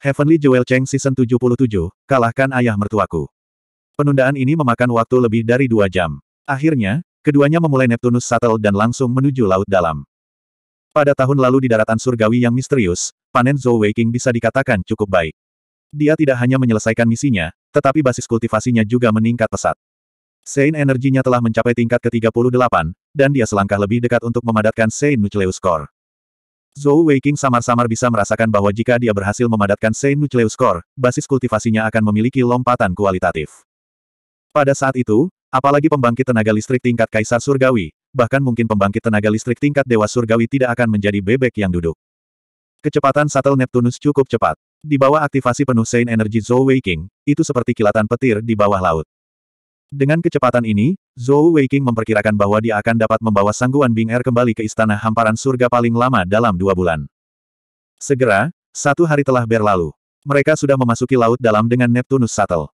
Heavenly Jewel Cheng Season 77, kalahkan ayah mertuaku. Penundaan ini memakan waktu lebih dari dua jam. Akhirnya, keduanya memulai Neptunus Shuttle dan langsung menuju Laut Dalam. Pada tahun lalu di daratan surgawi yang misterius, panen Zhou Weiqing bisa dikatakan cukup baik. Dia tidak hanya menyelesaikan misinya, tetapi basis kultivasinya juga meningkat pesat. Sein energinya telah mencapai tingkat ke-38, dan dia selangkah lebih dekat untuk memadatkan Sein Nucleus Core. Zhou Weiqing samar-samar bisa merasakan bahwa jika dia berhasil memadatkan Saint Nucleus Core, basis kultivasinya akan memiliki lompatan kualitatif. Pada saat itu, apalagi pembangkit tenaga listrik tingkat Kaisar Surgawi, bahkan mungkin pembangkit tenaga listrik tingkat Dewa Surgawi tidak akan menjadi bebek yang duduk. Kecepatan satel Neptunus cukup cepat. Di bawah aktivasi penuh Saint Energy Zhou Weiqing, itu seperti kilatan petir di bawah laut. Dengan kecepatan ini, Zhou Weiking memperkirakan bahwa dia akan dapat membawa sangguan Bing Er kembali ke istana hamparan surga paling lama dalam dua bulan. Segera, satu hari telah berlalu. Mereka sudah memasuki laut dalam dengan Neptunus Shuttle.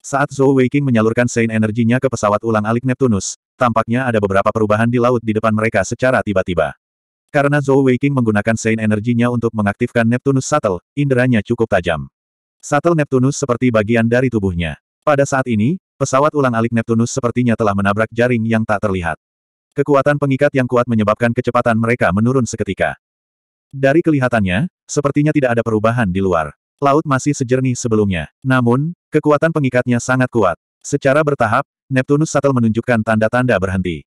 Saat Zhou Weiking menyalurkan Sein energinya ke pesawat ulang-alik Neptunus, tampaknya ada beberapa perubahan di laut di depan mereka secara tiba-tiba. Karena Zhou Weiking menggunakan Sein energinya untuk mengaktifkan Neptunus Shuttle, inderanya cukup tajam. Shuttle Neptunus seperti bagian dari tubuhnya. Pada saat ini, Pesawat ulang-alik Neptunus sepertinya telah menabrak jaring yang tak terlihat. Kekuatan pengikat yang kuat menyebabkan kecepatan mereka menurun seketika. Dari kelihatannya, sepertinya tidak ada perubahan di luar. Laut masih sejernih sebelumnya. Namun, kekuatan pengikatnya sangat kuat. Secara bertahap, Neptunus Satel menunjukkan tanda-tanda berhenti.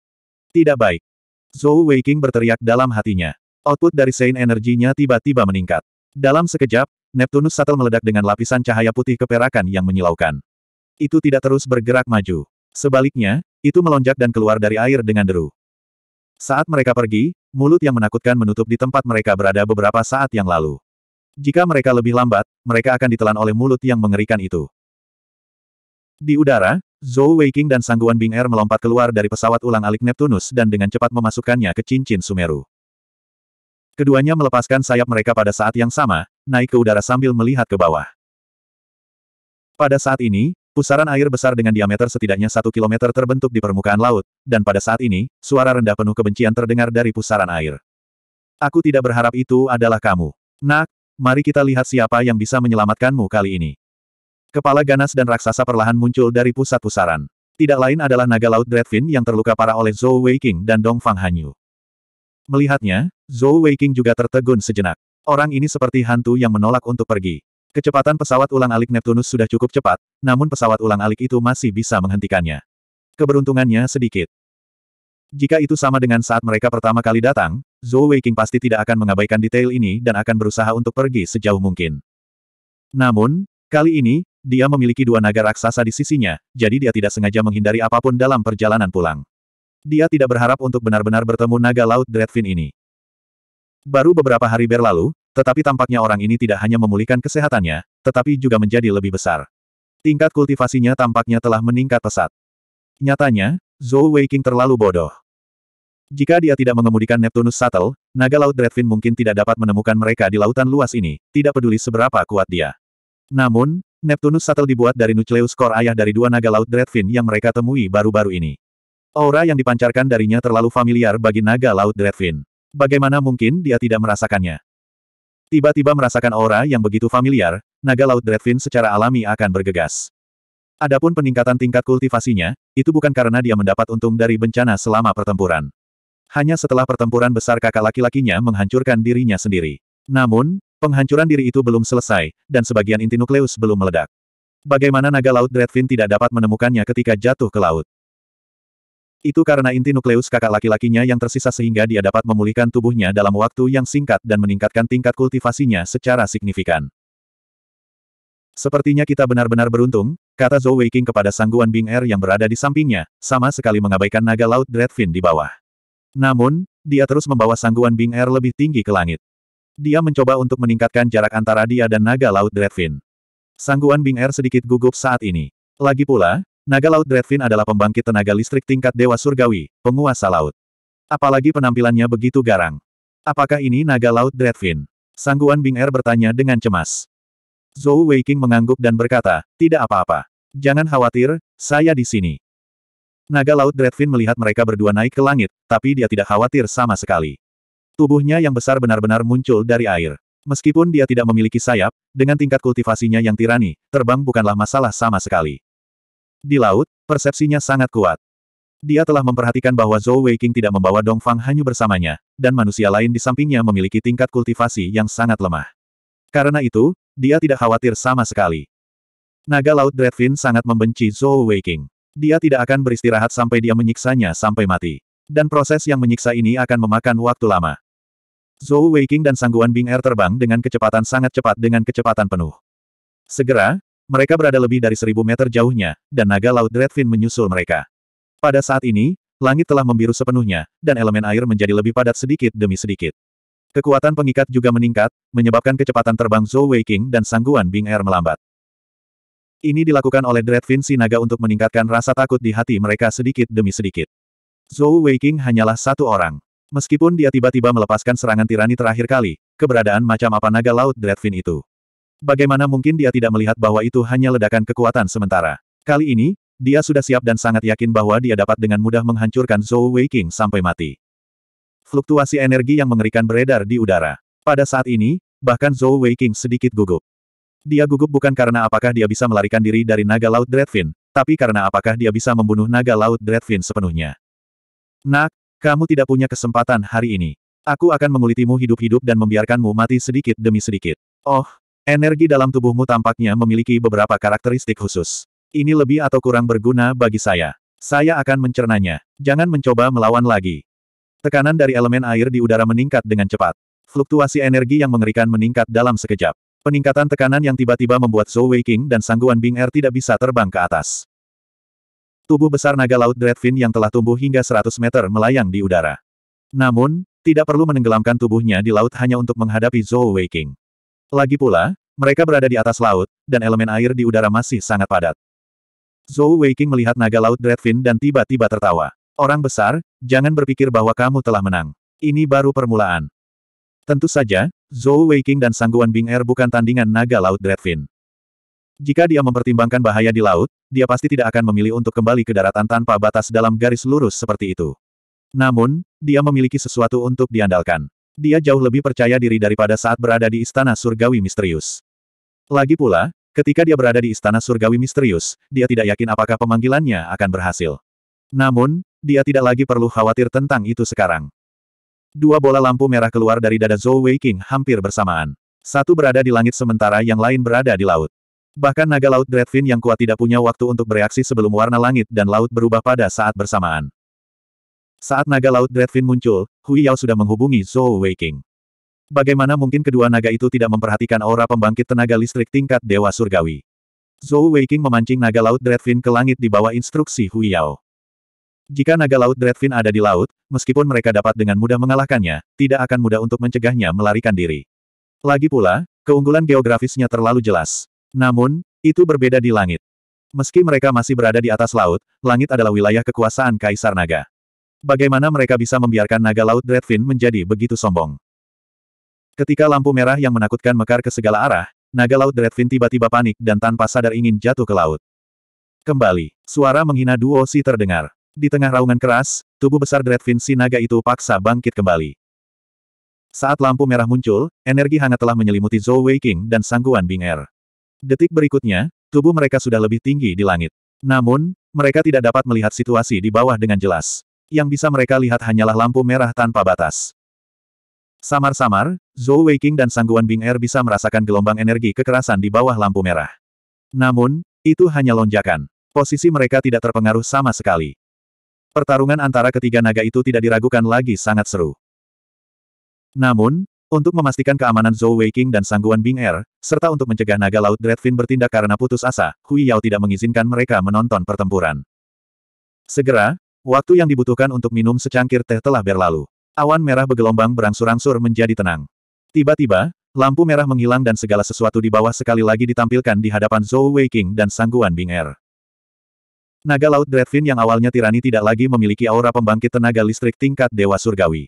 Tidak baik. Zhou Weiking berteriak dalam hatinya. Output dari Sein energinya tiba-tiba meningkat. Dalam sekejap, Neptunus Satel meledak dengan lapisan cahaya putih keperakan yang menyilaukan. Itu tidak terus bergerak maju. Sebaliknya, itu melonjak dan keluar dari air dengan deru. Saat mereka pergi, mulut yang menakutkan menutup di tempat mereka berada beberapa saat yang lalu. Jika mereka lebih lambat, mereka akan ditelan oleh mulut yang mengerikan itu. Di udara, Zhou Weiqing dan sangguan Bing Er melompat keluar dari pesawat ulang-alik Neptunus dan dengan cepat memasukkannya ke cincin Sumeru. Keduanya melepaskan sayap mereka pada saat yang sama, naik ke udara sambil melihat ke bawah. Pada saat ini, Pusaran air besar dengan diameter setidaknya satu kilometer terbentuk di permukaan laut, dan pada saat ini, suara rendah penuh kebencian terdengar dari pusaran air. Aku tidak berharap itu adalah kamu. Nak, mari kita lihat siapa yang bisa menyelamatkanmu kali ini. Kepala ganas dan raksasa perlahan muncul dari pusat pusaran. Tidak lain adalah naga laut Dreadfin yang terluka parah oleh Zhou Weiqing dan Dong Fang Hanyu. Melihatnya, Zhou Weiqing juga tertegun sejenak. Orang ini seperti hantu yang menolak untuk pergi. Kecepatan pesawat ulang-alik Neptunus sudah cukup cepat, namun pesawat ulang-alik itu masih bisa menghentikannya. Keberuntungannya sedikit. Jika itu sama dengan saat mereka pertama kali datang, Zhou Weiqing pasti tidak akan mengabaikan detail ini dan akan berusaha untuk pergi sejauh mungkin. Namun, kali ini, dia memiliki dua naga raksasa di sisinya, jadi dia tidak sengaja menghindari apapun dalam perjalanan pulang. Dia tidak berharap untuk benar-benar bertemu naga laut Dreadfin ini. Baru beberapa hari berlalu, tetapi tampaknya orang ini tidak hanya memulihkan kesehatannya, tetapi juga menjadi lebih besar. Tingkat kultivasinya tampaknya telah meningkat pesat. Nyatanya, Zhou Weiqing terlalu bodoh. Jika dia tidak mengemudikan Neptunus Shuttle, naga laut Dreadfin mungkin tidak dapat menemukan mereka di lautan luas ini, tidak peduli seberapa kuat dia. Namun, Neptunus Shuttle dibuat dari nukleus core ayah dari dua naga laut Dreadfin yang mereka temui baru-baru ini. Aura yang dipancarkan darinya terlalu familiar bagi naga laut Dreadfin. Bagaimana mungkin dia tidak merasakannya? Tiba-tiba merasakan aura yang begitu familiar, naga laut Dreadfin secara alami akan bergegas. Adapun peningkatan tingkat kultivasinya, itu bukan karena dia mendapat untung dari bencana selama pertempuran. Hanya setelah pertempuran besar kakak laki-lakinya menghancurkan dirinya sendiri. Namun, penghancuran diri itu belum selesai, dan sebagian inti nukleus belum meledak. Bagaimana naga laut Dreadfin tidak dapat menemukannya ketika jatuh ke laut? Itu karena inti nukleus kakak laki-lakinya yang tersisa sehingga dia dapat memulihkan tubuhnya dalam waktu yang singkat dan meningkatkan tingkat kultivasinya secara signifikan. Sepertinya kita benar-benar beruntung, kata Zhou Weiqing kepada sangguan Bing Er yang berada di sampingnya, sama sekali mengabaikan naga laut Dreadfin di bawah. Namun, dia terus membawa sangguan Bing Er lebih tinggi ke langit. Dia mencoba untuk meningkatkan jarak antara dia dan naga laut Dreadfin. Sangguan Bing Er sedikit gugup saat ini. Lagi pula, Naga Laut Dreadfin adalah pembangkit tenaga listrik tingkat Dewa Surgawi, penguasa laut. Apalagi penampilannya begitu garang. Apakah ini Naga Laut Dreadfin? Sangguan Bing Er bertanya dengan cemas. Zhou Weiqing mengangguk dan berkata, tidak apa-apa. Jangan khawatir, saya di sini. Naga Laut Dreadfin melihat mereka berdua naik ke langit, tapi dia tidak khawatir sama sekali. Tubuhnya yang besar benar-benar muncul dari air. Meskipun dia tidak memiliki sayap, dengan tingkat kultivasinya yang tirani, terbang bukanlah masalah sama sekali. Di laut, persepsinya sangat kuat. Dia telah memperhatikan bahwa Zhou Weiqing tidak membawa Dongfang Hanyu bersamanya, dan manusia lain di sampingnya memiliki tingkat kultivasi yang sangat lemah. Karena itu, dia tidak khawatir sama sekali. Naga Laut Dreadfin sangat membenci Zhou Weiqing. Dia tidak akan beristirahat sampai dia menyiksanya sampai mati. Dan proses yang menyiksa ini akan memakan waktu lama. Zhou Weiqing dan sangguan Bing Air er terbang dengan kecepatan sangat cepat dengan kecepatan penuh. Segera, mereka berada lebih dari seribu meter jauhnya, dan naga laut dreadfin menyusul mereka. Pada saat ini, langit telah membiru sepenuhnya, dan elemen air menjadi lebih padat sedikit demi sedikit. Kekuatan pengikat juga meningkat, menyebabkan kecepatan terbang Zhou Weiking dan sangguan Bing Air melambat. Ini dilakukan oleh Dreadfin si naga untuk meningkatkan rasa takut di hati mereka sedikit demi sedikit. Zhou Weiking hanyalah satu orang. Meskipun dia tiba-tiba melepaskan serangan tirani terakhir kali, keberadaan macam apa naga laut Dreadfin itu Bagaimana mungkin dia tidak melihat bahwa itu hanya ledakan kekuatan sementara? Kali ini, dia sudah siap dan sangat yakin bahwa dia dapat dengan mudah menghancurkan Zhou Weiqing sampai mati. Fluktuasi energi yang mengerikan beredar di udara. Pada saat ini, bahkan Zhou Weiqing sedikit gugup. Dia gugup bukan karena apakah dia bisa melarikan diri dari naga laut Dreadfin, tapi karena apakah dia bisa membunuh naga laut Dreadfin sepenuhnya. Nak, kamu tidak punya kesempatan hari ini. Aku akan mengulitimu hidup-hidup dan membiarkanmu mati sedikit demi sedikit. Oh, Energi dalam tubuhmu tampaknya memiliki beberapa karakteristik khusus. Ini lebih atau kurang berguna bagi saya. Saya akan mencernanya. Jangan mencoba melawan lagi. Tekanan dari elemen air di udara meningkat dengan cepat. Fluktuasi energi yang mengerikan meningkat dalam sekejap. Peningkatan tekanan yang tiba-tiba membuat Zhou Weiqing dan sangguan Bing Er tidak bisa terbang ke atas. Tubuh besar naga laut Dreadfin yang telah tumbuh hingga 100 meter melayang di udara. Namun, tidak perlu menenggelamkan tubuhnya di laut hanya untuk menghadapi Zhou Weiqing. Lagi pula, mereka berada di atas laut, dan elemen air di udara masih sangat padat. Zhou Weiqing melihat naga laut Dreadfin dan tiba-tiba tertawa. Orang besar, jangan berpikir bahwa kamu telah menang. Ini baru permulaan. Tentu saja, Zhou Weiqing dan Sangguan Bing Er bukan tandingan naga laut Dreadfin. Jika dia mempertimbangkan bahaya di laut, dia pasti tidak akan memilih untuk kembali ke daratan tanpa batas dalam garis lurus seperti itu. Namun, dia memiliki sesuatu untuk diandalkan. Dia jauh lebih percaya diri daripada saat berada di istana surgawi misterius. Lagi pula, ketika dia berada di istana surgawi misterius, dia tidak yakin apakah pemanggilannya akan berhasil. Namun, dia tidak lagi perlu khawatir tentang itu sekarang. Dua bola lampu merah keluar dari dada Zhou Weiqing hampir bersamaan. Satu berada di langit sementara yang lain berada di laut. Bahkan naga laut Dreadfin yang kuat tidak punya waktu untuk bereaksi sebelum warna langit dan laut berubah pada saat bersamaan. Saat naga laut Dreadfin muncul, Hui Yao sudah menghubungi Zhou Weiqing. Bagaimana mungkin kedua naga itu tidak memperhatikan aura pembangkit tenaga listrik tingkat Dewa Surgawi? Zhou Weiqing memancing naga laut Dreadfin ke langit di bawah instruksi Hui Yao. Jika naga laut Dreadfin ada di laut, meskipun mereka dapat dengan mudah mengalahkannya, tidak akan mudah untuk mencegahnya melarikan diri. Lagi pula, keunggulan geografisnya terlalu jelas. Namun, itu berbeda di langit. Meski mereka masih berada di atas laut, langit adalah wilayah kekuasaan Kaisar Naga. Bagaimana mereka bisa membiarkan naga laut Dreadfin menjadi begitu sombong? Ketika lampu merah yang menakutkan mekar ke segala arah, naga laut Dreadfin tiba-tiba panik dan tanpa sadar ingin jatuh ke laut. Kembali, suara menghina Duo Si terdengar. Di tengah raungan keras, tubuh besar Dreadfin si naga itu paksa bangkit kembali. Saat lampu merah muncul, energi hangat telah menyelimuti Zhou Weiqing dan sangguan Bing Er. Detik berikutnya, tubuh mereka sudah lebih tinggi di langit. Namun, mereka tidak dapat melihat situasi di bawah dengan jelas yang bisa mereka lihat hanyalah lampu merah tanpa batas. Samar-samar, Zhou Weiqing dan Sangguan Bing Er bisa merasakan gelombang energi kekerasan di bawah lampu merah. Namun, itu hanya lonjakan. Posisi mereka tidak terpengaruh sama sekali. Pertarungan antara ketiga naga itu tidak diragukan lagi sangat seru. Namun, untuk memastikan keamanan Zhou Weiqing dan Sangguan Bing Er, serta untuk mencegah naga laut Dreadfin bertindak karena putus asa, Hui Yao tidak mengizinkan mereka menonton pertempuran. Segera, Waktu yang dibutuhkan untuk minum secangkir teh telah berlalu. Awan merah bergelombang berangsur-angsur menjadi tenang. Tiba-tiba, lampu merah menghilang dan segala sesuatu di bawah sekali lagi ditampilkan di hadapan Zhou Weiqing dan Sangguan Bing'er. Naga Laut Dreadfin yang awalnya tirani tidak lagi memiliki aura pembangkit tenaga listrik tingkat Dewa Surgawi.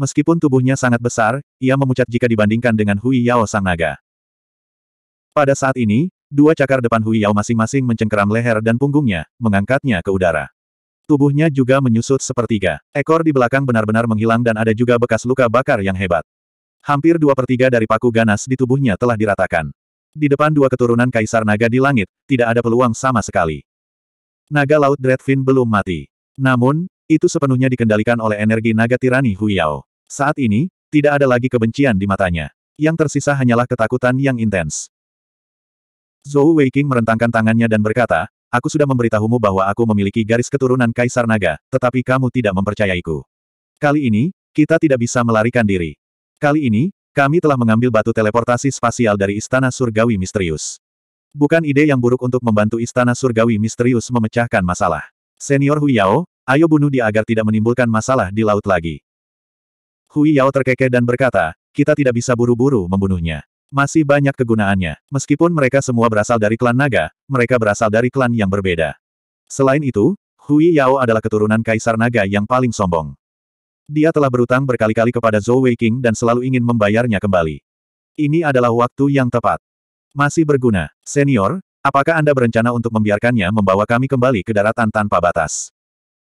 Meskipun tubuhnya sangat besar, ia memucat jika dibandingkan dengan Hui Yao Sang Naga. Pada saat ini, dua cakar depan Hui Yao masing-masing mencengkeram leher dan punggungnya, mengangkatnya ke udara. Tubuhnya juga menyusut sepertiga. Ekor di belakang benar-benar menghilang dan ada juga bekas luka bakar yang hebat. Hampir dua per tiga dari paku ganas di tubuhnya telah diratakan. Di depan dua keturunan Kaisar Naga di langit, tidak ada peluang sama sekali. Naga Laut Dreadfin belum mati. Namun, itu sepenuhnya dikendalikan oleh energi naga tirani Huyao. Saat ini, tidak ada lagi kebencian di matanya. Yang tersisa hanyalah ketakutan yang intens. Zhou Weiking merentangkan tangannya dan berkata, Aku sudah memberitahumu bahwa aku memiliki garis keturunan Kaisar Naga, tetapi kamu tidak mempercayaiku. Kali ini, kita tidak bisa melarikan diri. Kali ini, kami telah mengambil batu teleportasi spasial dari Istana Surgawi Misterius. Bukan ide yang buruk untuk membantu Istana Surgawi Misterius memecahkan masalah. Senior Hui Yao, ayo bunuh dia agar tidak menimbulkan masalah di laut lagi. Hui Yao terkekeh dan berkata, kita tidak bisa buru-buru membunuhnya. Masih banyak kegunaannya. Meskipun mereka semua berasal dari klan naga, mereka berasal dari klan yang berbeda. Selain itu, Hui Yao adalah keturunan kaisar naga yang paling sombong. Dia telah berutang berkali-kali kepada Zhou Weiqing dan selalu ingin membayarnya kembali. Ini adalah waktu yang tepat. Masih berguna. Senior, apakah Anda berencana untuk membiarkannya membawa kami kembali ke daratan tanpa batas?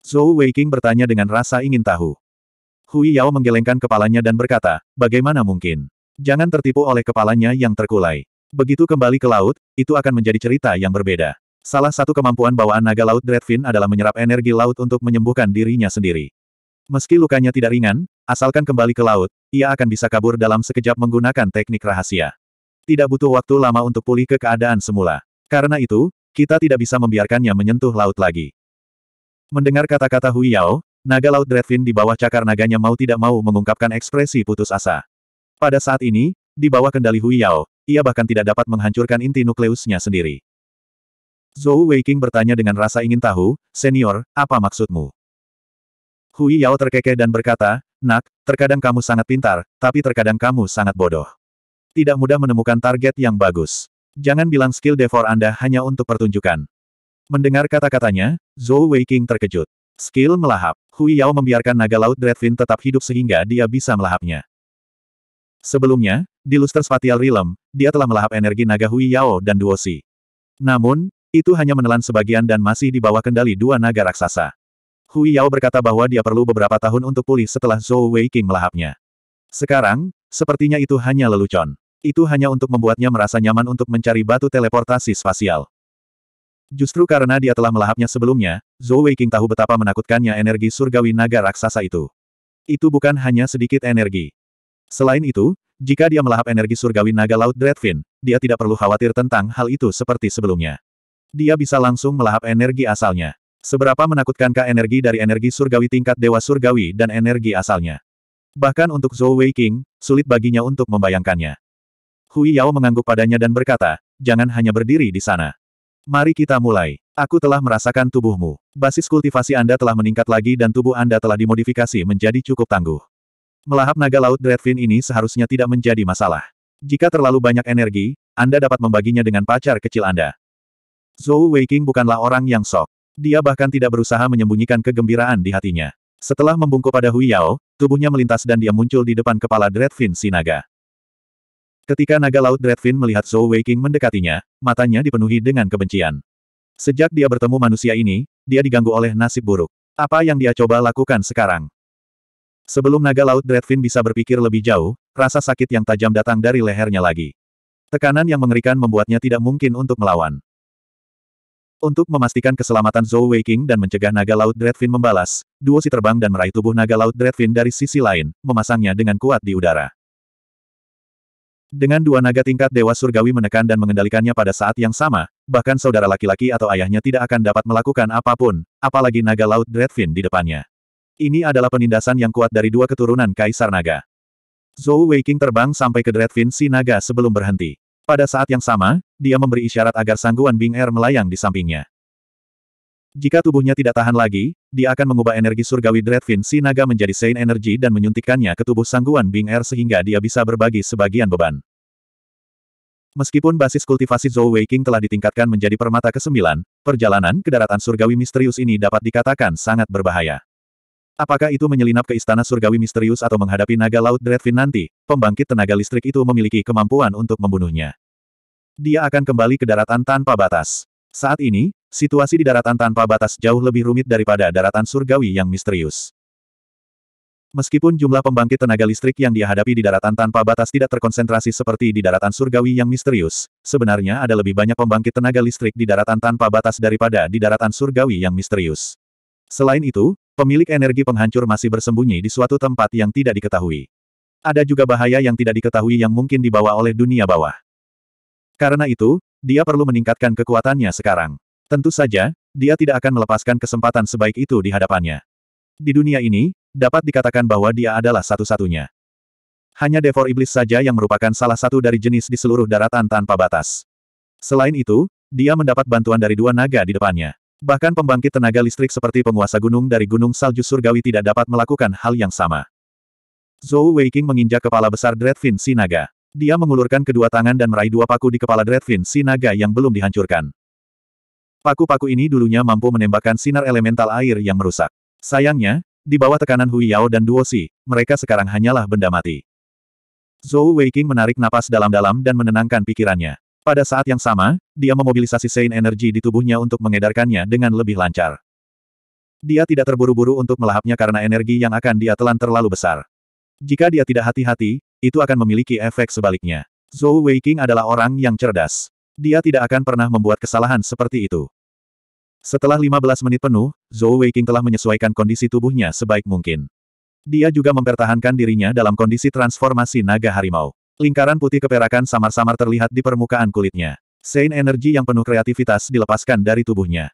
Zhou Weiqing bertanya dengan rasa ingin tahu. Hui Yao menggelengkan kepalanya dan berkata, bagaimana mungkin? Jangan tertipu oleh kepalanya yang terkulai. Begitu kembali ke laut, itu akan menjadi cerita yang berbeda. Salah satu kemampuan bawaan naga laut Dreadfin adalah menyerap energi laut untuk menyembuhkan dirinya sendiri. Meski lukanya tidak ringan, asalkan kembali ke laut, ia akan bisa kabur dalam sekejap menggunakan teknik rahasia. Tidak butuh waktu lama untuk pulih ke keadaan semula. Karena itu, kita tidak bisa membiarkannya menyentuh laut lagi. Mendengar kata-kata Hui Yao, naga laut Dreadfin di bawah cakar naganya mau tidak mau mengungkapkan ekspresi putus asa. Pada saat ini, di bawah kendali Hui Yao, ia bahkan tidak dapat menghancurkan inti nukleusnya sendiri. Zhou Weiqing bertanya dengan rasa ingin tahu, senior, apa maksudmu? Hui Yao terkekeh dan berkata, Nak, terkadang kamu sangat pintar, tapi terkadang kamu sangat bodoh. Tidak mudah menemukan target yang bagus. Jangan bilang skill devor Anda hanya untuk pertunjukan. Mendengar kata-katanya, Zhou Weiqing terkejut. Skill melahap. Hui Yao membiarkan naga laut Dreadfin tetap hidup sehingga dia bisa melahapnya. Sebelumnya, di Luster Spatial Realm, dia telah melahap energi naga Hui Yao dan Duo Si. Namun, itu hanya menelan sebagian dan masih di bawah kendali dua naga raksasa. Hui Yao berkata bahwa dia perlu beberapa tahun untuk pulih setelah Zhou Wei King melahapnya. Sekarang, sepertinya itu hanya lelucon. Itu hanya untuk membuatnya merasa nyaman untuk mencari batu teleportasi spasial. Justru karena dia telah melahapnya sebelumnya, Zhou Wei King tahu betapa menakutkannya energi surgawi naga raksasa itu. Itu bukan hanya sedikit energi. Selain itu, jika dia melahap energi surgawi naga laut Dreadfin, dia tidak perlu khawatir tentang hal itu seperti sebelumnya. Dia bisa langsung melahap energi asalnya. Seberapa menakutkankah energi dari energi surgawi tingkat dewa surgawi dan energi asalnya? Bahkan untuk Zhou Wei King, sulit baginya untuk membayangkannya. Hui Yao mengangguk padanya dan berkata, jangan hanya berdiri di sana. Mari kita mulai. Aku telah merasakan tubuhmu. Basis kultivasi Anda telah meningkat lagi dan tubuh Anda telah dimodifikasi menjadi cukup tangguh. Melahap naga laut Dreadfin ini seharusnya tidak menjadi masalah. Jika terlalu banyak energi, Anda dapat membaginya dengan pacar kecil Anda. Zhou Weiking bukanlah orang yang sok. Dia bahkan tidak berusaha menyembunyikan kegembiraan di hatinya. Setelah membungkuk pada Hui Yao, tubuhnya melintas dan dia muncul di depan kepala Dreadfin si naga. Ketika naga laut Dreadfin melihat Zhou Weiking mendekatinya, matanya dipenuhi dengan kebencian. Sejak dia bertemu manusia ini, dia diganggu oleh nasib buruk. Apa yang dia coba lakukan sekarang? Sebelum naga laut Dreadfin bisa berpikir lebih jauh, rasa sakit yang tajam datang dari lehernya lagi. Tekanan yang mengerikan membuatnya tidak mungkin untuk melawan. Untuk memastikan keselamatan Zhou Weiqing dan mencegah naga laut Dreadfin membalas, duo si terbang dan meraih tubuh naga laut Dreadfin dari sisi lain, memasangnya dengan kuat di udara. Dengan dua naga tingkat Dewa Surgawi menekan dan mengendalikannya pada saat yang sama, bahkan saudara laki-laki atau ayahnya tidak akan dapat melakukan apapun, apalagi naga laut Dreadfin di depannya. Ini adalah penindasan yang kuat dari dua keturunan Kaisar Naga. Zhou Weiqing terbang sampai ke Dreadfin si naga sebelum berhenti. Pada saat yang sama, dia memberi isyarat agar sangguan Bing Er melayang di sampingnya. Jika tubuhnya tidak tahan lagi, dia akan mengubah energi surgawi Dreadfin si naga menjadi Sein Energy dan menyuntikkannya ke tubuh sangguan Bing Er sehingga dia bisa berbagi sebagian beban. Meskipun basis kultivasi Zhou Weiqing telah ditingkatkan menjadi permata ke-9, perjalanan ke daratan surgawi misterius ini dapat dikatakan sangat berbahaya. Apakah itu menyelinap ke istana surgawi misterius atau menghadapi naga laut Dreadfin nanti, pembangkit tenaga listrik itu memiliki kemampuan untuk membunuhnya. Dia akan kembali ke daratan tanpa batas. Saat ini, situasi di daratan tanpa batas jauh lebih rumit daripada daratan surgawi yang misterius. Meskipun jumlah pembangkit tenaga listrik yang dihadapi di daratan tanpa batas tidak terkonsentrasi seperti di daratan surgawi yang misterius, sebenarnya ada lebih banyak pembangkit tenaga listrik di daratan tanpa batas daripada di daratan surgawi yang misterius. Selain itu, Pemilik energi penghancur masih bersembunyi di suatu tempat yang tidak diketahui. Ada juga bahaya yang tidak diketahui yang mungkin dibawa oleh dunia bawah. Karena itu, dia perlu meningkatkan kekuatannya sekarang. Tentu saja, dia tidak akan melepaskan kesempatan sebaik itu di hadapannya. Di dunia ini, dapat dikatakan bahwa dia adalah satu-satunya. Hanya Devor Iblis saja yang merupakan salah satu dari jenis di seluruh daratan tanpa batas. Selain itu, dia mendapat bantuan dari dua naga di depannya. Bahkan pembangkit tenaga listrik seperti penguasa gunung dari Gunung Salju Surgawi tidak dapat melakukan hal yang sama. Zhou Weiqing menginjak kepala besar Dreadfin Sinaga. Dia mengulurkan kedua tangan dan meraih dua paku di kepala Dreadfin Sinaga yang belum dihancurkan. Paku-paku ini dulunya mampu menembakkan sinar elemental air yang merusak. Sayangnya, di bawah tekanan Hui Yao dan Duo Si, mereka sekarang hanyalah benda mati. Zhou Weiqing menarik napas dalam-dalam dan menenangkan pikirannya. Pada saat yang sama, dia memobilisasi Sein energi di tubuhnya untuk mengedarkannya dengan lebih lancar. Dia tidak terburu-buru untuk melahapnya karena energi yang akan dia telan terlalu besar. Jika dia tidak hati-hati, itu akan memiliki efek sebaliknya. Zhou Weiqing adalah orang yang cerdas. Dia tidak akan pernah membuat kesalahan seperti itu. Setelah 15 menit penuh, Zhou Weiqing telah menyesuaikan kondisi tubuhnya sebaik mungkin. Dia juga mempertahankan dirinya dalam kondisi transformasi naga harimau. Lingkaran putih keperakan samar-samar terlihat di permukaan kulitnya. Sein energi yang penuh kreativitas dilepaskan dari tubuhnya.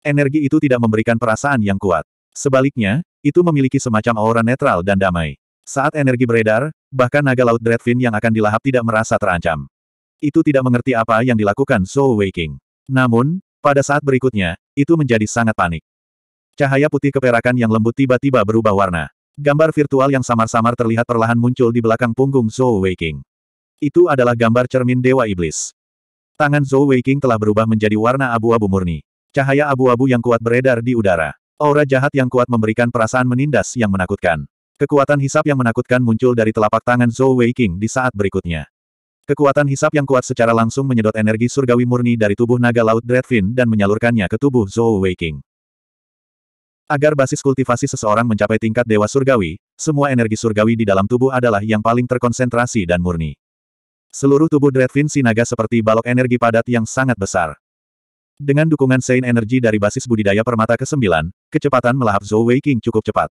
Energi itu tidak memberikan perasaan yang kuat. Sebaliknya, itu memiliki semacam aura netral dan damai. Saat energi beredar, bahkan naga laut Dreadfin yang akan dilahap tidak merasa terancam. Itu tidak mengerti apa yang dilakukan Zhou Weiking. Namun, pada saat berikutnya, itu menjadi sangat panik. Cahaya putih keperakan yang lembut tiba-tiba berubah warna. Gambar virtual yang samar-samar terlihat perlahan muncul di belakang punggung Zhou Weiking. Itu adalah gambar cermin Dewa Iblis. Tangan Zhou Weiqing telah berubah menjadi warna abu-abu murni. Cahaya abu-abu yang kuat beredar di udara. Aura jahat yang kuat memberikan perasaan menindas yang menakutkan. Kekuatan hisap yang menakutkan muncul dari telapak tangan Zhou Weiqing di saat berikutnya. Kekuatan hisap yang kuat secara langsung menyedot energi surgawi murni dari tubuh naga laut Dreadfin dan menyalurkannya ke tubuh Zhou Weiqing. Agar basis kultivasi seseorang mencapai tingkat dewa surgawi, semua energi surgawi di dalam tubuh adalah yang paling terkonsentrasi dan murni. Seluruh tubuh Dreadfin Sinaga seperti balok energi padat yang sangat besar. Dengan dukungan sein Energy dari basis budidaya permata ke-9, kecepatan melahap Zhou Wei King cukup cepat.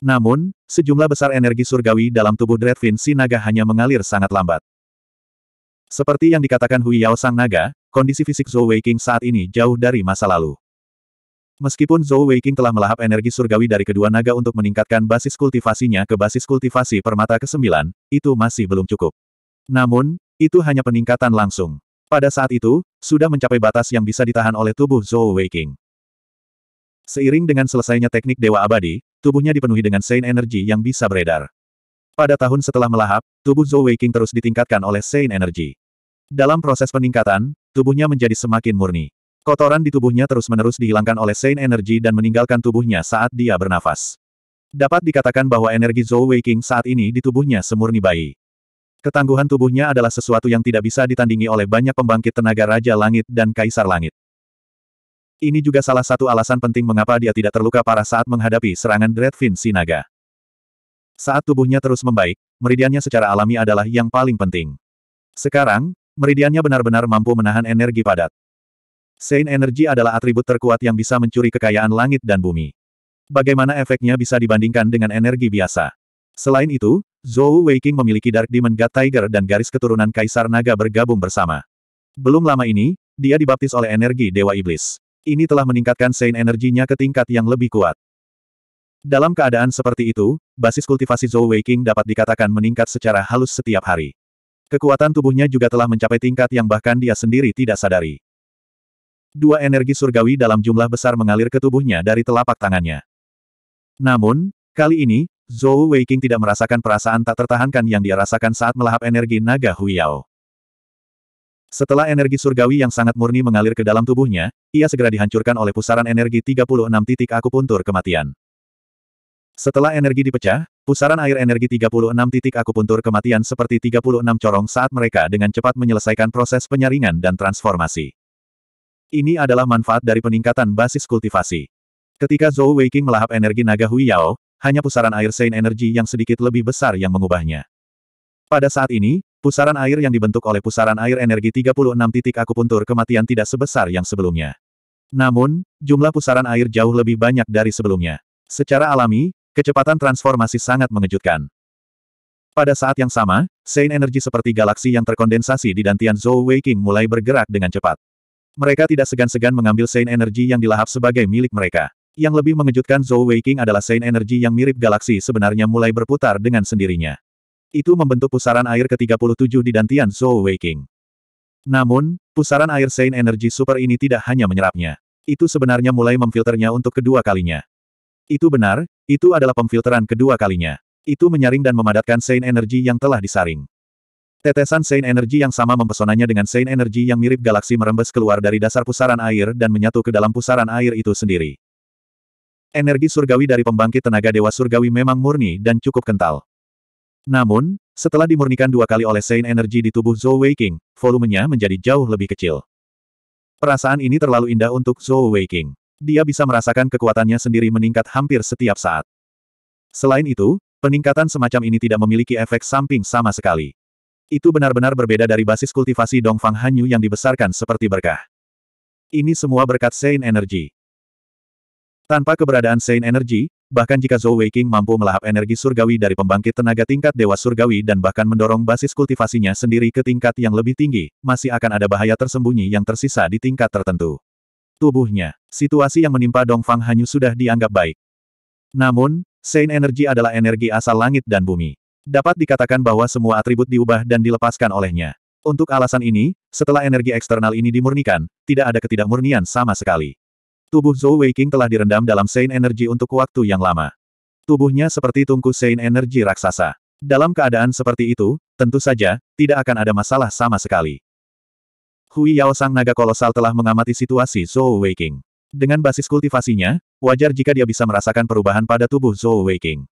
Namun, sejumlah besar energi surgawi dalam tubuh Dreadfin Sinaga hanya mengalir sangat lambat. Seperti yang dikatakan Hui Yao Sang Naga, kondisi fisik Zhou Wei King saat ini jauh dari masa lalu. Meskipun Zhou Weiqing telah melahap energi surgawi dari kedua naga untuk meningkatkan basis kultivasinya ke basis kultivasi permata ke-9, itu masih belum cukup. Namun, itu hanya peningkatan langsung. Pada saat itu, sudah mencapai batas yang bisa ditahan oleh tubuh Zhou Weiqing. Seiring dengan selesainya teknik Dewa Abadi, tubuhnya dipenuhi dengan Saint Energy yang bisa beredar. Pada tahun setelah melahap, tubuh Zhou Weiqing terus ditingkatkan oleh Saint Energy. Dalam proses peningkatan, tubuhnya menjadi semakin murni. Kotoran di tubuhnya terus-menerus dihilangkan oleh Saint Energy dan meninggalkan tubuhnya saat dia bernafas. Dapat dikatakan bahwa energi Zhou Weiqing saat ini di tubuhnya semurni bayi. Ketangguhan tubuhnya adalah sesuatu yang tidak bisa ditandingi oleh banyak pembangkit tenaga Raja Langit dan Kaisar Langit. Ini juga salah satu alasan penting mengapa dia tidak terluka parah saat menghadapi serangan Dreadfin Sinaga. Saat tubuhnya terus membaik, meridiannya secara alami adalah yang paling penting. Sekarang, meridiannya benar-benar mampu menahan energi padat. Sein Energy adalah atribut terkuat yang bisa mencuri kekayaan langit dan bumi. Bagaimana efeknya bisa dibandingkan dengan energi biasa? Selain itu, Zhou Weiqing memiliki Dark Demon God Tiger dan garis keturunan Kaisar Naga bergabung bersama. Belum lama ini, dia dibaptis oleh energi Dewa Iblis. Ini telah meningkatkan Sein energinya ke tingkat yang lebih kuat. Dalam keadaan seperti itu, basis kultivasi Zhou Weiqing dapat dikatakan meningkat secara halus setiap hari. Kekuatan tubuhnya juga telah mencapai tingkat yang bahkan dia sendiri tidak sadari. Dua energi surgawi dalam jumlah besar mengalir ke tubuhnya dari telapak tangannya. Namun, kali ini, Zhou Weiqing tidak merasakan perasaan tak tertahankan yang dia rasakan saat melahap energi naga Huyao. Setelah energi surgawi yang sangat murni mengalir ke dalam tubuhnya, ia segera dihancurkan oleh pusaran energi 36 titik akupuntur kematian. Setelah energi dipecah, pusaran air energi 36 titik akupuntur kematian seperti 36 corong saat mereka dengan cepat menyelesaikan proses penyaringan dan transformasi. Ini adalah manfaat dari peningkatan basis kultivasi. Ketika Zhou Weiqing melahap energi naga Huyao, hanya pusaran air sein energi yang sedikit lebih besar yang mengubahnya. Pada saat ini, pusaran air yang dibentuk oleh pusaran air energi 36 titik akupuntur kematian tidak sebesar yang sebelumnya. Namun, jumlah pusaran air jauh lebih banyak dari sebelumnya. Secara alami, kecepatan transformasi sangat mengejutkan. Pada saat yang sama, sein energi seperti galaksi yang terkondensasi di dantian Zhou Weiqing mulai bergerak dengan cepat. Mereka tidak segan-segan mengambil sein energi yang dilahap sebagai milik mereka. Yang lebih mengejutkan Zhou Weiqing adalah Sein Energi yang mirip galaksi sebenarnya mulai berputar dengan sendirinya. Itu membentuk pusaran air ke-37 di dantian Zhou Weiqing. Namun, pusaran air Sein Energi Super ini tidak hanya menyerapnya. Itu sebenarnya mulai memfilternya untuk kedua kalinya. Itu benar, itu adalah pemfilteran kedua kalinya. Itu menyaring dan memadatkan Sein Energi yang telah disaring. Tetesan Sein Energi yang sama mempesonanya dengan Sein Energi yang mirip galaksi merembes keluar dari dasar pusaran air dan menyatu ke dalam pusaran air itu sendiri. Energi surgawi dari pembangkit tenaga dewa surgawi memang murni dan cukup kental. Namun, setelah dimurnikan dua kali oleh Saint Energy di tubuh Zhou Weiqing, volumenya menjadi jauh lebih kecil. Perasaan ini terlalu indah untuk Zhou Weiqing. Dia bisa merasakan kekuatannya sendiri meningkat hampir setiap saat. Selain itu, peningkatan semacam ini tidak memiliki efek samping sama sekali. Itu benar-benar berbeda dari basis kultivasi Dongfang Hanyu yang dibesarkan seperti berkah. Ini semua berkat Sein Energy. Tanpa keberadaan Sein Energy, bahkan jika Zhou Weiqing mampu melahap energi surgawi dari pembangkit tenaga tingkat dewa surgawi dan bahkan mendorong basis kultivasinya sendiri ke tingkat yang lebih tinggi, masih akan ada bahaya tersembunyi yang tersisa di tingkat tertentu. Tubuhnya, situasi yang menimpa Dong Fang Hanyu sudah dianggap baik. Namun, Sein Energy adalah energi asal langit dan bumi. Dapat dikatakan bahwa semua atribut diubah dan dilepaskan olehnya. Untuk alasan ini, setelah energi eksternal ini dimurnikan, tidak ada ketidakmurnian sama sekali. Tubuh Zhou Weiqing telah direndam dalam Sein Energy untuk waktu yang lama. Tubuhnya seperti tungku Sein Energy raksasa. Dalam keadaan seperti itu, tentu saja, tidak akan ada masalah sama sekali. Hui Yao Sang Naga Kolosal telah mengamati situasi Zhou Weiqing. Dengan basis kultivasinya, wajar jika dia bisa merasakan perubahan pada tubuh Zhou Weiqing.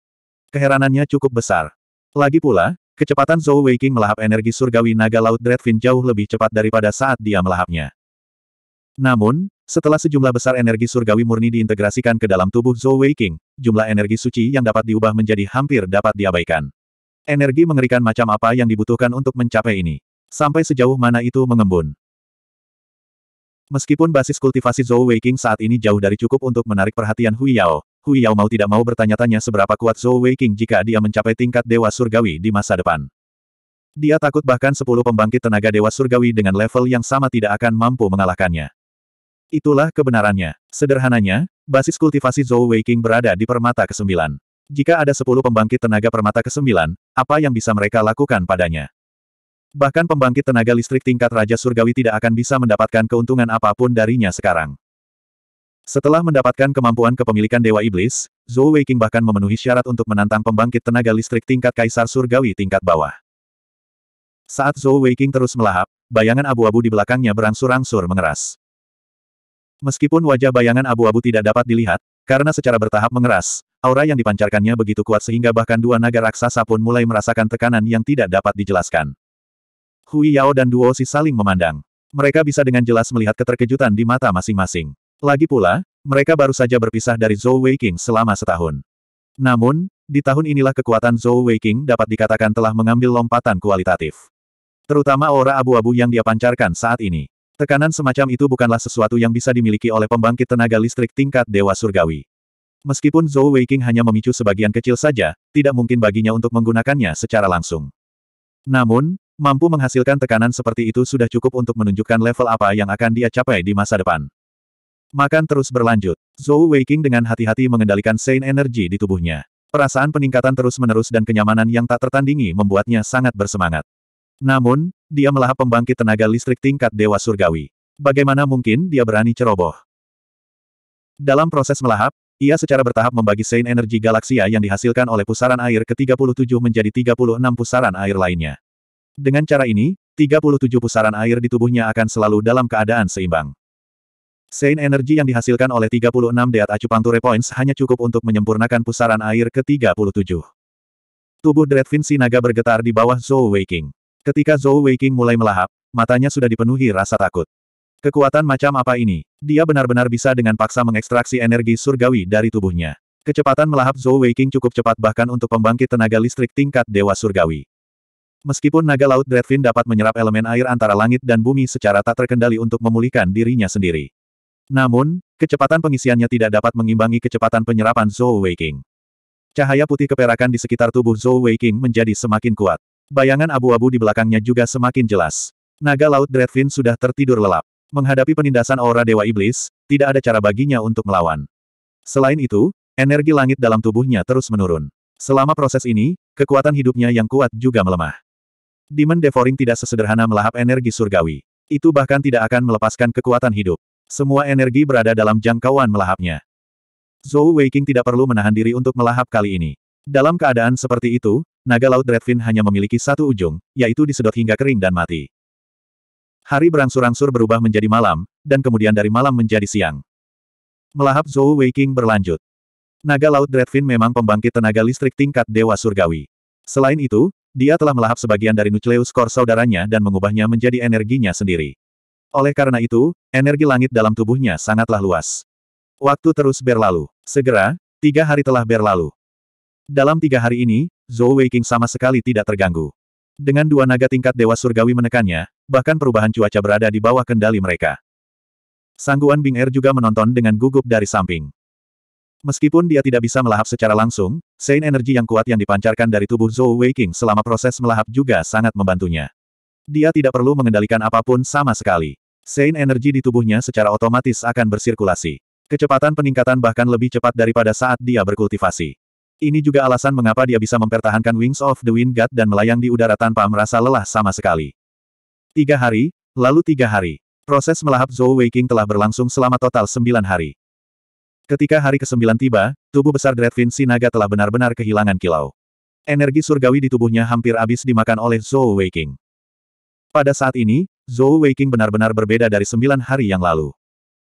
Keheranannya cukup besar. Lagi pula, kecepatan Zhou Weiqing melahap energi surgawi naga laut Dreadfin jauh lebih cepat daripada saat dia melahapnya. Namun, setelah sejumlah besar energi surgawi murni diintegrasikan ke dalam tubuh Zhou Weiqing, jumlah energi suci yang dapat diubah menjadi hampir dapat diabaikan. Energi mengerikan macam apa yang dibutuhkan untuk mencapai ini. Sampai sejauh mana itu mengembun. Meskipun basis kultivasi Zhou Weiqing saat ini jauh dari cukup untuk menarik perhatian Hui Yao, Hui Yao mau tidak mau bertanya-tanya seberapa kuat Zhou Weiqing jika dia mencapai tingkat Dewa Surgawi di masa depan. Dia takut bahkan sepuluh pembangkit tenaga Dewa Surgawi dengan level yang sama tidak akan mampu mengalahkannya. Itulah kebenarannya. Sederhananya, basis kultivasi Zhou Weiqing berada di permata ke-9. Jika ada 10 pembangkit tenaga permata ke-9, apa yang bisa mereka lakukan padanya? Bahkan pembangkit tenaga listrik tingkat Raja Surgawi tidak akan bisa mendapatkan keuntungan apapun darinya sekarang. Setelah mendapatkan kemampuan kepemilikan Dewa Iblis, Zhou Weiqing bahkan memenuhi syarat untuk menantang pembangkit tenaga listrik tingkat Kaisar Surgawi tingkat bawah. Saat Zhou Weiqing terus melahap, bayangan abu-abu di belakangnya berangsur-angsur mengeras. Meskipun wajah bayangan abu-abu tidak dapat dilihat, karena secara bertahap mengeras, aura yang dipancarkannya begitu kuat sehingga bahkan dua naga raksasa pun mulai merasakan tekanan yang tidak dapat dijelaskan. Hui Yao dan Duo Si saling memandang. Mereka bisa dengan jelas melihat keterkejutan di mata masing-masing. Lagi pula, mereka baru saja berpisah dari Zhou Weiqing selama setahun. Namun, di tahun inilah kekuatan Zhou Weiqing dapat dikatakan telah mengambil lompatan kualitatif. Terutama aura abu-abu yang dia pancarkan saat ini. Tekanan semacam itu bukanlah sesuatu yang bisa dimiliki oleh pembangkit tenaga listrik tingkat Dewa Surgawi. Meskipun Zhou Weiqing hanya memicu sebagian kecil saja, tidak mungkin baginya untuk menggunakannya secara langsung. Namun, mampu menghasilkan tekanan seperti itu sudah cukup untuk menunjukkan level apa yang akan dia capai di masa depan. Makan terus berlanjut. Zhou Weiqing dengan hati-hati mengendalikan Saint Energy di tubuhnya. Perasaan peningkatan terus-menerus dan kenyamanan yang tak tertandingi membuatnya sangat bersemangat. Namun, dia melahap pembangkit tenaga listrik tingkat Dewa Surgawi. Bagaimana mungkin dia berani ceroboh? Dalam proses melahap, ia secara bertahap membagi Sein energi galaksia yang dihasilkan oleh pusaran air ke-37 menjadi 36 pusaran air lainnya. Dengan cara ini, 37 pusaran air di tubuhnya akan selalu dalam keadaan seimbang. Sein energi yang dihasilkan oleh 36 Deat Acupuncture Points hanya cukup untuk menyempurnakan pusaran air ke-37. Tubuh Dreadfin Sinaga bergetar di bawah Zhou Waking. Ketika Zhou Weiqing mulai melahap, matanya sudah dipenuhi rasa takut. Kekuatan macam apa ini? Dia benar-benar bisa dengan paksa mengekstraksi energi surgawi dari tubuhnya. Kecepatan melahap Zhou Weiqing cukup cepat bahkan untuk pembangkit tenaga listrik tingkat dewa surgawi. Meskipun naga laut Dreadfin dapat menyerap elemen air antara langit dan bumi secara tak terkendali untuk memulihkan dirinya sendiri. Namun, kecepatan pengisiannya tidak dapat mengimbangi kecepatan penyerapan Zhou Weiqing. Cahaya putih keperakan di sekitar tubuh Zhou Weiqing menjadi semakin kuat. Bayangan abu-abu di belakangnya juga semakin jelas. Naga Laut Dreadfin sudah tertidur lelap. Menghadapi penindasan aura Dewa Iblis, tidak ada cara baginya untuk melawan. Selain itu, energi langit dalam tubuhnya terus menurun. Selama proses ini, kekuatan hidupnya yang kuat juga melemah. Demon Devouring tidak sesederhana melahap energi surgawi. Itu bahkan tidak akan melepaskan kekuatan hidup. Semua energi berada dalam jangkauan melahapnya. Zhou Weiking tidak perlu menahan diri untuk melahap kali ini. Dalam keadaan seperti itu, naga laut Dreadfin hanya memiliki satu ujung, yaitu disedot hingga kering dan mati. Hari berangsur-angsur berubah menjadi malam, dan kemudian dari malam menjadi siang. Melahap Zhou Weiking berlanjut. Naga laut Dreadfin memang pembangkit tenaga listrik tingkat Dewa Surgawi. Selain itu, dia telah melahap sebagian dari nukleus core saudaranya dan mengubahnya menjadi energinya sendiri. Oleh karena itu, energi langit dalam tubuhnya sangatlah luas. Waktu terus berlalu. Segera, tiga hari telah berlalu. Dalam tiga hari ini, Zhou Weiqing sama sekali tidak terganggu. Dengan dua naga tingkat Dewa Surgawi menekannya, bahkan perubahan cuaca berada di bawah kendali mereka. Sangguan Bing Er juga menonton dengan gugup dari samping. Meskipun dia tidak bisa melahap secara langsung, sein energi yang kuat yang dipancarkan dari tubuh Zhou Weiqing selama proses melahap juga sangat membantunya. Dia tidak perlu mengendalikan apapun sama sekali. Sein energi di tubuhnya secara otomatis akan bersirkulasi. Kecepatan peningkatan bahkan lebih cepat daripada saat dia berkultivasi. Ini juga alasan mengapa dia bisa mempertahankan Wings of the Wind God dan melayang di udara tanpa merasa lelah sama sekali. Tiga hari, lalu tiga hari. Proses melahap Zhou Weiqing telah berlangsung selama total sembilan hari. Ketika hari ke-9 tiba, tubuh besar Dreadfin Sinaga telah benar-benar kehilangan kilau. Energi surgawi di tubuhnya hampir habis dimakan oleh Zhou Weiqing. Pada saat ini, Zhou Weiqing benar-benar berbeda dari sembilan hari yang lalu.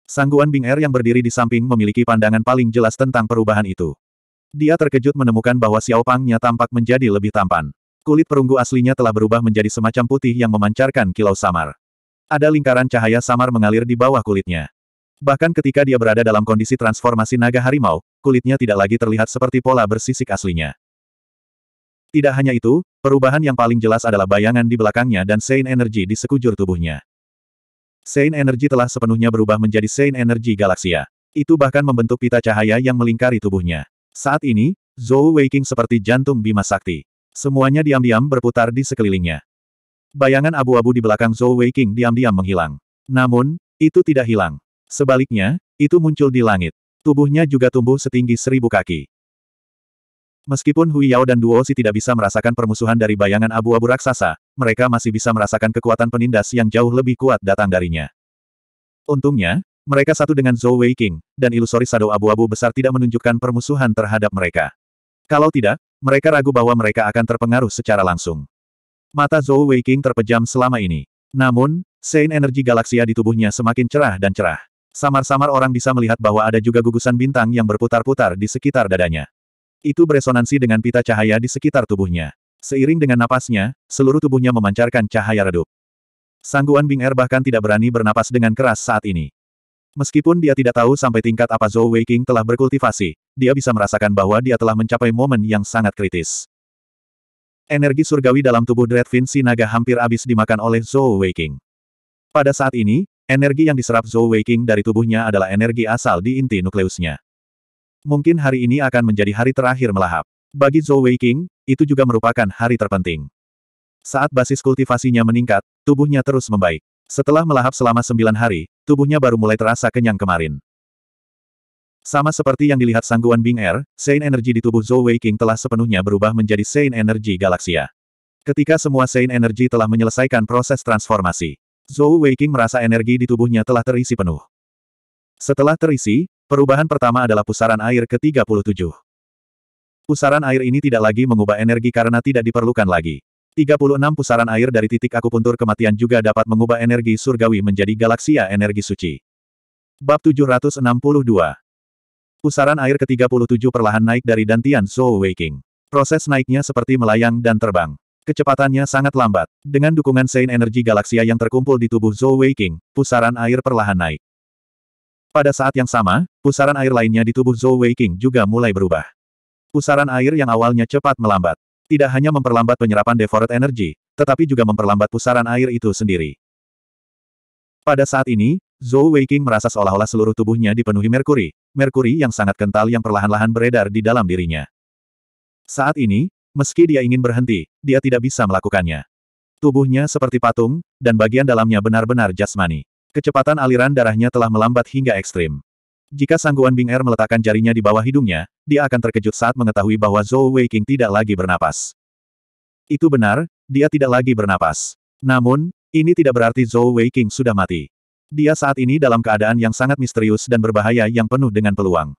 Sangguan Bing Er yang berdiri di samping memiliki pandangan paling jelas tentang perubahan itu. Dia terkejut menemukan bahwa Xiao Pangnya tampak menjadi lebih tampan. Kulit perunggu aslinya telah berubah menjadi semacam putih yang memancarkan kilau samar. Ada lingkaran cahaya samar mengalir di bawah kulitnya. Bahkan ketika dia berada dalam kondisi transformasi naga harimau, kulitnya tidak lagi terlihat seperti pola bersisik aslinya. Tidak hanya itu, perubahan yang paling jelas adalah bayangan di belakangnya dan Sein energi di sekujur tubuhnya. Sein energi telah sepenuhnya berubah menjadi Sein energi Galaksia. Itu bahkan membentuk pita cahaya yang melingkari tubuhnya. Saat ini, Zhou Weiqing seperti jantung Bima Sakti. Semuanya diam-diam berputar di sekelilingnya. Bayangan abu-abu di belakang Zhou Weiqing diam-diam menghilang. Namun, itu tidak hilang. Sebaliknya, itu muncul di langit. Tubuhnya juga tumbuh setinggi seribu kaki. Meskipun Hui Yao dan Duo Si tidak bisa merasakan permusuhan dari bayangan abu-abu raksasa, mereka masih bisa merasakan kekuatan penindas yang jauh lebih kuat datang darinya. Untungnya, mereka satu dengan Zhou Weiqing, dan ilusori Shadow Abu-Abu besar tidak menunjukkan permusuhan terhadap mereka. Kalau tidak, mereka ragu bahwa mereka akan terpengaruh secara langsung. Mata Zhou Weiqing terpejam selama ini. Namun, Sein energi galaksia di tubuhnya semakin cerah dan cerah. Samar-samar orang bisa melihat bahwa ada juga gugusan bintang yang berputar-putar di sekitar dadanya. Itu beresonansi dengan pita cahaya di sekitar tubuhnya. Seiring dengan napasnya, seluruh tubuhnya memancarkan cahaya redup. Sangguan Bing Er bahkan tidak berani bernapas dengan keras saat ini. Meskipun dia tidak tahu sampai tingkat apa Zhou Weiqing telah berkultivasi, dia bisa merasakan bahwa dia telah mencapai momen yang sangat kritis. Energi surgawi dalam tubuh Dreadfin si naga hampir habis dimakan oleh Zhou Weiqing. Pada saat ini, energi yang diserap Zhou Weiqing dari tubuhnya adalah energi asal di inti nukleusnya. Mungkin hari ini akan menjadi hari terakhir melahap. Bagi Zhou Weiqing, itu juga merupakan hari terpenting. Saat basis kultivasinya meningkat, tubuhnya terus membaik. Setelah melahap selama sembilan hari, tubuhnya baru mulai terasa kenyang kemarin. Sama seperti yang dilihat sangguan Bing Air, er, Sein Energy di tubuh Zhou Weiqing telah sepenuhnya berubah menjadi Sein Energy Galaxia. Ketika semua Sein Energy telah menyelesaikan proses transformasi, Zhou Weiqing merasa energi di tubuhnya telah terisi penuh. Setelah terisi, perubahan pertama adalah pusaran air ke-37. Pusaran air ini tidak lagi mengubah energi karena tidak diperlukan lagi. 36 pusaran air dari titik akupuntur kematian juga dapat mengubah energi surgawi menjadi galaksi energi suci. Bab 762 Pusaran air ke-37 perlahan naik dari Dantian Zhou Weiking. Proses naiknya seperti melayang dan terbang. Kecepatannya sangat lambat. Dengan dukungan Sein energi galaksi yang terkumpul di tubuh Zhou Weiking, pusaran air perlahan naik. Pada saat yang sama, pusaran air lainnya di tubuh Zhou Weiking juga mulai berubah. Pusaran air yang awalnya cepat melambat, tidak hanya memperlambat penyerapan Devored Energy, tetapi juga memperlambat pusaran air itu sendiri. Pada saat ini, Zhou Weiqing merasa seolah-olah seluruh tubuhnya dipenuhi merkuri, merkuri yang sangat kental yang perlahan-lahan beredar di dalam dirinya. Saat ini, meski dia ingin berhenti, dia tidak bisa melakukannya. Tubuhnya seperti patung, dan bagian dalamnya benar-benar jasmani. Kecepatan aliran darahnya telah melambat hingga ekstrim. Jika sangguan Bing Er meletakkan jarinya di bawah hidungnya, dia akan terkejut saat mengetahui bahwa Zhou Weiqing tidak lagi bernapas. Itu benar, dia tidak lagi bernapas. Namun, ini tidak berarti Zhou Weiqing sudah mati. Dia saat ini dalam keadaan yang sangat misterius dan berbahaya yang penuh dengan peluang.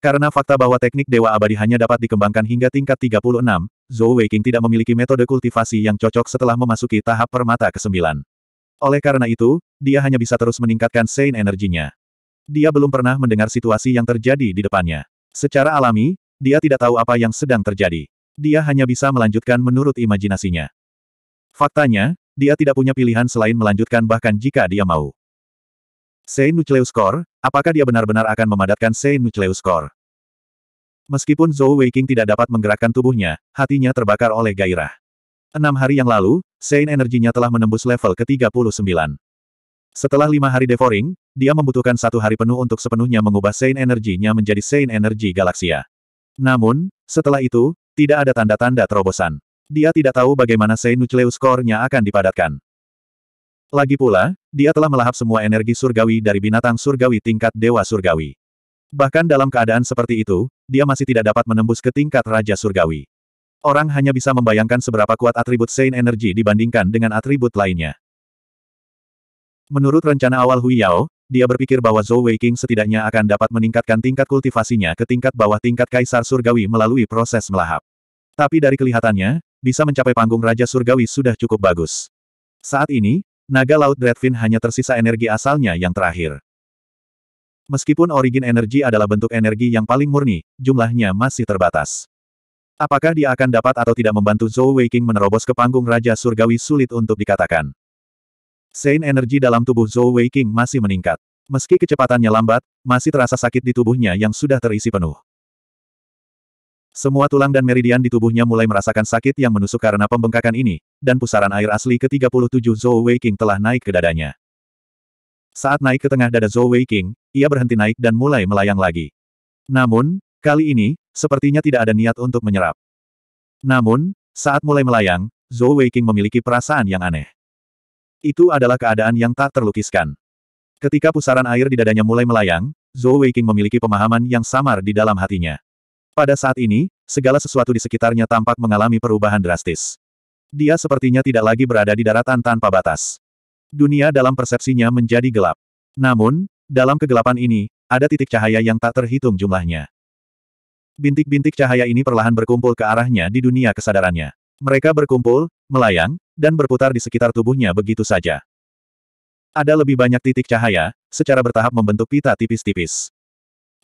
Karena fakta bahwa teknik Dewa Abadi hanya dapat dikembangkan hingga tingkat 36, Zhou Weiqing tidak memiliki metode kultivasi yang cocok setelah memasuki tahap permata ke-9. Oleh karena itu, dia hanya bisa terus meningkatkan Sein energinya. Dia belum pernah mendengar situasi yang terjadi di depannya. Secara alami, dia tidak tahu apa yang sedang terjadi. Dia hanya bisa melanjutkan menurut imajinasinya. Faktanya, dia tidak punya pilihan selain melanjutkan bahkan jika dia mau. Sein Nucleus Core, apakah dia benar-benar akan memadatkan Sein Nucleus Core? Meskipun Zhou Weiking tidak dapat menggerakkan tubuhnya, hatinya terbakar oleh gairah. Enam hari yang lalu, Sein energinya telah menembus level ke-39. Setelah lima hari devouring, dia membutuhkan satu hari penuh untuk sepenuhnya mengubah Saint Energy-nya menjadi Saint Energi Galaxia. Namun, setelah itu, tidak ada tanda-tanda terobosan. Dia tidak tahu bagaimana Saint Nucleus Core-nya akan dipadatkan. Lagi pula, dia telah melahap semua energi surgawi dari binatang surgawi tingkat Dewa Surgawi. Bahkan dalam keadaan seperti itu, dia masih tidak dapat menembus ke tingkat Raja Surgawi. Orang hanya bisa membayangkan seberapa kuat atribut Saint Energi dibandingkan dengan atribut lainnya. Menurut rencana awal Hui Yao, dia berpikir bahwa Zhou Weiqing setidaknya akan dapat meningkatkan tingkat kultivasinya ke tingkat bawah tingkat Kaisar Surgawi melalui proses melahap. Tapi dari kelihatannya, bisa mencapai panggung Raja Surgawi sudah cukup bagus. Saat ini, naga laut Dreadfin hanya tersisa energi asalnya yang terakhir. Meskipun origin energi adalah bentuk energi yang paling murni, jumlahnya masih terbatas. Apakah dia akan dapat atau tidak membantu Zhou Weiqing menerobos ke panggung Raja Surgawi sulit untuk dikatakan. Sein energi dalam tubuh Zhou Wei King masih meningkat. Meski kecepatannya lambat, masih terasa sakit di tubuhnya yang sudah terisi penuh. Semua tulang dan meridian di tubuhnya mulai merasakan sakit yang menusuk karena pembengkakan ini, dan pusaran air asli ke-37 Zhou Wei King telah naik ke dadanya. Saat naik ke tengah dada Zhou Wei King, ia berhenti naik dan mulai melayang lagi. Namun, kali ini, sepertinya tidak ada niat untuk menyerap. Namun, saat mulai melayang, Zhou Wei King memiliki perasaan yang aneh. Itu adalah keadaan yang tak terlukiskan. Ketika pusaran air di dadanya mulai melayang, Zhou Weiqing memiliki pemahaman yang samar di dalam hatinya. Pada saat ini, segala sesuatu di sekitarnya tampak mengalami perubahan drastis. Dia sepertinya tidak lagi berada di daratan tanpa batas. Dunia dalam persepsinya menjadi gelap. Namun, dalam kegelapan ini, ada titik cahaya yang tak terhitung jumlahnya. Bintik-bintik cahaya ini perlahan berkumpul ke arahnya di dunia kesadarannya. Mereka berkumpul, melayang, dan berputar di sekitar tubuhnya begitu saja. Ada lebih banyak titik cahaya, secara bertahap membentuk pita tipis-tipis.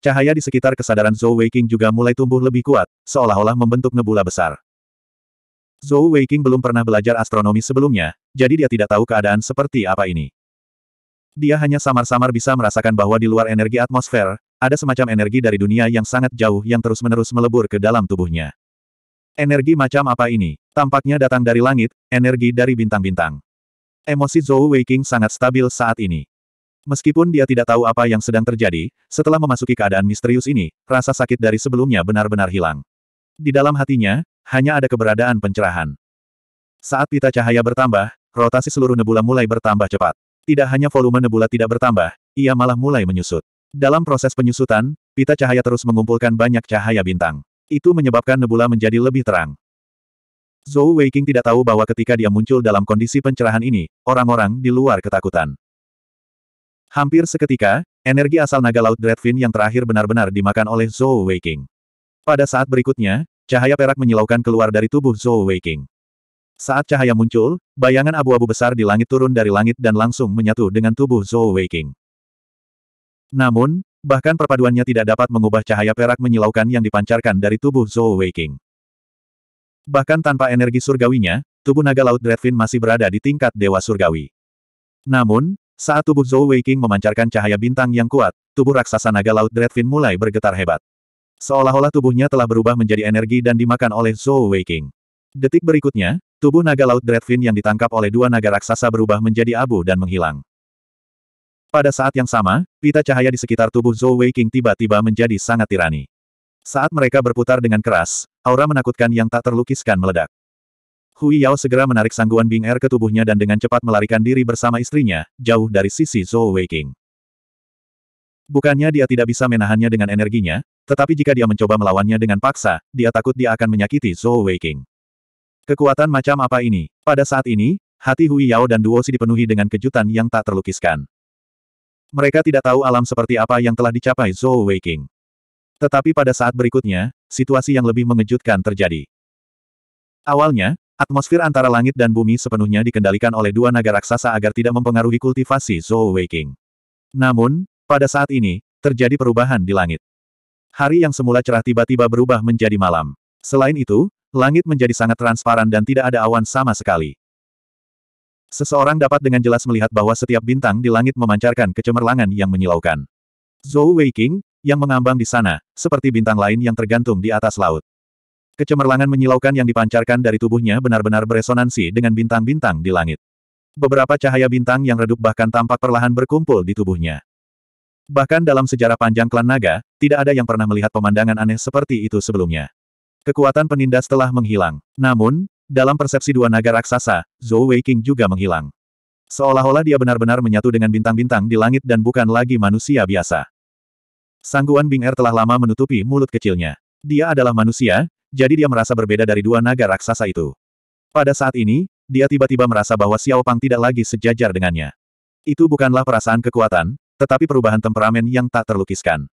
Cahaya di sekitar kesadaran Zhou Weiqing juga mulai tumbuh lebih kuat, seolah-olah membentuk nebula besar. Zhou Weiqing belum pernah belajar astronomi sebelumnya, jadi dia tidak tahu keadaan seperti apa ini. Dia hanya samar-samar bisa merasakan bahwa di luar energi atmosfer, ada semacam energi dari dunia yang sangat jauh yang terus-menerus melebur ke dalam tubuhnya. Energi macam apa ini? Tampaknya datang dari langit, energi dari bintang-bintang. Emosi Zhou Weiqing sangat stabil saat ini. Meskipun dia tidak tahu apa yang sedang terjadi, setelah memasuki keadaan misterius ini, rasa sakit dari sebelumnya benar-benar hilang. Di dalam hatinya, hanya ada keberadaan pencerahan. Saat pita cahaya bertambah, rotasi seluruh nebula mulai bertambah cepat. Tidak hanya volume nebula tidak bertambah, ia malah mulai menyusut. Dalam proses penyusutan, pita cahaya terus mengumpulkan banyak cahaya bintang. Itu menyebabkan nebula menjadi lebih terang. Zhou Weiqing tidak tahu bahwa ketika dia muncul dalam kondisi pencerahan ini, orang-orang di luar ketakutan. Hampir seketika, energi asal naga laut Dreadfin yang terakhir benar-benar dimakan oleh Zhou Weiqing. Pada saat berikutnya, cahaya perak menyilaukan keluar dari tubuh Zhou Weiqing. Saat cahaya muncul, bayangan abu-abu besar di langit turun dari langit dan langsung menyatu dengan tubuh Zhou Weiqing. Namun, bahkan perpaduannya tidak dapat mengubah cahaya perak menyilaukan yang dipancarkan dari tubuh Zhou Weiqing. Bahkan tanpa energi surgawinya, tubuh naga laut Dreadfin masih berada di tingkat dewa surgawi. Namun, saat tubuh Zhou Weiqing memancarkan cahaya bintang yang kuat, tubuh raksasa naga laut Dreadfin mulai bergetar hebat. Seolah-olah tubuhnya telah berubah menjadi energi dan dimakan oleh Zhou Weiqing. Detik berikutnya, tubuh naga laut Dreadfin yang ditangkap oleh dua naga raksasa berubah menjadi abu dan menghilang. Pada saat yang sama, pita cahaya di sekitar tubuh Zhou Weiqing tiba-tiba menjadi sangat tirani. Saat mereka berputar dengan keras, Aura menakutkan yang tak terlukiskan meledak. Hui Yao segera menarik sangguan Bing Er ke tubuhnya dan dengan cepat melarikan diri bersama istrinya, jauh dari sisi Zhou Weiqing. Bukannya dia tidak bisa menahannya dengan energinya, tetapi jika dia mencoba melawannya dengan paksa, dia takut dia akan menyakiti Zhou Weiqing. Kekuatan macam apa ini? Pada saat ini, hati Hui Yao dan Duo Si dipenuhi dengan kejutan yang tak terlukiskan. Mereka tidak tahu alam seperti apa yang telah dicapai Zhou Weiqing. Tetapi pada saat berikutnya, situasi yang lebih mengejutkan terjadi. Awalnya, atmosfer antara langit dan bumi sepenuhnya dikendalikan oleh dua naga raksasa agar tidak mempengaruhi kultivasi Zhou Weiqing. Namun, pada saat ini, terjadi perubahan di langit. Hari yang semula cerah tiba-tiba berubah menjadi malam. Selain itu, langit menjadi sangat transparan dan tidak ada awan sama sekali. Seseorang dapat dengan jelas melihat bahwa setiap bintang di langit memancarkan kecemerlangan yang menyilaukan. Zhou Weiqing, yang mengambang di sana, seperti bintang lain yang tergantung di atas laut. Kecemerlangan menyilaukan yang dipancarkan dari tubuhnya benar-benar beresonansi dengan bintang-bintang di langit. Beberapa cahaya bintang yang redup bahkan tampak perlahan berkumpul di tubuhnya. Bahkan dalam sejarah panjang klan naga, tidak ada yang pernah melihat pemandangan aneh seperti itu sebelumnya. Kekuatan penindas telah menghilang. Namun, dalam persepsi dua naga raksasa, Zhou Weiqing juga menghilang. Seolah-olah dia benar-benar menyatu dengan bintang-bintang di langit dan bukan lagi manusia biasa. Sangguan Bing Er telah lama menutupi mulut kecilnya. Dia adalah manusia, jadi dia merasa berbeda dari dua naga raksasa itu. Pada saat ini, dia tiba-tiba merasa bahwa Xiao Pang tidak lagi sejajar dengannya. Itu bukanlah perasaan kekuatan, tetapi perubahan temperamen yang tak terlukiskan.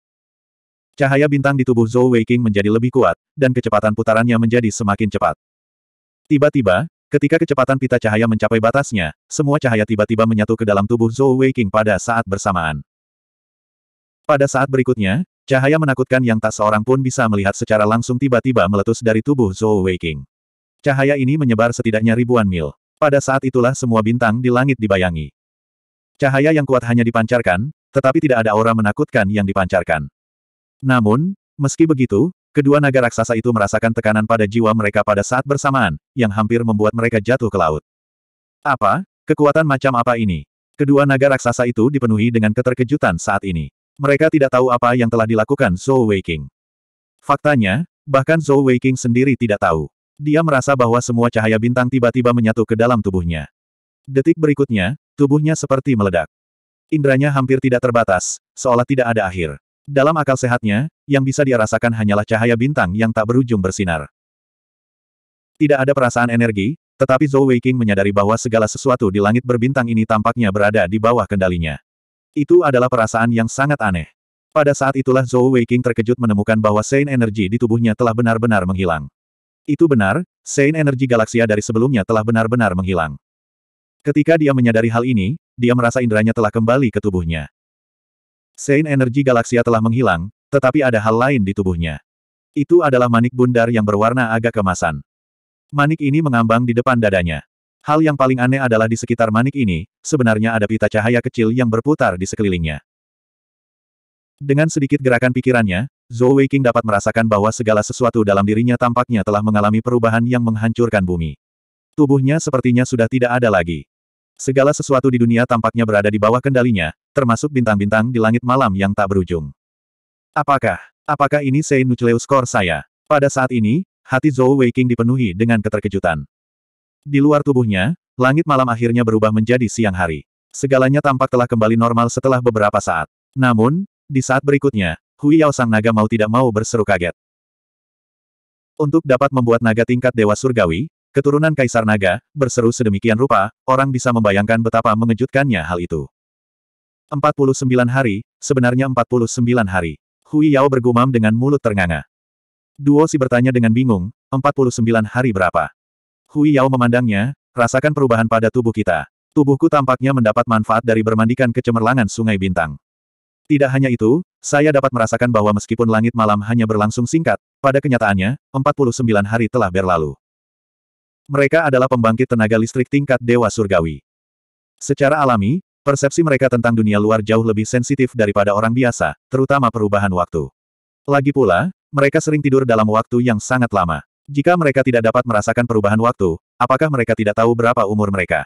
Cahaya bintang di tubuh Zhou Weiqing menjadi lebih kuat, dan kecepatan putarannya menjadi semakin cepat. Tiba-tiba, ketika kecepatan pita cahaya mencapai batasnya, semua cahaya tiba-tiba menyatu ke dalam tubuh Zhou Weiqing pada saat bersamaan. Pada saat berikutnya, cahaya menakutkan yang tak seorang pun bisa melihat secara langsung tiba-tiba meletus dari tubuh Zhou Weiqing. Cahaya ini menyebar setidaknya ribuan mil. Pada saat itulah semua bintang di langit dibayangi. Cahaya yang kuat hanya dipancarkan, tetapi tidak ada aura menakutkan yang dipancarkan. Namun, meski begitu, kedua naga raksasa itu merasakan tekanan pada jiwa mereka pada saat bersamaan, yang hampir membuat mereka jatuh ke laut. Apa? Kekuatan macam apa ini? Kedua naga raksasa itu dipenuhi dengan keterkejutan saat ini. Mereka tidak tahu apa yang telah dilakukan Zhou Weiqing. Faktanya, bahkan Zhou Weiqing sendiri tidak tahu. Dia merasa bahwa semua cahaya bintang tiba-tiba menyatu ke dalam tubuhnya. Detik berikutnya, tubuhnya seperti meledak. Indranya hampir tidak terbatas, seolah tidak ada akhir. Dalam akal sehatnya, yang bisa dia rasakan hanyalah cahaya bintang yang tak berujung bersinar. Tidak ada perasaan energi, tetapi Zhou Weiqing menyadari bahwa segala sesuatu di langit berbintang ini tampaknya berada di bawah kendalinya. Itu adalah perasaan yang sangat aneh. Pada saat itulah Zhou Weiqing terkejut menemukan bahwa sein Energy di tubuhnya telah benar-benar menghilang. Itu benar, sein Energy Galaksia dari sebelumnya telah benar-benar menghilang. Ketika dia menyadari hal ini, dia merasa inderanya telah kembali ke tubuhnya. Sein Energy Galaksia telah menghilang, tetapi ada hal lain di tubuhnya. Itu adalah manik bundar yang berwarna agak kemasan. Manik ini mengambang di depan dadanya. Hal yang paling aneh adalah di sekitar manik ini, sebenarnya ada pita cahaya kecil yang berputar di sekelilingnya. Dengan sedikit gerakan pikirannya, Zhou Weiqing dapat merasakan bahwa segala sesuatu dalam dirinya tampaknya telah mengalami perubahan yang menghancurkan bumi. Tubuhnya sepertinya sudah tidak ada lagi. Segala sesuatu di dunia tampaknya berada di bawah kendalinya, termasuk bintang-bintang di langit malam yang tak berujung. Apakah, apakah ini Sei Nucleus Core saya? Pada saat ini, hati Zhou Weiqing dipenuhi dengan keterkejutan. Di luar tubuhnya, langit malam akhirnya berubah menjadi siang hari. Segalanya tampak telah kembali normal setelah beberapa saat. Namun, di saat berikutnya, Hui Yao Sang Naga mau tidak mau berseru kaget. Untuk dapat membuat naga tingkat Dewa Surgawi, keturunan Kaisar Naga, berseru sedemikian rupa, orang bisa membayangkan betapa mengejutkannya hal itu. 49 hari, sebenarnya 49 hari. Hui Yao bergumam dengan mulut ternganga. Duo si bertanya dengan bingung, 49 hari berapa? Hui Yao memandangnya, rasakan perubahan pada tubuh kita. Tubuhku tampaknya mendapat manfaat dari bermandikan kecemerlangan sungai bintang. Tidak hanya itu, saya dapat merasakan bahwa meskipun langit malam hanya berlangsung singkat, pada kenyataannya, 49 hari telah berlalu. Mereka adalah pembangkit tenaga listrik tingkat Dewa Surgawi. Secara alami, persepsi mereka tentang dunia luar jauh lebih sensitif daripada orang biasa, terutama perubahan waktu. Lagi pula, mereka sering tidur dalam waktu yang sangat lama. Jika mereka tidak dapat merasakan perubahan waktu, apakah mereka tidak tahu berapa umur mereka?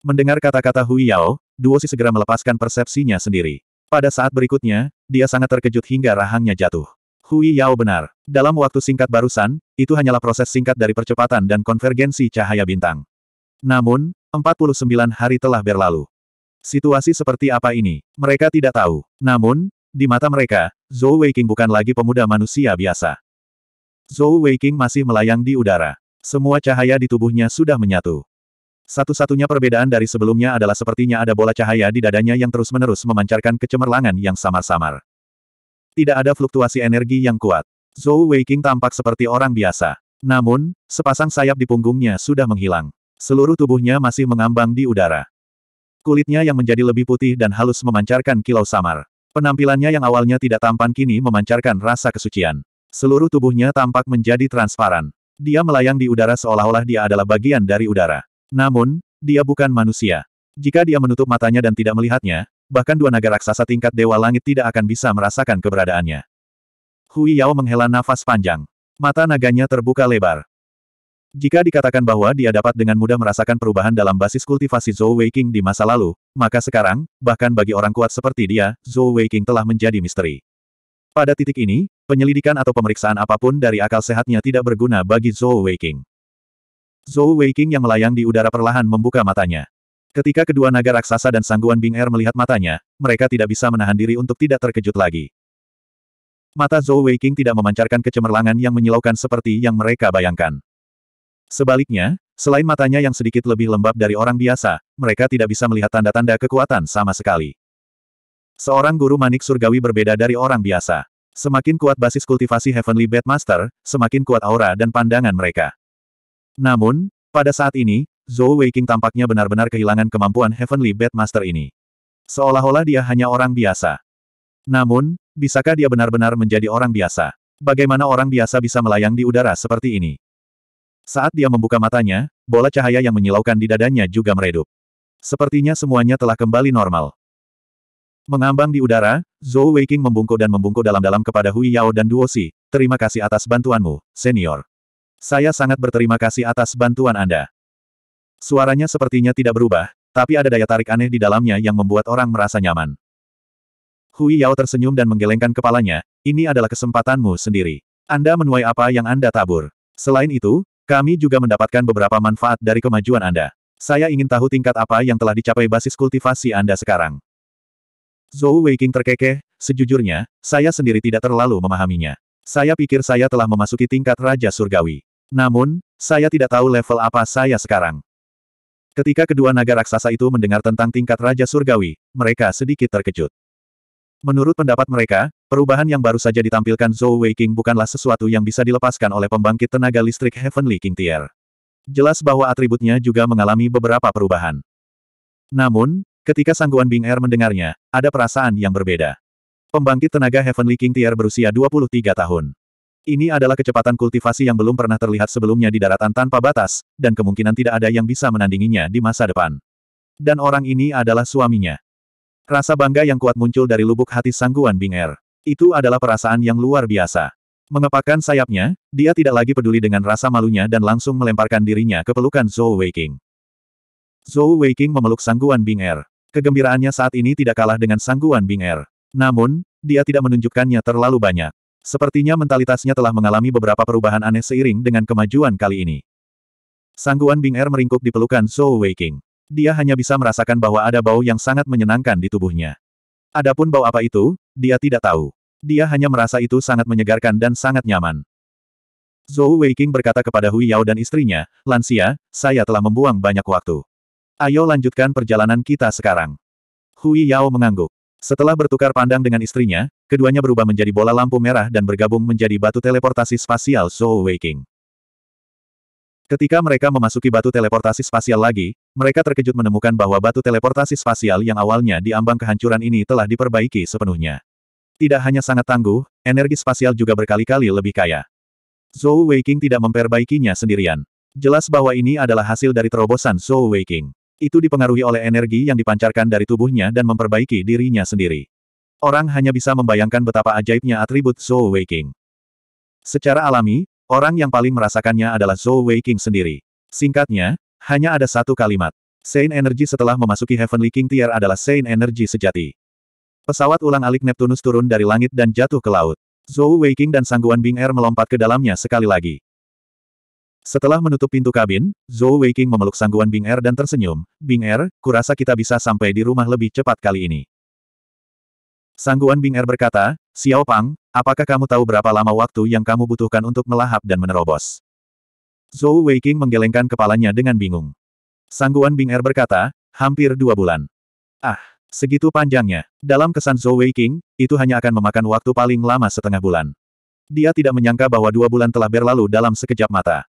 Mendengar kata-kata Hui Yao, Si segera melepaskan persepsinya sendiri. Pada saat berikutnya, dia sangat terkejut hingga rahangnya jatuh. Hui Yao benar. Dalam waktu singkat barusan, itu hanyalah proses singkat dari percepatan dan konvergensi cahaya bintang. Namun, 49 hari telah berlalu. Situasi seperti apa ini? Mereka tidak tahu. Namun, di mata mereka, Zhou Weiqing bukan lagi pemuda manusia biasa. Zhou Weiqing masih melayang di udara. Semua cahaya di tubuhnya sudah menyatu. Satu-satunya perbedaan dari sebelumnya adalah sepertinya ada bola cahaya di dadanya yang terus-menerus memancarkan kecemerlangan yang samar-samar. Tidak ada fluktuasi energi yang kuat. Zhou Weiqing tampak seperti orang biasa. Namun, sepasang sayap di punggungnya sudah menghilang. Seluruh tubuhnya masih mengambang di udara. Kulitnya yang menjadi lebih putih dan halus memancarkan kilau samar. Penampilannya yang awalnya tidak tampan kini memancarkan rasa kesucian. Seluruh tubuhnya tampak menjadi transparan. Dia melayang di udara seolah-olah dia adalah bagian dari udara. Namun, dia bukan manusia. Jika dia menutup matanya dan tidak melihatnya, bahkan dua naga raksasa tingkat Dewa Langit tidak akan bisa merasakan keberadaannya. Hui Yao menghela nafas panjang. Mata naganya terbuka lebar. Jika dikatakan bahwa dia dapat dengan mudah merasakan perubahan dalam basis kultivasi Zhou Weiqing di masa lalu, maka sekarang, bahkan bagi orang kuat seperti dia, Zhou Weiqing telah menjadi misteri. Pada titik ini, penyelidikan atau pemeriksaan apapun dari akal sehatnya tidak berguna bagi Zhou Weiqing. Zhou Weiqing yang melayang di udara perlahan membuka matanya. Ketika kedua naga raksasa dan sangguan Bing Er melihat matanya, mereka tidak bisa menahan diri untuk tidak terkejut lagi. Mata Zhou Weiqing tidak memancarkan kecemerlangan yang menyilaukan seperti yang mereka bayangkan. Sebaliknya, selain matanya yang sedikit lebih lembab dari orang biasa, mereka tidak bisa melihat tanda-tanda kekuatan sama sekali. Seorang guru manik surgawi berbeda dari orang biasa. Semakin kuat basis kultivasi Heavenly Master, semakin kuat aura dan pandangan mereka. Namun, pada saat ini, Zhou Weiqing tampaknya benar-benar kehilangan kemampuan Heavenly Master ini. Seolah-olah dia hanya orang biasa. Namun, bisakah dia benar-benar menjadi orang biasa? Bagaimana orang biasa bisa melayang di udara seperti ini? Saat dia membuka matanya, bola cahaya yang menyilaukan di dadanya juga meredup. Sepertinya semuanya telah kembali normal. Mengambang di udara, Zhou Weiqing membungkuk dan membungkuk dalam-dalam kepada Hui Yao dan Duo Si. Terima kasih atas bantuanmu, senior. Saya sangat berterima kasih atas bantuan Anda. Suaranya sepertinya tidak berubah, tapi ada daya tarik aneh di dalamnya yang membuat orang merasa nyaman. Hui Yao tersenyum dan menggelengkan kepalanya, ini adalah kesempatanmu sendiri. Anda menuai apa yang Anda tabur. Selain itu, kami juga mendapatkan beberapa manfaat dari kemajuan Anda. Saya ingin tahu tingkat apa yang telah dicapai basis kultivasi Anda sekarang. Zhou Weiqing terkekeh, sejujurnya, saya sendiri tidak terlalu memahaminya. Saya pikir saya telah memasuki tingkat Raja Surgawi. Namun, saya tidak tahu level apa saya sekarang. Ketika kedua naga raksasa itu mendengar tentang tingkat Raja Surgawi, mereka sedikit terkejut. Menurut pendapat mereka, perubahan yang baru saja ditampilkan Zhou Weiqing bukanlah sesuatu yang bisa dilepaskan oleh pembangkit tenaga listrik Heavenly King Tier. Jelas bahwa atributnya juga mengalami beberapa perubahan. Namun, Ketika sangguan Bing Air er mendengarnya, ada perasaan yang berbeda. Pembangkit tenaga Heavenly King Tier berusia 23 tahun. Ini adalah kecepatan kultivasi yang belum pernah terlihat sebelumnya di daratan tanpa batas, dan kemungkinan tidak ada yang bisa menandinginya di masa depan. Dan orang ini adalah suaminya. Rasa bangga yang kuat muncul dari lubuk hati sangguan Bing Er. Itu adalah perasaan yang luar biasa. Mengepakkan sayapnya, dia tidak lagi peduli dengan rasa malunya dan langsung melemparkan dirinya ke pelukan Zhou Weiking. Zhou Weiking memeluk sangguan Bing Er. Kegembiraannya saat ini tidak kalah dengan sangguan Bing Er. Namun, dia tidak menunjukkannya terlalu banyak. Sepertinya mentalitasnya telah mengalami beberapa perubahan aneh seiring dengan kemajuan kali ini. Sangguan Bing Er meringkuk di pelukan Zhou Weiking. Dia hanya bisa merasakan bahwa ada bau yang sangat menyenangkan di tubuhnya. Adapun bau apa itu, dia tidak tahu. Dia hanya merasa itu sangat menyegarkan dan sangat nyaman. Zhou Weiking berkata kepada Hui Yao dan istrinya, Lansia, saya telah membuang banyak waktu. Ayo lanjutkan perjalanan kita sekarang. Hui Yao mengangguk. Setelah bertukar pandang dengan istrinya, keduanya berubah menjadi bola lampu merah dan bergabung menjadi batu teleportasi spasial Zhou Weiqing. Ketika mereka memasuki batu teleportasi spasial lagi, mereka terkejut menemukan bahwa batu teleportasi spasial yang awalnya diambang kehancuran ini telah diperbaiki sepenuhnya. Tidak hanya sangat tangguh, energi spasial juga berkali-kali lebih kaya. Zhou Weiqing tidak memperbaikinya sendirian. Jelas bahwa ini adalah hasil dari terobosan Zhou Weiqing. Itu dipengaruhi oleh energi yang dipancarkan dari tubuhnya dan memperbaiki dirinya sendiri. Orang hanya bisa membayangkan betapa ajaibnya atribut Zhou Weiqing. Secara alami, orang yang paling merasakannya adalah Zhou Weiqing sendiri. Singkatnya, hanya ada satu kalimat. Saint Energy setelah memasuki Heavenly King Tier adalah Saint Energy sejati. Pesawat ulang alik Neptunus turun dari langit dan jatuh ke laut. Zhou Weiqing dan sangguan Bing Er melompat ke dalamnya sekali lagi. Setelah menutup pintu kabin, Zhou Weiqing memeluk sangguan Bing Er dan tersenyum, Bing Er, kurasa kita bisa sampai di rumah lebih cepat kali ini. Sangguan Bing Er berkata, Xiao Pang, apakah kamu tahu berapa lama waktu yang kamu butuhkan untuk melahap dan menerobos? Zhou Weiqing menggelengkan kepalanya dengan bingung. Sangguan Bing Er berkata, hampir dua bulan. Ah, segitu panjangnya. Dalam kesan Zhou Weiqing, itu hanya akan memakan waktu paling lama setengah bulan. Dia tidak menyangka bahwa dua bulan telah berlalu dalam sekejap mata.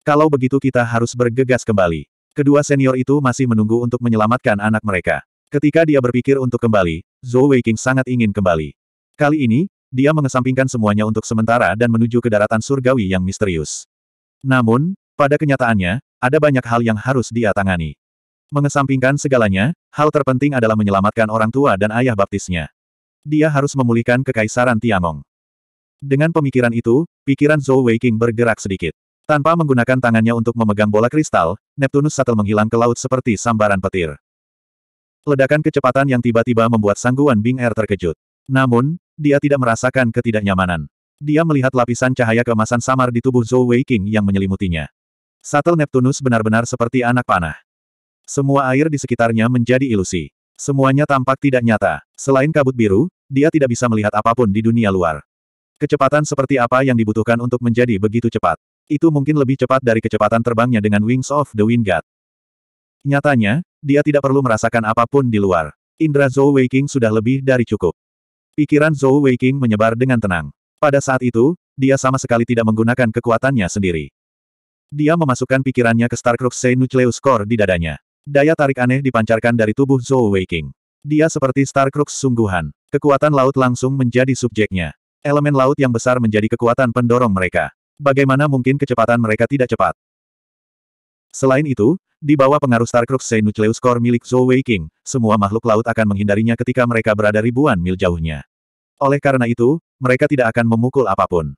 Kalau begitu kita harus bergegas kembali. Kedua senior itu masih menunggu untuk menyelamatkan anak mereka. Ketika dia berpikir untuk kembali, Zhou Weiqing sangat ingin kembali. Kali ini, dia mengesampingkan semuanya untuk sementara dan menuju ke daratan surgawi yang misterius. Namun, pada kenyataannya, ada banyak hal yang harus dia tangani. Mengesampingkan segalanya, hal terpenting adalah menyelamatkan orang tua dan ayah baptisnya. Dia harus memulihkan kekaisaran Tiamong. Dengan pemikiran itu, pikiran Zhou Weiqing bergerak sedikit. Tanpa menggunakan tangannya untuk memegang bola kristal, Neptunus Shuttle menghilang ke laut seperti sambaran petir. Ledakan kecepatan yang tiba-tiba membuat sangguan Bing Air terkejut. Namun, dia tidak merasakan ketidaknyamanan. Dia melihat lapisan cahaya keemasan samar di tubuh Zhou Weiqing yang menyelimutinya. Satel Neptunus benar-benar seperti anak panah. Semua air di sekitarnya menjadi ilusi. Semuanya tampak tidak nyata. Selain kabut biru, dia tidak bisa melihat apapun di dunia luar. Kecepatan seperti apa yang dibutuhkan untuk menjadi begitu cepat? Itu mungkin lebih cepat dari kecepatan terbangnya dengan Wings of the Wind God. Nyatanya, dia tidak perlu merasakan apapun di luar. Indra Zhou Waking sudah lebih dari cukup. Pikiran Zhou Waking menyebar dengan tenang. Pada saat itu, dia sama sekali tidak menggunakan kekuatannya sendiri. Dia memasukkan pikirannya ke Starcrux Sei Nucleus Core di dadanya. Daya tarik aneh dipancarkan dari tubuh Zhou Waking. Dia seperti Starcrux sungguhan. Kekuatan laut langsung menjadi subjeknya. Elemen laut yang besar menjadi kekuatan pendorong mereka. Bagaimana mungkin kecepatan mereka tidak cepat? Selain itu, di bawah pengaruh Starcrux Nucleus Core milik Zhou King, semua makhluk laut akan menghindarinya ketika mereka berada ribuan mil jauhnya. Oleh karena itu, mereka tidak akan memukul apapun.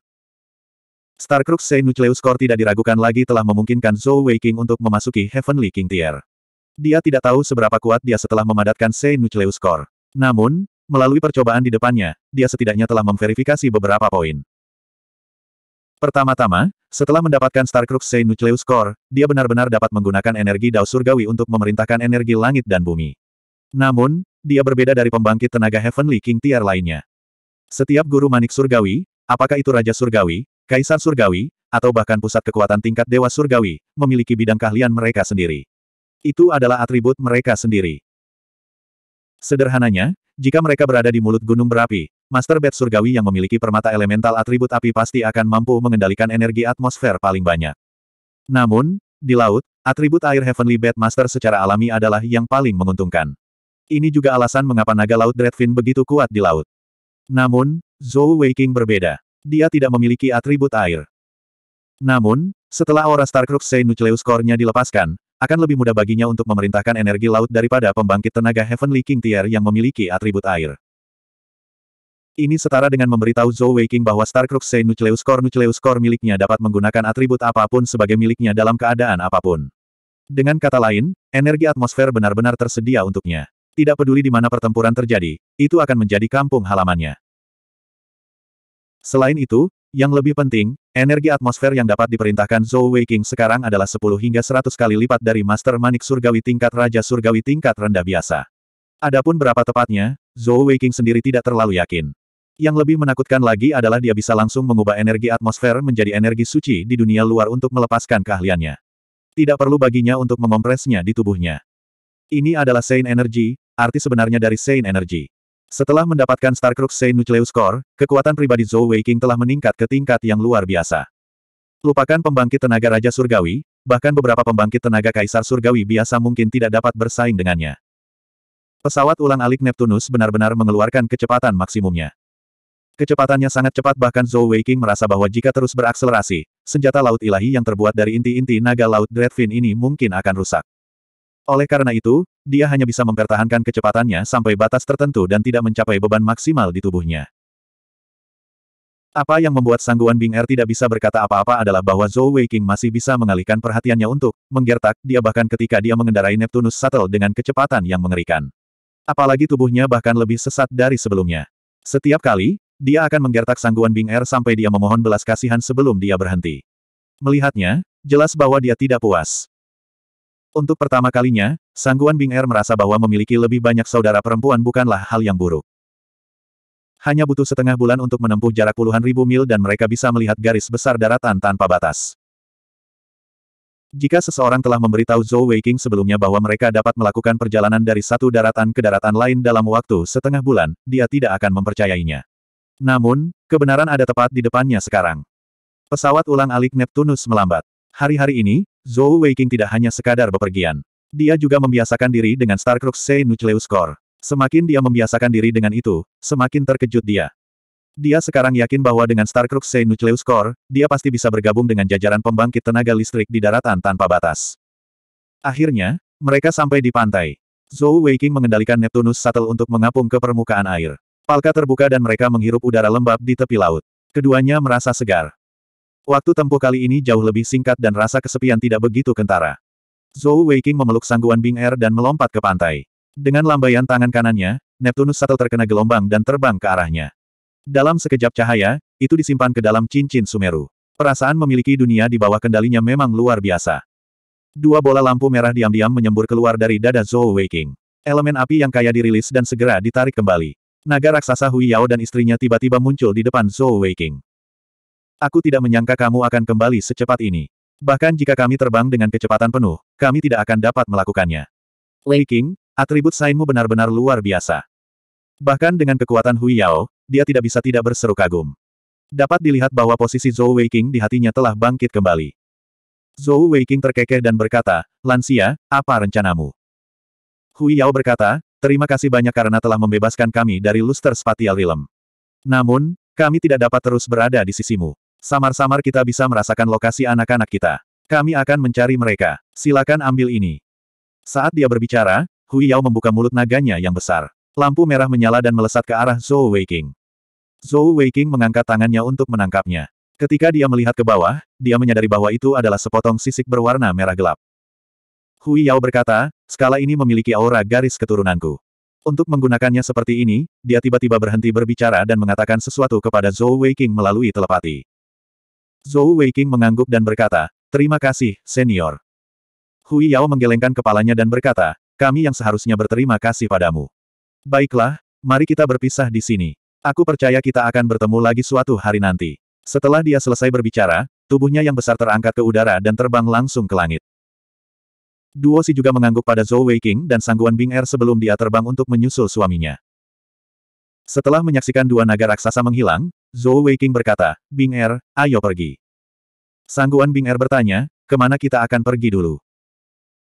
Starcrux Nucleus Core tidak diragukan lagi telah memungkinkan Zhou King untuk memasuki Heavenly King Tier. Dia tidak tahu seberapa kuat dia setelah memadatkan Nucleus Core. Namun, melalui percobaan di depannya, dia setidaknya telah memverifikasi beberapa poin. Pertama-tama, setelah mendapatkan Starcrux Sei Nucleus Core, dia benar-benar dapat menggunakan energi Dao Surgawi untuk memerintahkan energi langit dan bumi. Namun, dia berbeda dari pembangkit tenaga Heavenly King Tier lainnya. Setiap guru manik surgawi, apakah itu Raja Surgawi, Kaisar Surgawi, atau bahkan pusat kekuatan tingkat Dewa Surgawi, memiliki bidang keahlian mereka sendiri. Itu adalah atribut mereka sendiri. Sederhananya, jika mereka berada di mulut gunung berapi, Master Bed Surgawi yang memiliki permata elemental atribut api pasti akan mampu mengendalikan energi atmosfer paling banyak. Namun, di laut, atribut air Heavenly Bed Master secara alami adalah yang paling menguntungkan. Ini juga alasan mengapa naga laut Dreadfin begitu kuat di laut. Namun, Zhou Weiking berbeda. Dia tidak memiliki atribut air. Namun, setelah aura Starcrux Seinucleus core-nya dilepaskan, akan lebih mudah baginya untuk memerintahkan energi laut daripada pembangkit tenaga Heavenly King Tier yang memiliki atribut air. Ini setara dengan memberitahu Zhou Weiqing bahwa Starcrux Saint Nucleus Core Nucleus Core miliknya dapat menggunakan atribut apapun sebagai miliknya dalam keadaan apapun. Dengan kata lain, energi atmosfer benar-benar tersedia untuknya. Tidak peduli di mana pertempuran terjadi, itu akan menjadi kampung halamannya. Selain itu, yang lebih penting, energi atmosfer yang dapat diperintahkan Zhou Weiqing sekarang adalah 10 hingga 100 kali lipat dari Master Manik Surgawi tingkat Raja Surgawi tingkat rendah biasa. Adapun berapa tepatnya, Zhou Weiqing sendiri tidak terlalu yakin. Yang lebih menakutkan lagi adalah dia bisa langsung mengubah energi atmosfer menjadi energi suci di dunia luar untuk melepaskan keahliannya. Tidak perlu baginya untuk mengompresnya di tubuhnya. Ini adalah Saint Energy, arti sebenarnya dari Saint Energy. Setelah mendapatkan Starcrux Sei Nucleus Core, kekuatan pribadi Zhou Weiqing telah meningkat ke tingkat yang luar biasa. Lupakan pembangkit tenaga Raja Surgawi, bahkan beberapa pembangkit tenaga Kaisar Surgawi biasa mungkin tidak dapat bersaing dengannya. Pesawat ulang-alik Neptunus benar-benar mengeluarkan kecepatan maksimumnya. Kecepatannya sangat cepat bahkan Zhou Weiqing merasa bahwa jika terus berakselerasi, senjata laut ilahi yang terbuat dari inti-inti naga laut Dreadfin ini mungkin akan rusak. Oleh karena itu, dia hanya bisa mempertahankan kecepatannya sampai batas tertentu dan tidak mencapai beban maksimal di tubuhnya. Apa yang membuat sangguan Bing Er tidak bisa berkata apa-apa adalah bahwa Zhou Weiqing masih bisa mengalihkan perhatiannya untuk menggertak dia bahkan ketika dia mengendarai Neptunus Shuttle dengan kecepatan yang mengerikan. Apalagi tubuhnya bahkan lebih sesat dari sebelumnya. Setiap kali, dia akan menggertak sangguan Bing Er sampai dia memohon belas kasihan sebelum dia berhenti. Melihatnya, jelas bahwa dia tidak puas. Untuk pertama kalinya, Sangguan Bing Er merasa bahwa memiliki lebih banyak saudara perempuan bukanlah hal yang buruk. Hanya butuh setengah bulan untuk menempuh jarak puluhan ribu mil dan mereka bisa melihat garis besar daratan tanpa batas. Jika seseorang telah memberitahu Zhou Weiqing sebelumnya bahwa mereka dapat melakukan perjalanan dari satu daratan ke daratan lain dalam waktu setengah bulan, dia tidak akan mempercayainya. Namun, kebenaran ada tepat di depannya sekarang. Pesawat ulang alik Neptunus melambat. Hari-hari ini, Zhou Weiqing tidak hanya sekadar bepergian. Dia juga membiasakan diri dengan Starcrux C. Nucleus Core. Semakin dia membiasakan diri dengan itu, semakin terkejut dia. Dia sekarang yakin bahwa dengan Starcrux C. Nucleus Core, dia pasti bisa bergabung dengan jajaran pembangkit tenaga listrik di daratan tanpa batas. Akhirnya, mereka sampai di pantai. Zhou Weiqing mengendalikan Neptunus Shuttle untuk mengapung ke permukaan air. Palka terbuka dan mereka menghirup udara lembab di tepi laut. Keduanya merasa segar. Waktu tempuh kali ini jauh lebih singkat dan rasa kesepian tidak begitu kentara. Zhou Weiqing memeluk sangguan Bing Air er dan melompat ke pantai. Dengan lambaian tangan kanannya, Neptunus satu terkena gelombang dan terbang ke arahnya. Dalam sekejap cahaya, itu disimpan ke dalam cincin Sumeru. Perasaan memiliki dunia di bawah kendalinya memang luar biasa. Dua bola lampu merah diam-diam menyembur keluar dari dada Zhou Weiqing. Elemen api yang kaya dirilis dan segera ditarik kembali. Naga raksasa Hui Yao dan istrinya tiba-tiba muncul di depan Zhou Weiqing. Aku tidak menyangka kamu akan kembali secepat ini. Bahkan jika kami terbang dengan kecepatan penuh, kami tidak akan dapat melakukannya. Lei King, atribut sainmu benar-benar luar biasa. Bahkan dengan kekuatan Hui Yao, dia tidak bisa tidak berseru kagum. Dapat dilihat bahwa posisi Zhou Wei King di hatinya telah bangkit kembali. Zhou Wei King terkekeh dan berkata, Lansia, apa rencanamu? Hui Yao berkata, terima kasih banyak karena telah membebaskan kami dari luster spatial realm. Namun, kami tidak dapat terus berada di sisimu. Samar-samar kita bisa merasakan lokasi anak-anak kita. Kami akan mencari mereka. Silakan ambil ini. Saat dia berbicara, Hui Yao membuka mulut naganya yang besar. Lampu merah menyala dan melesat ke arah Zhou Weiqing. Zhou Weiqing mengangkat tangannya untuk menangkapnya. Ketika dia melihat ke bawah, dia menyadari bahwa itu adalah sepotong sisik berwarna merah gelap. Hui Yao berkata, skala ini memiliki aura garis keturunanku. Untuk menggunakannya seperti ini, dia tiba-tiba berhenti berbicara dan mengatakan sesuatu kepada Zhou Weiqing melalui telepati. Zhou Weiqing mengangguk dan berkata, Terima kasih, senior. Hui Yao menggelengkan kepalanya dan berkata, kami yang seharusnya berterima kasih padamu. Baiklah, mari kita berpisah di sini. Aku percaya kita akan bertemu lagi suatu hari nanti. Setelah dia selesai berbicara, tubuhnya yang besar terangkat ke udara dan terbang langsung ke langit. Duo Si juga mengangguk pada Zhou Weiqing dan sangguan Bing Er sebelum dia terbang untuk menyusul suaminya. Setelah menyaksikan dua naga raksasa menghilang, Zhou Weiqing berkata, Bing Er, ayo pergi. Sangguan Bing Er bertanya, kemana kita akan pergi dulu?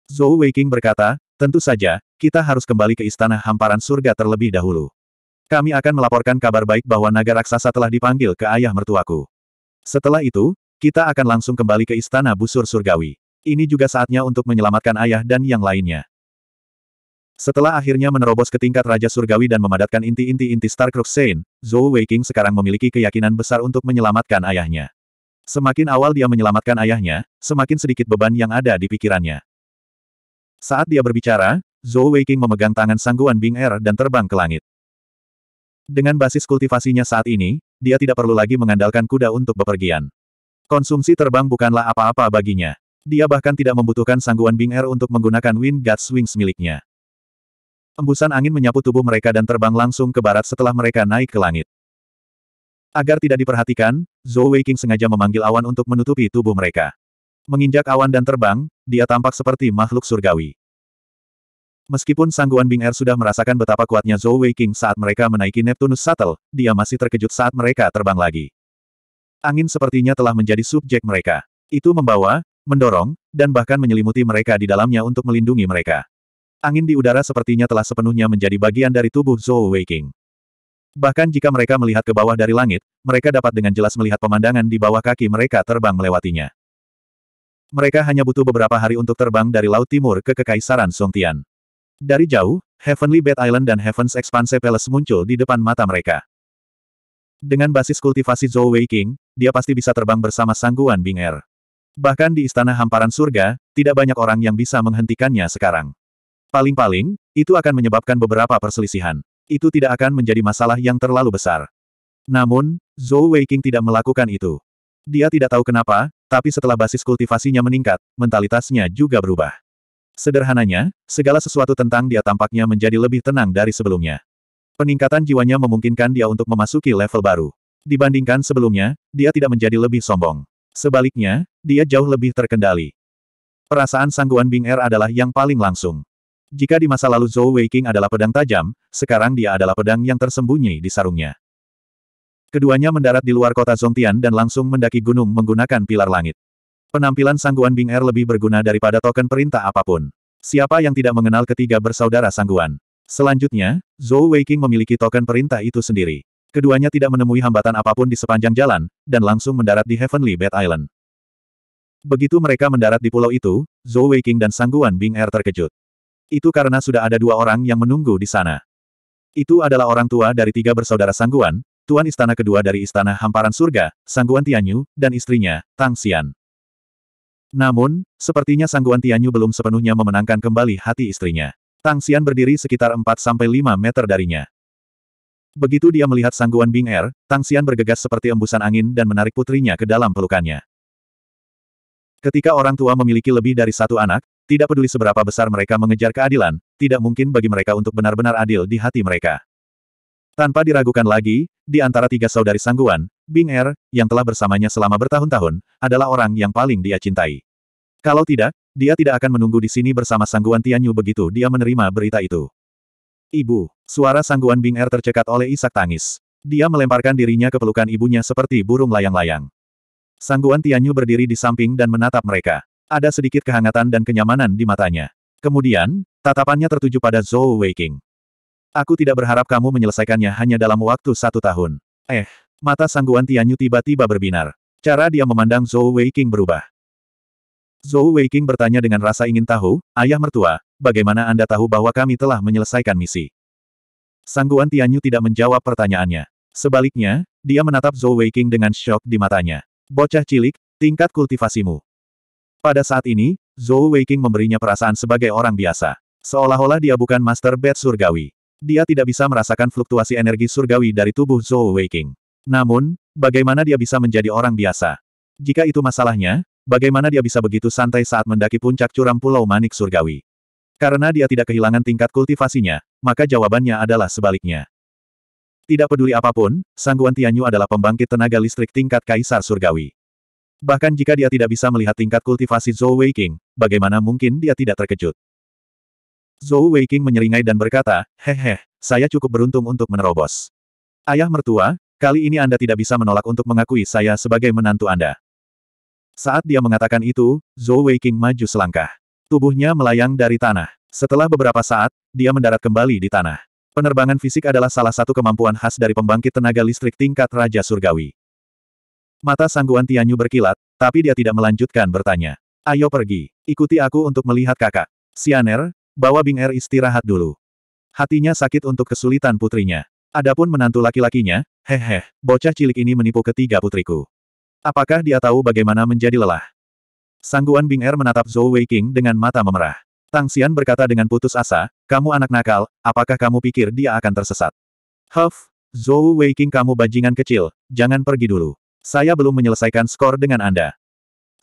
Zhou Weiqing berkata, tentu saja, kita harus kembali ke Istana Hamparan Surga terlebih dahulu. Kami akan melaporkan kabar baik bahwa naga raksasa telah dipanggil ke ayah mertuaku. Setelah itu, kita akan langsung kembali ke Istana Busur Surgawi. Ini juga saatnya untuk menyelamatkan ayah dan yang lainnya. Setelah akhirnya menerobos ke tingkat Raja Surgawi dan memadatkan inti-inti-inti Star Crusade, Zhou Weiqing sekarang memiliki keyakinan besar untuk menyelamatkan ayahnya. Semakin awal dia menyelamatkan ayahnya, semakin sedikit beban yang ada di pikirannya. Saat dia berbicara, Zhou Weiqing memegang tangan sangguan Bing Er dan terbang ke langit. Dengan basis kultivasinya saat ini, dia tidak perlu lagi mengandalkan kuda untuk bepergian. Konsumsi terbang bukanlah apa-apa baginya. Dia bahkan tidak membutuhkan sangguan Bing Er untuk menggunakan Wind God's Wings miliknya. Embusan angin menyapu tubuh mereka dan terbang langsung ke barat setelah mereka naik ke langit. Agar tidak diperhatikan, Zhou Weiqing sengaja memanggil awan untuk menutupi tubuh mereka. Menginjak awan dan terbang, dia tampak seperti makhluk surgawi. Meskipun Sangguan Bing Er sudah merasakan betapa kuatnya Zhou Weiqing saat mereka menaiki Neptunus Shuttle, dia masih terkejut saat mereka terbang lagi. Angin sepertinya telah menjadi subjek mereka. Itu membawa, mendorong, dan bahkan menyelimuti mereka di dalamnya untuk melindungi mereka. Angin di udara sepertinya telah sepenuhnya menjadi bagian dari tubuh Zhou Weiqing. Bahkan jika mereka melihat ke bawah dari langit, mereka dapat dengan jelas melihat pemandangan di bawah kaki mereka terbang melewatinya. Mereka hanya butuh beberapa hari untuk terbang dari Laut Timur ke Kekaisaran Songtian. Dari jauh, Heavenly Bed Island dan Heaven's Expanse Palace muncul di depan mata mereka. Dengan basis kultivasi Zhou Weiqing, dia pasti bisa terbang bersama sangguan Bing Er. Bahkan di Istana Hamparan Surga, tidak banyak orang yang bisa menghentikannya sekarang. Paling-paling, itu akan menyebabkan beberapa perselisihan. Itu tidak akan menjadi masalah yang terlalu besar. Namun, Zhou Weiqing tidak melakukan itu. Dia tidak tahu kenapa, tapi setelah basis kultivasinya meningkat, mentalitasnya juga berubah. Sederhananya, segala sesuatu tentang dia tampaknya menjadi lebih tenang dari sebelumnya. Peningkatan jiwanya memungkinkan dia untuk memasuki level baru. Dibandingkan sebelumnya, dia tidak menjadi lebih sombong. Sebaliknya, dia jauh lebih terkendali. Perasaan sangguan Bing Er adalah yang paling langsung. Jika di masa lalu Zhou Weiqing adalah pedang tajam, sekarang dia adalah pedang yang tersembunyi di sarungnya. Keduanya mendarat di luar kota Zhongtian dan langsung mendaki gunung menggunakan pilar langit. Penampilan Sangguan Bing Er lebih berguna daripada token perintah apapun. Siapa yang tidak mengenal ketiga bersaudara Sangguan? Selanjutnya, Zhou Weiqing memiliki token perintah itu sendiri. Keduanya tidak menemui hambatan apapun di sepanjang jalan, dan langsung mendarat di Heavenly Bed Island. Begitu mereka mendarat di pulau itu, Zhou Weiqing dan Sangguan Bing Er terkejut. Itu karena sudah ada dua orang yang menunggu di sana. Itu adalah orang tua dari tiga bersaudara Sangguan, Tuan Istana kedua dari Istana Hamparan Surga, Sangguan Tianyu, dan istrinya, Tang Xian. Namun, sepertinya Sangguan Tianyu belum sepenuhnya memenangkan kembali hati istrinya. Tang Xian berdiri sekitar 4-5 meter darinya. Begitu dia melihat Sangguan Bing Er, Tang Xian bergegas seperti embusan angin dan menarik putrinya ke dalam pelukannya. Ketika orang tua memiliki lebih dari satu anak, tidak peduli seberapa besar mereka mengejar keadilan, tidak mungkin bagi mereka untuk benar-benar adil di hati mereka. Tanpa diragukan lagi, di antara tiga saudari sangguan, Bing Er, yang telah bersamanya selama bertahun-tahun, adalah orang yang paling dia cintai. Kalau tidak, dia tidak akan menunggu di sini bersama sangguan Tianyu begitu dia menerima berita itu. Ibu, suara sangguan Bing Er tercekat oleh isak tangis. Dia melemparkan dirinya ke pelukan ibunya seperti burung layang-layang. Sangguan Tianyu berdiri di samping dan menatap mereka. Ada sedikit kehangatan dan kenyamanan di matanya. Kemudian, tatapannya tertuju pada Zhou Weiqing. Aku tidak berharap kamu menyelesaikannya hanya dalam waktu satu tahun. Eh, mata Sangguan Tianyu tiba-tiba berbinar. Cara dia memandang Zhou Weiqing berubah. Zhou Weiqing bertanya dengan rasa ingin tahu, ayah mertua, bagaimana Anda tahu bahwa kami telah menyelesaikan misi? Sangguan Tianyu tidak menjawab pertanyaannya. Sebaliknya, dia menatap Zhou Weiqing dengan syok di matanya. Bocah cilik, tingkat kultivasimu. Pada saat ini, Zhou Weiqing memberinya perasaan sebagai orang biasa. Seolah-olah dia bukan Master Bed Surgawi. Dia tidak bisa merasakan fluktuasi energi surgawi dari tubuh Zhou Weiqing. Namun, bagaimana dia bisa menjadi orang biasa? Jika itu masalahnya, bagaimana dia bisa begitu santai saat mendaki puncak curam Pulau Manik Surgawi? Karena dia tidak kehilangan tingkat kultivasinya, maka jawabannya adalah sebaliknya. Tidak peduli apapun, Sangguan Tianyu adalah pembangkit tenaga listrik tingkat Kaisar Surgawi. Bahkan jika dia tidak bisa melihat tingkat kultivasi Zhou Weiqing, bagaimana mungkin dia tidak terkejut? Zhou Weiqing menyeringai dan berkata, Hehe, saya cukup beruntung untuk menerobos. Ayah mertua, kali ini Anda tidak bisa menolak untuk mengakui saya sebagai menantu Anda. Saat dia mengatakan itu, Zhou Weiqing maju selangkah. Tubuhnya melayang dari tanah. Setelah beberapa saat, dia mendarat kembali di tanah. Penerbangan fisik adalah salah satu kemampuan khas dari pembangkit tenaga listrik tingkat Raja Surgawi. Mata sangguan Tianyu berkilat, tapi dia tidak melanjutkan bertanya. Ayo pergi, ikuti aku untuk melihat kakak. Sianer, bawa Bing Er istirahat dulu. Hatinya sakit untuk kesulitan putrinya. Adapun menantu laki-lakinya, hehe, bocah cilik ini menipu ketiga putriku. Apakah dia tahu bagaimana menjadi lelah? Sangguan Bing Er menatap Zhou Weiqing dengan mata memerah. Tang Xian berkata dengan putus asa, kamu anak nakal, apakah kamu pikir dia akan tersesat? Huff, Zhou Weiqing kamu bajingan kecil, jangan pergi dulu. Saya belum menyelesaikan skor dengan Anda.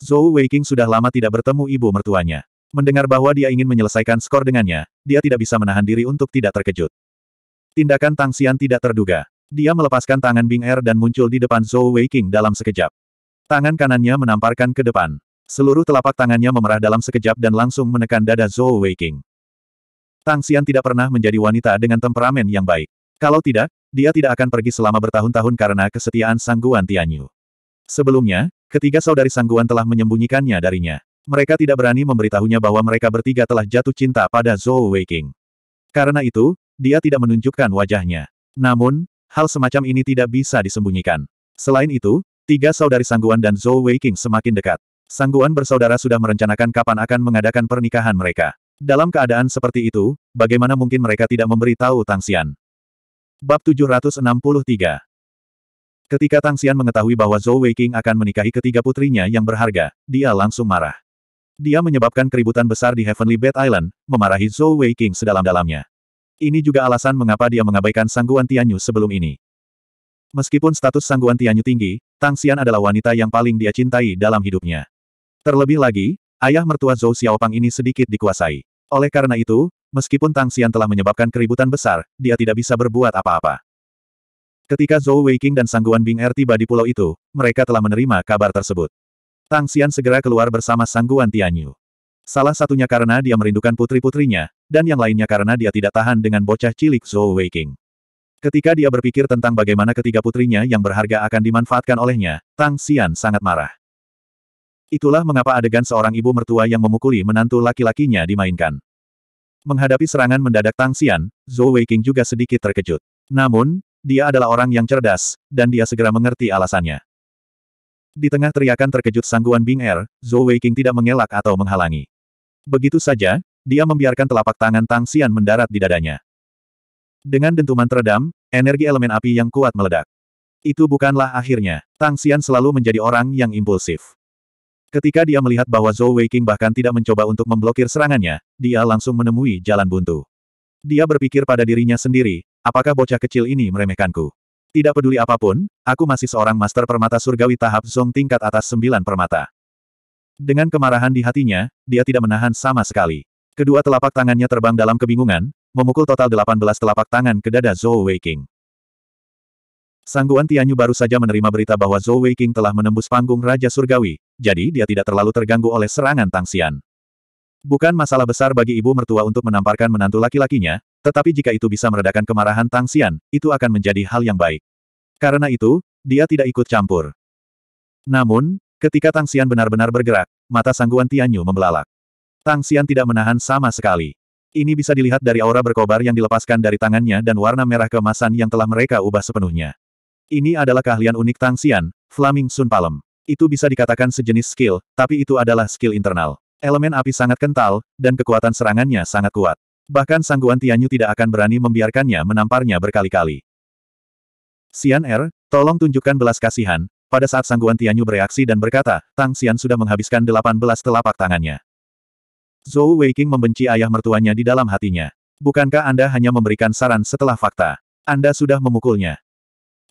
Zhou Weiqing sudah lama tidak bertemu ibu mertuanya. Mendengar bahwa dia ingin menyelesaikan skor dengannya, dia tidak bisa menahan diri untuk tidak terkejut. Tindakan Tang Xian tidak terduga. Dia melepaskan tangan Bing Er dan muncul di depan Zhou Weiqing dalam sekejap. Tangan kanannya menamparkan ke depan. Seluruh telapak tangannya memerah dalam sekejap dan langsung menekan dada Zhou Weiqing. Tang Xian tidak pernah menjadi wanita dengan temperamen yang baik. Kalau tidak, dia tidak akan pergi selama bertahun-tahun karena kesetiaan Sangguan Tianyu. Sebelumnya, ketiga saudari Sangguan telah menyembunyikannya darinya. Mereka tidak berani memberitahunya bahwa mereka bertiga telah jatuh cinta pada Zhou Weiqing. Karena itu, dia tidak menunjukkan wajahnya. Namun, hal semacam ini tidak bisa disembunyikan. Selain itu, tiga saudari Sangguan dan Zhou Weiqing semakin dekat. Sangguan bersaudara sudah merencanakan kapan akan mengadakan pernikahan mereka. Dalam keadaan seperti itu, bagaimana mungkin mereka tidak memberitahu Xian? Bab 763 Ketika Tang Xian mengetahui bahwa Zhou Weiqing akan menikahi ketiga putrinya yang berharga, dia langsung marah. Dia menyebabkan keributan besar di Heavenly Bed Island, memarahi Zhou Weiqing sedalam-dalamnya. Ini juga alasan mengapa dia mengabaikan Sangguan Tianyu sebelum ini. Meskipun status Sangguan Tianyu tinggi, Tang Xian adalah wanita yang paling dia cintai dalam hidupnya. Terlebih lagi, ayah mertua Zhou Xiaopang ini sedikit dikuasai. Oleh karena itu, meskipun Tang Xian telah menyebabkan keributan besar, dia tidak bisa berbuat apa-apa. Ketika Zhou Weiqing dan Sangguan Bing Er tiba di pulau itu, mereka telah menerima kabar tersebut. Tang Xian segera keluar bersama Sangguan Tianyu. Salah satunya karena dia merindukan putri-putrinya, dan yang lainnya karena dia tidak tahan dengan bocah cilik Zhou Weiqing. Ketika dia berpikir tentang bagaimana ketiga putrinya yang berharga akan dimanfaatkan olehnya, Tang Xian sangat marah. Itulah mengapa adegan seorang ibu mertua yang memukuli menantu laki-lakinya dimainkan. Menghadapi serangan mendadak Tang Xian, Zhou Weiqing juga sedikit terkejut. Namun, dia adalah orang yang cerdas, dan dia segera mengerti alasannya. Di tengah teriakan terkejut sangguan Bing Er, Zhou Weiqing tidak mengelak atau menghalangi. Begitu saja, dia membiarkan telapak tangan Tang Xian mendarat di dadanya. Dengan dentuman teredam, energi elemen api yang kuat meledak. Itu bukanlah akhirnya. Tang Xian selalu menjadi orang yang impulsif. Ketika dia melihat bahwa Zhou Weiqing bahkan tidak mencoba untuk memblokir serangannya, dia langsung menemui jalan buntu. Dia berpikir pada dirinya sendiri, apakah bocah kecil ini meremehkanku? Tidak peduli apapun, aku masih seorang master permata surgawi tahap zong tingkat atas sembilan permata. Dengan kemarahan di hatinya, dia tidak menahan sama sekali. Kedua telapak tangannya terbang dalam kebingungan, memukul total delapan belas telapak tangan ke dada Zhou Weiqing. Sangguan Tianyu baru saja menerima berita bahwa Zhou Weiqing telah menembus panggung Raja Surgawi, jadi dia tidak terlalu terganggu oleh serangan Tang Xian. Bukan masalah besar bagi ibu mertua untuk menamparkan menantu laki-lakinya, tetapi jika itu bisa meredakan kemarahan Tang Xian, itu akan menjadi hal yang baik. Karena itu, dia tidak ikut campur. Namun, ketika Tang Xian benar-benar bergerak, mata Sangguan Tianyu membelalak. Tang Xian tidak menahan sama sekali. Ini bisa dilihat dari aura berkobar yang dilepaskan dari tangannya dan warna merah kemasan yang telah mereka ubah sepenuhnya. Ini adalah keahlian unik Tang Xian, Flaming Sun Palem. Itu bisa dikatakan sejenis skill, tapi itu adalah skill internal. Elemen api sangat kental, dan kekuatan serangannya sangat kuat. Bahkan Sangguan Tianyu tidak akan berani membiarkannya menamparnya berkali-kali. Xian Er, tolong tunjukkan belas kasihan, pada saat Sangguan Tianyu bereaksi dan berkata, Tang Xian sudah menghabiskan 18 telapak tangannya. Zhou Weiqing membenci ayah mertuanya di dalam hatinya. Bukankah Anda hanya memberikan saran setelah fakta? Anda sudah memukulnya.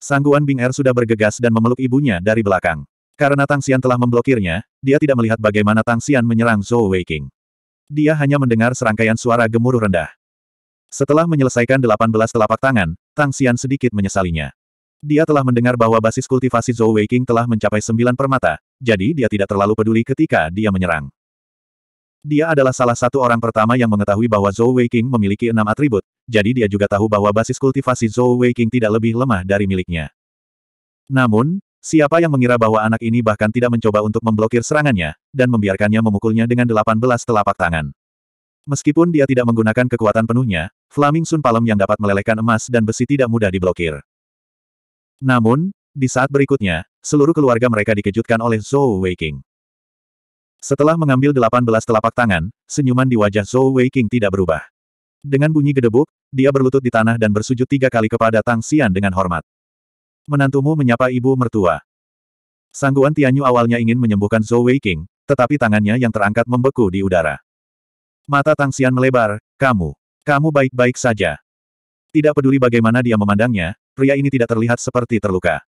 Sangguan Bing Er sudah bergegas dan memeluk ibunya dari belakang. Karena Tang Xian telah memblokirnya, dia tidak melihat bagaimana Tang Xian menyerang Zhou Weiking. Dia hanya mendengar serangkaian suara gemuruh rendah. Setelah menyelesaikan 18 telapak tangan, Tang Xian sedikit menyesalinya. Dia telah mendengar bahwa basis kultivasi Zhou Weiking telah mencapai 9 permata, jadi dia tidak terlalu peduli ketika dia menyerang. Dia adalah salah satu orang pertama yang mengetahui bahwa Zhou Weiqing memiliki enam atribut, jadi dia juga tahu bahwa basis kultivasi Zhou Weiqing tidak lebih lemah dari miliknya. Namun, siapa yang mengira bahwa anak ini bahkan tidak mencoba untuk memblokir serangannya, dan membiarkannya memukulnya dengan 18 telapak tangan. Meskipun dia tidak menggunakan kekuatan penuhnya, Flaming Sun Palem yang dapat melelehkan emas dan besi tidak mudah diblokir. Namun, di saat berikutnya, seluruh keluarga mereka dikejutkan oleh Zhou Weiqing. Setelah mengambil 18 telapak tangan, senyuman di wajah Zhou Weiqing tidak berubah. Dengan bunyi gedebuk, dia berlutut di tanah dan bersujud tiga kali kepada Tang Xian dengan hormat. Menantumu menyapa ibu mertua. Sangguan Tianyu awalnya ingin menyembuhkan Zhou Weiqing, tetapi tangannya yang terangkat membeku di udara. Mata Tang Xian melebar, kamu, kamu baik-baik saja. Tidak peduli bagaimana dia memandangnya, pria ini tidak terlihat seperti terluka.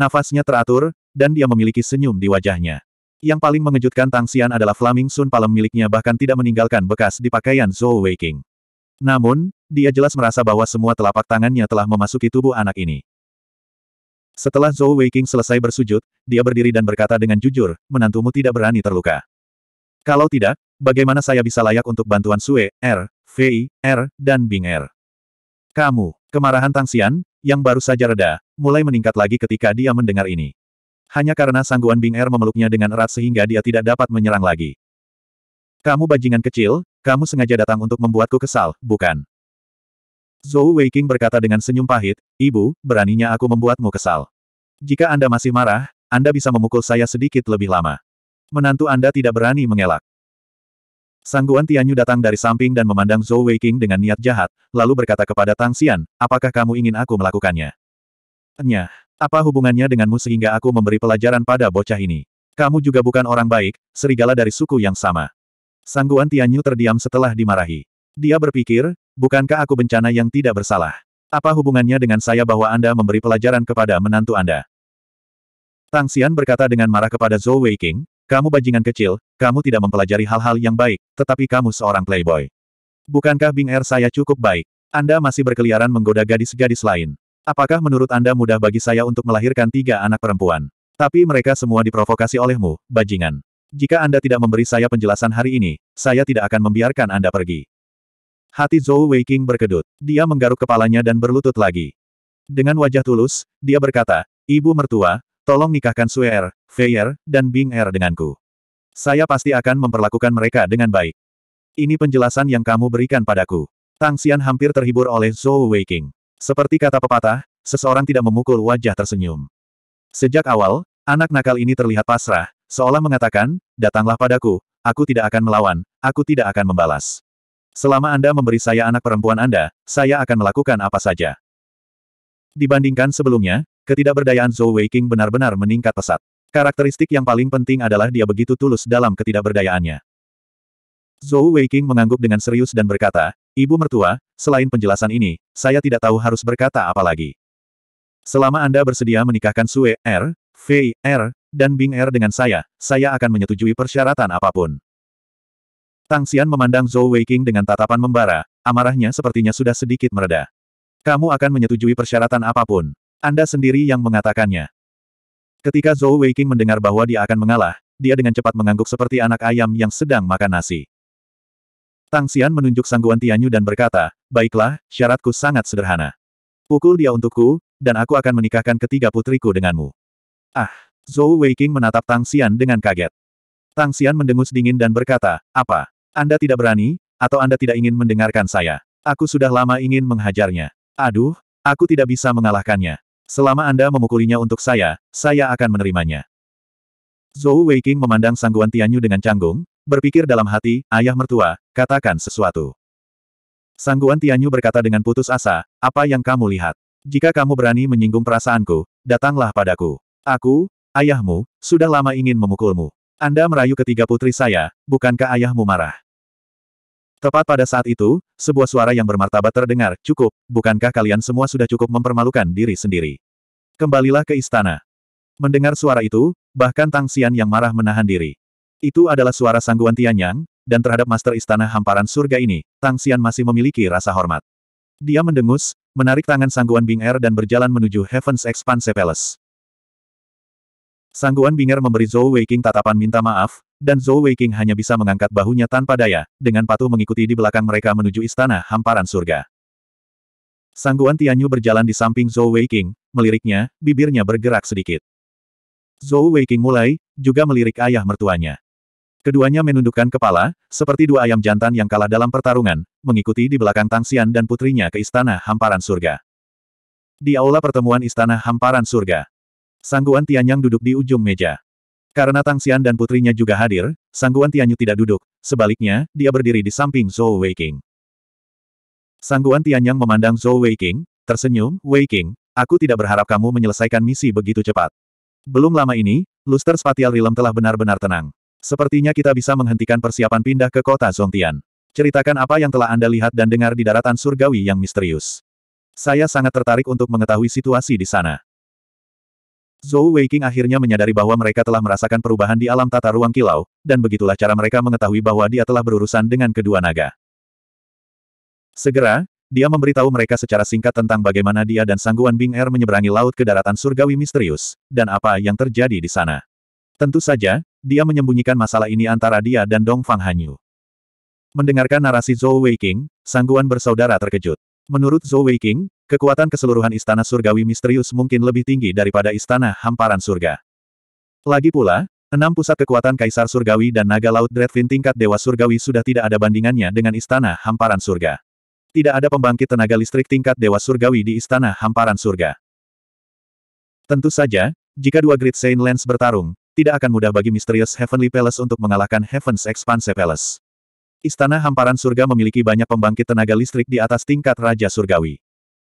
Nafasnya teratur, dan dia memiliki senyum di wajahnya. Yang paling mengejutkan Tang Xian adalah Flaming Sun Palem miliknya bahkan tidak meninggalkan bekas di pakaian Zhou Weiqing. Namun, dia jelas merasa bahwa semua telapak tangannya telah memasuki tubuh anak ini. Setelah Zhou Weiqing selesai bersujud, dia berdiri dan berkata dengan jujur, menantumu tidak berani terluka. Kalau tidak, bagaimana saya bisa layak untuk bantuan Sue, R, Fei, R, er, dan Bing R? Er? Kamu, kemarahan Tang Xian, yang baru saja reda, mulai meningkat lagi ketika dia mendengar ini hanya karena sangguan Bing Er memeluknya dengan erat sehingga dia tidak dapat menyerang lagi. Kamu bajingan kecil, kamu sengaja datang untuk membuatku kesal, bukan? Zhou Weiqing berkata dengan senyum pahit, Ibu, beraninya aku membuatmu kesal. Jika Anda masih marah, Anda bisa memukul saya sedikit lebih lama. Menantu Anda tidak berani mengelak. Sangguan Tianyu datang dari samping dan memandang Zhou Weiqing dengan niat jahat, lalu berkata kepada Tang Xian, apakah kamu ingin aku melakukannya? Nyah, apa hubungannya denganmu sehingga aku memberi pelajaran pada bocah ini? Kamu juga bukan orang baik, serigala dari suku yang sama. Sangguan Tianyu terdiam setelah dimarahi. Dia berpikir, bukankah aku bencana yang tidak bersalah? Apa hubungannya dengan saya bahwa Anda memberi pelajaran kepada menantu Anda? Tang Xian berkata dengan marah kepada Zhou Weiqing, kamu bajingan kecil, kamu tidak mempelajari hal-hal yang baik, tetapi kamu seorang playboy. Bukankah Bing Er saya cukup baik? Anda masih berkeliaran menggoda gadis-gadis lain. Apakah menurut Anda mudah bagi saya untuk melahirkan tiga anak perempuan? Tapi mereka semua diprovokasi olehmu, bajingan. Jika Anda tidak memberi saya penjelasan hari ini, saya tidak akan membiarkan Anda pergi. Hati Zhou Weiqing berkedut. Dia menggaruk kepalanya dan berlutut lagi. Dengan wajah tulus, dia berkata, Ibu mertua, tolong nikahkan Suer, Feier, dan Bing Er denganku. Saya pasti akan memperlakukan mereka dengan baik. Ini penjelasan yang kamu berikan padaku. Tang Xian hampir terhibur oleh Zhou Weiqing. Seperti kata pepatah, seseorang tidak memukul wajah tersenyum. Sejak awal, anak nakal ini terlihat pasrah, seolah mengatakan, datanglah padaku, aku tidak akan melawan, aku tidak akan membalas. Selama Anda memberi saya anak perempuan Anda, saya akan melakukan apa saja. Dibandingkan sebelumnya, ketidakberdayaan Zhou Weiqing benar-benar meningkat pesat. Karakteristik yang paling penting adalah dia begitu tulus dalam ketidakberdayaannya. Zhou Weiqing mengangguk dengan serius dan berkata, Ibu mertua, Selain penjelasan ini, saya tidak tahu harus berkata apa lagi. Selama Anda bersedia menikahkan Sue, R, er, Fei R, er, dan Bing R er dengan saya, saya akan menyetujui persyaratan apapun. Tang Xian memandang Zhou Weiqing dengan tatapan membara, amarahnya sepertinya sudah sedikit mereda. Kamu akan menyetujui persyaratan apapun. Anda sendiri yang mengatakannya. Ketika Zhou Weiqing mendengar bahwa dia akan mengalah, dia dengan cepat mengangguk seperti anak ayam yang sedang makan nasi. Tang Xian menunjuk sangguan Tianyu dan berkata, Baiklah, syaratku sangat sederhana. Pukul dia untukku, dan aku akan menikahkan ketiga putriku denganmu. Ah, Zhou Weiqing menatap Tang Xian dengan kaget. Tang Xian mendengus dingin dan berkata, Apa? Anda tidak berani, atau Anda tidak ingin mendengarkan saya? Aku sudah lama ingin menghajarnya. Aduh, aku tidak bisa mengalahkannya. Selama Anda memukulinya untuk saya, saya akan menerimanya. Zhou Weiqing memandang sangguan Tianyu dengan canggung, Berpikir dalam hati, ayah mertua, katakan sesuatu. Sangguan Tianyu berkata dengan putus asa, apa yang kamu lihat? Jika kamu berani menyinggung perasaanku, datanglah padaku. Aku, ayahmu, sudah lama ingin memukulmu. Anda merayu ketiga putri saya, bukankah ayahmu marah? Tepat pada saat itu, sebuah suara yang bermartabat terdengar, cukup, bukankah kalian semua sudah cukup mempermalukan diri sendiri? Kembalilah ke istana. Mendengar suara itu, bahkan Tang Xian yang marah menahan diri. Itu adalah suara sangguan Tianyang, dan terhadap master istana hamparan surga ini, Tang Xian masih memiliki rasa hormat. Dia mendengus, menarik tangan sangguan Bing Er dan berjalan menuju Heaven's Expanse Palace. Sangguan Bing Er memberi Zhou Weiqing tatapan minta maaf, dan Zhou Weiqing hanya bisa mengangkat bahunya tanpa daya, dengan patuh mengikuti di belakang mereka menuju istana hamparan surga. Sangguan Tianyu berjalan di samping Zhou Weiqing, meliriknya, bibirnya bergerak sedikit. Zhou Weiqing mulai, juga melirik ayah mertuanya. Keduanya menundukkan kepala, seperti dua ayam jantan yang kalah dalam pertarungan, mengikuti di belakang Tang Xian dan putrinya ke Istana Hamparan Surga. Di aula pertemuan Istana Hamparan Surga, Sangguan Tianyang duduk di ujung meja. Karena Tang Xian dan putrinya juga hadir, Sangguan Tianyu tidak duduk, sebaliknya, dia berdiri di samping Zhou Weiqing. Sangguan Tianyang memandang Zhou Weiqing, tersenyum, Weiqing, aku tidak berharap kamu menyelesaikan misi begitu cepat. Belum lama ini, luster spatial realm telah benar-benar tenang. Sepertinya kita bisa menghentikan persiapan pindah ke kota Zongtian. Ceritakan apa yang telah Anda lihat dan dengar di daratan surgawi yang misterius. Saya sangat tertarik untuk mengetahui situasi di sana. Zhou Weiqing akhirnya menyadari bahwa mereka telah merasakan perubahan di alam tata ruang kilau, dan begitulah cara mereka mengetahui bahwa dia telah berurusan dengan kedua naga. Segera, dia memberitahu mereka secara singkat tentang bagaimana dia dan sangguan Bing Er menyeberangi laut ke daratan surgawi misterius, dan apa yang terjadi di sana. Tentu saja, dia menyembunyikan masalah ini antara dia dan Dong Fang Hanyu. Mendengarkan narasi Zhou Weiqing, sangguan bersaudara terkejut. Menurut Zhou Weiqing, kekuatan keseluruhan istana surgawi misterius mungkin lebih tinggi daripada istana hamparan surga. Lagi pula, enam pusat kekuatan kaisar surgawi dan naga laut Dreadfin tingkat dewa surgawi sudah tidak ada bandingannya dengan istana hamparan surga. Tidak ada pembangkit tenaga listrik tingkat dewa surgawi di istana hamparan surga. Tentu saja, jika dua Grid Saint Lens bertarung, tidak akan mudah bagi misterius Heavenly Palace untuk mengalahkan Heaven's Expanse Palace. Istana Hamparan Surga memiliki banyak pembangkit tenaga listrik di atas tingkat Raja Surgawi.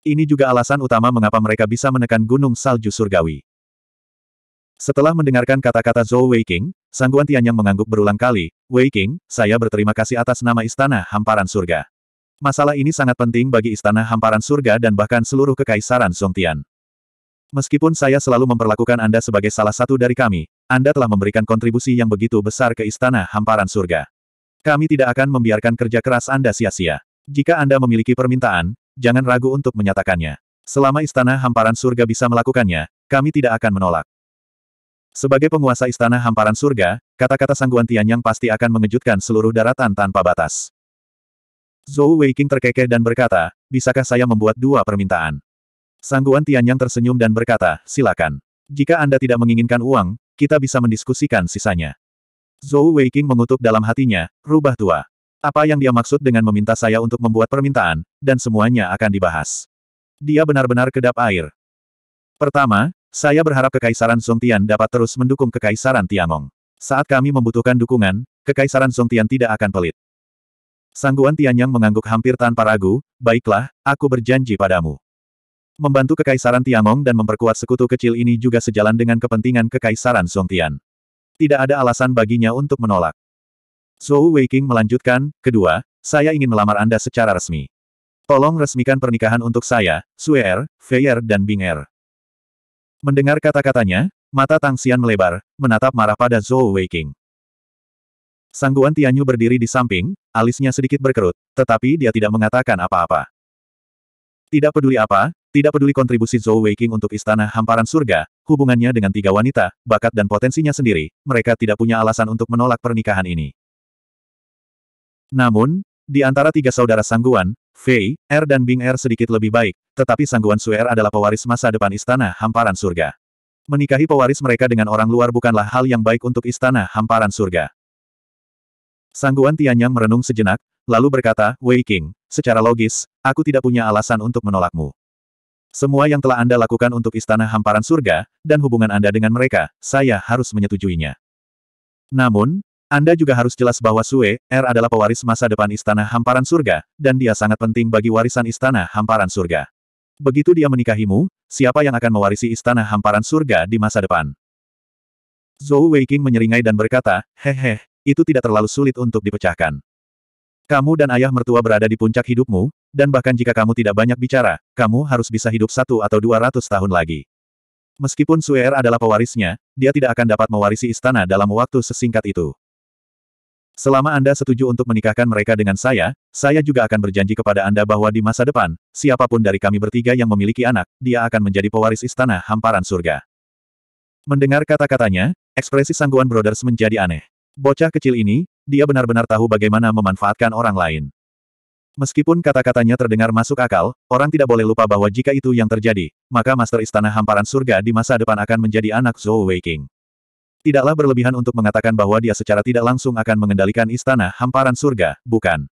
Ini juga alasan utama mengapa mereka bisa menekan Gunung Salju Surgawi. Setelah mendengarkan kata-kata Zhou Weiqing, Sangguan Tianyang mengangguk berulang kali, Weiking, saya berterima kasih atas nama Istana Hamparan Surga. Masalah ini sangat penting bagi Istana Hamparan Surga dan bahkan seluruh Kekaisaran Song Tian. Meskipun saya selalu memperlakukan Anda sebagai salah satu dari kami, Anda telah memberikan kontribusi yang begitu besar ke istana hamparan surga. Kami tidak akan membiarkan kerja keras Anda sia-sia. Jika Anda memiliki permintaan, jangan ragu untuk menyatakannya. Selama istana hamparan surga bisa melakukannya, kami tidak akan menolak. Sebagai penguasa istana hamparan surga, kata-kata sangguan Tianyang pasti akan mengejutkan seluruh daratan tanpa batas. Zhou Weiking terkekeh dan berkata, bisakah saya membuat dua permintaan? Sangguan Tianyang tersenyum dan berkata, silakan. Jika Anda tidak menginginkan uang, kita bisa mendiskusikan sisanya. Zhou Weiqing mengutuk dalam hatinya, rubah tua. Apa yang dia maksud dengan meminta saya untuk membuat permintaan, dan semuanya akan dibahas. Dia benar-benar kedap air. Pertama, saya berharap Kekaisaran Song Tian dapat terus mendukung Kekaisaran Tiangong. Saat kami membutuhkan dukungan, Kekaisaran Song Tian tidak akan pelit. Sangguan Tianyang mengangguk hampir tanpa ragu, baiklah, aku berjanji padamu membantu Kekaisaran Tiangong dan memperkuat sekutu kecil ini juga sejalan dengan kepentingan Kekaisaran Songtian. Tidak ada alasan baginya untuk menolak. Zhou Weiqing melanjutkan, kedua, saya ingin melamar Anda secara resmi. Tolong resmikan pernikahan untuk saya, Sue Er, dan Bing'er. Mendengar kata-katanya, mata Tang Xian melebar, menatap marah pada Zhou Weiqing. Sangguan Tianyu berdiri di samping, alisnya sedikit berkerut, tetapi dia tidak mengatakan apa-apa. Tidak peduli apa, tidak peduli kontribusi Zhou Weiqing untuk istana hamparan surga, hubungannya dengan tiga wanita, bakat dan potensinya sendiri, mereka tidak punya alasan untuk menolak pernikahan ini. Namun, di antara tiga saudara Sangguan, Fei, Er dan Bing Er sedikit lebih baik, tetapi Sangguan Suer adalah pewaris masa depan istana hamparan surga. Menikahi pewaris mereka dengan orang luar bukanlah hal yang baik untuk istana hamparan surga. Sangguan Tianyang merenung sejenak, lalu berkata, Wei King, secara logis, aku tidak punya alasan untuk menolakmu. Semua yang telah Anda lakukan untuk Istana Hamparan Surga, dan hubungan Anda dengan mereka, saya harus menyetujuinya. Namun, Anda juga harus jelas bahwa Sue, R er adalah pewaris masa depan Istana Hamparan Surga, dan dia sangat penting bagi warisan Istana Hamparan Surga. Begitu dia menikahimu, siapa yang akan mewarisi Istana Hamparan Surga di masa depan? Zhou Weiqing menyeringai dan berkata, hehe, itu tidak terlalu sulit untuk dipecahkan. Kamu dan ayah mertua berada di puncak hidupmu, dan bahkan jika kamu tidak banyak bicara, kamu harus bisa hidup satu atau dua ratus tahun lagi. Meskipun Suer adalah pewarisnya, dia tidak akan dapat mewarisi istana dalam waktu sesingkat itu. Selama Anda setuju untuk menikahkan mereka dengan saya, saya juga akan berjanji kepada Anda bahwa di masa depan, siapapun dari kami bertiga yang memiliki anak, dia akan menjadi pewaris istana hamparan surga. Mendengar kata-katanya, ekspresi sangguan Brothers menjadi aneh. Bocah kecil ini, dia benar-benar tahu bagaimana memanfaatkan orang lain. Meskipun kata-katanya terdengar masuk akal, orang tidak boleh lupa bahwa jika itu yang terjadi, maka Master Istana Hamparan Surga di masa depan akan menjadi anak Zhou Weiqing. Tidaklah berlebihan untuk mengatakan bahwa dia secara tidak langsung akan mengendalikan Istana Hamparan Surga, bukan?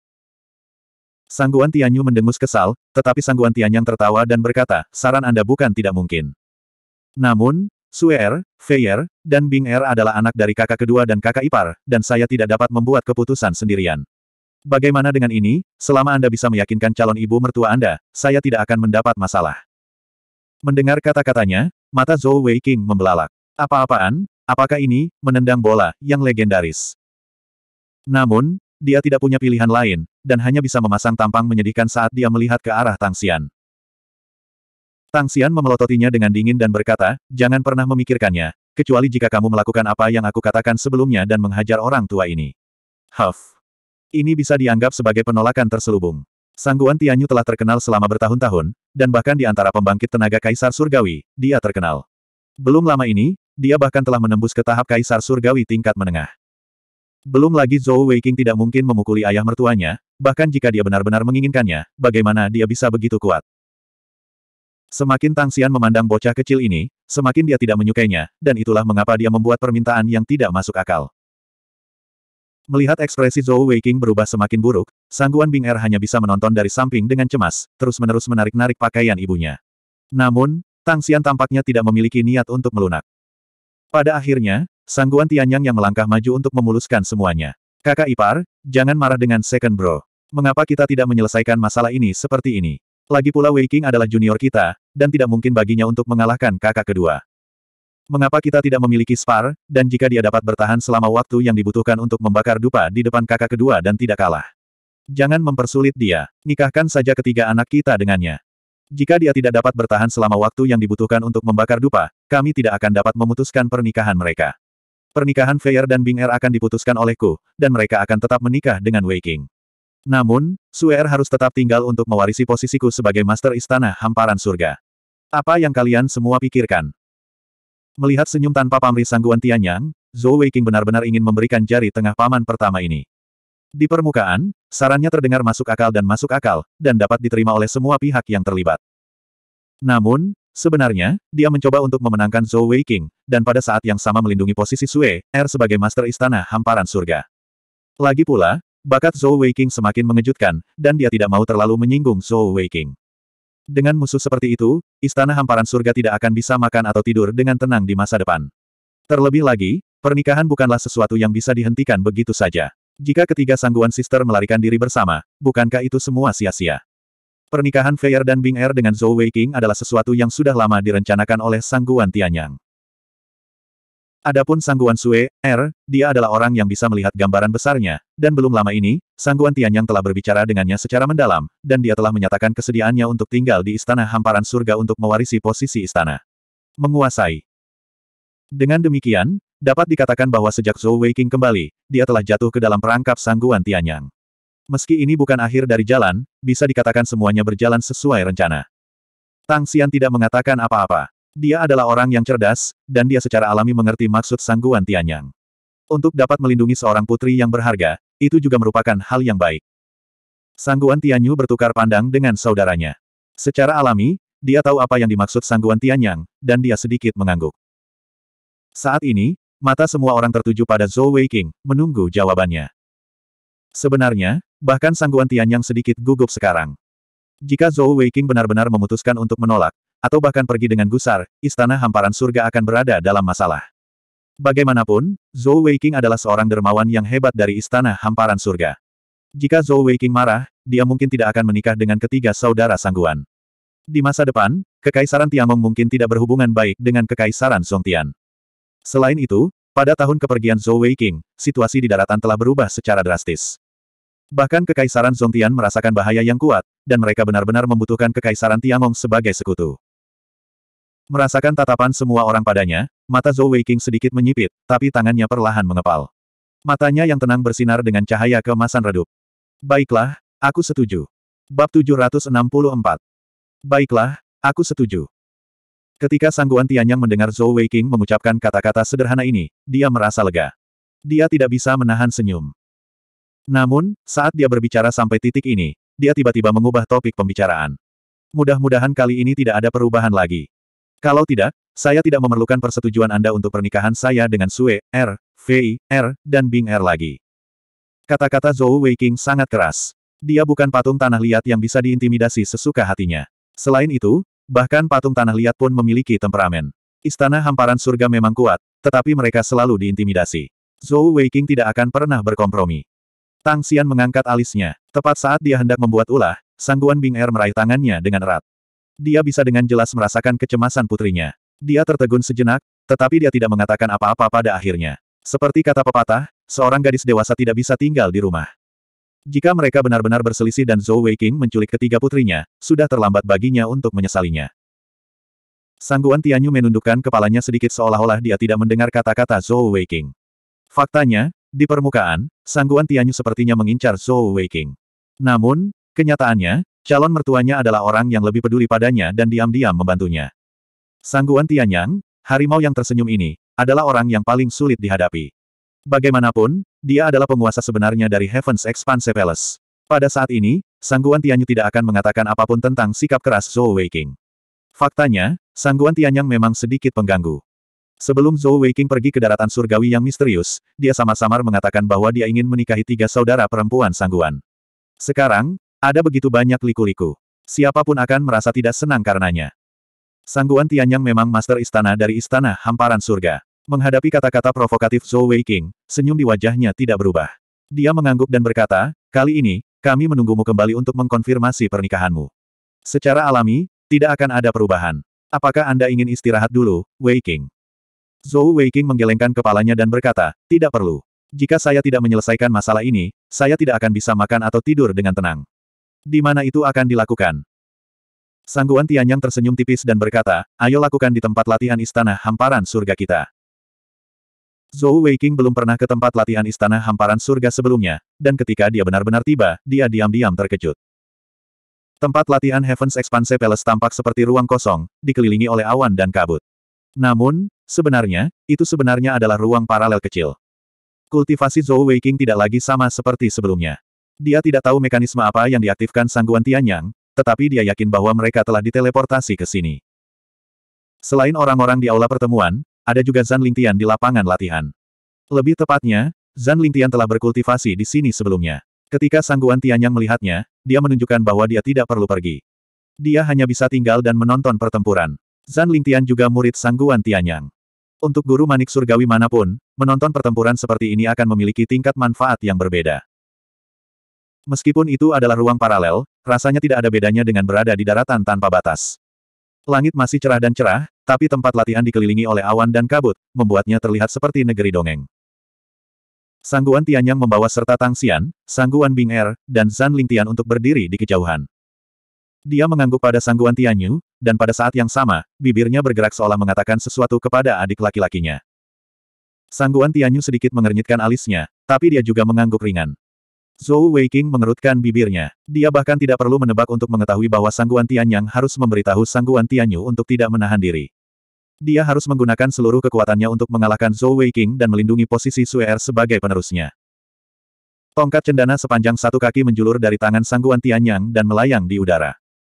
Sangguan Tianyu mendengus kesal, tetapi Sangguan Tianyang tertawa dan berkata, saran Anda bukan tidak mungkin. Namun, Suer, Feyer, dan Bing Er adalah anak dari kakak kedua dan kakak ipar, dan saya tidak dapat membuat keputusan sendirian. Bagaimana dengan ini, selama Anda bisa meyakinkan calon ibu mertua Anda, saya tidak akan mendapat masalah. Mendengar kata-katanya, mata Zhou Wei King membelalak. Apa-apaan, apakah ini, menendang bola, yang legendaris. Namun, dia tidak punya pilihan lain, dan hanya bisa memasang tampang menyedihkan saat dia melihat ke arah Tang Xian. Tang Xian memelototinya dengan dingin dan berkata, jangan pernah memikirkannya, kecuali jika kamu melakukan apa yang aku katakan sebelumnya dan menghajar orang tua ini. Huff. Ini bisa dianggap sebagai penolakan terselubung. Sangguan Tianyu telah terkenal selama bertahun-tahun, dan bahkan di antara pembangkit tenaga Kaisar Surgawi, dia terkenal. Belum lama ini, dia bahkan telah menembus ke tahap Kaisar Surgawi tingkat menengah. Belum lagi Zhou Weiqing tidak mungkin memukuli ayah mertuanya, bahkan jika dia benar-benar menginginkannya, bagaimana dia bisa begitu kuat? Semakin Tang Xian memandang bocah kecil ini, semakin dia tidak menyukainya, dan itulah mengapa dia membuat permintaan yang tidak masuk akal. Melihat ekspresi Zhou Weiqing berubah semakin buruk, Sangguan Bing Er hanya bisa menonton dari samping dengan cemas, terus-menerus menarik-narik pakaian ibunya. Namun, Tang Xian tampaknya tidak memiliki niat untuk melunak. Pada akhirnya, Sangguan Tianyang yang melangkah maju untuk memuluskan semuanya. Kakak ipar, jangan marah dengan second bro. Mengapa kita tidak menyelesaikan masalah ini seperti ini? Lagi pula Wei Qing adalah junior kita, dan tidak mungkin baginya untuk mengalahkan kakak kedua. Mengapa kita tidak memiliki spar, dan jika dia dapat bertahan selama waktu yang dibutuhkan untuk membakar dupa di depan kakak kedua dan tidak kalah? Jangan mempersulit dia, nikahkan saja ketiga anak kita dengannya. Jika dia tidak dapat bertahan selama waktu yang dibutuhkan untuk membakar dupa, kami tidak akan dapat memutuskan pernikahan mereka. Pernikahan Feyer dan Bing Er akan diputuskan olehku, dan mereka akan tetap menikah dengan Wei King. Namun, Suer harus tetap tinggal untuk mewarisi posisiku sebagai Master Istana Hamparan Surga. Apa yang kalian semua pikirkan? Melihat senyum tanpa pamrih sangguan Tianyang, Zhou Weiqing benar-benar ingin memberikan jari tengah paman pertama ini. Di permukaan, sarannya terdengar masuk akal dan masuk akal, dan dapat diterima oleh semua pihak yang terlibat. Namun, sebenarnya, dia mencoba untuk memenangkan Zhou Weiqing, dan pada saat yang sama melindungi posisi Sue, Er sebagai Master Istana Hamparan Surga. Lagi pula, Bakat Zhou Weiqing semakin mengejutkan, dan dia tidak mau terlalu menyinggung Zhou Weiqing. Dengan musuh seperti itu, istana hamparan surga tidak akan bisa makan atau tidur dengan tenang di masa depan. Terlebih lagi, pernikahan bukanlah sesuatu yang bisa dihentikan begitu saja. Jika ketiga sangguan sister melarikan diri bersama, bukankah itu semua sia-sia? Pernikahan Feier dan Bing Er dengan Zhou Weiqing adalah sesuatu yang sudah lama direncanakan oleh sangguan Tianyang. Adapun Sangguan Sue, R, er, dia adalah orang yang bisa melihat gambaran besarnya, dan belum lama ini, Sangguan Tianyang telah berbicara dengannya secara mendalam, dan dia telah menyatakan kesediaannya untuk tinggal di Istana Hamparan Surga untuk mewarisi posisi istana. Menguasai. Dengan demikian, dapat dikatakan bahwa sejak Zhou Weiqing kembali, dia telah jatuh ke dalam perangkap Sangguan Tianyang. Meski ini bukan akhir dari jalan, bisa dikatakan semuanya berjalan sesuai rencana. Tang Xian tidak mengatakan apa-apa. Dia adalah orang yang cerdas, dan dia secara alami mengerti maksud sangguan Tianyang. Untuk dapat melindungi seorang putri yang berharga, itu juga merupakan hal yang baik. Sangguan Tianyu bertukar pandang dengan saudaranya. Secara alami, dia tahu apa yang dimaksud Sangguan Tianyang, dan dia sedikit mengangguk. Saat ini, mata semua orang tertuju pada Zhou Weiqing, menunggu jawabannya. Sebenarnya, bahkan Sangguan Tianyang sedikit gugup sekarang. Jika Zhou Weiqing benar-benar memutuskan untuk menolak, atau bahkan pergi dengan gusar, istana hamparan surga akan berada dalam masalah. Bagaimanapun, Zhou Weiqing adalah seorang dermawan yang hebat dari istana hamparan surga. Jika Zhou Weiqing marah, dia mungkin tidak akan menikah dengan ketiga saudara sangguan. Di masa depan, Kekaisaran Tiangong mungkin tidak berhubungan baik dengan Kekaisaran Songtian. Selain itu, pada tahun kepergian Zhou Weiqing, situasi di daratan telah berubah secara drastis. Bahkan Kekaisaran Songtian merasakan bahaya yang kuat, dan mereka benar-benar membutuhkan Kekaisaran Tiangong sebagai sekutu. Merasakan tatapan semua orang padanya, mata Zhou Weiqing sedikit menyipit, tapi tangannya perlahan mengepal. Matanya yang tenang bersinar dengan cahaya kemasan redup. Baiklah, aku setuju. Bab 764. Baiklah, aku setuju. Ketika Sangguan Tianyang mendengar Zhou Weiqing mengucapkan kata-kata sederhana ini, dia merasa lega. Dia tidak bisa menahan senyum. Namun, saat dia berbicara sampai titik ini, dia tiba-tiba mengubah topik pembicaraan. Mudah-mudahan kali ini tidak ada perubahan lagi. Kalau tidak, saya tidak memerlukan persetujuan Anda untuk pernikahan saya dengan Sue, R, er, Fei, R, er, dan Bing R er lagi. Kata-kata Zhou Weiqing sangat keras. Dia bukan patung tanah liat yang bisa diintimidasi sesuka hatinya. Selain itu, bahkan patung tanah liat pun memiliki temperamen. Istana hamparan surga memang kuat, tetapi mereka selalu diintimidasi. Zhou Weiqing tidak akan pernah berkompromi. Tang Xian mengangkat alisnya. Tepat saat dia hendak membuat ulah, Sangguan Bing Er meraih tangannya dengan erat. Dia bisa dengan jelas merasakan kecemasan putrinya. Dia tertegun sejenak, tetapi dia tidak mengatakan apa-apa pada akhirnya. Seperti kata pepatah, seorang gadis dewasa tidak bisa tinggal di rumah. Jika mereka benar-benar berselisih dan Zhou Weiqing menculik ketiga putrinya, sudah terlambat baginya untuk menyesalinya. Sangguan Tianyu menundukkan kepalanya sedikit seolah-olah dia tidak mendengar kata-kata Zhou Weiqing. Faktanya, di permukaan, Sangguan Tianyu sepertinya mengincar Zhou Weiqing. Namun, kenyataannya, Calon mertuanya adalah orang yang lebih peduli padanya dan diam-diam membantunya. Sangguan Tianyang, harimau yang tersenyum ini, adalah orang yang paling sulit dihadapi. Bagaimanapun, dia adalah penguasa sebenarnya dari Heaven's Expanse Palace. Pada saat ini, Sangguan Tianyu tidak akan mengatakan apapun tentang sikap keras Zhou Weiking. Faktanya, Sangguan Tianyang memang sedikit pengganggu. Sebelum Zhou Weiking pergi ke daratan surgawi yang misterius, dia sama samar mengatakan bahwa dia ingin menikahi tiga saudara perempuan Sangguan. Sekarang, ada begitu banyak liku-liku. Siapapun akan merasa tidak senang karenanya. Sangguan Tianyang memang master istana dari istana hamparan surga. Menghadapi kata-kata provokatif Zhou Weiqing, senyum di wajahnya tidak berubah. Dia mengangguk dan berkata, kali ini, kami menunggumu kembali untuk mengkonfirmasi pernikahanmu. Secara alami, tidak akan ada perubahan. Apakah Anda ingin istirahat dulu, Weiqing? Zhou Weiqing menggelengkan kepalanya dan berkata, tidak perlu. Jika saya tidak menyelesaikan masalah ini, saya tidak akan bisa makan atau tidur dengan tenang. Di mana itu akan dilakukan? Sangguan Tianyang tersenyum tipis dan berkata, ayo lakukan di tempat latihan istana hamparan surga kita. Zhou Weiqing belum pernah ke tempat latihan istana hamparan surga sebelumnya, dan ketika dia benar-benar tiba, dia diam-diam terkejut. Tempat latihan Heaven's Expanse Palace tampak seperti ruang kosong, dikelilingi oleh awan dan kabut. Namun, sebenarnya, itu sebenarnya adalah ruang paralel kecil. Kultivasi Zhou Weiqing tidak lagi sama seperti sebelumnya. Dia tidak tahu mekanisme apa yang diaktifkan sangguan Tianyang, tetapi dia yakin bahwa mereka telah diteleportasi ke sini. Selain orang-orang di aula pertemuan, ada juga Zan Lingtian di lapangan latihan. Lebih tepatnya, Zan Lingtian telah berkultivasi di sini sebelumnya. Ketika sangguan Tianyang melihatnya, dia menunjukkan bahwa dia tidak perlu pergi. Dia hanya bisa tinggal dan menonton pertempuran. Zan Lingtian juga murid sangguan Tianyang. Untuk guru manik surgawi manapun, menonton pertempuran seperti ini akan memiliki tingkat manfaat yang berbeda. Meskipun itu adalah ruang paralel, rasanya tidak ada bedanya dengan berada di daratan tanpa batas. Langit masih cerah dan cerah, tapi tempat latihan dikelilingi oleh awan dan kabut, membuatnya terlihat seperti negeri dongeng. Sangguan Tianyang membawa serta Tang Xian, Sangguan Bing Er, dan Zan Lingtian untuk berdiri di kejauhan. Dia mengangguk pada Sangguan Tianyu, dan pada saat yang sama, bibirnya bergerak seolah mengatakan sesuatu kepada adik laki-lakinya. Sangguan Tianyu sedikit mengernyitkan alisnya, tapi dia juga mengangguk ringan. Zhou Weiqing mengerutkan bibirnya. Dia bahkan tidak perlu menebak untuk mengetahui bahwa Sangguan Tianyang harus memberitahu Sangguan Tianyu untuk tidak menahan diri. Dia harus menggunakan seluruh kekuatannya untuk mengalahkan Zhou Weiqing dan melindungi posisi Suer sebagai penerusnya. Tongkat cendana sepanjang satu kaki menjulur dari tangan Sangguan Tianyang dan melayang di udara.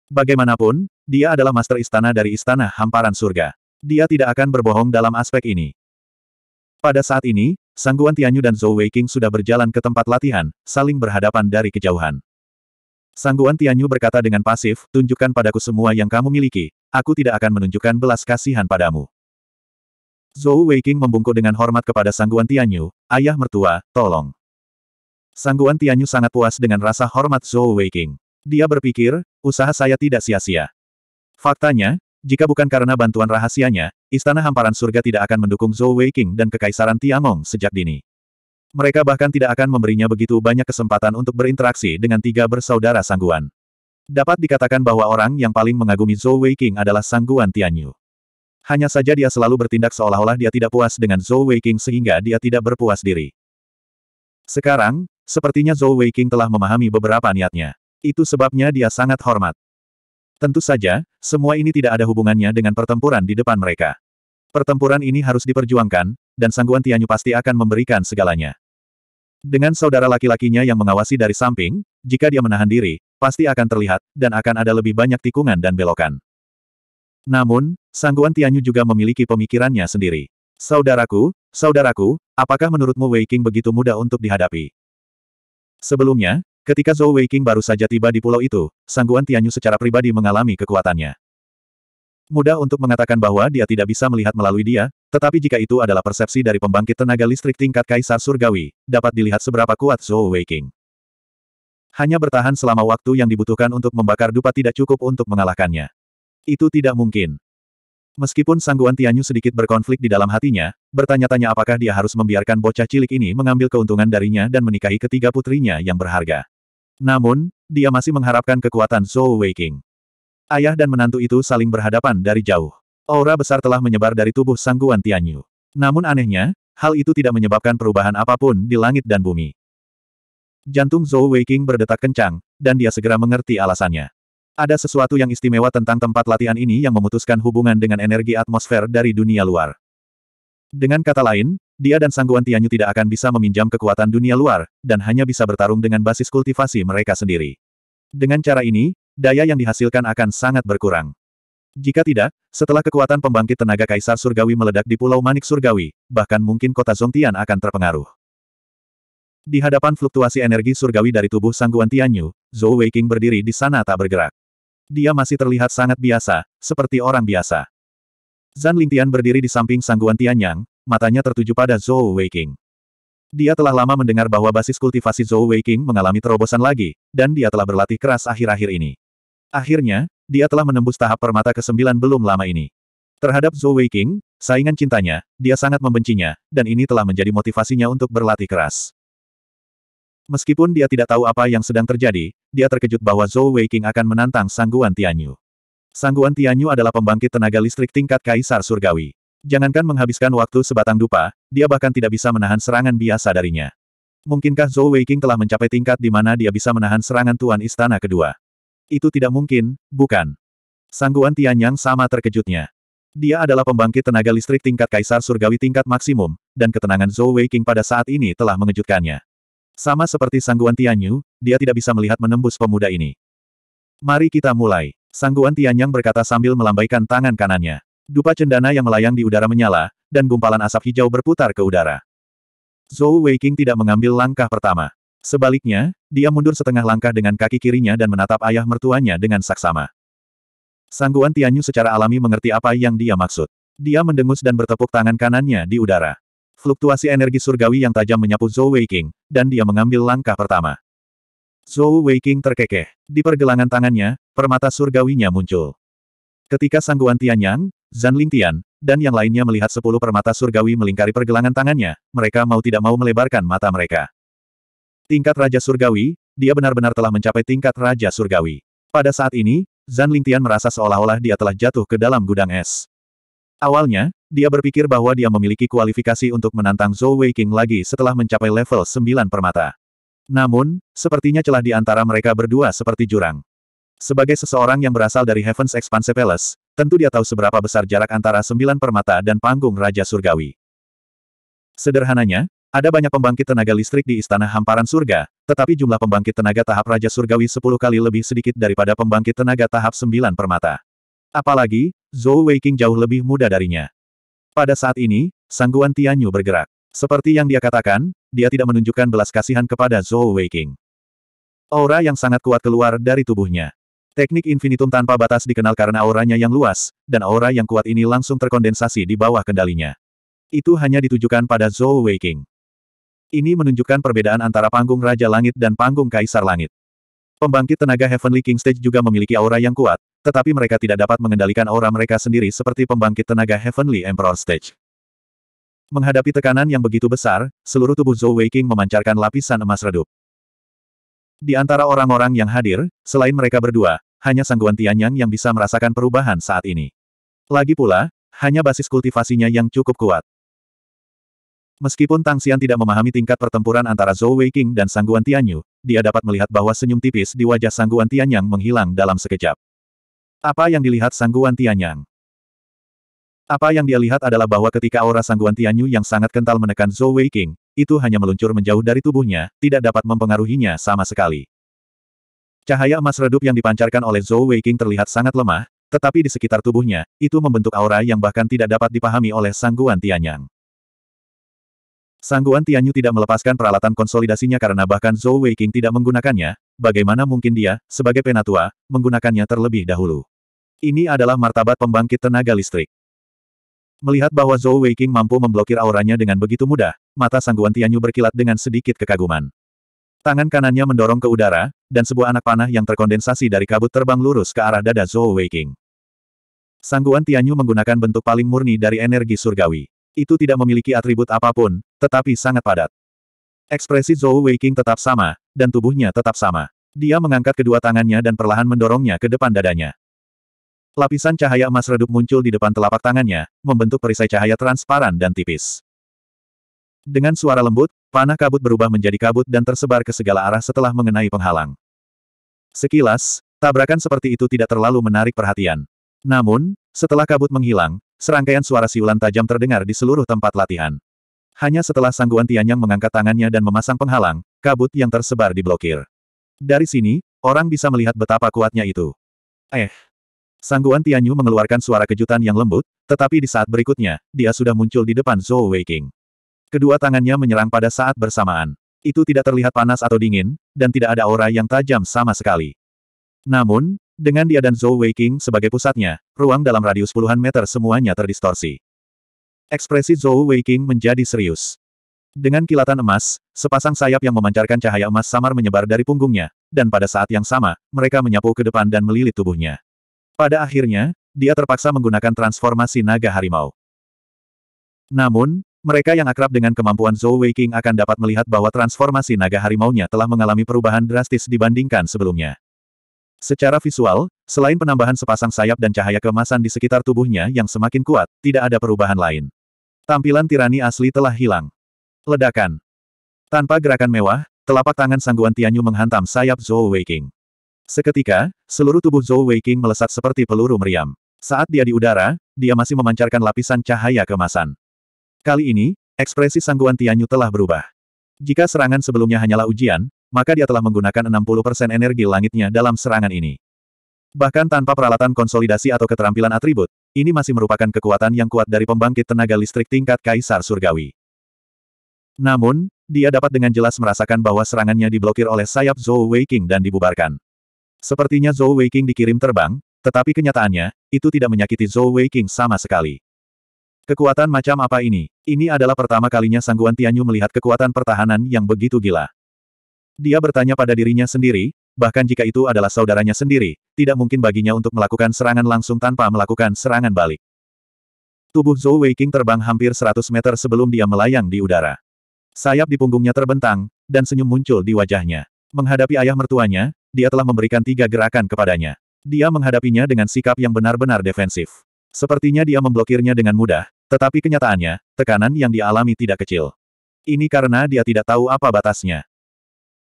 Bagaimanapun, dia adalah master istana dari istana hamparan surga. Dia tidak akan berbohong dalam aspek ini. Pada saat ini, Sangguan Tianyu dan Zhou Weiqing sudah berjalan ke tempat latihan, saling berhadapan dari kejauhan. Sangguan Tianyu berkata dengan pasif, tunjukkan padaku semua yang kamu miliki, aku tidak akan menunjukkan belas kasihan padamu. Zhou Weiqing membungkuk dengan hormat kepada Sangguan Tianyu, ayah mertua, tolong. Sangguan Tianyu sangat puas dengan rasa hormat Zhou Weiqing. Dia berpikir, usaha saya tidak sia-sia. Faktanya, jika bukan karena bantuan rahasianya, Istana Hamparan Surga tidak akan mendukung Zhou Weiqing dan Kekaisaran Tiangong sejak dini. Mereka bahkan tidak akan memberinya begitu banyak kesempatan untuk berinteraksi dengan tiga bersaudara Sangguan. Dapat dikatakan bahwa orang yang paling mengagumi Zhou Weiqing adalah Sangguan Tianyu. Hanya saja dia selalu bertindak seolah-olah dia tidak puas dengan Zhou Weiqing sehingga dia tidak berpuas diri. Sekarang, sepertinya Zhou Weiqing telah memahami beberapa niatnya. Itu sebabnya dia sangat hormat. Tentu saja, semua ini tidak ada hubungannya dengan pertempuran di depan mereka. Pertempuran ini harus diperjuangkan, dan sangguan Tianyu pasti akan memberikan segalanya. Dengan saudara laki-lakinya yang mengawasi dari samping, jika dia menahan diri, pasti akan terlihat, dan akan ada lebih banyak tikungan dan belokan. Namun, sangguan Tianyu juga memiliki pemikirannya sendiri. Saudaraku, saudaraku, apakah menurutmu Wei King begitu mudah untuk dihadapi? Sebelumnya, Ketika Zhou Weiqing baru saja tiba di pulau itu, Sangguan Tianyu secara pribadi mengalami kekuatannya. Mudah untuk mengatakan bahwa dia tidak bisa melihat melalui dia, tetapi jika itu adalah persepsi dari pembangkit tenaga listrik tingkat Kaisar Surgawi, dapat dilihat seberapa kuat Zhou Weiqing. Hanya bertahan selama waktu yang dibutuhkan untuk membakar dupa tidak cukup untuk mengalahkannya. Itu tidak mungkin. Meskipun Sangguan Tianyu sedikit berkonflik di dalam hatinya, bertanya-tanya apakah dia harus membiarkan bocah cilik ini mengambil keuntungan darinya dan menikahi ketiga putrinya yang berharga. Namun, dia masih mengharapkan kekuatan Zhou Weiqing. Ayah dan menantu itu saling berhadapan dari jauh. Aura besar telah menyebar dari tubuh sangguan Tianyu. Namun anehnya, hal itu tidak menyebabkan perubahan apapun di langit dan bumi. Jantung Zhou Weiqing berdetak kencang, dan dia segera mengerti alasannya. Ada sesuatu yang istimewa tentang tempat latihan ini yang memutuskan hubungan dengan energi atmosfer dari dunia luar. Dengan kata lain, dia dan Sangguan Tianyu tidak akan bisa meminjam kekuatan dunia luar, dan hanya bisa bertarung dengan basis kultivasi mereka sendiri. Dengan cara ini, daya yang dihasilkan akan sangat berkurang. Jika tidak, setelah kekuatan pembangkit tenaga Kaisar Surgawi meledak di Pulau Manik Surgawi, bahkan mungkin kota Zongtian akan terpengaruh. Di hadapan fluktuasi energi surgawi dari tubuh Sangguan Tianyu, Zhou Weiqing berdiri di sana tak bergerak. Dia masih terlihat sangat biasa, seperti orang biasa. Zan Lingtian berdiri di samping Sangguan Tianyang, matanya tertuju pada Zhou Weiking. Dia telah lama mendengar bahwa basis kultivasi Zhou Weiking mengalami terobosan lagi, dan dia telah berlatih keras akhir-akhir ini. Akhirnya, dia telah menembus tahap permata ke-9 belum lama ini. Terhadap Zhou Weiking, saingan cintanya, dia sangat membencinya, dan ini telah menjadi motivasinya untuk berlatih keras. Meskipun dia tidak tahu apa yang sedang terjadi, dia terkejut bahwa Zhou Weiking akan menantang Sangguan Tianyu. Sangguan Tianyu adalah pembangkit tenaga listrik tingkat Kaisar Surgawi. Jangankan menghabiskan waktu sebatang dupa, dia bahkan tidak bisa menahan serangan biasa darinya. Mungkinkah Zhou Weiqing telah mencapai tingkat di mana dia bisa menahan serangan Tuan Istana kedua? Itu tidak mungkin, bukan? Sangguan Tianyang sama terkejutnya. Dia adalah pembangkit tenaga listrik tingkat kaisar surgawi tingkat maksimum, dan ketenangan Zhou Weiqing pada saat ini telah mengejutkannya. Sama seperti Sangguan Tianyu, dia tidak bisa melihat menembus pemuda ini. Mari kita mulai. Sangguan Tianyang berkata sambil melambaikan tangan kanannya. Dupa cendana yang melayang di udara menyala, dan gumpalan asap hijau berputar ke udara. Zhou Weiqing tidak mengambil langkah pertama. Sebaliknya, dia mundur setengah langkah dengan kaki kirinya dan menatap ayah mertuanya dengan saksama. Sangguan Tianyu secara alami mengerti apa yang dia maksud. Dia mendengus dan bertepuk tangan kanannya di udara. Fluktuasi energi surgawi yang tajam menyapu Zhou Weiqing, dan dia mengambil langkah pertama. Zhou Weiqing terkekeh. Di pergelangan tangannya, permata surgawinya muncul. Ketika Sangguan Tianyang, Zan Lingtian, dan yang lainnya melihat sepuluh permata surgawi melingkari pergelangan tangannya, mereka mau tidak mau melebarkan mata mereka. Tingkat Raja Surgawi, dia benar-benar telah mencapai tingkat Raja Surgawi. Pada saat ini, Zan Lingtian merasa seolah-olah dia telah jatuh ke dalam gudang es. Awalnya, dia berpikir bahwa dia memiliki kualifikasi untuk menantang Zhou Wei King lagi setelah mencapai level 9 permata. Namun, sepertinya celah di antara mereka berdua seperti jurang. Sebagai seseorang yang berasal dari Heaven's Expanse Palace, Tentu dia tahu seberapa besar jarak antara sembilan permata dan panggung Raja Surgawi. Sederhananya, ada banyak pembangkit tenaga listrik di Istana Hamparan Surga, tetapi jumlah pembangkit tenaga tahap Raja Surgawi sepuluh kali lebih sedikit daripada pembangkit tenaga tahap sembilan permata. Apalagi, Zhou Weiqing jauh lebih muda darinya. Pada saat ini, sangguan Tianyu bergerak. Seperti yang dia katakan, dia tidak menunjukkan belas kasihan kepada Zhou Weiqing. Aura yang sangat kuat keluar dari tubuhnya. Teknik infinitum tanpa batas dikenal karena auranya yang luas, dan aura yang kuat ini langsung terkondensasi di bawah kendalinya. Itu hanya ditujukan pada Zhou Weiking. Ini menunjukkan perbedaan antara panggung Raja Langit dan panggung Kaisar Langit. Pembangkit tenaga Heavenly King Stage juga memiliki aura yang kuat, tetapi mereka tidak dapat mengendalikan aura mereka sendiri seperti pembangkit tenaga Heavenly Emperor Stage. Menghadapi tekanan yang begitu besar, seluruh tubuh Zhou Weiking memancarkan lapisan emas redup. Di antara orang-orang yang hadir, selain mereka berdua, hanya Sangguan Tianyang yang bisa merasakan perubahan saat ini. Lagi pula, hanya basis kultivasinya yang cukup kuat. Meskipun Tang Xian tidak memahami tingkat pertempuran antara Zhou Weiqing dan Sangguan Tianyu, dia dapat melihat bahwa senyum tipis di wajah Sangguan Tianyang menghilang dalam sekejap. Apa yang dilihat Sangguan Tianyang? Apa yang dia lihat adalah bahwa ketika aura Sangguan Tianyu yang sangat kental menekan Zhou Weiqing, itu hanya meluncur menjauh dari tubuhnya, tidak dapat mempengaruhinya sama sekali. Cahaya emas redup yang dipancarkan oleh Zhou Weiqing terlihat sangat lemah, tetapi di sekitar tubuhnya, itu membentuk aura yang bahkan tidak dapat dipahami oleh Sangguan Tianyang. Sangguan Tianyu tidak melepaskan peralatan konsolidasinya karena bahkan Zhou Weiqing tidak menggunakannya, bagaimana mungkin dia, sebagai penatua, menggunakannya terlebih dahulu. Ini adalah martabat pembangkit tenaga listrik. Melihat bahwa Zhou Weiqing mampu memblokir auranya dengan begitu mudah, mata Sangguan Tianyu berkilat dengan sedikit kekaguman. Tangan kanannya mendorong ke udara, dan sebuah anak panah yang terkondensasi dari kabut terbang lurus ke arah dada Zhou Weiqing. Sangguan Tianyu menggunakan bentuk paling murni dari energi surgawi. Itu tidak memiliki atribut apapun, tetapi sangat padat. Ekspresi Zhou Weiqing tetap sama, dan tubuhnya tetap sama. Dia mengangkat kedua tangannya dan perlahan mendorongnya ke depan dadanya. Lapisan cahaya emas redup muncul di depan telapak tangannya, membentuk perisai cahaya transparan dan tipis. Dengan suara lembut, panah kabut berubah menjadi kabut dan tersebar ke segala arah setelah mengenai penghalang. Sekilas, tabrakan seperti itu tidak terlalu menarik perhatian. Namun, setelah kabut menghilang, serangkaian suara siulan tajam terdengar di seluruh tempat latihan. Hanya setelah sangguan Tianyang mengangkat tangannya dan memasang penghalang, kabut yang tersebar diblokir. Dari sini, orang bisa melihat betapa kuatnya itu. Eh. Sangguan Tianyu mengeluarkan suara kejutan yang lembut, tetapi di saat berikutnya, dia sudah muncul di depan Zhou Weiking. Kedua tangannya menyerang pada saat bersamaan. Itu tidak terlihat panas atau dingin, dan tidak ada aura yang tajam sama sekali. Namun, dengan dia dan Zhou Weiqing sebagai pusatnya, ruang dalam radius puluhan meter semuanya terdistorsi. Ekspresi Zhou Weiqing menjadi serius. Dengan kilatan emas, sepasang sayap yang memancarkan cahaya emas samar menyebar dari punggungnya, dan pada saat yang sama, mereka menyapu ke depan dan melilit tubuhnya. Pada akhirnya, dia terpaksa menggunakan transformasi naga harimau. Namun, mereka yang akrab dengan kemampuan Zhou Weiqing akan dapat melihat bahwa transformasi naga harimaunya telah mengalami perubahan drastis dibandingkan sebelumnya. Secara visual, selain penambahan sepasang sayap dan cahaya kemasan di sekitar tubuhnya yang semakin kuat, tidak ada perubahan lain. Tampilan tirani asli telah hilang. Ledakan. Tanpa gerakan mewah, telapak tangan sangguan Tianyu menghantam sayap Zhou Weiqing. Seketika, seluruh tubuh Zhou Weiqing melesat seperti peluru meriam. Saat dia di udara, dia masih memancarkan lapisan cahaya kemasan. Kali ini, ekspresi sangguan Tianyu telah berubah. Jika serangan sebelumnya hanyalah ujian, maka dia telah menggunakan 60% energi langitnya dalam serangan ini. Bahkan tanpa peralatan konsolidasi atau keterampilan atribut, ini masih merupakan kekuatan yang kuat dari pembangkit tenaga listrik tingkat Kaisar Surgawi. Namun, dia dapat dengan jelas merasakan bahwa serangannya diblokir oleh sayap Zhou Weiqing dan dibubarkan. Sepertinya Zhou Weiqing dikirim terbang, tetapi kenyataannya, itu tidak menyakiti Zhou Weiqing sama sekali. Kekuatan macam apa ini? Ini adalah pertama kalinya Sangguan Tianyu melihat kekuatan pertahanan yang begitu gila. Dia bertanya pada dirinya sendiri, bahkan jika itu adalah saudaranya sendiri, tidak mungkin baginya untuk melakukan serangan langsung tanpa melakukan serangan balik. Tubuh Zhou Weiqing terbang hampir 100 meter sebelum dia melayang di udara. Sayap di punggungnya terbentang, dan senyum muncul di wajahnya. Menghadapi ayah mertuanya, dia telah memberikan tiga gerakan kepadanya. Dia menghadapinya dengan sikap yang benar-benar defensif. Sepertinya dia memblokirnya dengan mudah, tetapi kenyataannya, tekanan yang dialami tidak kecil. Ini karena dia tidak tahu apa batasnya.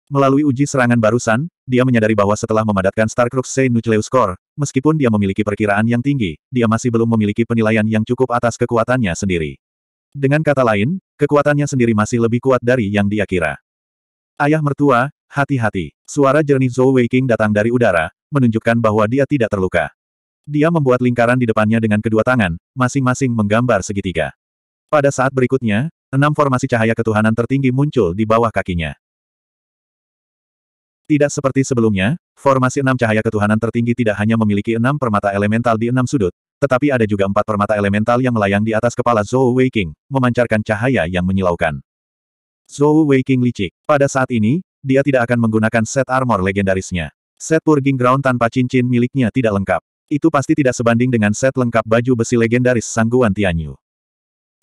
Melalui uji serangan barusan, dia menyadari bahwa setelah memadatkan Starcrux C Nucleus Core, meskipun dia memiliki perkiraan yang tinggi, dia masih belum memiliki penilaian yang cukup atas kekuatannya sendiri. Dengan kata lain, kekuatannya sendiri masih lebih kuat dari yang dia kira. Ayah mertua, hati-hati. Suara jernih Zhou Weiking datang dari udara, menunjukkan bahwa dia tidak terluka. Dia membuat lingkaran di depannya dengan kedua tangan, masing-masing menggambar segitiga. Pada saat berikutnya, enam formasi cahaya ketuhanan tertinggi muncul di bawah kakinya. Tidak seperti sebelumnya, formasi enam cahaya ketuhanan tertinggi tidak hanya memiliki enam permata elemental di enam sudut, tetapi ada juga empat permata elemental yang melayang di atas kepala Zhou Weiqing, memancarkan cahaya yang menyilaukan. Zhou Weiqing licik. Pada saat ini, dia tidak akan menggunakan set armor legendarisnya. Set Purging Ground tanpa cincin miliknya tidak lengkap. Itu pasti tidak sebanding dengan set lengkap baju besi legendaris Sangguan Tianyu.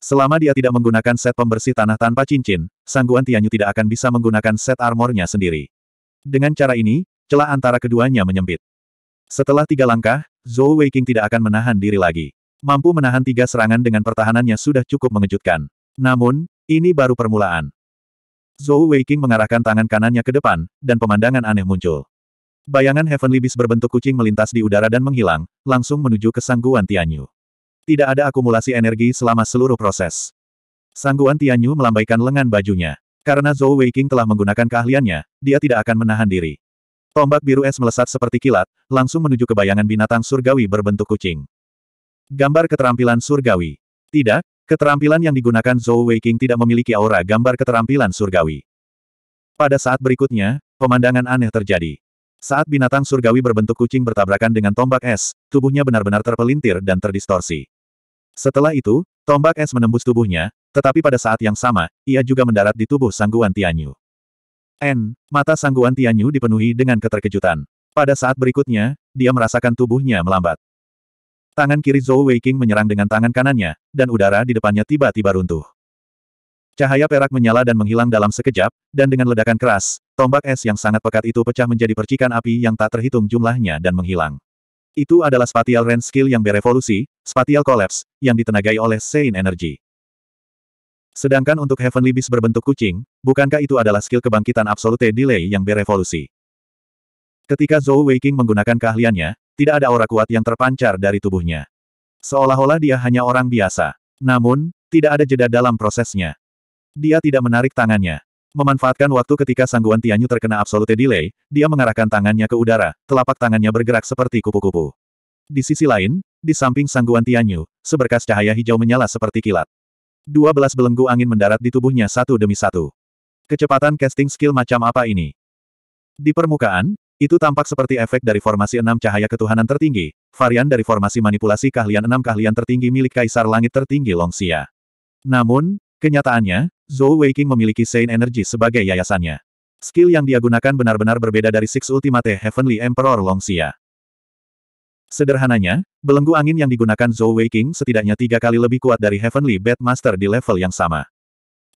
Selama dia tidak menggunakan set pembersih tanah tanpa cincin, Sangguan Tianyu tidak akan bisa menggunakan set armornya sendiri. Dengan cara ini, celah antara keduanya menyempit. Setelah tiga langkah, Zhou Weiqing tidak akan menahan diri lagi. Mampu menahan tiga serangan dengan pertahanannya sudah cukup mengejutkan. Namun, ini baru permulaan. Zhou Weiqing mengarahkan tangan kanannya ke depan, dan pemandangan aneh muncul. Bayangan Heavenly Beast berbentuk kucing melintas di udara dan menghilang, langsung menuju ke sangguan Tianyu. Tidak ada akumulasi energi selama seluruh proses. Sangguan Tianyu melambaikan lengan bajunya. Karena Zhou Weiqing telah menggunakan keahliannya, dia tidak akan menahan diri. Tombak biru es melesat seperti kilat, langsung menuju ke bayangan binatang surgawi berbentuk kucing. Gambar keterampilan surgawi. Tidak, keterampilan yang digunakan Zhou Weiqing tidak memiliki aura gambar keterampilan surgawi. Pada saat berikutnya, pemandangan aneh terjadi. Saat binatang surgawi berbentuk kucing bertabrakan dengan tombak es, tubuhnya benar-benar terpelintir dan terdistorsi. Setelah itu, tombak es menembus tubuhnya, tetapi pada saat yang sama, ia juga mendarat di tubuh sangguan Tianyu. N. Mata sangguan Tianyu dipenuhi dengan keterkejutan. Pada saat berikutnya, dia merasakan tubuhnya melambat. Tangan kiri Zhou Weiqing menyerang dengan tangan kanannya, dan udara di depannya tiba-tiba runtuh. Cahaya perak menyala dan menghilang dalam sekejap, dan dengan ledakan keras, Tombak es yang sangat pekat itu pecah menjadi percikan api yang tak terhitung jumlahnya dan menghilang. Itu adalah spatial range skill yang berevolusi, spatial collapse, yang ditenagai oleh Sein Energy. Sedangkan untuk Heavenly Beast berbentuk kucing, bukankah itu adalah skill kebangkitan absolute delay yang berevolusi? Ketika Zhou Weiqing menggunakan keahliannya, tidak ada aura kuat yang terpancar dari tubuhnya. Seolah-olah dia hanya orang biasa. Namun, tidak ada jeda dalam prosesnya. Dia tidak menarik tangannya. Memanfaatkan waktu ketika sangguan Tianyu terkena absolute delay, dia mengarahkan tangannya ke udara, telapak tangannya bergerak seperti kupu-kupu. Di sisi lain, di samping sangguan Tianyu, seberkas cahaya hijau menyala seperti kilat. Dua belas belenggu angin mendarat di tubuhnya satu demi satu. Kecepatan casting skill macam apa ini? Di permukaan, itu tampak seperti efek dari formasi enam cahaya ketuhanan tertinggi, varian dari formasi manipulasi keahlian enam keahlian tertinggi milik Kaisar Langit Tertinggi Longxia. Namun, kenyataannya, Zhou Weiqing memiliki Saint Energy sebagai yayasannya. Skill yang dia gunakan benar-benar berbeda dari Six Ultimate Heavenly Emperor Longxia. Sederhananya, belenggu angin yang digunakan Zhou Weiqing setidaknya tiga kali lebih kuat dari Heavenly Bat Master di level yang sama.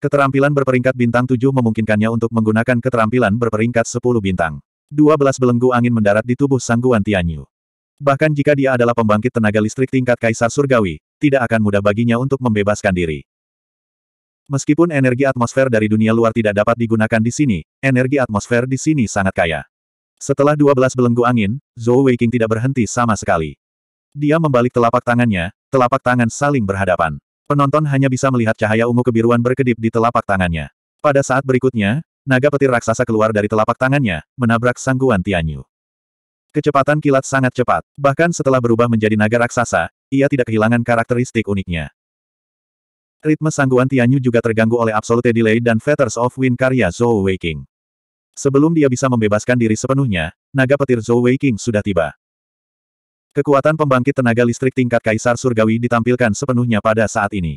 Keterampilan berperingkat bintang 7 memungkinkannya untuk menggunakan keterampilan berperingkat 10 bintang. 12 belenggu angin mendarat di tubuh Sangguan Tianyu. Bahkan jika dia adalah pembangkit tenaga listrik tingkat Kaisar Surgawi, tidak akan mudah baginya untuk membebaskan diri. Meskipun energi atmosfer dari dunia luar tidak dapat digunakan di sini, energi atmosfer di sini sangat kaya. Setelah 12 belenggu angin, Zhou Weiqing tidak berhenti sama sekali. Dia membalik telapak tangannya, telapak tangan saling berhadapan. Penonton hanya bisa melihat cahaya ungu kebiruan berkedip di telapak tangannya. Pada saat berikutnya, naga petir raksasa keluar dari telapak tangannya, menabrak sangguan Tianyu. Kecepatan kilat sangat cepat, bahkan setelah berubah menjadi naga raksasa, ia tidak kehilangan karakteristik uniknya. Ritme sangguan Tianyu juga terganggu oleh Absolute Delay dan Fetters of Wind karya Zhou Weiqing. Sebelum dia bisa membebaskan diri sepenuhnya, naga petir Zhou Weiqing sudah tiba. Kekuatan pembangkit tenaga listrik tingkat Kaisar Surgawi ditampilkan sepenuhnya pada saat ini.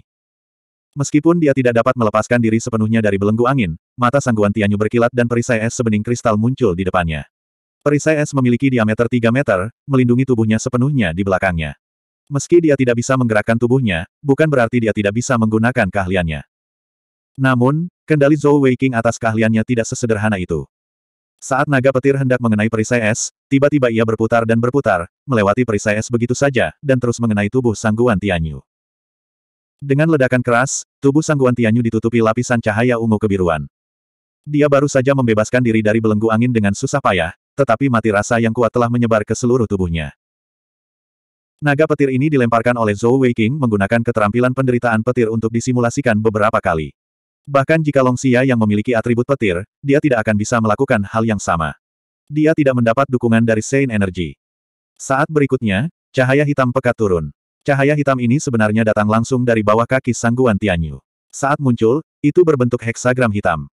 Meskipun dia tidak dapat melepaskan diri sepenuhnya dari belenggu angin, mata sangguan Tianyu berkilat dan perisai es sebening kristal muncul di depannya. Perisai es memiliki diameter 3 meter, melindungi tubuhnya sepenuhnya di belakangnya. Meski dia tidak bisa menggerakkan tubuhnya, bukan berarti dia tidak bisa menggunakan keahliannya. Namun, kendali Zhou Weiqing atas keahliannya tidak sesederhana itu. Saat naga petir hendak mengenai perisai es, tiba-tiba ia berputar dan berputar, melewati perisai es begitu saja, dan terus mengenai tubuh sangguan Tianyu. Dengan ledakan keras, tubuh sangguan Tianyu ditutupi lapisan cahaya ungu kebiruan. Dia baru saja membebaskan diri dari belenggu angin dengan susah payah, tetapi mati rasa yang kuat telah menyebar ke seluruh tubuhnya. Naga petir ini dilemparkan oleh Zhou Weiqing menggunakan keterampilan penderitaan petir untuk disimulasikan beberapa kali. Bahkan jika Long Xia yang memiliki atribut petir, dia tidak akan bisa melakukan hal yang sama. Dia tidak mendapat dukungan dari Sein Energy. Saat berikutnya, cahaya hitam pekat turun. Cahaya hitam ini sebenarnya datang langsung dari bawah kaki sangguan Tianyu. Saat muncul, itu berbentuk heksagram hitam.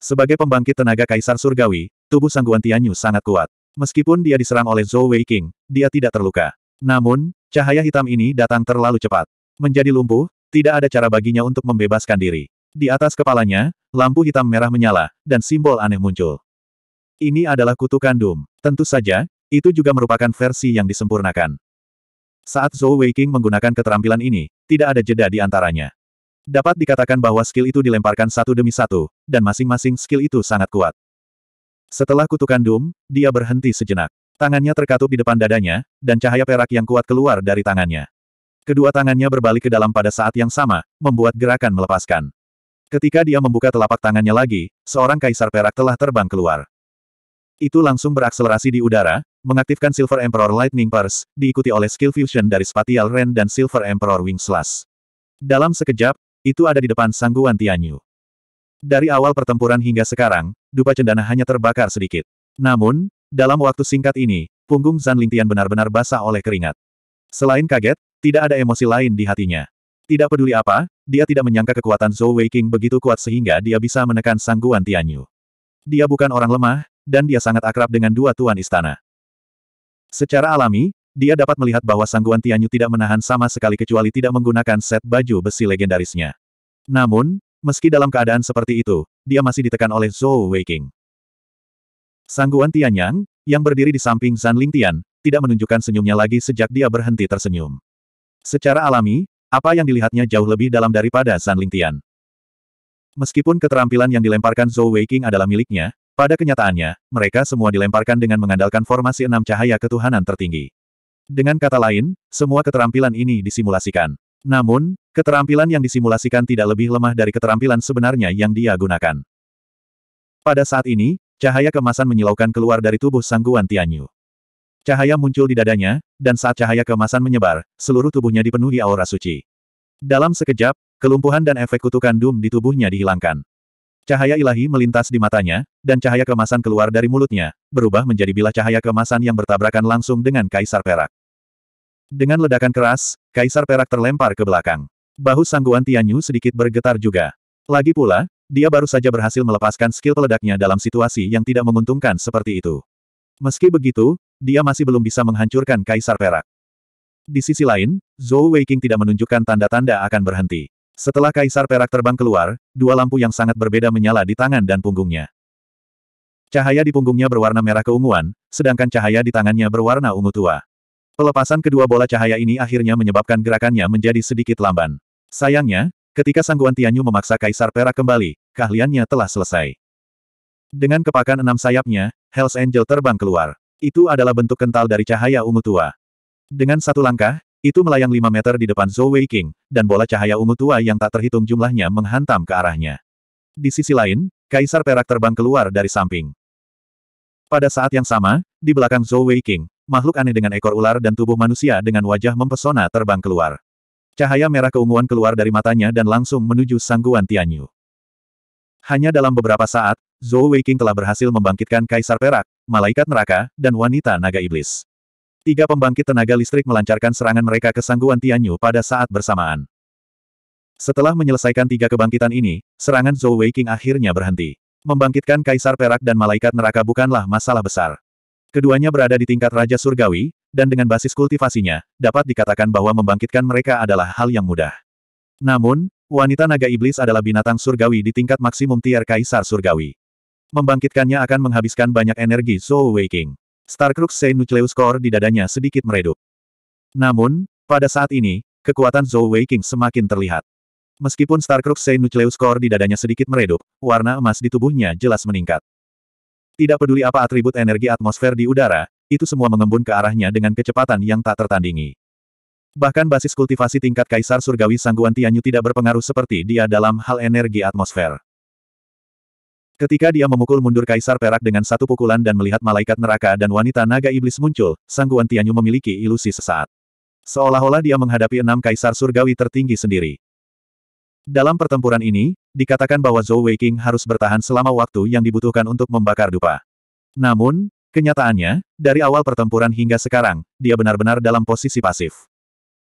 Sebagai pembangkit tenaga Kaisar Surgawi, tubuh sangguan Tianyu sangat kuat. Meskipun dia diserang oleh Zhou Weiqing, dia tidak terluka. Namun, cahaya hitam ini datang terlalu cepat. Menjadi lumpuh, tidak ada cara baginya untuk membebaskan diri. Di atas kepalanya, lampu hitam merah menyala, dan simbol aneh muncul. Ini adalah kutukan Doom. Tentu saja, itu juga merupakan versi yang disempurnakan. Saat Zhou Weiqing menggunakan keterampilan ini, tidak ada jeda di antaranya. Dapat dikatakan bahwa skill itu dilemparkan satu demi satu, dan masing-masing skill itu sangat kuat. Setelah kutukan Doom, dia berhenti sejenak. Tangannya terkatup di depan dadanya, dan cahaya perak yang kuat keluar dari tangannya. Kedua tangannya berbalik ke dalam pada saat yang sama, membuat gerakan melepaskan. Ketika dia membuka telapak tangannya lagi, seorang kaisar perak telah terbang keluar. Itu langsung berakselerasi di udara, mengaktifkan Silver Emperor Lightning Purse, diikuti oleh skill fusion dari Spatial Ren dan Silver Emperor Wing Slash. Dalam sekejap, itu ada di depan sangguan Tianyu. Dari awal pertempuran hingga sekarang, dupa cendana hanya terbakar sedikit. Namun, dalam waktu singkat ini, punggung Zan Lingtian benar-benar basah oleh keringat. Selain kaget, tidak ada emosi lain di hatinya. Tidak peduli apa, dia tidak menyangka kekuatan Zhou Weiqing begitu kuat sehingga dia bisa menekan sangguan Tianyu. Dia bukan orang lemah, dan dia sangat akrab dengan dua tuan istana. Secara alami, dia dapat melihat bahwa sangguan Tianyu tidak menahan sama sekali kecuali tidak menggunakan set baju besi legendarisnya. Namun, meski dalam keadaan seperti itu, dia masih ditekan oleh Zhou Weiqing. Sangguan Tianyang, yang berdiri di samping Zan Lingtian, tidak menunjukkan senyumnya lagi sejak dia berhenti tersenyum. Secara alami, apa yang dilihatnya jauh lebih dalam daripada Zan Lingtian. Meskipun keterampilan yang dilemparkan Zhou Weiqing adalah miliknya, pada kenyataannya, mereka semua dilemparkan dengan mengandalkan formasi enam cahaya ketuhanan tertinggi. Dengan kata lain, semua keterampilan ini disimulasikan. Namun, keterampilan yang disimulasikan tidak lebih lemah dari keterampilan sebenarnya yang dia gunakan. Pada saat ini, Cahaya kemasan menyilaukan keluar dari tubuh sangguan Tianyu. Cahaya muncul di dadanya, dan saat cahaya kemasan menyebar, seluruh tubuhnya dipenuhi aura suci. Dalam sekejap, kelumpuhan dan efek kutukan Doom di tubuhnya dihilangkan. Cahaya ilahi melintas di matanya, dan cahaya kemasan keluar dari mulutnya, berubah menjadi bilah cahaya kemasan yang bertabrakan langsung dengan Kaisar Perak. Dengan ledakan keras, Kaisar Perak terlempar ke belakang. Bahu sangguan Tianyu sedikit bergetar juga. Lagi pula, dia baru saja berhasil melepaskan skill peledaknya dalam situasi yang tidak menguntungkan seperti itu. Meski begitu, dia masih belum bisa menghancurkan Kaisar Perak. Di sisi lain, Zhou Weiqing tidak menunjukkan tanda-tanda akan berhenti. Setelah Kaisar Perak terbang keluar, dua lampu yang sangat berbeda menyala di tangan dan punggungnya. Cahaya di punggungnya berwarna merah keunguan, sedangkan cahaya di tangannya berwarna ungu tua. Pelepasan kedua bola cahaya ini akhirnya menyebabkan gerakannya menjadi sedikit lamban. Sayangnya, Ketika Sangguan Tianyu memaksa Kaisar Perak kembali, keahliannya telah selesai. Dengan kepakan enam sayapnya, Hells Angel terbang keluar. Itu adalah bentuk kental dari cahaya ungu tua. Dengan satu langkah, itu melayang lima meter di depan Zhou Wei King, dan bola cahaya ungu tua yang tak terhitung jumlahnya menghantam ke arahnya. Di sisi lain, Kaisar Perak terbang keluar dari samping. Pada saat yang sama, di belakang Zhou Wei King, makhluk aneh dengan ekor ular dan tubuh manusia dengan wajah mempesona terbang keluar. Cahaya merah keunguan keluar dari matanya dan langsung menuju sangguan Tianyu. Hanya dalam beberapa saat, Zhou Weiqing telah berhasil membangkitkan Kaisar Perak, Malaikat Neraka, dan Wanita Naga Iblis. Tiga pembangkit tenaga listrik melancarkan serangan mereka ke sangguan Tianyu pada saat bersamaan. Setelah menyelesaikan tiga kebangkitan ini, serangan Zhou Weiqing akhirnya berhenti. Membangkitkan Kaisar Perak dan Malaikat Neraka bukanlah masalah besar. Keduanya berada di tingkat Raja Surgawi, dan dengan basis kultivasinya, dapat dikatakan bahwa membangkitkan mereka adalah hal yang mudah. Namun, wanita naga iblis adalah binatang surgawi di tingkat maksimum tier kaisar surgawi. Membangkitkannya akan menghabiskan banyak energi Zhou Waking. Starcrux Nucleus Core di dadanya sedikit meredup. Namun, pada saat ini, kekuatan Zhou Waking semakin terlihat. Meskipun Starcrux Nucleus Core di dadanya sedikit meredup, warna emas di tubuhnya jelas meningkat. Tidak peduli apa atribut energi atmosfer di udara, itu semua mengembun ke arahnya dengan kecepatan yang tak tertandingi. Bahkan basis kultivasi tingkat Kaisar Surgawi Sangguan Tianyu tidak berpengaruh seperti dia dalam hal energi atmosfer. Ketika dia memukul mundur Kaisar Perak dengan satu pukulan dan melihat malaikat neraka dan wanita naga iblis muncul, Sangguan Tianyu memiliki ilusi sesaat. Seolah-olah dia menghadapi enam Kaisar Surgawi tertinggi sendiri. Dalam pertempuran ini, dikatakan bahwa Zhou Weiking harus bertahan selama waktu yang dibutuhkan untuk membakar dupa. Namun, Kenyataannya, dari awal pertempuran hingga sekarang, dia benar-benar dalam posisi pasif.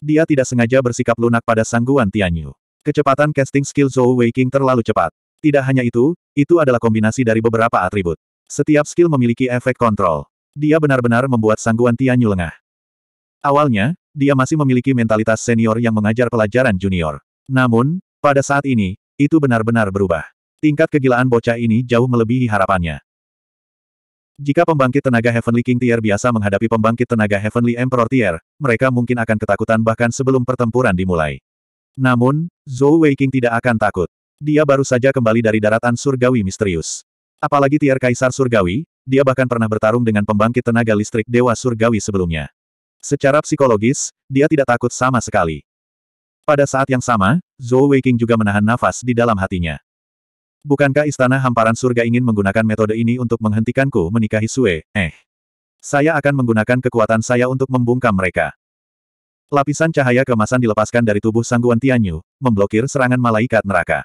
Dia tidak sengaja bersikap lunak pada sangguan Tianyu. Kecepatan casting skill Zhou Weiqing terlalu cepat. Tidak hanya itu, itu adalah kombinasi dari beberapa atribut. Setiap skill memiliki efek kontrol. Dia benar-benar membuat sangguan Tianyu lengah. Awalnya, dia masih memiliki mentalitas senior yang mengajar pelajaran junior. Namun, pada saat ini, itu benar-benar berubah. Tingkat kegilaan bocah ini jauh melebihi harapannya. Jika pembangkit tenaga Heavenly King Tier biasa menghadapi pembangkit tenaga Heavenly Emperor Tier, mereka mungkin akan ketakutan bahkan sebelum pertempuran dimulai. Namun, Zhou Wei King tidak akan takut. Dia baru saja kembali dari daratan surgawi misterius. Apalagi Tier Kaisar Surgawi, dia bahkan pernah bertarung dengan pembangkit tenaga listrik Dewa Surgawi sebelumnya. Secara psikologis, dia tidak takut sama sekali. Pada saat yang sama, Zhou Wei King juga menahan nafas di dalam hatinya. Bukankah Istana Hamparan Surga ingin menggunakan metode ini untuk menghentikanku menikahi Sue? Eh. Saya akan menggunakan kekuatan saya untuk membungkam mereka. Lapisan cahaya kemasan dilepaskan dari tubuh Sangguan Tianyu, memblokir serangan malaikat neraka.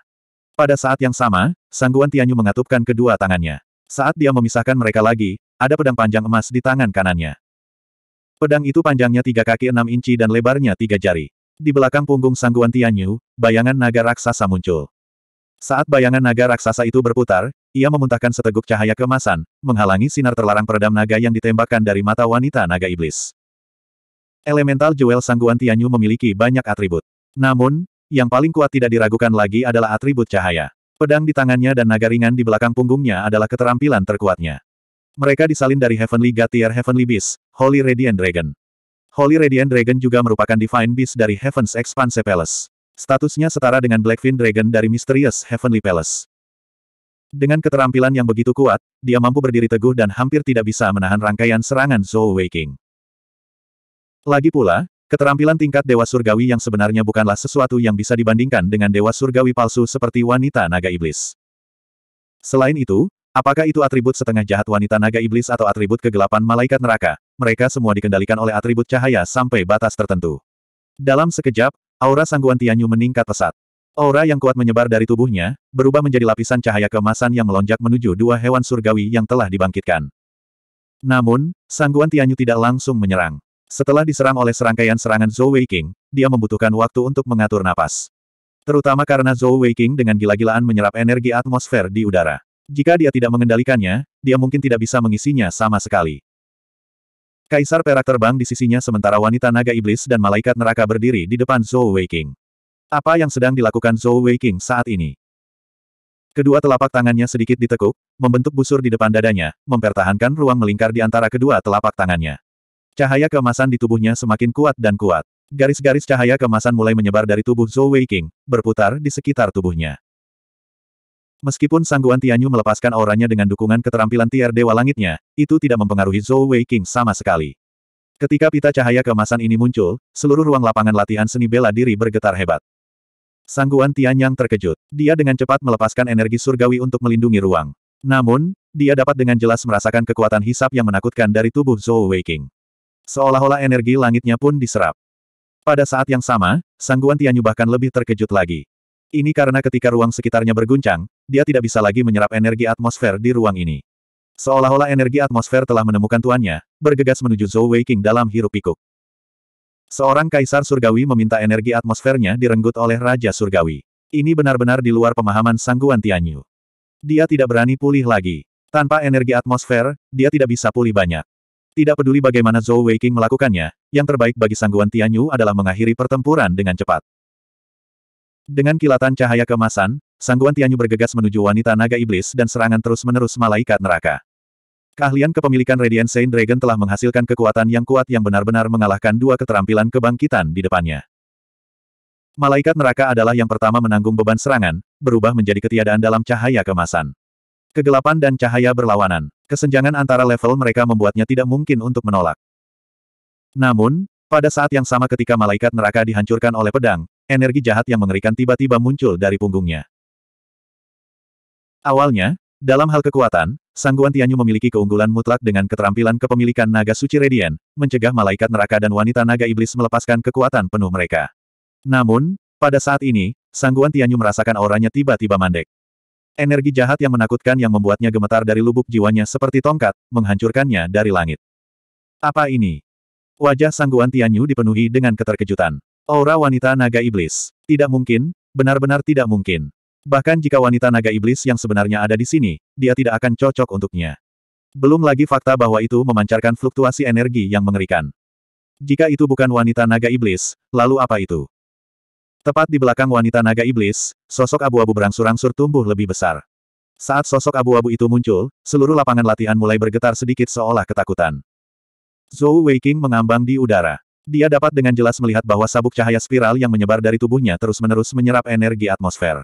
Pada saat yang sama, Sangguan Tianyu mengatupkan kedua tangannya. Saat dia memisahkan mereka lagi, ada pedang panjang emas di tangan kanannya. Pedang itu panjangnya tiga kaki enam inci dan lebarnya tiga jari. Di belakang punggung Sangguan Tianyu, bayangan naga raksasa muncul. Saat bayangan naga raksasa itu berputar, ia memuntahkan seteguk cahaya kemasan, menghalangi sinar terlarang peredam naga yang ditembakkan dari mata wanita naga iblis. Elemental Jewel Sangguan Tianyu memiliki banyak atribut. Namun, yang paling kuat tidak diragukan lagi adalah atribut cahaya. Pedang di tangannya dan naga ringan di belakang punggungnya adalah keterampilan terkuatnya. Mereka disalin dari Heavenly Gatier Heavenly Beast, Holy Radiant Dragon. Holy Radiant Dragon juga merupakan Divine Beast dari Heaven's Expanse Palace. Statusnya setara dengan Blackfin Dragon dari Mysterious Heavenly Palace. Dengan keterampilan yang begitu kuat, dia mampu berdiri teguh dan hampir tidak bisa menahan rangkaian serangan Zhou Waking. Lagi pula, keterampilan tingkat Dewa Surgawi yang sebenarnya bukanlah sesuatu yang bisa dibandingkan dengan Dewa Surgawi palsu seperti wanita naga iblis. Selain itu, apakah itu atribut setengah jahat wanita naga iblis atau atribut kegelapan malaikat neraka, mereka semua dikendalikan oleh atribut cahaya sampai batas tertentu. Dalam sekejap, Aura sangguan Tianyu meningkat pesat. Aura yang kuat menyebar dari tubuhnya, berubah menjadi lapisan cahaya kemasan yang melonjak menuju dua hewan surgawi yang telah dibangkitkan. Namun, sangguan Tianyu tidak langsung menyerang. Setelah diserang oleh serangkaian serangan Zhou Weiqing, dia membutuhkan waktu untuk mengatur napas. Terutama karena Zhou Weiqing dengan gila-gilaan menyerap energi atmosfer di udara. Jika dia tidak mengendalikannya, dia mungkin tidak bisa mengisinya sama sekali. Kaisar Perak terbang di sisinya sementara wanita naga iblis dan malaikat neraka berdiri di depan Zhou Weiqing. Apa yang sedang dilakukan Zhou Weiqing saat ini? Kedua telapak tangannya sedikit ditekuk, membentuk busur di depan dadanya, mempertahankan ruang melingkar di antara kedua telapak tangannya. Cahaya keemasan di tubuhnya semakin kuat dan kuat. Garis-garis cahaya kemasan mulai menyebar dari tubuh Zhou Weiqing, berputar di sekitar tubuhnya. Meskipun Sangguan Tianyu melepaskan auranya dengan dukungan keterampilan tiar dewa langitnya, itu tidak mempengaruhi Zhou Wei King sama sekali. Ketika pita cahaya kemasan ini muncul, seluruh ruang lapangan latihan seni bela diri bergetar hebat. Sangguan Tianyang terkejut. Dia dengan cepat melepaskan energi surgawi untuk melindungi ruang. Namun, dia dapat dengan jelas merasakan kekuatan hisap yang menakutkan dari tubuh Zhou Wei King. Seolah-olah energi langitnya pun diserap. Pada saat yang sama, Sangguan Tianyu bahkan lebih terkejut lagi. Ini karena ketika ruang sekitarnya berguncang, dia tidak bisa lagi menyerap energi atmosfer di ruang ini. Seolah-olah energi atmosfer telah menemukan tuannya, bergegas menuju Zhou Weiqing dalam hirup pikuk Seorang kaisar surgawi meminta energi atmosfernya direnggut oleh Raja Surgawi. Ini benar-benar di luar pemahaman sangguan Tianyu. Dia tidak berani pulih lagi. Tanpa energi atmosfer, dia tidak bisa pulih banyak. Tidak peduli bagaimana Zhou Weiqing melakukannya, yang terbaik bagi sangguan Tianyu adalah mengakhiri pertempuran dengan cepat. Dengan kilatan cahaya kemasan, Sangguan Tianyu bergegas menuju wanita naga iblis dan serangan terus-menerus malaikat neraka. Keahlian kepemilikan Radiant Saint Dragon telah menghasilkan kekuatan yang kuat yang benar-benar mengalahkan dua keterampilan kebangkitan di depannya. Malaikat neraka adalah yang pertama menanggung beban serangan, berubah menjadi ketiadaan dalam cahaya kemasan. Kegelapan dan cahaya berlawanan. Kesenjangan antara level mereka membuatnya tidak mungkin untuk menolak. Namun, pada saat yang sama ketika malaikat neraka dihancurkan oleh pedang, energi jahat yang mengerikan tiba-tiba muncul dari punggungnya. Awalnya, dalam hal kekuatan, Sangguan Tianyu memiliki keunggulan mutlak dengan keterampilan kepemilikan naga suci Radiant, mencegah malaikat neraka dan wanita naga iblis melepaskan kekuatan penuh mereka. Namun, pada saat ini, Sangguan Tianyu merasakan auranya tiba-tiba mandek. Energi jahat yang menakutkan yang membuatnya gemetar dari lubuk jiwanya seperti tongkat, menghancurkannya dari langit. Apa ini? Wajah Sangguan Tianyu dipenuhi dengan keterkejutan. Aura wanita naga iblis. Tidak mungkin, benar-benar tidak mungkin. Bahkan jika wanita naga iblis yang sebenarnya ada di sini, dia tidak akan cocok untuknya. Belum lagi fakta bahwa itu memancarkan fluktuasi energi yang mengerikan. Jika itu bukan wanita naga iblis, lalu apa itu? Tepat di belakang wanita naga iblis, sosok abu-abu berangsur-angsur tumbuh lebih besar. Saat sosok abu-abu itu muncul, seluruh lapangan latihan mulai bergetar sedikit seolah ketakutan. Zhou Weiqing mengambang di udara. Dia dapat dengan jelas melihat bahwa sabuk cahaya spiral yang menyebar dari tubuhnya terus-menerus menyerap energi atmosfer.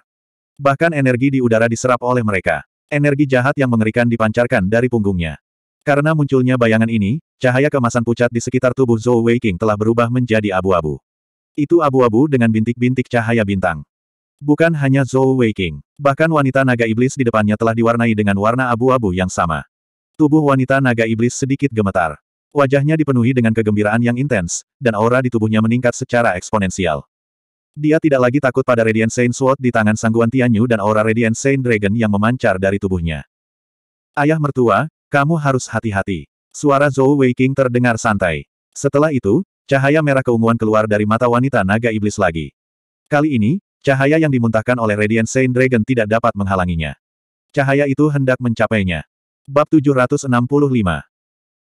Bahkan energi di udara diserap oleh mereka. Energi jahat yang mengerikan dipancarkan dari punggungnya. Karena munculnya bayangan ini, cahaya kemasan pucat di sekitar tubuh Zhou Weiqing telah berubah menjadi abu-abu. Itu abu-abu dengan bintik-bintik cahaya bintang. Bukan hanya Zhou Weiqing, bahkan wanita naga iblis di depannya telah diwarnai dengan warna abu-abu yang sama. Tubuh wanita naga iblis sedikit gemetar. Wajahnya dipenuhi dengan kegembiraan yang intens, dan aura di tubuhnya meningkat secara eksponensial. Dia tidak lagi takut pada Radiant Saint Sword di tangan Sangguan Tianyu dan aura Radiant Saint Dragon yang memancar dari tubuhnya. Ayah mertua, kamu harus hati-hati. Suara Zhou Weiqing terdengar santai. Setelah itu, cahaya merah keunguan keluar dari mata wanita naga iblis lagi. Kali ini, cahaya yang dimuntahkan oleh Radiant Saint Dragon tidak dapat menghalanginya. Cahaya itu hendak mencapainya. Bab 765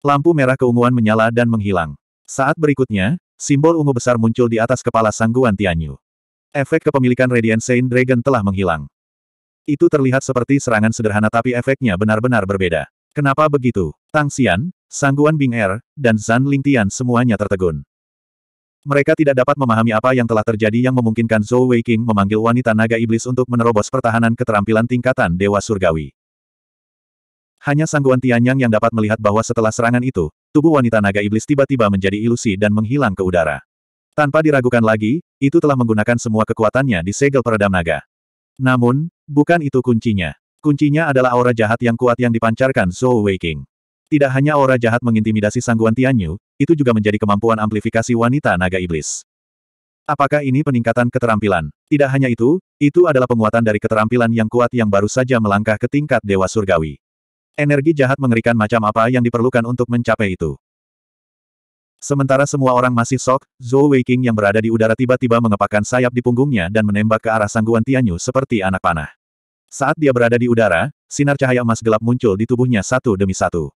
Lampu merah keunguan menyala dan menghilang. Saat berikutnya, simbol ungu besar muncul di atas kepala sangguan Tianyu. Efek kepemilikan Radiant Saint Dragon telah menghilang. Itu terlihat seperti serangan sederhana tapi efeknya benar-benar berbeda. Kenapa begitu? Tang Xian, Sangguan Bing Er, dan Zan Ling Tian semuanya tertegun. Mereka tidak dapat memahami apa yang telah terjadi yang memungkinkan Zhou Weiqing memanggil wanita naga iblis untuk menerobos pertahanan keterampilan tingkatan Dewa Surgawi. Hanya sangguan Tianyang yang dapat melihat bahwa setelah serangan itu, tubuh wanita naga iblis tiba-tiba menjadi ilusi dan menghilang ke udara. Tanpa diragukan lagi, itu telah menggunakan semua kekuatannya di segel peredam naga. Namun, bukan itu kuncinya. Kuncinya adalah aura jahat yang kuat yang dipancarkan Zhou Weiqing. Tidak hanya aura jahat mengintimidasi sangguan Tianyu, itu juga menjadi kemampuan amplifikasi wanita naga iblis. Apakah ini peningkatan keterampilan? Tidak hanya itu, itu adalah penguatan dari keterampilan yang kuat yang baru saja melangkah ke tingkat Dewa Surgawi. Energi jahat mengerikan macam apa yang diperlukan untuk mencapai itu. Sementara semua orang masih sok, Zhou Weiqing yang berada di udara tiba-tiba mengepakkan sayap di punggungnya dan menembak ke arah sangguan Tianyu seperti anak panah. Saat dia berada di udara, sinar cahaya emas gelap muncul di tubuhnya satu demi satu.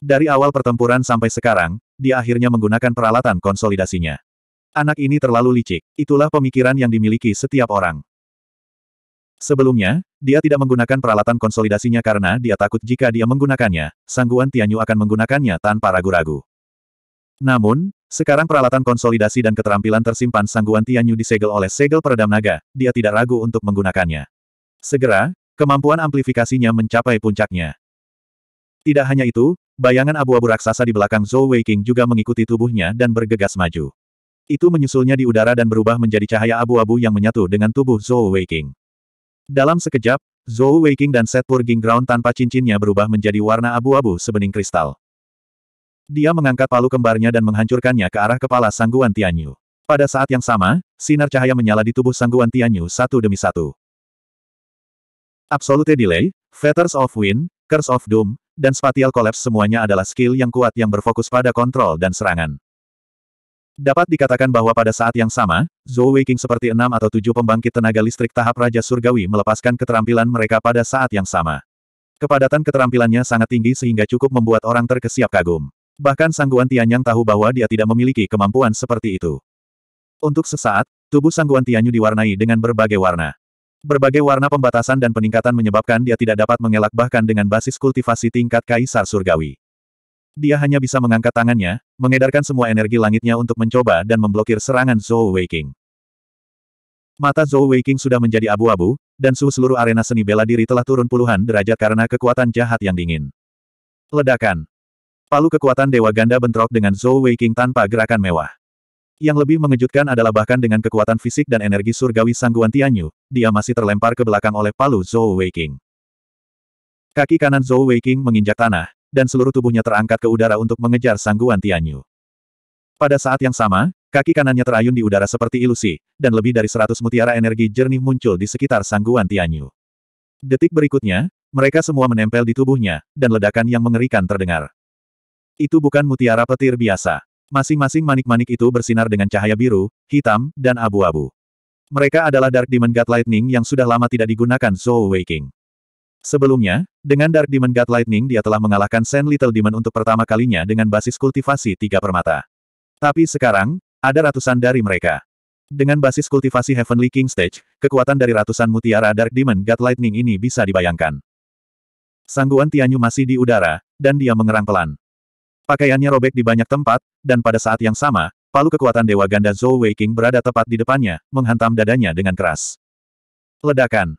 Dari awal pertempuran sampai sekarang, dia akhirnya menggunakan peralatan konsolidasinya. Anak ini terlalu licik, itulah pemikiran yang dimiliki setiap orang. Sebelumnya, dia tidak menggunakan peralatan konsolidasinya karena dia takut jika dia menggunakannya, Sangguan Tianyu akan menggunakannya tanpa ragu-ragu. Namun, sekarang peralatan konsolidasi dan keterampilan tersimpan Sangguan Tianyu disegel oleh segel peredam naga, dia tidak ragu untuk menggunakannya. Segera, kemampuan amplifikasinya mencapai puncaknya. Tidak hanya itu, bayangan abu-abu raksasa di belakang Zhou Weiqing juga mengikuti tubuhnya dan bergegas maju. Itu menyusulnya di udara dan berubah menjadi cahaya abu-abu yang menyatu dengan tubuh Zhou Weiqing. Dalam sekejap, Zhou Weiqing dan set Purging Ground tanpa cincinnya berubah menjadi warna abu-abu sebening kristal. Dia mengangkat palu kembarnya dan menghancurkannya ke arah kepala Sangguan Tianyu. Pada saat yang sama, sinar cahaya menyala di tubuh Sangguan Tianyu satu demi satu. Absolute Delay, Fetters of Wind, Curse of Doom, dan Spatial Collapse semuanya adalah skill yang kuat yang berfokus pada kontrol dan serangan. Dapat dikatakan bahwa pada saat yang sama, Zhou Weiqing seperti enam atau tujuh pembangkit tenaga listrik tahap Raja Surgawi melepaskan keterampilan mereka pada saat yang sama. Kepadatan keterampilannya sangat tinggi sehingga cukup membuat orang terkesiap kagum. Bahkan Sangguan Tianyang tahu bahwa dia tidak memiliki kemampuan seperti itu. Untuk sesaat, tubuh Sangguan Tianyu diwarnai dengan berbagai warna. Berbagai warna pembatasan dan peningkatan menyebabkan dia tidak dapat mengelak bahkan dengan basis kultivasi tingkat Kaisar Surgawi dia hanya bisa mengangkat tangannya, mengedarkan semua energi langitnya untuk mencoba dan memblokir serangan Zhou Weiqing. Mata Zhou Weiqing sudah menjadi abu-abu, dan suhu seluruh arena seni bela diri telah turun puluhan derajat karena kekuatan jahat yang dingin. Ledakan. Palu kekuatan Dewa Ganda bentrok dengan Zhou Weiqing tanpa gerakan mewah. Yang lebih mengejutkan adalah bahkan dengan kekuatan fisik dan energi surgawi sangguan Tianyu, dia masih terlempar ke belakang oleh palu Zhou Weiqing. Kaki kanan Zhou Weiqing menginjak tanah, dan seluruh tubuhnya terangkat ke udara untuk mengejar sangguan Tianyu. Pada saat yang sama, kaki kanannya terayun di udara seperti ilusi, dan lebih dari seratus mutiara energi jernih muncul di sekitar sangguan Tianyu. Detik berikutnya, mereka semua menempel di tubuhnya, dan ledakan yang mengerikan terdengar. Itu bukan mutiara petir biasa. Masing-masing manik-manik itu bersinar dengan cahaya biru, hitam, dan abu-abu. Mereka adalah Dark Demon God Lightning yang sudah lama tidak digunakan Zhou Waking. Sebelumnya, dengan Dark Demon God Lightning dia telah mengalahkan Sen Little Demon untuk pertama kalinya dengan basis kultivasi tiga permata. Tapi sekarang, ada ratusan dari mereka. Dengan basis kultivasi Heavenly King Stage, kekuatan dari ratusan mutiara Dark Demon God Lightning ini bisa dibayangkan. Sangguan Tianyu masih di udara, dan dia mengerang pelan. Pakaiannya robek di banyak tempat, dan pada saat yang sama, palu kekuatan Dewa Ganda Zhou King berada tepat di depannya, menghantam dadanya dengan keras. Ledakan.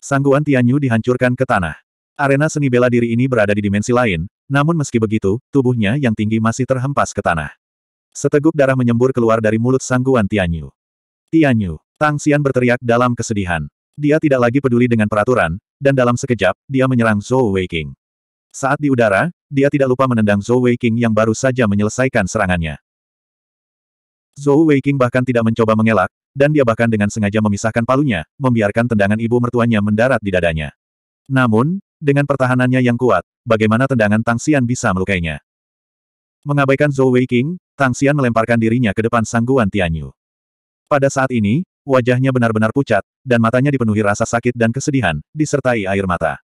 Sangguan Tianyu dihancurkan ke tanah. Arena seni bela diri ini berada di dimensi lain, namun meski begitu, tubuhnya yang tinggi masih terhempas ke tanah. Seteguk darah menyembur keluar dari mulut sangguan Tianyu. Tianyu, Tang Xian berteriak dalam kesedihan. Dia tidak lagi peduli dengan peraturan, dan dalam sekejap, dia menyerang Zhou Weiqing. Saat di udara, dia tidak lupa menendang Zhou Weiqing yang baru saja menyelesaikan serangannya. Zhou Weiqing bahkan tidak mencoba mengelak, dan dia bahkan dengan sengaja memisahkan palunya, membiarkan tendangan ibu mertuanya mendarat di dadanya. Namun, dengan pertahanannya yang kuat, bagaimana tendangan Tang Xian bisa melukainya? Mengabaikan Zhou Wei King, Tang Xian melemparkan dirinya ke depan sangguan Tianyu. Pada saat ini, wajahnya benar-benar pucat, dan matanya dipenuhi rasa sakit dan kesedihan, disertai air mata.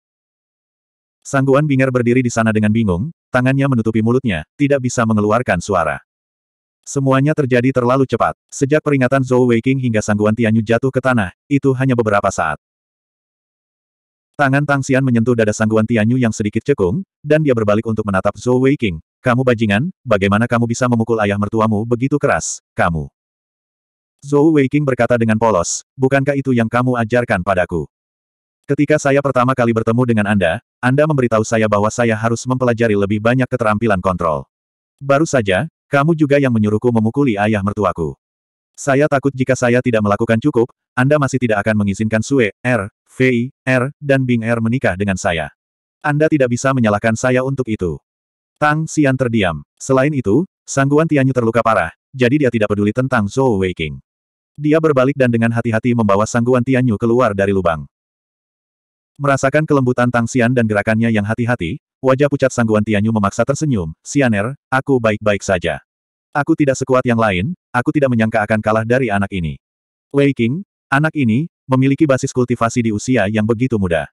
Sangguan Bing'er berdiri di sana dengan bingung, tangannya menutupi mulutnya, tidak bisa mengeluarkan suara. Semuanya terjadi terlalu cepat. Sejak peringatan Zhou King hingga sangguan Tianyu jatuh ke tanah, itu hanya beberapa saat. Tangan Tang Xian menyentuh dada sangguan Tianyu yang sedikit cekung, dan dia berbalik untuk menatap Zhou Weiqing. Kamu bajingan, bagaimana kamu bisa memukul ayah mertuamu begitu keras, kamu? Zhou Weiqing berkata dengan polos, bukankah itu yang kamu ajarkan padaku? Ketika saya pertama kali bertemu dengan Anda, Anda memberitahu saya bahwa saya harus mempelajari lebih banyak keterampilan kontrol. Baru saja, kamu juga yang menyuruhku memukuli ayah mertuaku. Saya takut jika saya tidak melakukan cukup, Anda masih tidak akan mengizinkan Sue, R, er, Fei, R, er, dan Bing R er menikah dengan saya. Anda tidak bisa menyalahkan saya untuk itu. Tang Xian terdiam. Selain itu, sangguan Tianyu terluka parah, jadi dia tidak peduli tentang Zhou Weiqing. Dia berbalik dan dengan hati-hati membawa sangguan Tianyu keluar dari lubang. Merasakan kelembutan Tang Xian dan gerakannya yang hati-hati, wajah pucat sangguan Tianyu memaksa tersenyum, Xianer, aku baik-baik saja. Aku tidak sekuat yang lain, aku tidak menyangka akan kalah dari anak ini. Wei King, anak ini, memiliki basis kultivasi di usia yang begitu muda.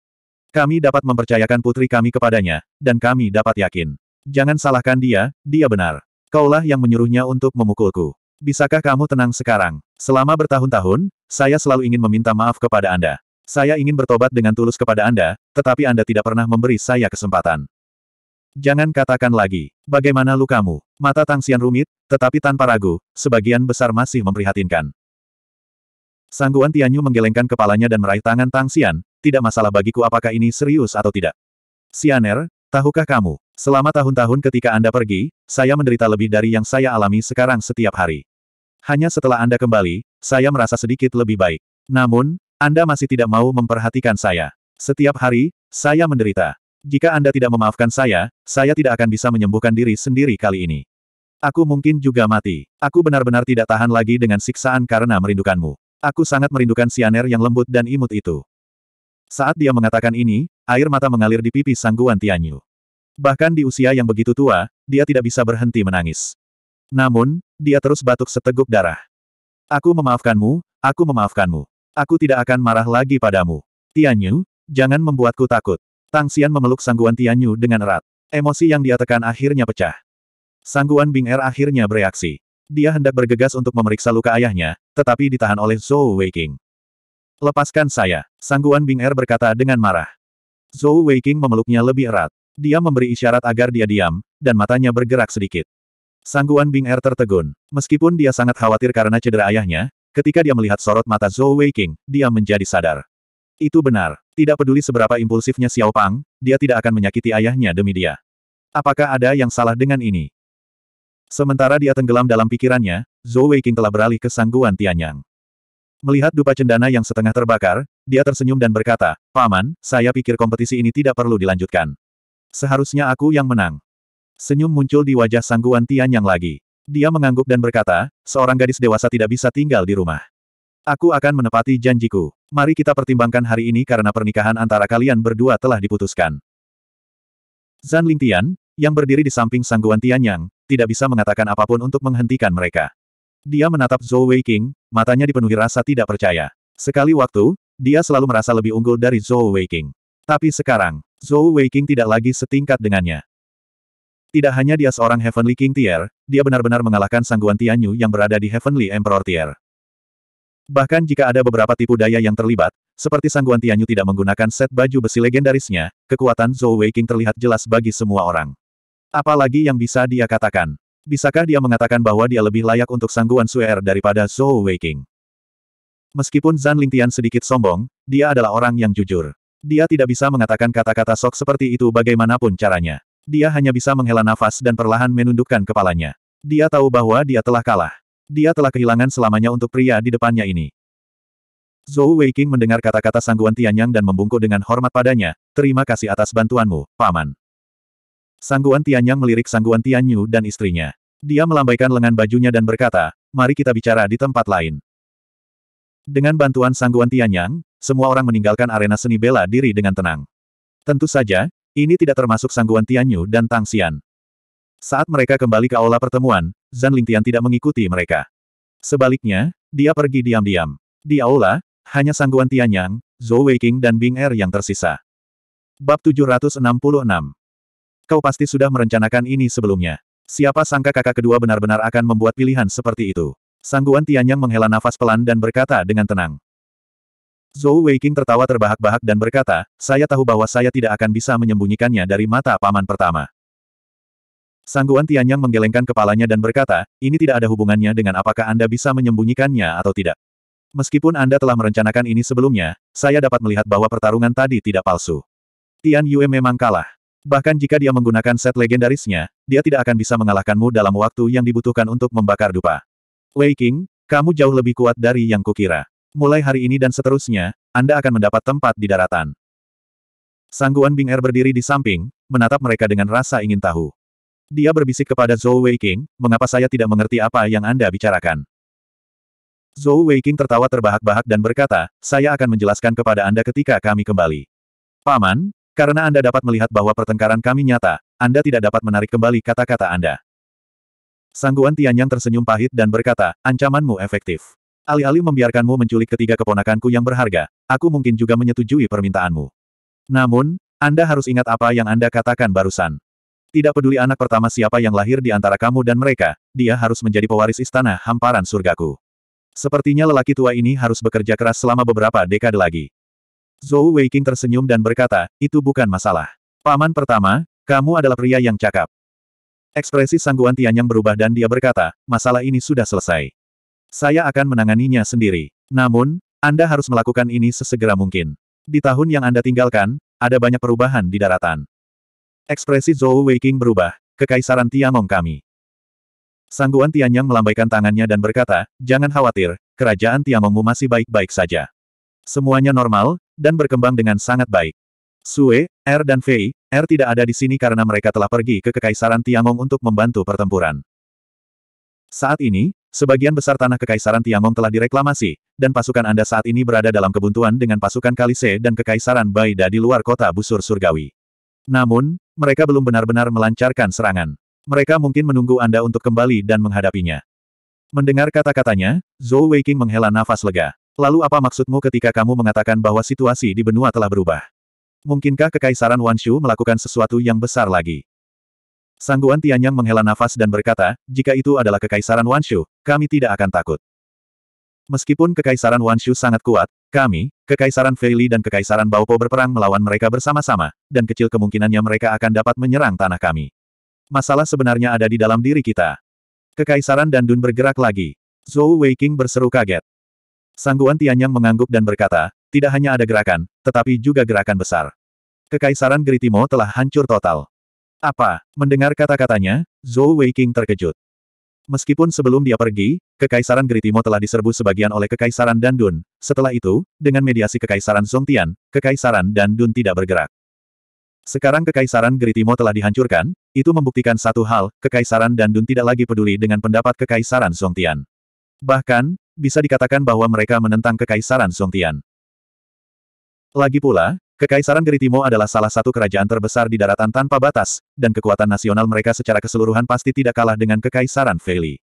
Kami dapat mempercayakan putri kami kepadanya, dan kami dapat yakin. Jangan salahkan dia, dia benar. Kaulah yang menyuruhnya untuk memukulku. Bisakah kamu tenang sekarang? Selama bertahun-tahun, saya selalu ingin meminta maaf kepada Anda. Saya ingin bertobat dengan tulus kepada Anda, tetapi Anda tidak pernah memberi saya kesempatan. Jangan katakan lagi, bagaimana lukamu? Mata Tang Xian rumit, tetapi tanpa ragu, sebagian besar masih memprihatinkan. Sangguan Tianyu menggelengkan kepalanya dan meraih tangan Tang Xian, tidak masalah bagiku apakah ini serius atau tidak. Xianer, tahukah kamu, selama tahun-tahun ketika Anda pergi, saya menderita lebih dari yang saya alami sekarang setiap hari. Hanya setelah Anda kembali, saya merasa sedikit lebih baik. Namun, Anda masih tidak mau memperhatikan saya. Setiap hari, saya menderita. Jika Anda tidak memaafkan saya, saya tidak akan bisa menyembuhkan diri sendiri kali ini. Aku mungkin juga mati. Aku benar-benar tidak tahan lagi dengan siksaan karena merindukanmu. Aku sangat merindukan sianer yang lembut dan imut itu. Saat dia mengatakan ini, air mata mengalir di pipi sangguan Tianyu. Bahkan di usia yang begitu tua, dia tidak bisa berhenti menangis. Namun, dia terus batuk seteguk darah. Aku memaafkanmu, aku memaafkanmu. Aku tidak akan marah lagi padamu. Tianyu, jangan membuatku takut. Tang Xian memeluk Sangguan Tianyu dengan erat. Emosi yang dia tekan akhirnya pecah. Sangguan Bing Er akhirnya bereaksi. Dia hendak bergegas untuk memeriksa luka ayahnya, tetapi ditahan oleh Zhou Weiqing. Lepaskan saya, Sangguan Bing Er berkata dengan marah. Zhou Weiqing memeluknya lebih erat. Dia memberi isyarat agar dia diam, dan matanya bergerak sedikit. Sangguan Bing Er tertegun. Meskipun dia sangat khawatir karena cedera ayahnya, ketika dia melihat sorot mata Zhou Weiqing, dia menjadi sadar. Itu benar, tidak peduli seberapa impulsifnya Xiao Pang, dia tidak akan menyakiti ayahnya demi dia. Apakah ada yang salah dengan ini? Sementara dia tenggelam dalam pikirannya, Zhou Weiqing telah beralih ke sangguan Tianyang. Melihat dupa cendana yang setengah terbakar, dia tersenyum dan berkata, Paman, saya pikir kompetisi ini tidak perlu dilanjutkan. Seharusnya aku yang menang. Senyum muncul di wajah sangguan Tianyang lagi. Dia mengangguk dan berkata, seorang gadis dewasa tidak bisa tinggal di rumah. Aku akan menepati janjiku. Mari kita pertimbangkan hari ini karena pernikahan antara kalian berdua telah diputuskan. Zan Lingtian, yang berdiri di samping sangguan Tianyang, tidak bisa mengatakan apapun untuk menghentikan mereka. Dia menatap Zhou Weiqing, matanya dipenuhi rasa tidak percaya. Sekali waktu, dia selalu merasa lebih unggul dari Zhou Weiqing. Tapi sekarang, Zhou Weiqing tidak lagi setingkat dengannya. Tidak hanya dia seorang Heavenly King Tier, dia benar-benar mengalahkan sangguan Tianyu yang berada di Heavenly Emperor Tier. Bahkan jika ada beberapa tipu daya yang terlibat, seperti Sangguan Tianyu tidak menggunakan set baju besi legendarisnya, kekuatan Zhou Weiqing terlihat jelas bagi semua orang. Apalagi yang bisa dia katakan. Bisakah dia mengatakan bahwa dia lebih layak untuk Sangguan Suer daripada Zhou Weiqing? Meskipun Zan Lingtian sedikit sombong, dia adalah orang yang jujur. Dia tidak bisa mengatakan kata-kata sok seperti itu bagaimanapun caranya. Dia hanya bisa menghela nafas dan perlahan menundukkan kepalanya. Dia tahu bahwa dia telah kalah. Dia telah kehilangan selamanya untuk pria di depannya ini. Zhou Weiqing mendengar kata-kata sangguan Tianyang dan membungkuk dengan hormat padanya, terima kasih atas bantuanmu, paman. Sangguan Tianyang melirik sangguan Tianyu dan istrinya. Dia melambaikan lengan bajunya dan berkata, mari kita bicara di tempat lain. Dengan bantuan sangguan Tianyang, semua orang meninggalkan arena seni bela diri dengan tenang. Tentu saja, ini tidak termasuk sangguan Tianyu dan Tang Xian. Saat mereka kembali ke aula pertemuan, Zan Lingtian tidak mengikuti mereka. Sebaliknya, dia pergi diam-diam. Di aula, hanya Sangguan Tianyang, Zhou Weiqing dan Bing Er yang tersisa. Bab 766 Kau pasti sudah merencanakan ini sebelumnya. Siapa sangka kakak kedua benar-benar akan membuat pilihan seperti itu. Sangguan Tianyang menghela nafas pelan dan berkata dengan tenang. Zhou Weiqing tertawa terbahak-bahak dan berkata, saya tahu bahwa saya tidak akan bisa menyembunyikannya dari mata paman pertama. Sangguan Tianyang menggelengkan kepalanya dan berkata, ini tidak ada hubungannya dengan apakah Anda bisa menyembunyikannya atau tidak. Meskipun Anda telah merencanakan ini sebelumnya, saya dapat melihat bahwa pertarungan tadi tidak palsu. Tian Yue memang kalah. Bahkan jika dia menggunakan set legendarisnya, dia tidak akan bisa mengalahkanmu dalam waktu yang dibutuhkan untuk membakar dupa. Wei King, kamu jauh lebih kuat dari yang kukira. Mulai hari ini dan seterusnya, Anda akan mendapat tempat di daratan. Sangguan Bing Er berdiri di samping, menatap mereka dengan rasa ingin tahu. Dia berbisik kepada Zhou Weiqing, mengapa saya tidak mengerti apa yang Anda bicarakan? Zhou Weiqing tertawa terbahak-bahak dan berkata, saya akan menjelaskan kepada Anda ketika kami kembali. Paman, karena Anda dapat melihat bahwa pertengkaran kami nyata, Anda tidak dapat menarik kembali kata-kata Anda. Sangguan Tianyang tersenyum pahit dan berkata, ancamanmu efektif. Alih-alih membiarkanmu menculik ketiga keponakanku yang berharga, aku mungkin juga menyetujui permintaanmu. Namun, Anda harus ingat apa yang Anda katakan barusan. Tidak peduli anak pertama siapa yang lahir di antara kamu dan mereka, dia harus menjadi pewaris istana hamparan surgaku. Sepertinya lelaki tua ini harus bekerja keras selama beberapa dekade lagi. Zhou Weiqing tersenyum dan berkata, itu bukan masalah. Paman pertama, kamu adalah pria yang cakap. Ekspresi sangguan Tianyang berubah dan dia berkata, masalah ini sudah selesai. Saya akan menanganinya sendiri. Namun, Anda harus melakukan ini sesegera mungkin. Di tahun yang Anda tinggalkan, ada banyak perubahan di daratan. Ekspresi Zhou Weiqing berubah, kekaisaran Tiangong kami. Sangguan Tianyang melambaikan tangannya dan berkata, jangan khawatir, kerajaan Tiangongmu masih baik-baik saja. Semuanya normal, dan berkembang dengan sangat baik. Sue, Er dan Fei, Er tidak ada di sini karena mereka telah pergi ke Kekaisaran Tiangong untuk membantu pertempuran. Saat ini, sebagian besar tanah Kekaisaran Tiangong telah direklamasi, dan pasukan Anda saat ini berada dalam kebuntuan dengan pasukan Kalise dan Kekaisaran Baida di luar kota busur surgawi. Namun, mereka belum benar-benar melancarkan serangan. Mereka mungkin menunggu Anda untuk kembali dan menghadapinya. Mendengar kata-katanya, Zhou Weiqing menghela nafas lega. Lalu apa maksudmu ketika kamu mengatakan bahwa situasi di benua telah berubah? Mungkinkah Kekaisaran Wanshu melakukan sesuatu yang besar lagi? Sangguan Tianyang menghela nafas dan berkata, jika itu adalah Kekaisaran Wanshu, kami tidak akan takut. Meskipun Kekaisaran Wanshu sangat kuat, kami, Kekaisaran Feili dan Kekaisaran Baopo berperang melawan mereka bersama-sama, dan kecil kemungkinannya mereka akan dapat menyerang tanah kami. Masalah sebenarnya ada di dalam diri kita. Kekaisaran dan Dun bergerak lagi. Zhou Weiking berseru kaget. Sangguan Tianyang mengangguk dan berkata, tidak hanya ada gerakan, tetapi juga gerakan besar. Kekaisaran Geritimo telah hancur total. Apa? Mendengar kata-katanya, Zhou Weiking terkejut. Meskipun sebelum dia pergi, Kekaisaran Geritimo telah diserbu sebagian oleh Kekaisaran Dandun. Setelah itu, dengan mediasi Kekaisaran Songtian, Kekaisaran Dandun tidak bergerak. Sekarang Kekaisaran Geritimo telah dihancurkan, itu membuktikan satu hal, Kekaisaran Dandun tidak lagi peduli dengan pendapat Kekaisaran Songtian. Bahkan, bisa dikatakan bahwa mereka menentang Kekaisaran Songtian. Lagi pula, Kekaisaran Geritimo adalah salah satu kerajaan terbesar di daratan tanpa batas, dan kekuatan nasional mereka secara keseluruhan pasti tidak kalah dengan Kekaisaran Feli.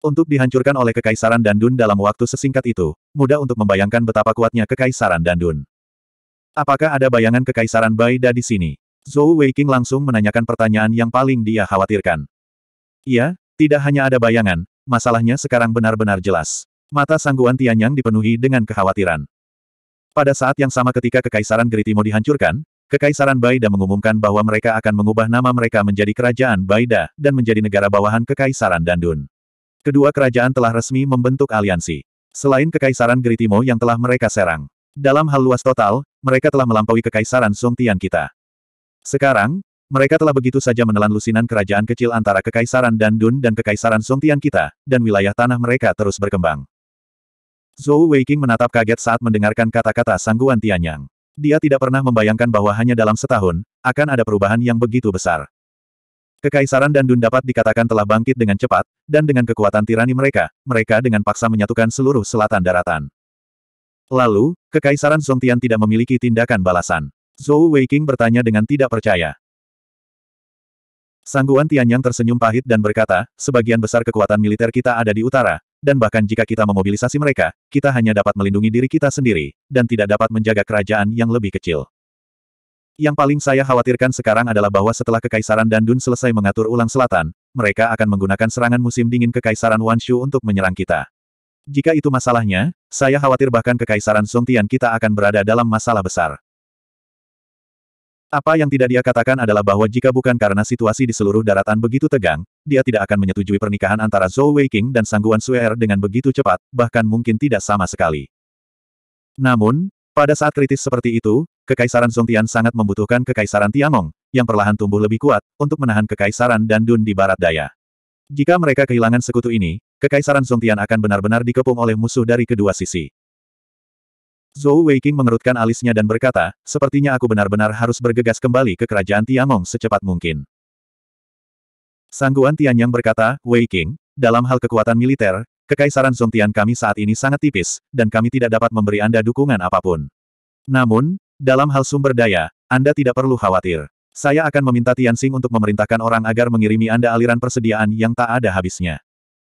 Untuk dihancurkan oleh Kekaisaran Dandun dalam waktu sesingkat itu, mudah untuk membayangkan betapa kuatnya Kekaisaran Dandun. Apakah ada bayangan Kekaisaran Baida di sini? Zhou Weiqing langsung menanyakan pertanyaan yang paling dia khawatirkan. Iya, tidak hanya ada bayangan, masalahnya sekarang benar-benar jelas. Mata sangguan Tianyang dipenuhi dengan kekhawatiran. Pada saat yang sama ketika Kekaisaran Geritimo dihancurkan, Kekaisaran Baida mengumumkan bahwa mereka akan mengubah nama mereka menjadi Kerajaan Baida dan menjadi negara bawahan Kekaisaran Dandun. Kedua kerajaan telah resmi membentuk aliansi. Selain Kekaisaran Geritimo yang telah mereka serang. Dalam hal luas total, mereka telah melampaui Kekaisaran Song Tian kita. Sekarang, mereka telah begitu saja menelan lusinan kerajaan kecil antara Kekaisaran Dandun dan Kekaisaran Songtian kita, dan wilayah tanah mereka terus berkembang. Zhou Weiqing menatap kaget saat mendengarkan kata-kata sangguan Tianyang. Dia tidak pernah membayangkan bahwa hanya dalam setahun, akan ada perubahan yang begitu besar. Kekaisaran Dan Dun dapat dikatakan telah bangkit dengan cepat, dan dengan kekuatan tirani mereka, mereka dengan paksa menyatukan seluruh selatan daratan. Lalu, Kekaisaran Songtian tidak memiliki tindakan balasan. Zhou Weiqing bertanya dengan tidak percaya. Sangguan Tianyang tersenyum pahit dan berkata, sebagian besar kekuatan militer kita ada di utara, dan bahkan jika kita memobilisasi mereka, kita hanya dapat melindungi diri kita sendiri, dan tidak dapat menjaga kerajaan yang lebih kecil. Yang paling saya khawatirkan sekarang adalah bahwa setelah Kekaisaran Dandun selesai mengatur ulang selatan, mereka akan menggunakan serangan musim dingin Kekaisaran Wanshu untuk menyerang kita. Jika itu masalahnya, saya khawatir bahkan Kekaisaran Songtian kita akan berada dalam masalah besar. Apa yang tidak dia katakan adalah bahwa jika bukan karena situasi di seluruh daratan begitu tegang, dia tidak akan menyetujui pernikahan antara Zhou Weiqing dan Sangguan Suer dengan begitu cepat, bahkan mungkin tidak sama sekali. Namun, pada saat kritis seperti itu, Kekaisaran Zongtian sangat membutuhkan Kekaisaran Tiangong, yang perlahan tumbuh lebih kuat, untuk menahan Kekaisaran dan Dun di barat daya. Jika mereka kehilangan sekutu ini, Kekaisaran Zongtian akan benar-benar dikepung oleh musuh dari kedua sisi. Zhou Weiqing mengerutkan alisnya dan berkata, sepertinya aku benar-benar harus bergegas kembali ke kerajaan Tiangong secepat mungkin. Sangguan Tianyang berkata, Weiqing, dalam hal kekuatan militer, kekaisaran Zongtian kami saat ini sangat tipis, dan kami tidak dapat memberi Anda dukungan apapun. Namun, dalam hal sumber daya, Anda tidak perlu khawatir. Saya akan meminta Tianxing untuk memerintahkan orang agar mengirimi Anda aliran persediaan yang tak ada habisnya.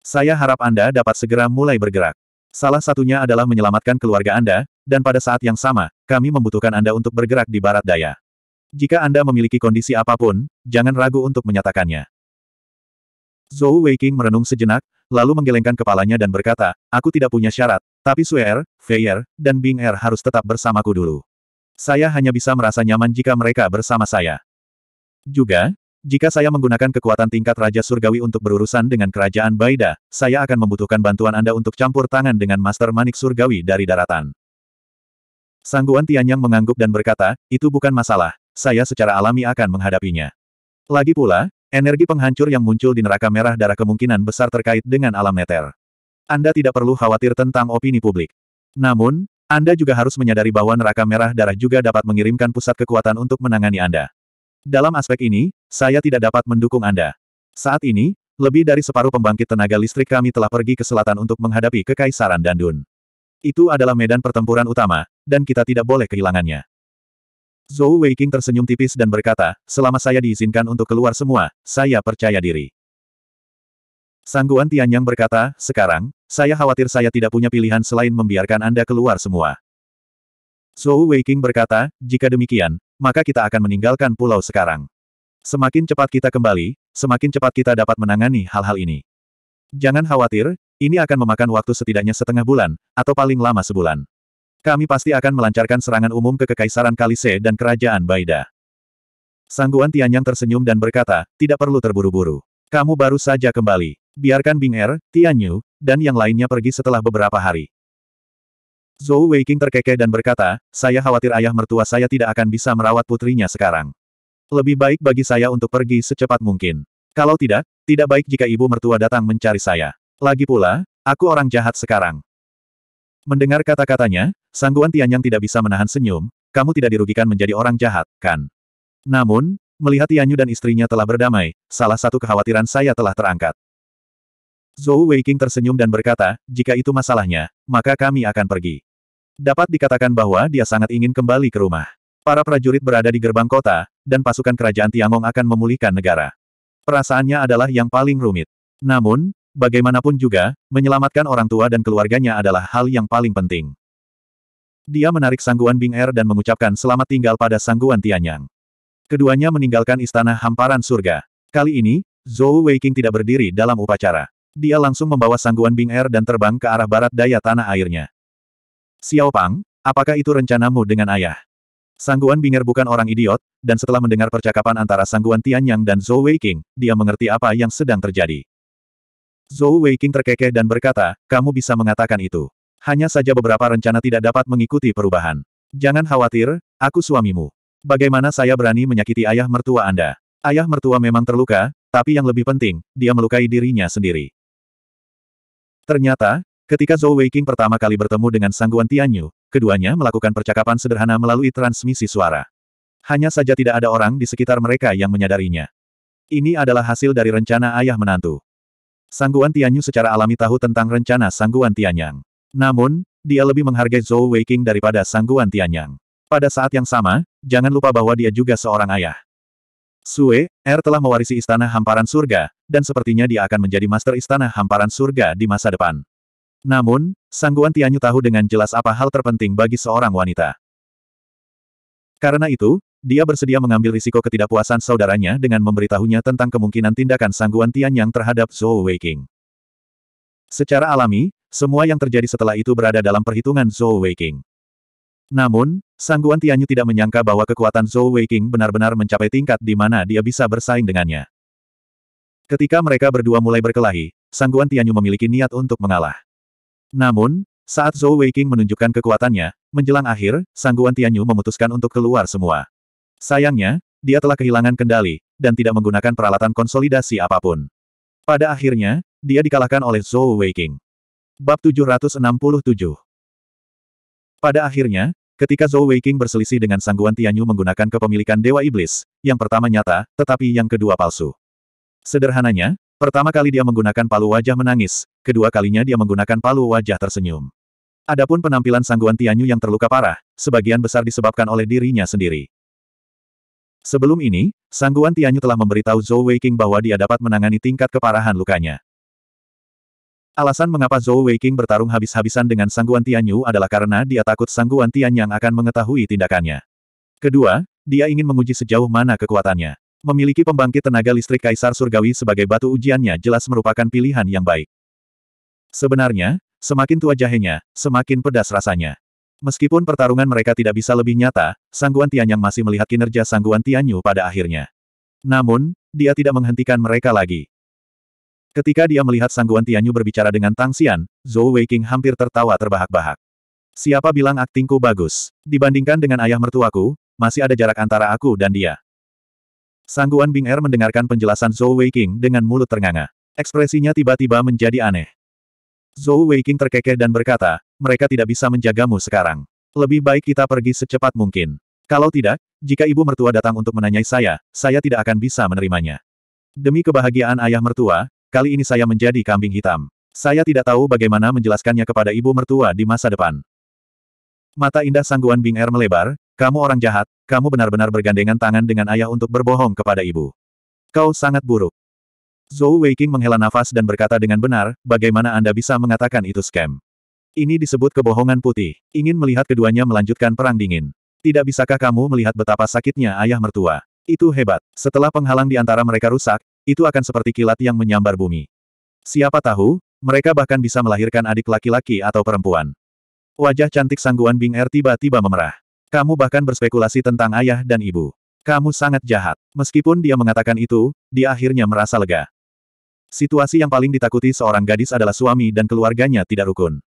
Saya harap Anda dapat segera mulai bergerak. Salah satunya adalah menyelamatkan keluarga Anda, dan pada saat yang sama, kami membutuhkan Anda untuk bergerak di barat daya. Jika Anda memiliki kondisi apapun, jangan ragu untuk menyatakannya. Zhou Weiqing merenung sejenak, lalu menggelengkan kepalanya dan berkata, Aku tidak punya syarat, tapi Suer, Feier, dan Bing Er harus tetap bersamaku dulu. Saya hanya bisa merasa nyaman jika mereka bersama saya. Juga, jika saya menggunakan kekuatan tingkat Raja Surgawi untuk berurusan dengan kerajaan Baida, saya akan membutuhkan bantuan Anda untuk campur tangan dengan Master Manik Surgawi dari daratan. Sangguan Tianyang mengangguk dan berkata, itu bukan masalah, saya secara alami akan menghadapinya. Lagi pula, energi penghancur yang muncul di neraka merah darah kemungkinan besar terkait dengan alam neter. Anda tidak perlu khawatir tentang opini publik. Namun, Anda juga harus menyadari bahwa neraka merah darah juga dapat mengirimkan pusat kekuatan untuk menangani Anda. Dalam aspek ini, saya tidak dapat mendukung Anda. Saat ini, lebih dari separuh pembangkit tenaga listrik kami telah pergi ke selatan untuk menghadapi Kekaisaran Dandun. Itu adalah medan pertempuran utama, dan kita tidak boleh kehilangannya. Zhou Weiqing tersenyum tipis dan berkata, selama saya diizinkan untuk keluar semua, saya percaya diri. Sangguan Tianyang berkata, sekarang, saya khawatir saya tidak punya pilihan selain membiarkan Anda keluar semua. Zhou Weiqing berkata, jika demikian, maka kita akan meninggalkan pulau sekarang. Semakin cepat kita kembali, semakin cepat kita dapat menangani hal-hal ini. Jangan khawatir, ini akan memakan waktu setidaknya setengah bulan, atau paling lama sebulan. Kami pasti akan melancarkan serangan umum ke Kekaisaran Kalise dan Kerajaan Baida. Sangguan Tianyang tersenyum dan berkata, tidak perlu terburu-buru. Kamu baru saja kembali. Biarkan Bing Er, Tianyu, dan yang lainnya pergi setelah beberapa hari. Zhou Weiqing terkekeh dan berkata, saya khawatir ayah mertua saya tidak akan bisa merawat putrinya sekarang. Lebih baik bagi saya untuk pergi secepat mungkin. Kalau tidak, tidak baik jika ibu mertua datang mencari saya. Lagi pula, aku orang jahat sekarang. Mendengar kata-katanya, Sangguan Tianyang tidak bisa menahan senyum, kamu tidak dirugikan menjadi orang jahat, kan? Namun, melihat Tianyu dan istrinya telah berdamai, salah satu kekhawatiran saya telah terangkat. Zhou Weiking tersenyum dan berkata, jika itu masalahnya, maka kami akan pergi. Dapat dikatakan bahwa dia sangat ingin kembali ke rumah. Para prajurit berada di gerbang kota, dan pasukan kerajaan Tiangong akan memulihkan negara. Perasaannya adalah yang paling rumit. Namun, bagaimanapun juga, menyelamatkan orang tua dan keluarganya adalah hal yang paling penting. Dia menarik sangguan Bing Er dan mengucapkan selamat tinggal pada sangguan Tianyang. Keduanya meninggalkan istana hamparan surga. Kali ini, Zhou Weiqing tidak berdiri dalam upacara. Dia langsung membawa sangguan Bing Er dan terbang ke arah barat daya tanah airnya. Xiao Pang, apakah itu rencanamu dengan ayah? Sangguan Binger bukan orang idiot, dan setelah mendengar percakapan antara Sangguan Tianyang dan Zhou Weiqing, dia mengerti apa yang sedang terjadi. Zhou Weiqing terkekeh dan berkata, kamu bisa mengatakan itu. Hanya saja beberapa rencana tidak dapat mengikuti perubahan. Jangan khawatir, aku suamimu. Bagaimana saya berani menyakiti ayah mertua Anda? Ayah mertua memang terluka, tapi yang lebih penting, dia melukai dirinya sendiri. Ternyata, ketika Zhou Weiqing pertama kali bertemu dengan Sangguan Tianyu, keduanya melakukan percakapan sederhana melalui transmisi suara. Hanya saja tidak ada orang di sekitar mereka yang menyadarinya. Ini adalah hasil dari rencana ayah menantu. Sangguan Tianyu secara alami tahu tentang rencana Sangguan Tianyang. Namun, dia lebih menghargai Zhou Weiqing daripada Sangguan Tianyang. Pada saat yang sama, jangan lupa bahwa dia juga seorang ayah. Sue, Er telah mewarisi istana hamparan surga, dan sepertinya dia akan menjadi master istana hamparan surga di masa depan. Namun, sangguan Tianyu tahu dengan jelas apa hal terpenting bagi seorang wanita. Karena itu, dia bersedia mengambil risiko ketidakpuasan saudaranya dengan memberitahunya tentang kemungkinan tindakan sangguan Tianyang terhadap Zhou Weiqing. Secara alami, semua yang terjadi setelah itu berada dalam perhitungan Zhou Weiqing. Namun, sangguan Tianyu tidak menyangka bahwa kekuatan Zhou Weiqing benar-benar mencapai tingkat di mana dia bisa bersaing dengannya. Ketika mereka berdua mulai berkelahi, sangguan Tianyu memiliki niat untuk mengalah. Namun, saat Zhou Weiqing menunjukkan kekuatannya, menjelang akhir, Sangguan Tianyu memutuskan untuk keluar semua. Sayangnya, dia telah kehilangan kendali, dan tidak menggunakan peralatan konsolidasi apapun. Pada akhirnya, dia dikalahkan oleh Zhou Weiqing. Bab 767 Pada akhirnya, ketika Zhou Weiqing berselisih dengan Sangguan Tianyu menggunakan kepemilikan Dewa Iblis, yang pertama nyata, tetapi yang kedua palsu. Sederhananya, Pertama kali dia menggunakan palu wajah menangis, kedua kalinya dia menggunakan palu wajah tersenyum. Adapun penampilan sangguan Tianyu yang terluka parah, sebagian besar disebabkan oleh dirinya sendiri. Sebelum ini, sangguan Tianyu telah memberitahu Zhou Weiqing bahwa dia dapat menangani tingkat keparahan lukanya. Alasan mengapa Zhou Weiqing bertarung habis-habisan dengan sangguan Tianyu adalah karena dia takut sangguan Tianyu yang akan mengetahui tindakannya. Kedua, dia ingin menguji sejauh mana kekuatannya. Memiliki pembangkit tenaga listrik Kaisar Surgawi sebagai batu ujiannya jelas merupakan pilihan yang baik. Sebenarnya, semakin tua jahenya, semakin pedas rasanya. Meskipun pertarungan mereka tidak bisa lebih nyata, Sangguan Tianyang masih melihat kinerja Sangguan Tianyu pada akhirnya. Namun, dia tidak menghentikan mereka lagi. Ketika dia melihat Sangguan Tianyu berbicara dengan Tang Xian, Zhou Weiqing hampir tertawa terbahak-bahak. Siapa bilang aktingku bagus? Dibandingkan dengan ayah mertuaku, masih ada jarak antara aku dan dia. Sangguan Bing Er mendengarkan penjelasan Zhou Weiqing dengan mulut ternganga. Ekspresinya tiba-tiba menjadi aneh. Zhou Weiqing terkekeh dan berkata, mereka tidak bisa menjagamu sekarang. Lebih baik kita pergi secepat mungkin. Kalau tidak, jika ibu mertua datang untuk menanyai saya, saya tidak akan bisa menerimanya. Demi kebahagiaan ayah mertua, kali ini saya menjadi kambing hitam. Saya tidak tahu bagaimana menjelaskannya kepada ibu mertua di masa depan. Mata indah sangguan Bing Er melebar, kamu orang jahat, kamu benar-benar bergandengan tangan dengan ayah untuk berbohong kepada ibu. Kau sangat buruk. Zhou Weiqing menghela nafas dan berkata dengan benar, bagaimana Anda bisa mengatakan itu scam? Ini disebut kebohongan putih. Ingin melihat keduanya melanjutkan perang dingin. Tidak bisakah kamu melihat betapa sakitnya ayah mertua? Itu hebat. Setelah penghalang di antara mereka rusak, itu akan seperti kilat yang menyambar bumi. Siapa tahu, mereka bahkan bisa melahirkan adik laki-laki atau perempuan. Wajah cantik sangguan Bing Er tiba-tiba memerah. Kamu bahkan berspekulasi tentang ayah dan ibu. Kamu sangat jahat. Meskipun dia mengatakan itu, dia akhirnya merasa lega. Situasi yang paling ditakuti seorang gadis adalah suami dan keluarganya tidak rukun.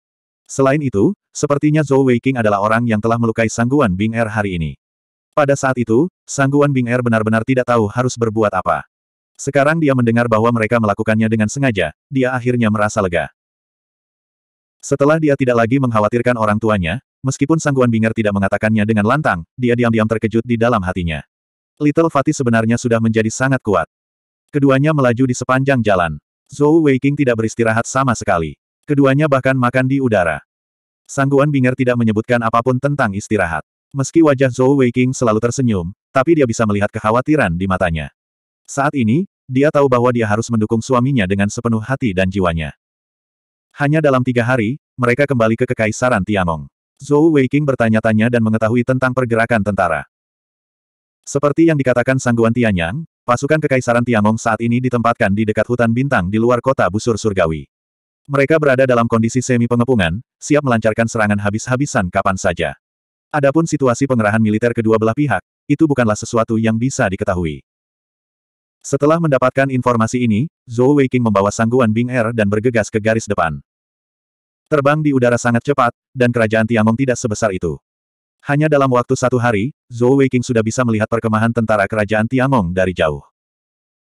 Selain itu, sepertinya Zhou Weiqing adalah orang yang telah melukai sangguan Bing Er hari ini. Pada saat itu, sangguan Bing Er benar-benar tidak tahu harus berbuat apa. Sekarang dia mendengar bahwa mereka melakukannya dengan sengaja, dia akhirnya merasa lega. Setelah dia tidak lagi mengkhawatirkan orang tuanya, meskipun Sangguan Binger tidak mengatakannya dengan lantang, dia diam-diam terkejut di dalam hatinya. Little Fatih sebenarnya sudah menjadi sangat kuat. Keduanya melaju di sepanjang jalan. Zhou Weiqing tidak beristirahat sama sekali. Keduanya bahkan makan di udara. Sangguan Binger tidak menyebutkan apapun tentang istirahat. Meski wajah Zhou Weiqing selalu tersenyum, tapi dia bisa melihat kekhawatiran di matanya. Saat ini, dia tahu bahwa dia harus mendukung suaminya dengan sepenuh hati dan jiwanya. Hanya dalam tiga hari, mereka kembali ke Kekaisaran Tianong. Zhou Weiking bertanya-tanya dan mengetahui tentang pergerakan tentara. Seperti yang dikatakan Sangguan Tianyang, pasukan Kekaisaran Tianong saat ini ditempatkan di dekat hutan bintang di luar kota busur surgawi. Mereka berada dalam kondisi semi pengepungan, siap melancarkan serangan habis-habisan kapan saja. Adapun situasi pengerahan militer kedua belah pihak, itu bukanlah sesuatu yang bisa diketahui. Setelah mendapatkan informasi ini, Zhou Weiqing membawa sangguan Bing Er dan bergegas ke garis depan. Terbang di udara sangat cepat, dan kerajaan Tiangong tidak sebesar itu. Hanya dalam waktu satu hari, Zhou Weiqing sudah bisa melihat perkemahan tentara kerajaan Tiangong dari jauh.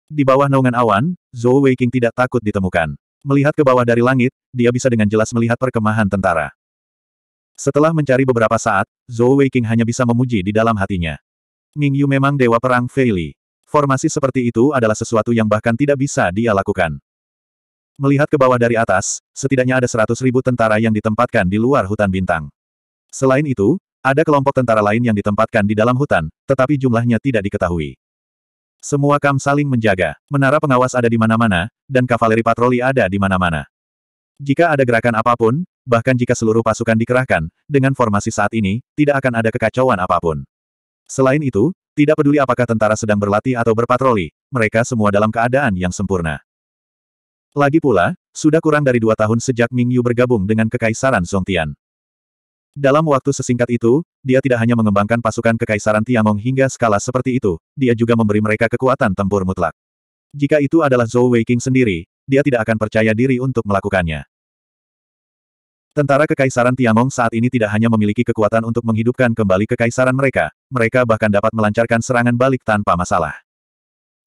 Di bawah naungan awan, Zhou Weiqing tidak takut ditemukan. Melihat ke bawah dari langit, dia bisa dengan jelas melihat perkemahan tentara. Setelah mencari beberapa saat, Zhou Weiqing hanya bisa memuji di dalam hatinya. Ming Yu memang dewa perang Feili. Formasi seperti itu adalah sesuatu yang bahkan tidak bisa dia lakukan. Melihat ke bawah dari atas, setidaknya ada seratus ribu tentara yang ditempatkan di luar hutan bintang. Selain itu, ada kelompok tentara lain yang ditempatkan di dalam hutan, tetapi jumlahnya tidak diketahui. Semua kam saling menjaga, menara pengawas ada di mana-mana, dan kavaleri patroli ada di mana-mana. Jika ada gerakan apapun, bahkan jika seluruh pasukan dikerahkan, dengan formasi saat ini, tidak akan ada kekacauan apapun. Selain itu, tidak peduli apakah tentara sedang berlatih atau berpatroli, mereka semua dalam keadaan yang sempurna. Lagi pula, sudah kurang dari dua tahun sejak Ming Yu bergabung dengan Kekaisaran Zongtian. Dalam waktu sesingkat itu, dia tidak hanya mengembangkan pasukan Kekaisaran Tiangong hingga skala seperti itu, dia juga memberi mereka kekuatan tempur mutlak. Jika itu adalah Zhou Weiqing sendiri, dia tidak akan percaya diri untuk melakukannya. Tentara Kekaisaran Tiangong saat ini tidak hanya memiliki kekuatan untuk menghidupkan kembali kekaisaran mereka, mereka bahkan dapat melancarkan serangan balik tanpa masalah.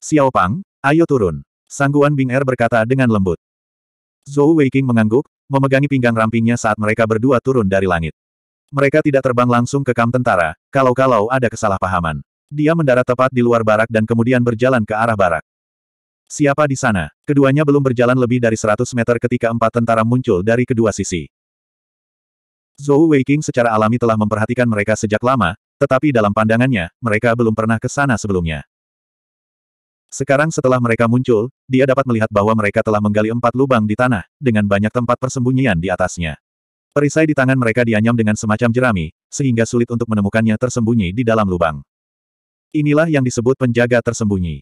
Xiao Pang, ayo turun. Sangguan Bing Er berkata dengan lembut. Zhou Weiqing mengangguk, memegangi pinggang rampingnya saat mereka berdua turun dari langit. Mereka tidak terbang langsung ke kamp tentara, kalau-kalau ada kesalahpahaman. Dia mendarat tepat di luar barak dan kemudian berjalan ke arah barak. Siapa di sana? Keduanya belum berjalan lebih dari 100 meter ketika empat tentara muncul dari kedua sisi. Zhou Weiqing secara alami telah memperhatikan mereka sejak lama, tetapi dalam pandangannya, mereka belum pernah ke sana sebelumnya. Sekarang setelah mereka muncul, dia dapat melihat bahwa mereka telah menggali empat lubang di tanah, dengan banyak tempat persembunyian di atasnya. Perisai di tangan mereka dianyam dengan semacam jerami, sehingga sulit untuk menemukannya tersembunyi di dalam lubang. Inilah yang disebut penjaga tersembunyi.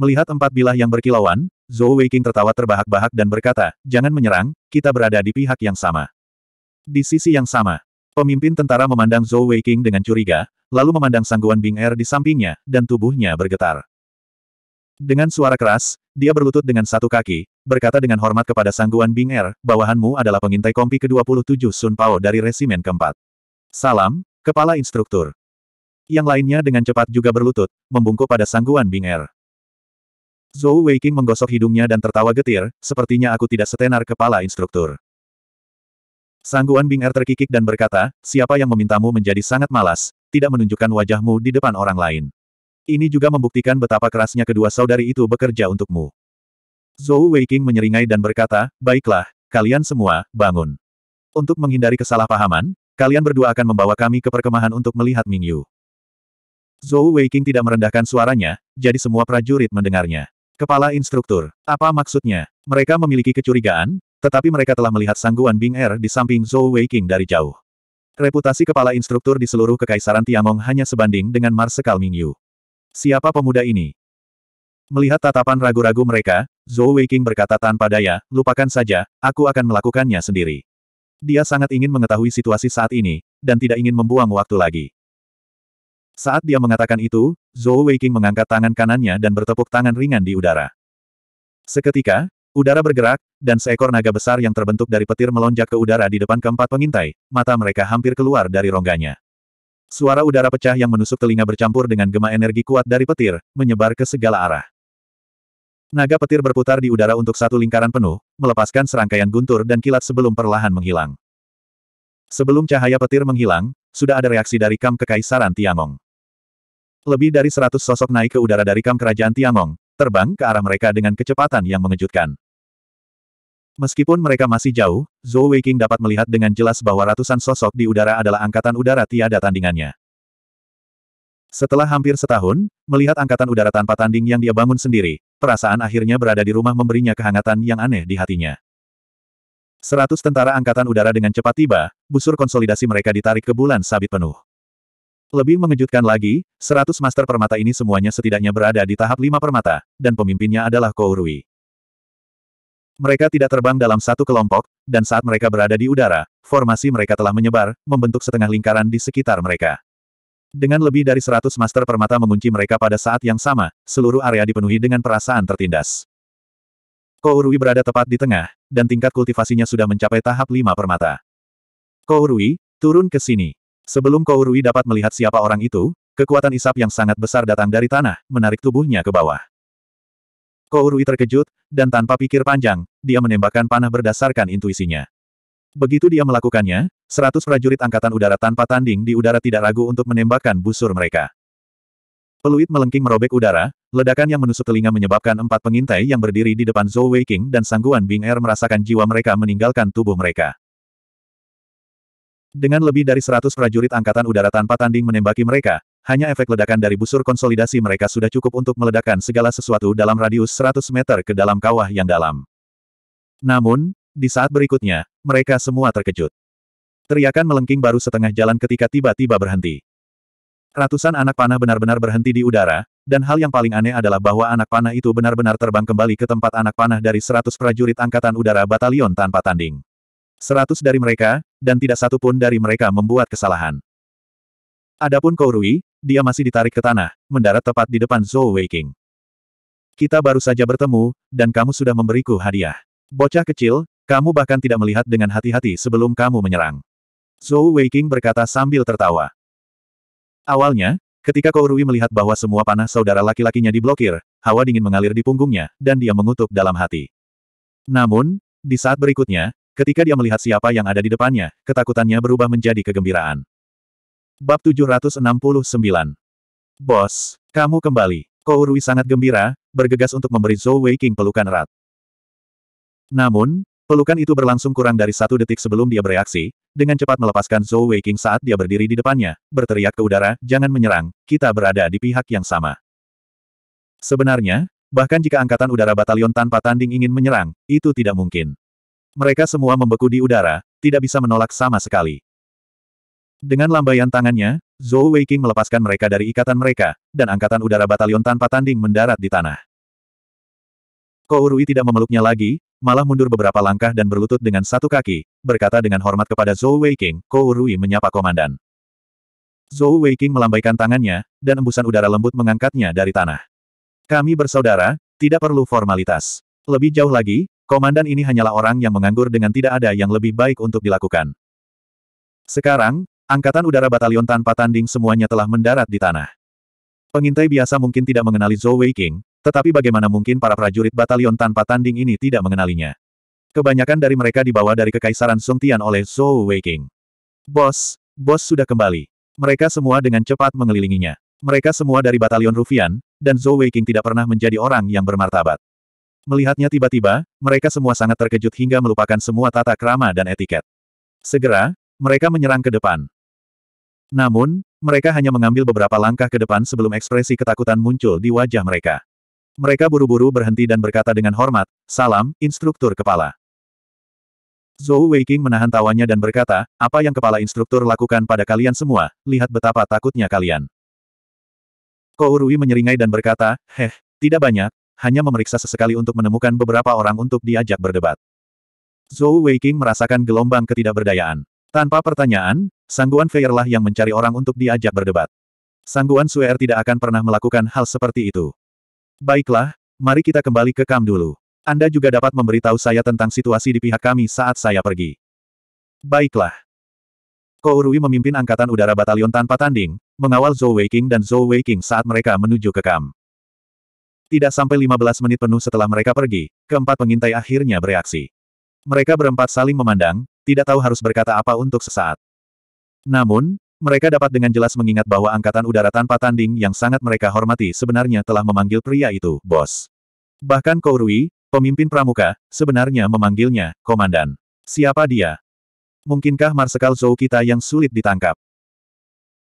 Melihat empat bilah yang berkilauan, Zhou Weiqing tertawa terbahak-bahak dan berkata, jangan menyerang, kita berada di pihak yang sama. Di sisi yang sama, pemimpin tentara memandang Zhou Weiqing dengan curiga, lalu memandang sangguan Bing Er di sampingnya, dan tubuhnya bergetar. Dengan suara keras, dia berlutut dengan satu kaki, berkata dengan hormat kepada sangguan Bing Er, bawahanmu adalah pengintai kompi ke-27 Sun Pao dari resimen keempat. Salam, kepala instruktur. Yang lainnya dengan cepat juga berlutut, membungkuk pada sangguan Bing Er. Zhou Weiqing menggosok hidungnya dan tertawa getir, sepertinya aku tidak setenar kepala instruktur. Sangguan Bing er terkikik dan berkata, siapa yang memintamu menjadi sangat malas, tidak menunjukkan wajahmu di depan orang lain. Ini juga membuktikan betapa kerasnya kedua saudari itu bekerja untukmu. Zhou Weiqing menyeringai dan berkata, baiklah, kalian semua, bangun. Untuk menghindari kesalahpahaman, kalian berdua akan membawa kami ke perkemahan untuk melihat Ming Yu. Zhou Weiqing tidak merendahkan suaranya, jadi semua prajurit mendengarnya. Kepala Instruktur, apa maksudnya? Mereka memiliki kecurigaan, tetapi mereka telah melihat sangguan Bing Er di samping Zhou Weiqing dari jauh. Reputasi kepala instruktur di seluruh Kekaisaran Tiangong hanya sebanding dengan Marsekal Ming Yu. Siapa pemuda ini? Melihat tatapan ragu-ragu mereka, Zhou Weiqing berkata tanpa daya, lupakan saja, aku akan melakukannya sendiri. Dia sangat ingin mengetahui situasi saat ini, dan tidak ingin membuang waktu lagi. Saat dia mengatakan itu, Zhou Weiqing mengangkat tangan kanannya dan bertepuk tangan ringan di udara. Seketika, Udara bergerak, dan seekor naga besar yang terbentuk dari petir melonjak ke udara di depan keempat pengintai, mata mereka hampir keluar dari rongganya. Suara udara pecah yang menusuk telinga bercampur dengan gema energi kuat dari petir, menyebar ke segala arah. Naga petir berputar di udara untuk satu lingkaran penuh, melepaskan serangkaian guntur dan kilat sebelum perlahan menghilang. Sebelum cahaya petir menghilang, sudah ada reaksi dari kam kekaisaran Tiangong. Lebih dari seratus sosok naik ke udara dari kam kerajaan Tiangong, terbang ke arah mereka dengan kecepatan yang mengejutkan. Meskipun mereka masih jauh, Zhou Weiqing dapat melihat dengan jelas bahwa ratusan sosok di udara adalah angkatan udara tiada tandingannya. Setelah hampir setahun, melihat angkatan udara tanpa tanding yang dia bangun sendiri, perasaan akhirnya berada di rumah memberinya kehangatan yang aneh di hatinya. Seratus tentara angkatan udara dengan cepat tiba, busur konsolidasi mereka ditarik ke bulan sabit penuh. Lebih mengejutkan lagi, seratus master permata ini semuanya setidaknya berada di tahap lima permata, dan pemimpinnya adalah Kourui. Mereka tidak terbang dalam satu kelompok, dan saat mereka berada di udara, formasi mereka telah menyebar, membentuk setengah lingkaran di sekitar mereka. Dengan lebih dari seratus master permata mengunci mereka pada saat yang sama, seluruh area dipenuhi dengan perasaan tertindas. Kourui berada tepat di tengah, dan tingkat kultivasinya sudah mencapai tahap lima permata. Kourui, turun ke sini. Sebelum Kourui dapat melihat siapa orang itu, Kekuatan isap yang sangat besar datang dari tanah, menarik tubuhnya ke bawah. Rui terkejut, dan tanpa pikir panjang, dia menembakkan panah berdasarkan intuisinya. Begitu dia melakukannya, seratus prajurit angkatan udara tanpa tanding di udara tidak ragu untuk menembakkan busur mereka. Peluit melengking merobek udara, ledakan yang menusuk telinga menyebabkan empat pengintai yang berdiri di depan Zhou Weiqing dan Sangguan Bing Er merasakan jiwa mereka meninggalkan tubuh mereka. Dengan lebih dari seratus prajurit angkatan udara tanpa tanding menembaki mereka, hanya efek ledakan dari busur konsolidasi mereka sudah cukup untuk meledakkan segala sesuatu dalam radius 100 meter ke dalam kawah yang dalam. Namun, di saat berikutnya, mereka semua terkejut. Teriakan melengking baru setengah jalan ketika tiba-tiba berhenti. Ratusan anak panah benar-benar berhenti di udara, dan hal yang paling aneh adalah bahwa anak panah itu benar-benar terbang kembali ke tempat anak panah dari 100 prajurit Angkatan Udara Batalion tanpa tanding. 100 dari mereka, dan tidak satu pun dari mereka membuat kesalahan. Adapun Kourui, dia masih ditarik ke tanah, mendarat tepat di depan Zhou Weiqing. Kita baru saja bertemu, dan kamu sudah memberiku hadiah. Bocah kecil, kamu bahkan tidak melihat dengan hati-hati sebelum kamu menyerang. Zhou Weiqing berkata sambil tertawa. Awalnya, ketika Kourui melihat bahwa semua panah saudara laki-lakinya diblokir, hawa dingin mengalir di punggungnya, dan dia mengutuk dalam hati. Namun, di saat berikutnya, ketika dia melihat siapa yang ada di depannya, ketakutannya berubah menjadi kegembiraan. Bab 769. Bos, kamu kembali. Kou Rui sangat gembira, bergegas untuk memberi Zhou Weiqing pelukan erat. Namun, pelukan itu berlangsung kurang dari satu detik sebelum dia bereaksi, dengan cepat melepaskan Zhou Weiqing saat dia berdiri di depannya, berteriak ke udara, jangan menyerang, kita berada di pihak yang sama. Sebenarnya, bahkan jika Angkatan Udara Batalion tanpa tanding ingin menyerang, itu tidak mungkin. Mereka semua membeku di udara, tidak bisa menolak sama sekali. Dengan lambaian tangannya, Zhou Weiqing melepaskan mereka dari ikatan mereka, dan Angkatan Udara Batalion tanpa tanding mendarat di tanah. Kou Rui tidak memeluknya lagi, malah mundur beberapa langkah dan berlutut dengan satu kaki, berkata dengan hormat kepada Zhou Kou Rui menyapa komandan. Zhou Weiqing melambaikan tangannya, dan embusan udara lembut mengangkatnya dari tanah. Kami bersaudara, tidak perlu formalitas. Lebih jauh lagi, komandan ini hanyalah orang yang menganggur dengan tidak ada yang lebih baik untuk dilakukan. Sekarang, Angkatan udara batalion tanpa tanding semuanya telah mendarat di tanah. Pengintai biasa mungkin tidak mengenali Zhou Weiqing, tetapi bagaimana mungkin para prajurit batalion tanpa tanding ini tidak mengenalinya? Kebanyakan dari mereka dibawa dari Kekaisaran Song Tian oleh Zhou Weiqing. Bos, bos sudah kembali. Mereka semua dengan cepat mengelilinginya. Mereka semua dari batalion Rufian, dan Zhou Weiqing tidak pernah menjadi orang yang bermartabat. Melihatnya tiba-tiba, mereka semua sangat terkejut hingga melupakan semua tata krama dan etiket. Segera, mereka menyerang ke depan. Namun, mereka hanya mengambil beberapa langkah ke depan sebelum ekspresi ketakutan muncul di wajah mereka. Mereka buru-buru berhenti dan berkata dengan hormat, Salam, Instruktur Kepala. Zhou Weiking menahan tawanya dan berkata, apa yang kepala instruktur lakukan pada kalian semua, lihat betapa takutnya kalian. Rui menyeringai dan berkata, heh, tidak banyak, hanya memeriksa sesekali untuk menemukan beberapa orang untuk diajak berdebat. Zhou Weiking merasakan gelombang ketidakberdayaan. Tanpa pertanyaan, Sangguan Feirlah yang mencari orang untuk diajak berdebat. Sangguan Suer tidak akan pernah melakukan hal seperti itu. Baiklah, mari kita kembali ke Kam dulu. Anda juga dapat memberitahu saya tentang situasi di pihak kami saat saya pergi. Baiklah. Kourui memimpin Angkatan Udara Batalion tanpa tanding, mengawal Zhou Weiqing dan Zhou Weiqing saat mereka menuju ke Kam. Tidak sampai 15 menit penuh setelah mereka pergi, keempat pengintai akhirnya bereaksi. Mereka berempat saling memandang, tidak tahu harus berkata apa untuk sesaat. Namun, mereka dapat dengan jelas mengingat bahwa Angkatan Udara tanpa tanding yang sangat mereka hormati sebenarnya telah memanggil pria itu, bos. Bahkan Kourui, pemimpin pramuka, sebenarnya memanggilnya, komandan. Siapa dia? Mungkinkah Marsekal Zhou kita yang sulit ditangkap?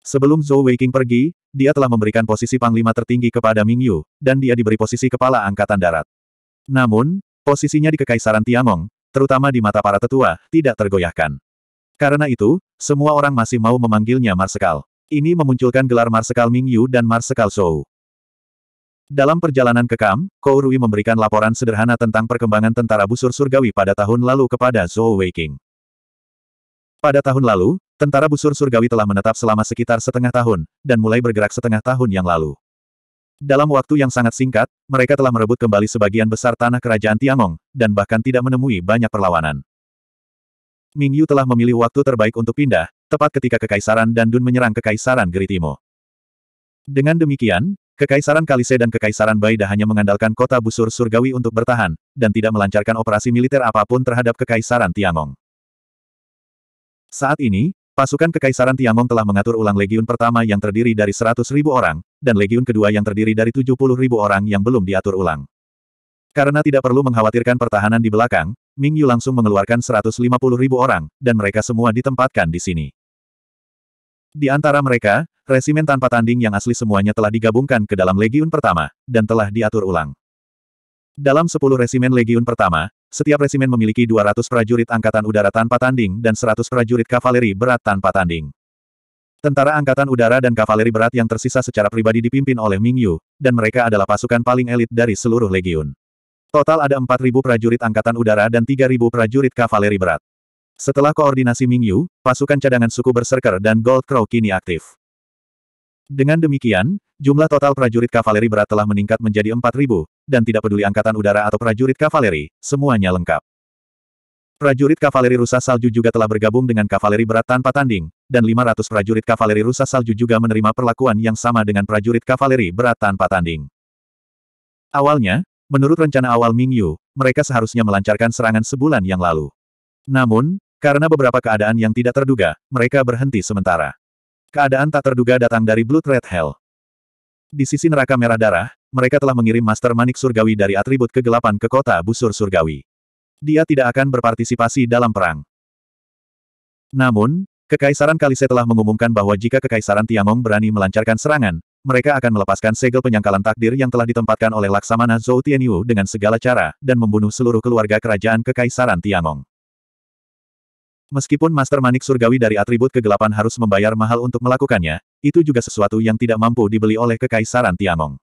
Sebelum Zhou Weiking pergi, dia telah memberikan posisi panglima tertinggi kepada Ming Yu, dan dia diberi posisi kepala angkatan darat. Namun, posisinya di Kekaisaran Tiamong terutama di mata para tetua, tidak tergoyahkan. Karena itu, semua orang masih mau memanggilnya Marsekal. Ini memunculkan gelar Marsekal Mingyu dan Marsekal Zhou. Dalam perjalanan ke Kam, Kou Rui memberikan laporan sederhana tentang perkembangan tentara busur surgawi pada tahun lalu kepada Zhou Weiking. Pada tahun lalu, tentara busur surgawi telah menetap selama sekitar setengah tahun, dan mulai bergerak setengah tahun yang lalu. Dalam waktu yang sangat singkat, mereka telah merebut kembali sebagian besar tanah kerajaan Tiangong, dan bahkan tidak menemui banyak perlawanan. Ming Yu telah memilih waktu terbaik untuk pindah, tepat ketika Kekaisaran dan Dun menyerang Kekaisaran Geritimo. Dengan demikian, Kekaisaran Kalise dan Kekaisaran Baida hanya mengandalkan kota busur surgawi untuk bertahan, dan tidak melancarkan operasi militer apapun terhadap Kekaisaran Tiangong. Saat ini, Pasukan Kekaisaran Tiangong telah mengatur ulang legiun pertama yang terdiri dari 100.000 orang, dan legiun kedua yang terdiri dari 70.000 orang yang belum diatur ulang. Karena tidak perlu mengkhawatirkan pertahanan di belakang, Ming Yu langsung mengeluarkan 150.000 orang, dan mereka semua ditempatkan di sini. Di antara mereka, resimen tanpa tanding yang asli semuanya telah digabungkan ke dalam legiun pertama, dan telah diatur ulang. Dalam 10 resimen legiun pertama, setiap resimen memiliki 200 prajurit angkatan udara tanpa tanding dan 100 prajurit kavaleri berat tanpa tanding. Tentara angkatan udara dan kavaleri berat yang tersisa secara pribadi dipimpin oleh Ming Yu, dan mereka adalah pasukan paling elit dari seluruh legiun. Total ada 4.000 prajurit angkatan udara dan 3.000 prajurit kavaleri berat. Setelah koordinasi Ming Yu, pasukan cadangan suku Berserker dan Gold Crow kini aktif. Dengan demikian, jumlah total prajurit kavaleri berat telah meningkat menjadi 4.000, dan tidak peduli angkatan udara atau prajurit kavaleri, semuanya lengkap. Prajurit kavaleri rusa salju juga telah bergabung dengan kavaleri berat tanpa tanding, dan 500 prajurit kavaleri rusa salju juga menerima perlakuan yang sama dengan prajurit kavaleri berat tanpa tanding. Awalnya, menurut rencana awal Ming Yu, mereka seharusnya melancarkan serangan sebulan yang lalu. Namun, karena beberapa keadaan yang tidak terduga, mereka berhenti sementara. Keadaan tak terduga datang dari Blood Red Hell. Di sisi neraka merah darah, mereka telah mengirim Master Manik Surgawi dari atribut kegelapan ke kota busur Surgawi. Dia tidak akan berpartisipasi dalam perang. Namun, Kekaisaran Kalise telah mengumumkan bahwa jika Kekaisaran Tiangong berani melancarkan serangan, mereka akan melepaskan segel penyangkalan takdir yang telah ditempatkan oleh Laksamana Zhou Tianyu dengan segala cara, dan membunuh seluruh keluarga kerajaan Kekaisaran Tiangong. Meskipun Master Manik Surgawi dari atribut kegelapan harus membayar mahal untuk melakukannya, itu juga sesuatu yang tidak mampu dibeli oleh Kekaisaran Tianong.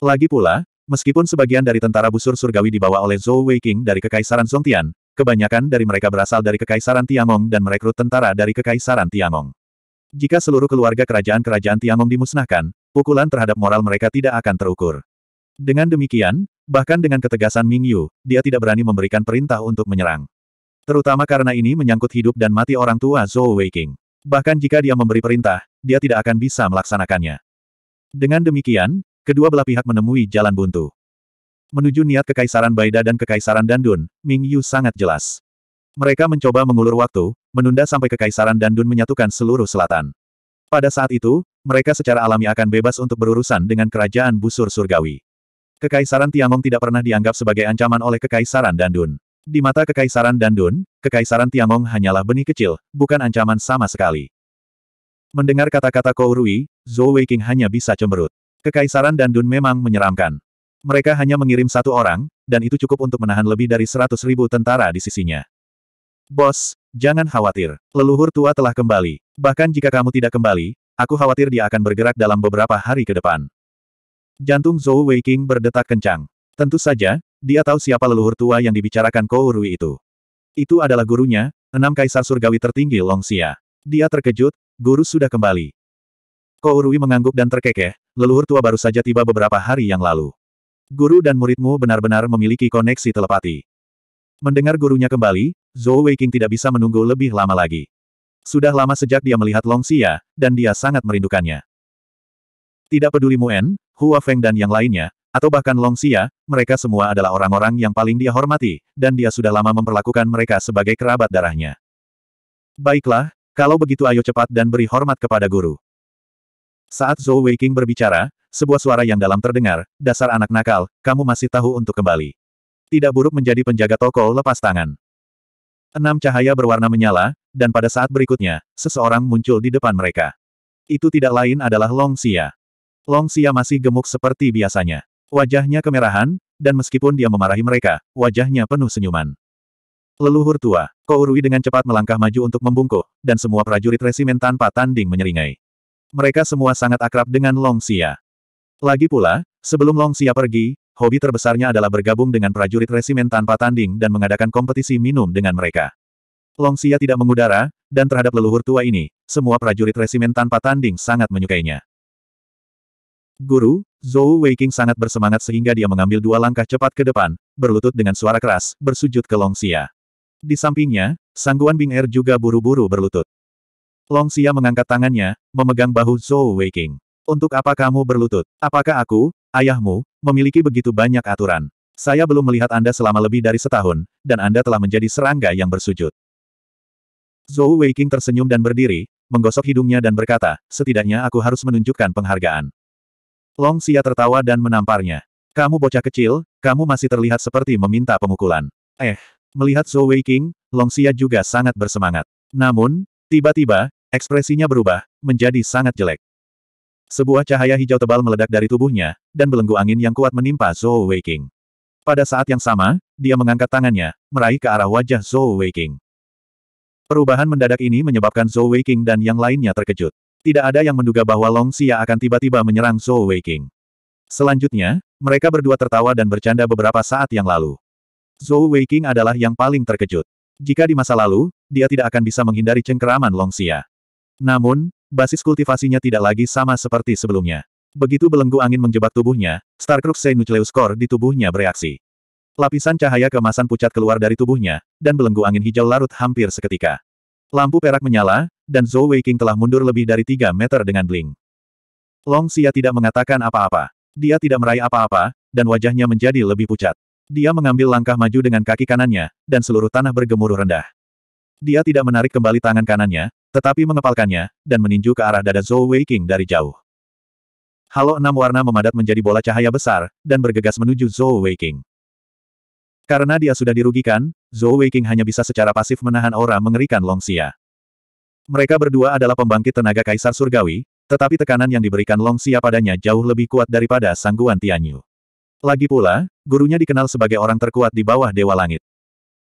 Lagi pula, meskipun sebagian dari tentara busur surgawi dibawa oleh Zhou Weiqing dari Kekaisaran Songtian, kebanyakan dari mereka berasal dari Kekaisaran Tiamong dan merekrut tentara dari Kekaisaran Tiamong. Jika seluruh keluarga kerajaan-kerajaan Tiamong dimusnahkan, pukulan terhadap moral mereka tidak akan terukur. Dengan demikian, bahkan dengan ketegasan Ming Yu, dia tidak berani memberikan perintah untuk menyerang. Terutama karena ini menyangkut hidup dan mati orang tua Zhou Weiqing. Bahkan jika dia memberi perintah, dia tidak akan bisa melaksanakannya. Dengan demikian, kedua belah pihak menemui jalan buntu. Menuju niat Kekaisaran Baida dan Kekaisaran Dandun, Ming Yu sangat jelas. Mereka mencoba mengulur waktu, menunda sampai Kekaisaran Dandun menyatukan seluruh selatan. Pada saat itu, mereka secara alami akan bebas untuk berurusan dengan kerajaan busur surgawi. Kekaisaran Tiangong tidak pernah dianggap sebagai ancaman oleh Kekaisaran Dandun. Di mata Kekaisaran Dandun, Kekaisaran Tiangong hanyalah benih kecil, bukan ancaman sama sekali. Mendengar kata-kata Kou Rui, Zhou Weiqing hanya bisa cemberut. Kekaisaran Dandun memang menyeramkan. Mereka hanya mengirim satu orang, dan itu cukup untuk menahan lebih dari seratus ribu tentara di sisinya. Bos, jangan khawatir. Leluhur tua telah kembali. Bahkan jika kamu tidak kembali, aku khawatir dia akan bergerak dalam beberapa hari ke depan. Jantung Zhou Weiqing berdetak kencang. Tentu saja, dia tahu siapa leluhur tua yang dibicarakan Kou itu. Itu adalah gurunya, enam kaisar surgawi tertinggi Long Xia. Dia terkejut, guru sudah kembali. Kou mengangguk dan terkekeh, leluhur tua baru saja tiba beberapa hari yang lalu. Guru dan muridmu benar-benar memiliki koneksi telepati. Mendengar gurunya kembali, Zhou Weiqing tidak bisa menunggu lebih lama lagi. Sudah lama sejak dia melihat Long Xia, dan dia sangat merindukannya. Tidak peduli Muen, Hua Feng dan yang lainnya, atau bahkan Long Xia, mereka semua adalah orang-orang yang paling dia hormati, dan dia sudah lama memperlakukan mereka sebagai kerabat darahnya. Baiklah, kalau begitu ayo cepat dan beri hormat kepada guru. Saat Zhou Weiqing berbicara, sebuah suara yang dalam terdengar, dasar anak nakal, kamu masih tahu untuk kembali. Tidak buruk menjadi penjaga toko lepas tangan. Enam cahaya berwarna menyala, dan pada saat berikutnya, seseorang muncul di depan mereka. Itu tidak lain adalah Long Xia. Long Xia masih gemuk seperti biasanya. Wajahnya kemerahan, dan meskipun dia memarahi mereka, wajahnya penuh senyuman. Leluhur tua, Kourui dengan cepat melangkah maju untuk membungkuk, dan semua prajurit resimen tanpa tanding menyeringai. Mereka semua sangat akrab dengan Long Xia. Lagi pula, sebelum Long Xia pergi, hobi terbesarnya adalah bergabung dengan prajurit resimen tanpa tanding dan mengadakan kompetisi minum dengan mereka. Long Xia tidak mengudara, dan terhadap leluhur tua ini, semua prajurit resimen tanpa tanding sangat menyukainya. Guru, Zhou Weiking sangat bersemangat sehingga dia mengambil dua langkah cepat ke depan, berlutut dengan suara keras, bersujud ke Long Xia. Di sampingnya, Sangguan Bing Er juga buru-buru berlutut. Long Xia mengangkat tangannya, memegang bahu Zhou Weiking. Untuk apa kamu berlutut? Apakah aku, ayahmu, memiliki begitu banyak aturan? Saya belum melihat Anda selama lebih dari setahun, dan Anda telah menjadi serangga yang bersujud. Zhou Weiking tersenyum dan berdiri, menggosok hidungnya dan berkata, setidaknya aku harus menunjukkan penghargaan. Long Xia tertawa dan menamparnya. Kamu bocah kecil, kamu masih terlihat seperti meminta pemukulan. Eh, melihat Zhou Wei King, Long Xia juga sangat bersemangat. Namun, tiba-tiba, ekspresinya berubah, menjadi sangat jelek. Sebuah cahaya hijau tebal meledak dari tubuhnya, dan belenggu angin yang kuat menimpa Zhou Wei King. Pada saat yang sama, dia mengangkat tangannya, meraih ke arah wajah Zhou Wei King. Perubahan mendadak ini menyebabkan Zhou Wei King dan yang lainnya terkejut tidak ada yang menduga bahwa Long Xia akan tiba-tiba menyerang Zhou Weiqing. Selanjutnya, mereka berdua tertawa dan bercanda beberapa saat yang lalu. Zhou Weiqing adalah yang paling terkejut. Jika di masa lalu, dia tidak akan bisa menghindari cengkeraman Long Xia. Namun, basis kultivasinya tidak lagi sama seperti sebelumnya. Begitu belenggu angin menjebak tubuhnya, Starcrux Nucleus Core di tubuhnya bereaksi. Lapisan cahaya kemasan pucat keluar dari tubuhnya, dan belenggu angin hijau larut hampir seketika. Lampu perak menyala, dan Zhou Weiqing telah mundur lebih dari tiga meter dengan bling. Long Xia tidak mengatakan apa-apa. Dia tidak meraih apa-apa, dan wajahnya menjadi lebih pucat. Dia mengambil langkah maju dengan kaki kanannya, dan seluruh tanah bergemuruh rendah. Dia tidak menarik kembali tangan kanannya, tetapi mengepalkannya, dan meninju ke arah dada Zhou Weiqing dari jauh. Halo enam warna memadat menjadi bola cahaya besar, dan bergegas menuju Zhou Weiqing. Karena dia sudah dirugikan, Zhou Weiqing hanya bisa secara pasif menahan aura mengerikan Long Xia. Mereka berdua adalah pembangkit tenaga kaisar surgawi, tetapi tekanan yang diberikan Long Xia padanya jauh lebih kuat daripada sangguan Tianyu. Lagi pula, gurunya dikenal sebagai orang terkuat di bawah Dewa Langit.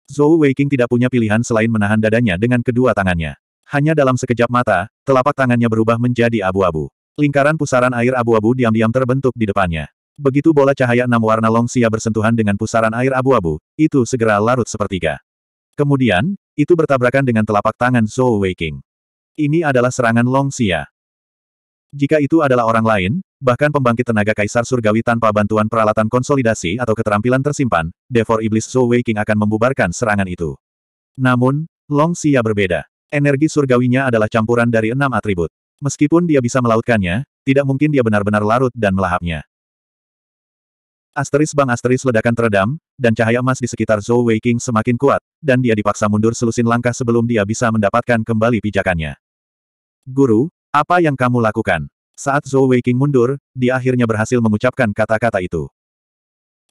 Zhou Weiqing tidak punya pilihan selain menahan dadanya dengan kedua tangannya. Hanya dalam sekejap mata, telapak tangannya berubah menjadi abu-abu. Lingkaran pusaran air abu-abu diam-diam terbentuk di depannya. Begitu bola cahaya enam warna Long Xia bersentuhan dengan pusaran air abu-abu, itu segera larut sepertiga. Kemudian, itu bertabrakan dengan telapak tangan Zhou Weiqing. Ini adalah serangan Long Xia. Jika itu adalah orang lain, bahkan pembangkit tenaga kaisar surgawi tanpa bantuan peralatan konsolidasi atau keterampilan tersimpan, Devor Iblis Zhou Weiqing akan membubarkan serangan itu. Namun, Long Xia berbeda. Energi surgawinya adalah campuran dari enam atribut. Meskipun dia bisa melautkannya, tidak mungkin dia benar-benar larut dan melahapnya. Asteris bang asteris ledakan teredam, dan cahaya emas di sekitar Zhou Weiqing semakin kuat, dan dia dipaksa mundur selusin langkah sebelum dia bisa mendapatkan kembali pijakannya. Guru, apa yang kamu lakukan? Saat Zhou Weiqing mundur, dia akhirnya berhasil mengucapkan kata-kata itu.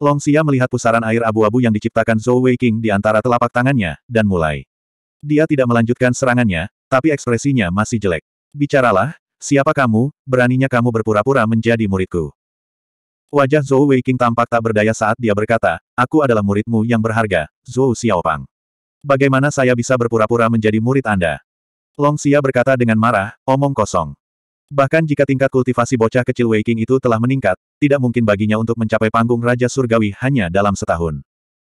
Long Xia melihat pusaran air abu-abu yang diciptakan Zhou Weiqing di antara telapak tangannya, dan mulai. Dia tidak melanjutkan serangannya, tapi ekspresinya masih jelek. Bicaralah, siapa kamu, beraninya kamu berpura-pura menjadi muridku. Wajah Zhou Weiqing tampak tak berdaya saat dia berkata, aku adalah muridmu yang berharga, Zhou Xiaopang. Bagaimana saya bisa berpura-pura menjadi murid Anda? Long Xia berkata dengan marah, omong kosong. Bahkan jika tingkat kultivasi bocah kecil Weiqing itu telah meningkat, tidak mungkin baginya untuk mencapai panggung Raja Surgawi hanya dalam setahun.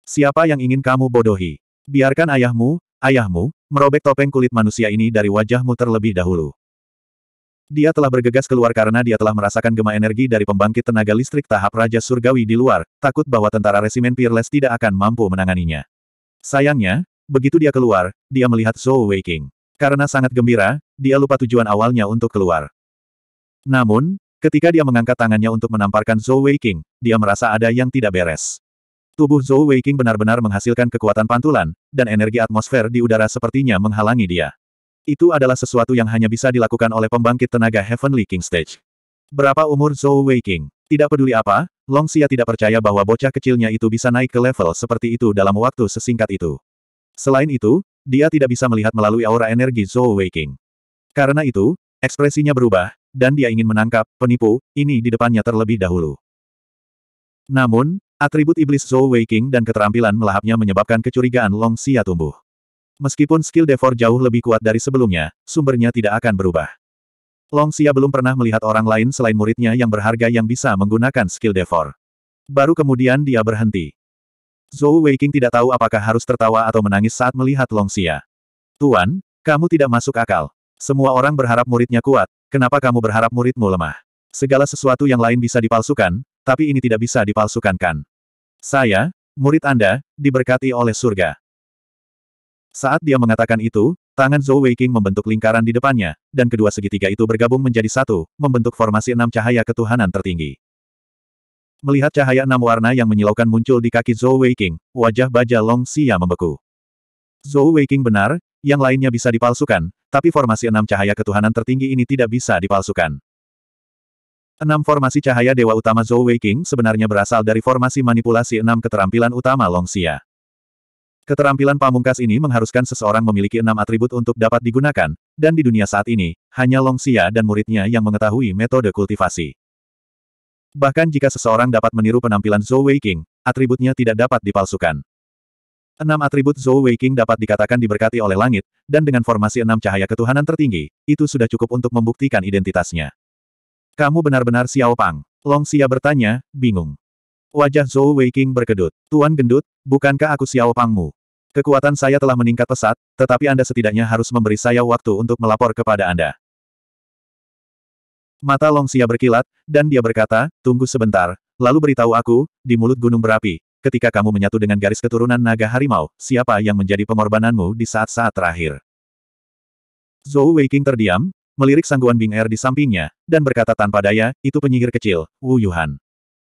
Siapa yang ingin kamu bodohi? Biarkan ayahmu, ayahmu, merobek topeng kulit manusia ini dari wajahmu terlebih dahulu. Dia telah bergegas keluar karena dia telah merasakan gema energi dari pembangkit tenaga listrik tahap Raja Surgawi di luar, takut bahwa tentara resimen Peerless tidak akan mampu menanganinya. Sayangnya, begitu dia keluar, dia melihat Zhou Weiqing. Karena sangat gembira, dia lupa tujuan awalnya untuk keluar. Namun, ketika dia mengangkat tangannya untuk menamparkan Zhou Weiqing, dia merasa ada yang tidak beres. Tubuh Zhou Weiqing benar-benar menghasilkan kekuatan pantulan, dan energi atmosfer di udara sepertinya menghalangi dia. Itu adalah sesuatu yang hanya bisa dilakukan oleh pembangkit tenaga Heavenly King Stage. Berapa umur Zhou Wei King? Tidak peduli apa, Long Xia tidak percaya bahwa bocah kecilnya itu bisa naik ke level seperti itu dalam waktu sesingkat itu. Selain itu, dia tidak bisa melihat melalui aura energi Zhou Wei King. Karena itu, ekspresinya berubah, dan dia ingin menangkap penipu ini di depannya terlebih dahulu. Namun, atribut iblis Zhou Wei King dan keterampilan melahapnya menyebabkan kecurigaan Long Xia tumbuh. Meskipun skill Devor jauh lebih kuat dari sebelumnya, sumbernya tidak akan berubah. Long Xia belum pernah melihat orang lain selain muridnya yang berharga yang bisa menggunakan skill Devor. Baru kemudian dia berhenti. Zhou Weiqing tidak tahu apakah harus tertawa atau menangis saat melihat Long Xia. Tuan, kamu tidak masuk akal. Semua orang berharap muridnya kuat, kenapa kamu berharap muridmu lemah? Segala sesuatu yang lain bisa dipalsukan, tapi ini tidak bisa dipalsukan kan? Saya, murid Anda, diberkati oleh surga. Saat dia mengatakan itu, tangan Zhou Weiqing membentuk lingkaran di depannya, dan kedua segitiga itu bergabung menjadi satu, membentuk formasi enam cahaya ketuhanan tertinggi. Melihat cahaya enam warna yang menyilaukan muncul di kaki Zhou Weiqing, wajah baja Long Xia membeku. Zhou Weiqing benar, yang lainnya bisa dipalsukan, tapi formasi enam cahaya ketuhanan tertinggi ini tidak bisa dipalsukan. Enam formasi cahaya Dewa Utama Zhou Weiqing sebenarnya berasal dari formasi manipulasi enam keterampilan utama Long Xia. Keterampilan pamungkas ini mengharuskan seseorang memiliki enam atribut untuk dapat digunakan, dan di dunia saat ini, hanya Long Xia dan muridnya yang mengetahui metode kultivasi. Bahkan jika seseorang dapat meniru penampilan Zhou Weiqing, atributnya tidak dapat dipalsukan. Enam atribut Zhou Weiqing dapat dikatakan diberkati oleh langit, dan dengan formasi enam cahaya ketuhanan tertinggi, itu sudah cukup untuk membuktikan identitasnya. Kamu benar-benar Xiao Pang. Long Xia bertanya, bingung. Wajah Zhou Weiqing berkedut. Tuan gendut, bukankah aku Xiao Pangmu? Kekuatan saya telah meningkat pesat, tetapi Anda setidaknya harus memberi saya waktu untuk melapor kepada Anda. Mata Long Xia berkilat, dan dia berkata, tunggu sebentar, lalu beritahu aku, di mulut gunung berapi, ketika kamu menyatu dengan garis keturunan naga harimau, siapa yang menjadi pengorbananmu di saat-saat terakhir. Zhou Weiqing terdiam, melirik sangguan Bing Er di sampingnya, dan berkata tanpa daya, itu penyihir kecil, Wu Yuhan.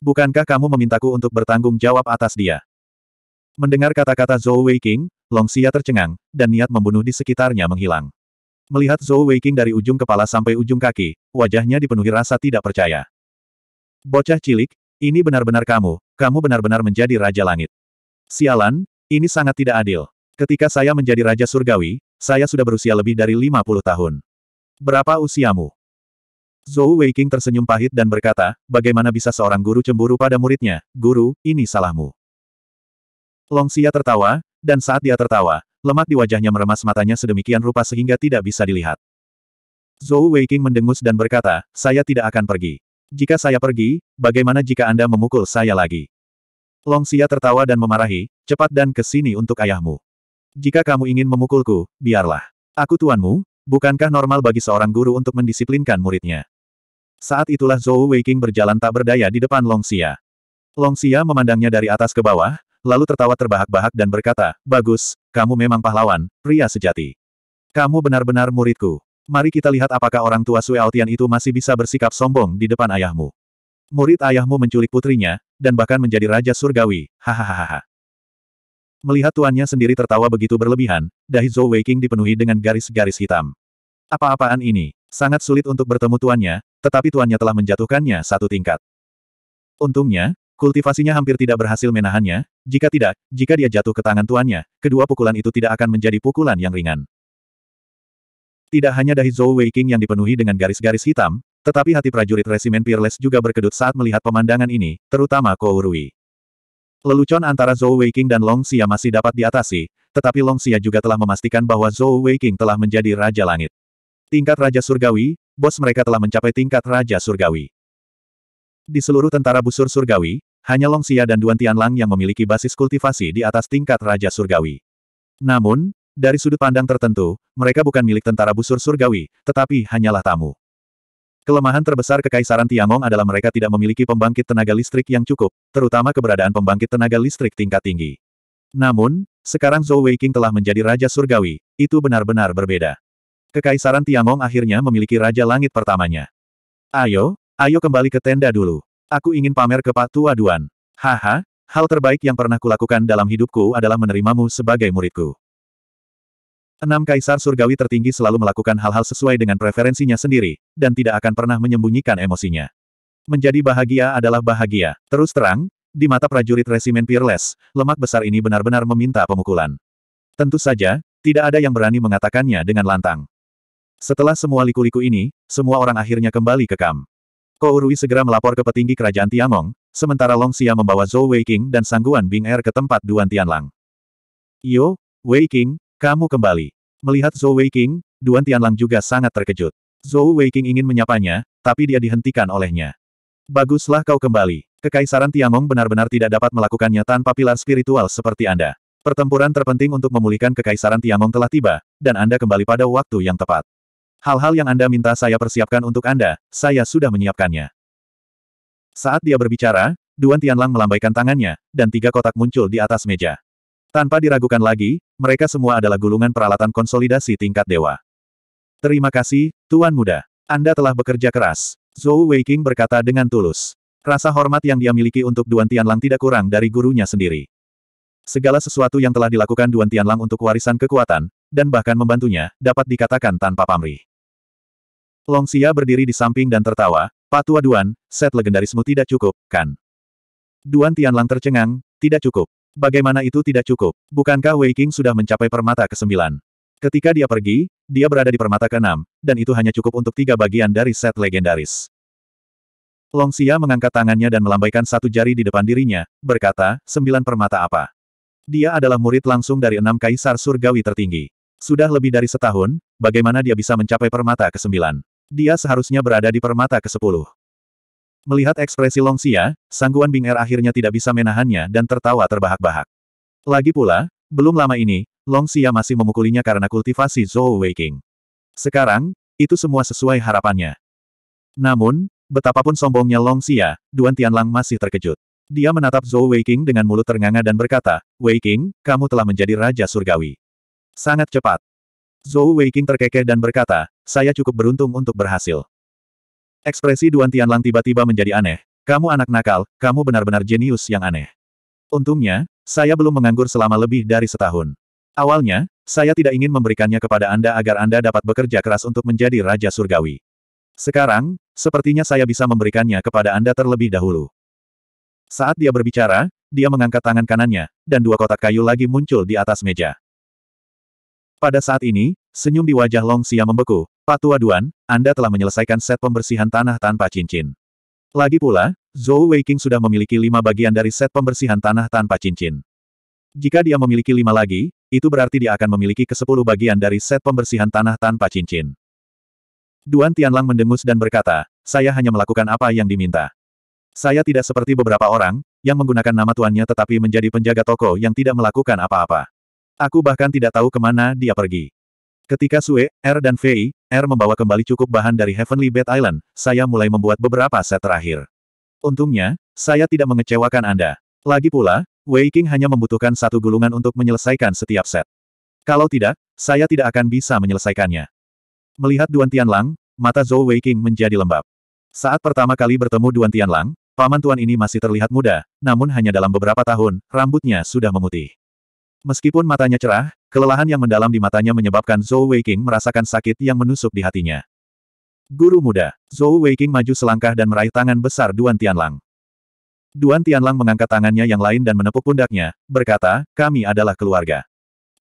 Bukankah kamu memintaku untuk bertanggung jawab atas dia? Mendengar kata-kata Zhou Weiqing, Long Xia tercengang, dan niat membunuh di sekitarnya menghilang. Melihat Zhou Weiqing dari ujung kepala sampai ujung kaki, wajahnya dipenuhi rasa tidak percaya. Bocah cilik, ini benar-benar kamu, kamu benar-benar menjadi Raja Langit. Sialan, ini sangat tidak adil. Ketika saya menjadi Raja Surgawi, saya sudah berusia lebih dari 50 tahun. Berapa usiamu? Zhou Weiqing tersenyum pahit dan berkata, bagaimana bisa seorang guru cemburu pada muridnya, guru, ini salahmu. Long Xia tertawa, dan saat dia tertawa, lemak di wajahnya meremas matanya sedemikian rupa sehingga tidak bisa dilihat. Zhou Weiqing mendengus dan berkata, saya tidak akan pergi. Jika saya pergi, bagaimana jika Anda memukul saya lagi? Long Xia tertawa dan memarahi, cepat dan ke sini untuk ayahmu. Jika kamu ingin memukulku, biarlah. Aku tuanmu, bukankah normal bagi seorang guru untuk mendisiplinkan muridnya? Saat itulah Zhou Weiqing berjalan tak berdaya di depan Long Xia. Long Xia memandangnya dari atas ke bawah, lalu tertawa terbahak-bahak dan berkata, Bagus, kamu memang pahlawan, pria sejati. Kamu benar-benar muridku. Mari kita lihat apakah orang tua Altian itu masih bisa bersikap sombong di depan ayahmu. Murid ayahmu menculik putrinya, dan bahkan menjadi raja surgawi, hahaha. Melihat tuannya sendiri tertawa begitu berlebihan, dahi Zhou Weiking dipenuhi dengan garis-garis hitam. Apa-apaan ini? Sangat sulit untuk bertemu tuannya, tetapi tuannya telah menjatuhkannya satu tingkat. Untungnya, Kultivasinya hampir tidak berhasil menahannya, jika tidak, jika dia jatuh ke tangan tuannya, kedua pukulan itu tidak akan menjadi pukulan yang ringan. Tidak hanya dahi Zhou Weiqing yang dipenuhi dengan garis-garis hitam, tetapi hati prajurit resimen Peerless juga berkedut saat melihat pemandangan ini, terutama Kou Rui. Lelucon antara Zhou Weiqing dan Long Xia masih dapat diatasi, tetapi Long Xia juga telah memastikan bahwa Zhou Weiqing telah menjadi Raja Langit. Tingkat Raja Surgawi, bos mereka telah mencapai tingkat Raja Surgawi. Di seluruh tentara busur surgawi, hanya Long Xia dan Duan Tianlang yang memiliki basis kultivasi di atas tingkat Raja Surgawi. Namun, dari sudut pandang tertentu, mereka bukan milik tentara busur surgawi, tetapi hanyalah tamu. Kelemahan terbesar Kekaisaran Tiangong adalah mereka tidak memiliki pembangkit tenaga listrik yang cukup, terutama keberadaan pembangkit tenaga listrik tingkat tinggi. Namun, sekarang Zhou Weiqing telah menjadi Raja Surgawi, itu benar-benar berbeda. Kekaisaran Tiangong akhirnya memiliki Raja Langit pertamanya. Ayo, Ayo kembali ke tenda dulu. Aku ingin pamer ke Pak Tua Duan. Haha, hal terbaik yang pernah kulakukan dalam hidupku adalah menerimamu sebagai muridku. Enam kaisar surgawi tertinggi selalu melakukan hal-hal sesuai dengan preferensinya sendiri, dan tidak akan pernah menyembunyikan emosinya. Menjadi bahagia adalah bahagia. Terus terang, di mata prajurit resimen Peerless, lemak besar ini benar-benar meminta pemukulan. Tentu saja, tidak ada yang berani mengatakannya dengan lantang. Setelah semua liku-liku ini, semua orang akhirnya kembali ke kamp. Kau Rui segera melapor ke petinggi kerajaan Tiangong, sementara Long Xia membawa Zhou Weiqing dan Sangguan Bing Er ke tempat Duan Tianlang. Yo, Weiqing, kamu kembali. Melihat Zhou Weiqing, Duan Tianlang juga sangat terkejut. Zhou Weiqing ingin menyapanya, tapi dia dihentikan olehnya. Baguslah kau kembali. Kekaisaran Tiangong benar-benar tidak dapat melakukannya tanpa pilar spiritual seperti Anda. Pertempuran terpenting untuk memulihkan kekaisaran Tiangong telah tiba, dan Anda kembali pada waktu yang tepat. Hal-hal yang Anda minta saya persiapkan untuk Anda, saya sudah menyiapkannya. Saat dia berbicara, Duan Tianlang melambaikan tangannya, dan tiga kotak muncul di atas meja. Tanpa diragukan lagi, mereka semua adalah gulungan peralatan konsolidasi tingkat dewa. Terima kasih, Tuan Muda. Anda telah bekerja keras. Zhou Weiqing berkata dengan tulus. Rasa hormat yang dia miliki untuk Duan Tianlang tidak kurang dari gurunya sendiri. Segala sesuatu yang telah dilakukan Duan Tianlang untuk warisan kekuatan, dan bahkan membantunya, dapat dikatakan tanpa pamrih. Long Xia berdiri di samping dan tertawa, Patua Duan, set legendarismu tidak cukup, kan? Duan Tianlang tercengang, tidak cukup. Bagaimana itu tidak cukup? Bukankah Wei King sudah mencapai permata ke-9? Ketika dia pergi, dia berada di permata ke-6, dan itu hanya cukup untuk tiga bagian dari set legendaris. Long Xia mengangkat tangannya dan melambaikan satu jari di depan dirinya, berkata, sembilan permata apa? Dia adalah murid langsung dari enam kaisar surgawi tertinggi. Sudah lebih dari setahun, bagaimana dia bisa mencapai permata ke-9? Dia seharusnya berada di permata ke-10. Melihat ekspresi Long Xia, sangguan Bing Er akhirnya tidak bisa menahannya dan tertawa terbahak-bahak. Lagi pula, belum lama ini, Long Xia masih memukulinya karena kultivasi Zhou Weiking. Sekarang, itu semua sesuai harapannya. Namun, betapapun sombongnya Long Xia, Duan Tianlang masih terkejut. Dia menatap Zhou Weiking dengan mulut ternganga dan berkata, Weiking, kamu telah menjadi Raja Surgawi. Sangat cepat. Zhou Weiking terkekeh dan berkata, saya cukup beruntung untuk berhasil. Ekspresi Duan Tianlang tiba-tiba menjadi aneh. Kamu anak nakal, kamu benar-benar jenius yang aneh. Untungnya, saya belum menganggur selama lebih dari setahun. Awalnya, saya tidak ingin memberikannya kepada Anda agar Anda dapat bekerja keras untuk menjadi Raja Surgawi. Sekarang, sepertinya saya bisa memberikannya kepada Anda terlebih dahulu. Saat dia berbicara, dia mengangkat tangan kanannya, dan dua kotak kayu lagi muncul di atas meja. Pada saat ini, Senyum di wajah Long Xia membeku. Pak Tua Duan, Anda telah menyelesaikan set pembersihan tanah tanpa cincin. Lagi pula, Zhou Weiqing sudah memiliki lima bagian dari set pembersihan tanah tanpa cincin. Jika dia memiliki lima lagi, itu berarti dia akan memiliki kesepuluh bagian dari set pembersihan tanah tanpa cincin. Duan Tianlang mendengus dan berkata, saya hanya melakukan apa yang diminta. Saya tidak seperti beberapa orang, yang menggunakan nama tuannya tetapi menjadi penjaga toko yang tidak melakukan apa-apa. Aku bahkan tidak tahu kemana dia pergi. Ketika Sue, R er dan Fei, R er membawa kembali cukup bahan dari Heavenly Bed Island, saya mulai membuat beberapa set terakhir. Untungnya, saya tidak mengecewakan Anda. Lagi pula, Wei King hanya membutuhkan satu gulungan untuk menyelesaikan setiap set. Kalau tidak, saya tidak akan bisa menyelesaikannya. Melihat Duan Tianlang, mata Zhou Wei King menjadi lembab. Saat pertama kali bertemu Duan Tianlang, paman tuan ini masih terlihat muda, namun hanya dalam beberapa tahun, rambutnya sudah memutih. Meskipun matanya cerah, kelelahan yang mendalam di matanya menyebabkan Zhou Weiqing merasakan sakit yang menusuk di hatinya. Guru muda, Zhou Weiqing maju selangkah dan meraih tangan besar Duan Tianlang. Duan Tianlang mengangkat tangannya yang lain dan menepuk pundaknya, berkata, kami adalah keluarga.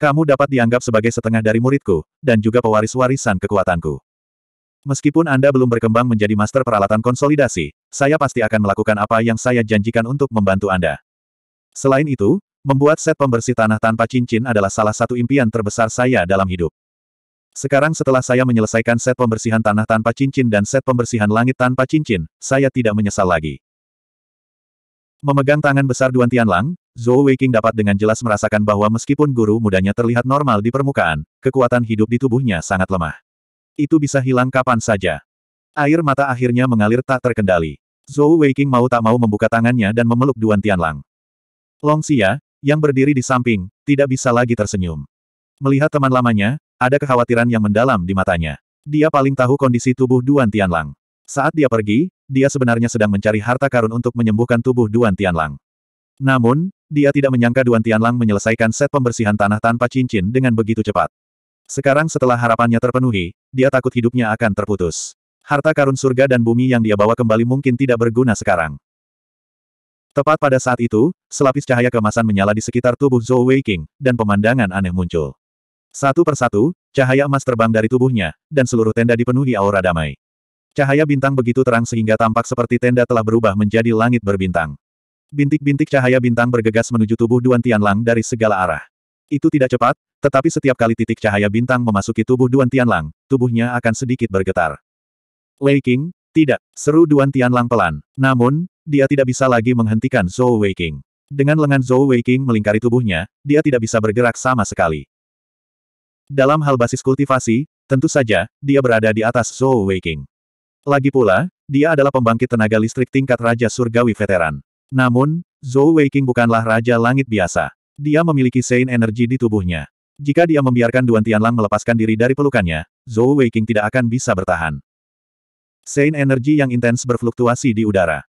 Kamu dapat dianggap sebagai setengah dari muridku, dan juga pewaris warisan kekuatanku. Meskipun Anda belum berkembang menjadi master peralatan konsolidasi, saya pasti akan melakukan apa yang saya janjikan untuk membantu Anda. Selain itu, Membuat set pembersih tanah tanpa cincin adalah salah satu impian terbesar saya dalam hidup. Sekarang setelah saya menyelesaikan set pembersihan tanah tanpa cincin dan set pembersihan langit tanpa cincin, saya tidak menyesal lagi. Memegang tangan besar Duan Tianlang, Zhou Weiqing dapat dengan jelas merasakan bahwa meskipun guru mudanya terlihat normal di permukaan, kekuatan hidup di tubuhnya sangat lemah. Itu bisa hilang kapan saja. Air mata akhirnya mengalir tak terkendali. Zhou Weiqing mau tak mau membuka tangannya dan memeluk Duan Tianlang. Long Xia, yang berdiri di samping, tidak bisa lagi tersenyum. Melihat teman lamanya, ada kekhawatiran yang mendalam di matanya. Dia paling tahu kondisi tubuh Duan Tianlang. Saat dia pergi, dia sebenarnya sedang mencari harta karun untuk menyembuhkan tubuh Duan Tianlang. Namun, dia tidak menyangka Duan Tianlang menyelesaikan set pembersihan tanah tanpa cincin dengan begitu cepat. Sekarang setelah harapannya terpenuhi, dia takut hidupnya akan terputus. Harta karun surga dan bumi yang dia bawa kembali mungkin tidak berguna sekarang. Tepat pada saat itu, selapis cahaya kemasan menyala di sekitar tubuh Zhou Weiqing, dan pemandangan aneh muncul. Satu persatu, cahaya emas terbang dari tubuhnya, dan seluruh tenda dipenuhi aura damai. Cahaya bintang begitu terang sehingga tampak seperti tenda telah berubah menjadi langit berbintang. Bintik-bintik cahaya bintang bergegas menuju tubuh Duan Tianlang dari segala arah. Itu tidak cepat, tetapi setiap kali titik cahaya bintang memasuki tubuh Duan Tianlang, tubuhnya akan sedikit bergetar. Weiqing, King, tidak, seru Duan Tianlang pelan. Namun, dia tidak bisa lagi menghentikan Zhou Weiqing. Dengan lengan Zhou Weiqing melingkari tubuhnya, dia tidak bisa bergerak sama sekali. Dalam hal basis kultivasi, tentu saja, dia berada di atas Zhou Weiqing. Lagi pula, dia adalah pembangkit tenaga listrik tingkat Raja Surgawi Veteran. Namun, Zhou Weiqing bukanlah Raja Langit biasa. Dia memiliki Sein energi di tubuhnya. Jika dia membiarkan Duan Tianlang melepaskan diri dari pelukannya, Zhou Weiqing tidak akan bisa bertahan. Sein energi yang intens berfluktuasi di udara.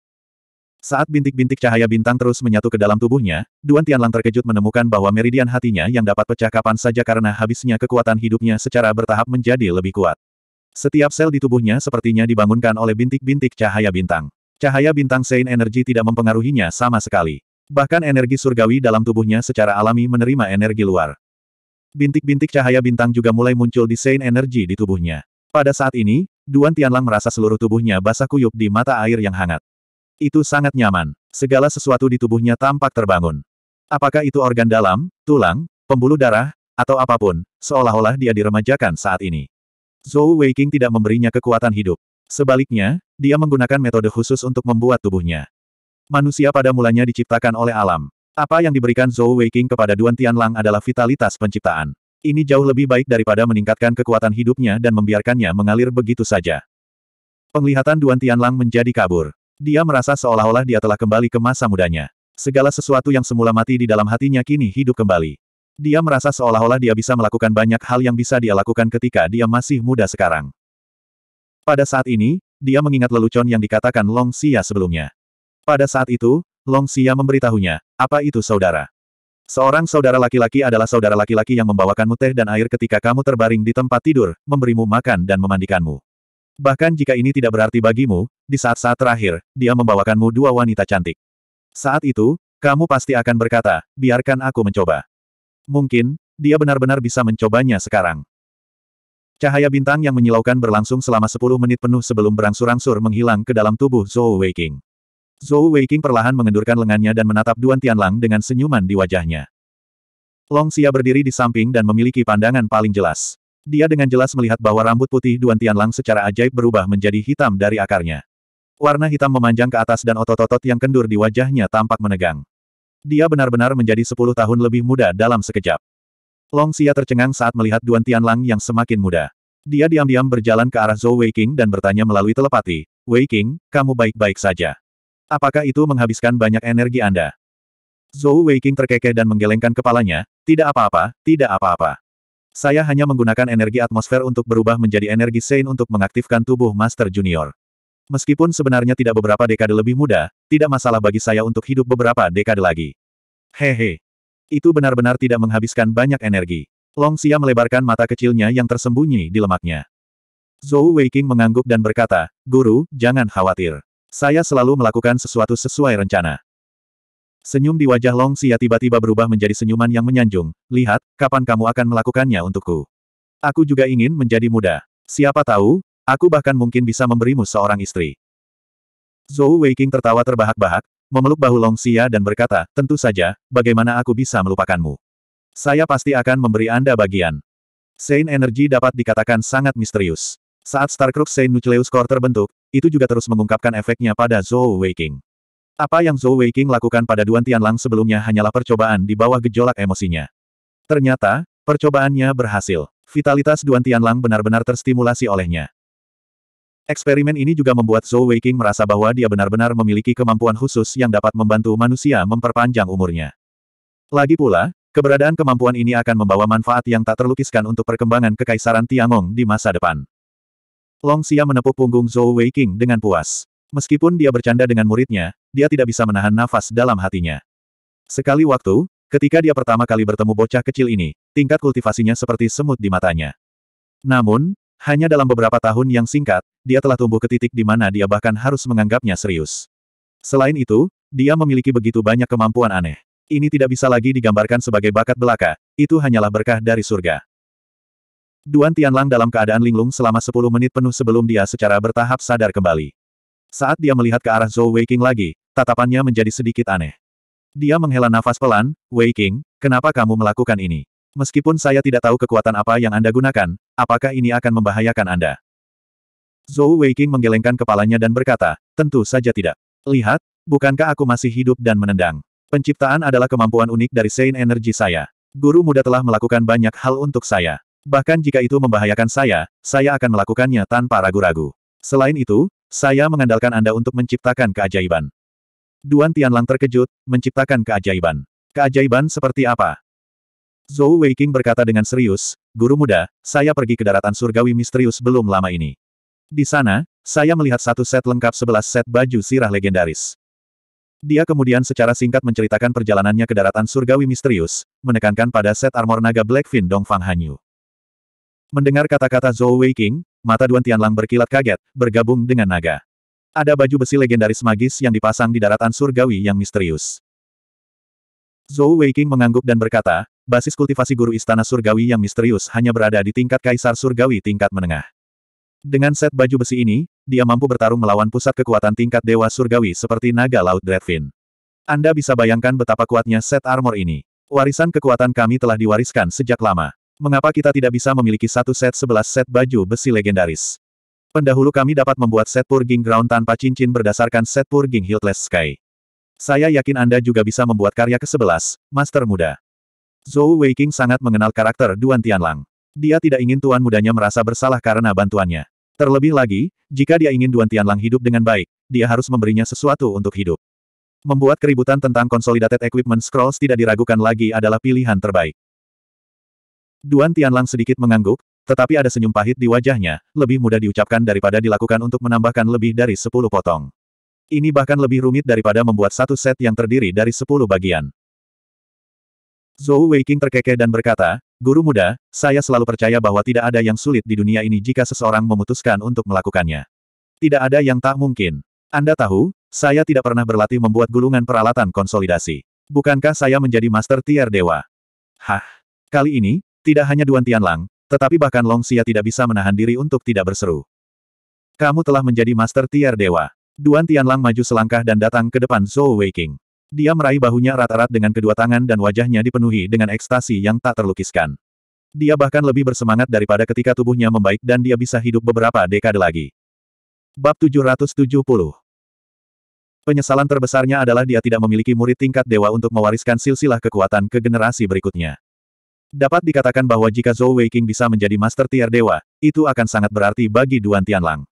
Saat bintik-bintik cahaya bintang terus menyatu ke dalam tubuhnya, Duan Tianlang terkejut menemukan bahwa meridian hatinya yang dapat pecah kapan saja karena habisnya kekuatan hidupnya secara bertahap menjadi lebih kuat. Setiap sel di tubuhnya sepertinya dibangunkan oleh bintik-bintik cahaya bintang. Cahaya bintang Sein Energy tidak mempengaruhinya sama sekali. Bahkan energi surgawi dalam tubuhnya secara alami menerima energi luar. Bintik-bintik cahaya bintang juga mulai muncul di Sein Energy di tubuhnya. Pada saat ini, Duan Tianlang merasa seluruh tubuhnya basah kuyup di mata air yang hangat. Itu sangat nyaman. Segala sesuatu di tubuhnya tampak terbangun. Apakah itu organ dalam, tulang, pembuluh darah, atau apapun, seolah-olah dia diremajakan saat ini. Zhou Weiqing tidak memberinya kekuatan hidup. Sebaliknya, dia menggunakan metode khusus untuk membuat tubuhnya. Manusia pada mulanya diciptakan oleh alam. Apa yang diberikan Zhou Weiqing kepada Duan Tianlang adalah vitalitas penciptaan. Ini jauh lebih baik daripada meningkatkan kekuatan hidupnya dan membiarkannya mengalir begitu saja. Penglihatan Duan Tianlang menjadi kabur. Dia merasa seolah-olah dia telah kembali ke masa mudanya. Segala sesuatu yang semula mati di dalam hatinya kini hidup kembali. Dia merasa seolah-olah dia bisa melakukan banyak hal yang bisa dia lakukan ketika dia masih muda sekarang. Pada saat ini, dia mengingat lelucon yang dikatakan Long Xia sebelumnya. Pada saat itu, Long Xia memberitahunya, apa itu saudara? Seorang saudara laki-laki adalah saudara laki-laki yang membawakanmu teh dan air ketika kamu terbaring di tempat tidur, memberimu makan dan memandikanmu. Bahkan jika ini tidak berarti bagimu, di saat-saat terakhir, dia membawakanmu dua wanita cantik. Saat itu, kamu pasti akan berkata, biarkan aku mencoba. Mungkin, dia benar-benar bisa mencobanya sekarang. Cahaya bintang yang menyilaukan berlangsung selama 10 menit penuh sebelum berangsur-angsur menghilang ke dalam tubuh Zhou Weiqing. Zhou Weiqing perlahan mengendurkan lengannya dan menatap Duan Tianlang dengan senyuman di wajahnya. Long Xia berdiri di samping dan memiliki pandangan paling jelas. Dia dengan jelas melihat bahwa rambut putih Duan Tianlang secara ajaib berubah menjadi hitam dari akarnya. Warna hitam memanjang ke atas dan otot-otot yang kendur di wajahnya tampak menegang. Dia benar-benar menjadi sepuluh tahun lebih muda dalam sekejap. Long Xia tercengang saat melihat Duan Tianlang yang semakin muda. Dia diam-diam berjalan ke arah Zhou Weiqing dan bertanya melalui telepati, Weiqing, kamu baik-baik saja. Apakah itu menghabiskan banyak energi Anda? Zhou Weiqing terkekeh dan menggelengkan kepalanya, tidak apa-apa, tidak apa-apa. Saya hanya menggunakan energi atmosfer untuk berubah menjadi energi Sein untuk mengaktifkan tubuh Master Junior. Meskipun sebenarnya tidak beberapa dekade lebih muda, tidak masalah bagi saya untuk hidup beberapa dekade lagi. Hehe. Itu benar-benar tidak menghabiskan banyak energi. Long Xia melebarkan mata kecilnya yang tersembunyi di lemaknya. Zhou Weiqing mengangguk dan berkata, Guru, jangan khawatir. Saya selalu melakukan sesuatu sesuai rencana. Senyum di wajah Long Xia tiba-tiba berubah menjadi senyuman yang menyanjung. Lihat, kapan kamu akan melakukannya untukku? Aku juga ingin menjadi muda. Siapa tahu, aku bahkan mungkin bisa memberimu seorang istri. Zhou Weiqing tertawa terbahak-bahak, memeluk bahu Long Xia dan berkata, tentu saja, bagaimana aku bisa melupakanmu? Saya pasti akan memberi Anda bagian. Sein Energy dapat dikatakan sangat misterius. Saat Starcrux Sein Nucleus Core terbentuk, itu juga terus mengungkapkan efeknya pada Zhou Weiqing. Apa yang Zhou Weiqing lakukan pada Duan Tianlang sebelumnya hanyalah percobaan di bawah gejolak emosinya. Ternyata, percobaannya berhasil. Vitalitas Duan Tianlang benar-benar terstimulasi olehnya. Eksperimen ini juga membuat Zhou Weiqing merasa bahwa dia benar-benar memiliki kemampuan khusus yang dapat membantu manusia memperpanjang umurnya. Lagi pula, keberadaan kemampuan ini akan membawa manfaat yang tak terlukiskan untuk perkembangan Kekaisaran Tiangong di masa depan. Long Xia menepuk punggung Zhou Weiqing dengan puas. Meskipun dia bercanda dengan muridnya, dia tidak bisa menahan nafas dalam hatinya. Sekali waktu, ketika dia pertama kali bertemu bocah kecil ini, tingkat kultivasinya seperti semut di matanya. Namun, hanya dalam beberapa tahun yang singkat, dia telah tumbuh ke titik di mana dia bahkan harus menganggapnya serius. Selain itu, dia memiliki begitu banyak kemampuan aneh. Ini tidak bisa lagi digambarkan sebagai bakat belaka, itu hanyalah berkah dari surga. Duan Tianlang dalam keadaan linglung selama 10 menit penuh sebelum dia secara bertahap sadar kembali. Saat dia melihat ke arah Zhou Weiqing lagi, tatapannya menjadi sedikit aneh. Dia menghela nafas pelan, Weiqing, kenapa kamu melakukan ini? Meskipun saya tidak tahu kekuatan apa yang Anda gunakan, apakah ini akan membahayakan Anda? Zhou Weiqing menggelengkan kepalanya dan berkata, tentu saja tidak. Lihat, bukankah aku masih hidup dan menendang? Penciptaan adalah kemampuan unik dari Saint Energi saya. Guru muda telah melakukan banyak hal untuk saya. Bahkan jika itu membahayakan saya, saya akan melakukannya tanpa ragu-ragu. Selain itu, saya mengandalkan Anda untuk menciptakan keajaiban. Duan Tianlang terkejut, menciptakan keajaiban. Keajaiban seperti apa? Zhou Weiqing berkata dengan serius, Guru muda, saya pergi ke daratan surgawi misterius belum lama ini. Di sana, saya melihat satu set lengkap sebelas set baju sirah legendaris. Dia kemudian secara singkat menceritakan perjalanannya ke daratan surgawi misterius, menekankan pada set armor naga Blackfin Dongfang Hanyu. Mendengar kata-kata Zhou Weiqing, mata Duan Tianlang berkilat kaget, bergabung dengan naga. Ada baju besi legendaris magis yang dipasang di daratan surgawi yang misterius. Zhou Weiqing mengangguk dan berkata, basis kultivasi guru istana surgawi yang misterius hanya berada di tingkat kaisar surgawi tingkat menengah. Dengan set baju besi ini, dia mampu bertarung melawan pusat kekuatan tingkat dewa surgawi seperti naga laut Dreadfin. Anda bisa bayangkan betapa kuatnya set armor ini. Warisan kekuatan kami telah diwariskan sejak lama. Mengapa kita tidak bisa memiliki satu set sebelas set baju besi legendaris? Pendahulu kami dapat membuat set Purging Ground tanpa cincin berdasarkan set Purging Hiltless Sky. Saya yakin Anda juga bisa membuat karya ke-11, Master Muda. Zhou Weiqing sangat mengenal karakter Duan Tianlang. Dia tidak ingin tuan mudanya merasa bersalah karena bantuannya. Terlebih lagi, jika dia ingin Duan Tianlang hidup dengan baik, dia harus memberinya sesuatu untuk hidup. Membuat keributan tentang Consolidated Equipment Scrolls tidak diragukan lagi adalah pilihan terbaik. Duan Tianlang sedikit mengangguk, tetapi ada senyum pahit di wajahnya, lebih mudah diucapkan daripada dilakukan untuk menambahkan lebih dari sepuluh potong. Ini bahkan lebih rumit daripada membuat satu set yang terdiri dari sepuluh bagian. Zhou Weiqing terkekeh dan berkata, Guru muda, saya selalu percaya bahwa tidak ada yang sulit di dunia ini jika seseorang memutuskan untuk melakukannya. Tidak ada yang tak mungkin. Anda tahu, saya tidak pernah berlatih membuat gulungan peralatan konsolidasi. Bukankah saya menjadi master tier dewa? Hah? Kali ini, tidak hanya Duan Tianlang, tetapi bahkan Long Xia tidak bisa menahan diri untuk tidak berseru. Kamu telah menjadi master tier dewa. Duan Tianlang maju selangkah dan datang ke depan Zhou Weiqing. Dia meraih bahunya rata-rat dengan kedua tangan dan wajahnya dipenuhi dengan ekstasi yang tak terlukiskan. Dia bahkan lebih bersemangat daripada ketika tubuhnya membaik dan dia bisa hidup beberapa dekade lagi. Bab 770 Penyesalan terbesarnya adalah dia tidak memiliki murid tingkat dewa untuk mewariskan silsilah kekuatan ke generasi berikutnya. Dapat dikatakan bahwa jika Zhou Weiqing bisa menjadi Master Tier Dewa, itu akan sangat berarti bagi Duan Tianlang.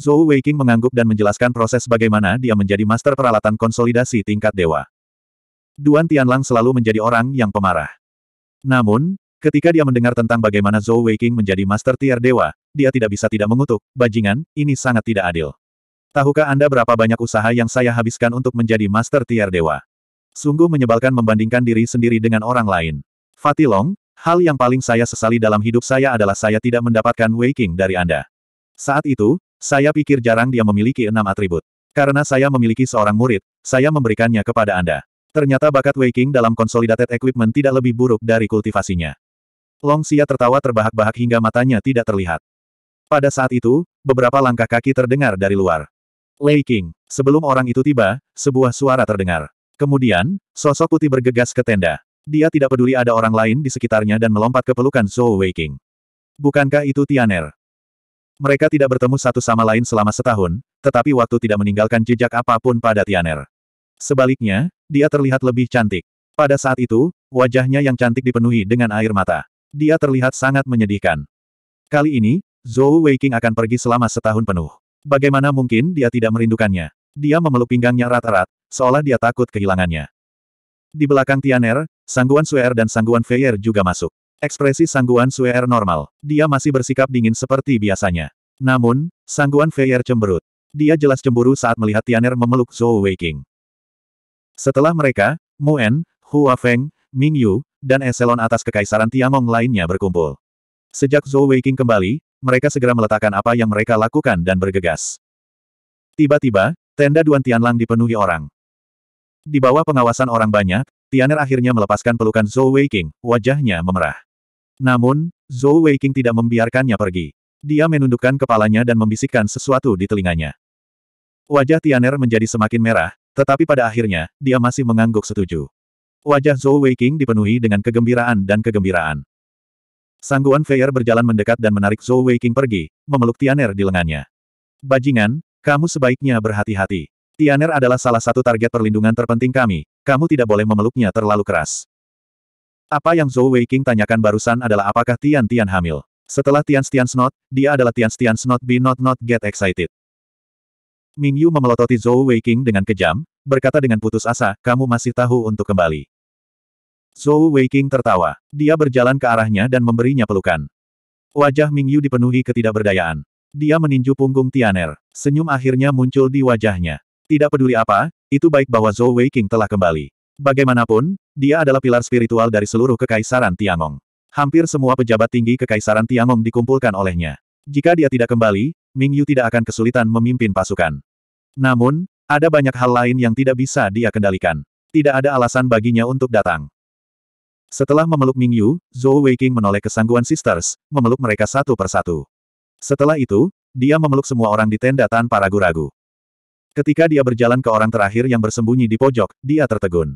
Zhou Weiqing mengangguk dan menjelaskan proses bagaimana dia menjadi Master Peralatan Konsolidasi Tingkat Dewa. Duan Tianlang selalu menjadi orang yang pemarah. Namun, ketika dia mendengar tentang bagaimana Zhou Weiqing menjadi Master Tier Dewa, dia tidak bisa tidak mengutuk, bajingan, ini sangat tidak adil. Tahukah Anda berapa banyak usaha yang saya habiskan untuk menjadi Master Tier Dewa? Sungguh menyebalkan membandingkan diri sendiri dengan orang lain. Fatilong, hal yang paling saya sesali dalam hidup saya adalah saya tidak mendapatkan waking dari Anda. Saat itu, saya pikir jarang dia memiliki enam atribut. Karena saya memiliki seorang murid, saya memberikannya kepada Anda. Ternyata bakat waking dalam konsolidated equipment tidak lebih buruk dari kultivasinya. Long Xia tertawa terbahak-bahak hingga matanya tidak terlihat. Pada saat itu, beberapa langkah kaki terdengar dari luar. Lei King, sebelum orang itu tiba, sebuah suara terdengar. Kemudian, sosok putih bergegas ke tenda. Dia tidak peduli ada orang lain di sekitarnya dan melompat ke pelukan Zhou Weiqing. Bukankah itu Tianer? Mereka tidak bertemu satu sama lain selama setahun, tetapi waktu tidak meninggalkan jejak apapun pada Tianer. Sebaliknya, dia terlihat lebih cantik. Pada saat itu, wajahnya yang cantik dipenuhi dengan air mata. Dia terlihat sangat menyedihkan. Kali ini, Zhou Weiqing akan pergi selama setahun penuh. Bagaimana mungkin dia tidak merindukannya? Dia memeluk pinggangnya rata rata seolah dia takut kehilangannya. Di belakang Tianer, Sangguan Suer dan Sangguan Feier juga masuk. Ekspresi Sangguan Suer normal. Dia masih bersikap dingin seperti biasanya. Namun, Sangguan Feier cemberut. Dia jelas cemburu saat melihat Tianer memeluk Zhou Weiqing. Setelah mereka, Muen, Hua Feng, Ming Yu, dan eselon atas kekaisaran Tiangong lainnya berkumpul. Sejak Zhou Weiqing kembali, mereka segera meletakkan apa yang mereka lakukan dan bergegas. Tiba-tiba, tenda Duan Tianlang dipenuhi orang. Di bawah pengawasan orang banyak, Tianer akhirnya melepaskan pelukan Zhou Weiqing, wajahnya memerah. Namun, Zhou Weiqing tidak membiarkannya pergi. Dia menundukkan kepalanya dan membisikkan sesuatu di telinganya. Wajah Tianer menjadi semakin merah, tetapi pada akhirnya, dia masih mengangguk setuju. Wajah Zhou Weiqing dipenuhi dengan kegembiraan dan kegembiraan. Sangguan Feier berjalan mendekat dan menarik Zhou Weiqing pergi, memeluk Tianer di lengannya. Bajingan, kamu sebaiknya berhati-hati. Tianer adalah salah satu target perlindungan terpenting kami, kamu tidak boleh memeluknya terlalu keras. Apa yang Zhou Weiqing tanyakan barusan adalah apakah Tian Tian hamil. Setelah Tian Tian Snot, dia adalah Tian Tian Snot Be Not Not Get Excited. Ming Yu memelototi Zhou Weiqing dengan kejam, berkata dengan putus asa, kamu masih tahu untuk kembali. Zhou Weiqing tertawa. Dia berjalan ke arahnya dan memberinya pelukan. Wajah Ming Yu dipenuhi ketidakberdayaan. Dia meninju punggung Tianer. Senyum akhirnya muncul di wajahnya. Tidak peduli apa, itu baik bahwa Zhou Weiqing telah kembali. Bagaimanapun, dia adalah pilar spiritual dari seluruh kekaisaran Tiangong. Hampir semua pejabat tinggi kekaisaran Tiangong dikumpulkan olehnya. Jika dia tidak kembali, Ming Yu tidak akan kesulitan memimpin pasukan. Namun, ada banyak hal lain yang tidak bisa dia kendalikan. Tidak ada alasan baginya untuk datang. Setelah memeluk Ming Yu, Zhou Weiqing menoleh ke sangguan sisters, memeluk mereka satu persatu. Setelah itu, dia memeluk semua orang di tenda tanpa ragu-ragu. Ketika dia berjalan ke orang terakhir yang bersembunyi di pojok, dia tertegun.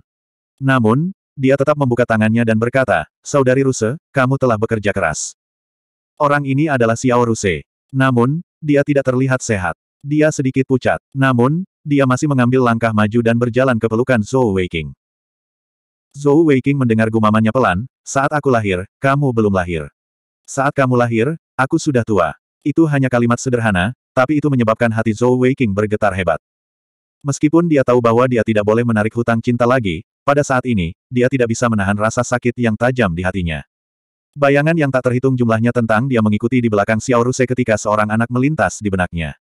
Namun, dia tetap membuka tangannya dan berkata, Saudari Ruse, kamu telah bekerja keras. Orang ini adalah Xiao Ruse. Namun, dia tidak terlihat sehat. Dia sedikit pucat. Namun, dia masih mengambil langkah maju dan berjalan ke pelukan Zhou Weiking. Zhou Weiking mendengar gumamannya pelan, saat aku lahir, kamu belum lahir. Saat kamu lahir, aku sudah tua. Itu hanya kalimat sederhana, tapi itu menyebabkan hati Zhou Weiking bergetar hebat. Meskipun dia tahu bahwa dia tidak boleh menarik hutang cinta lagi, pada saat ini, dia tidak bisa menahan rasa sakit yang tajam di hatinya. Bayangan yang tak terhitung jumlahnya tentang dia mengikuti di belakang Xiao Ruse ketika seorang anak melintas di benaknya.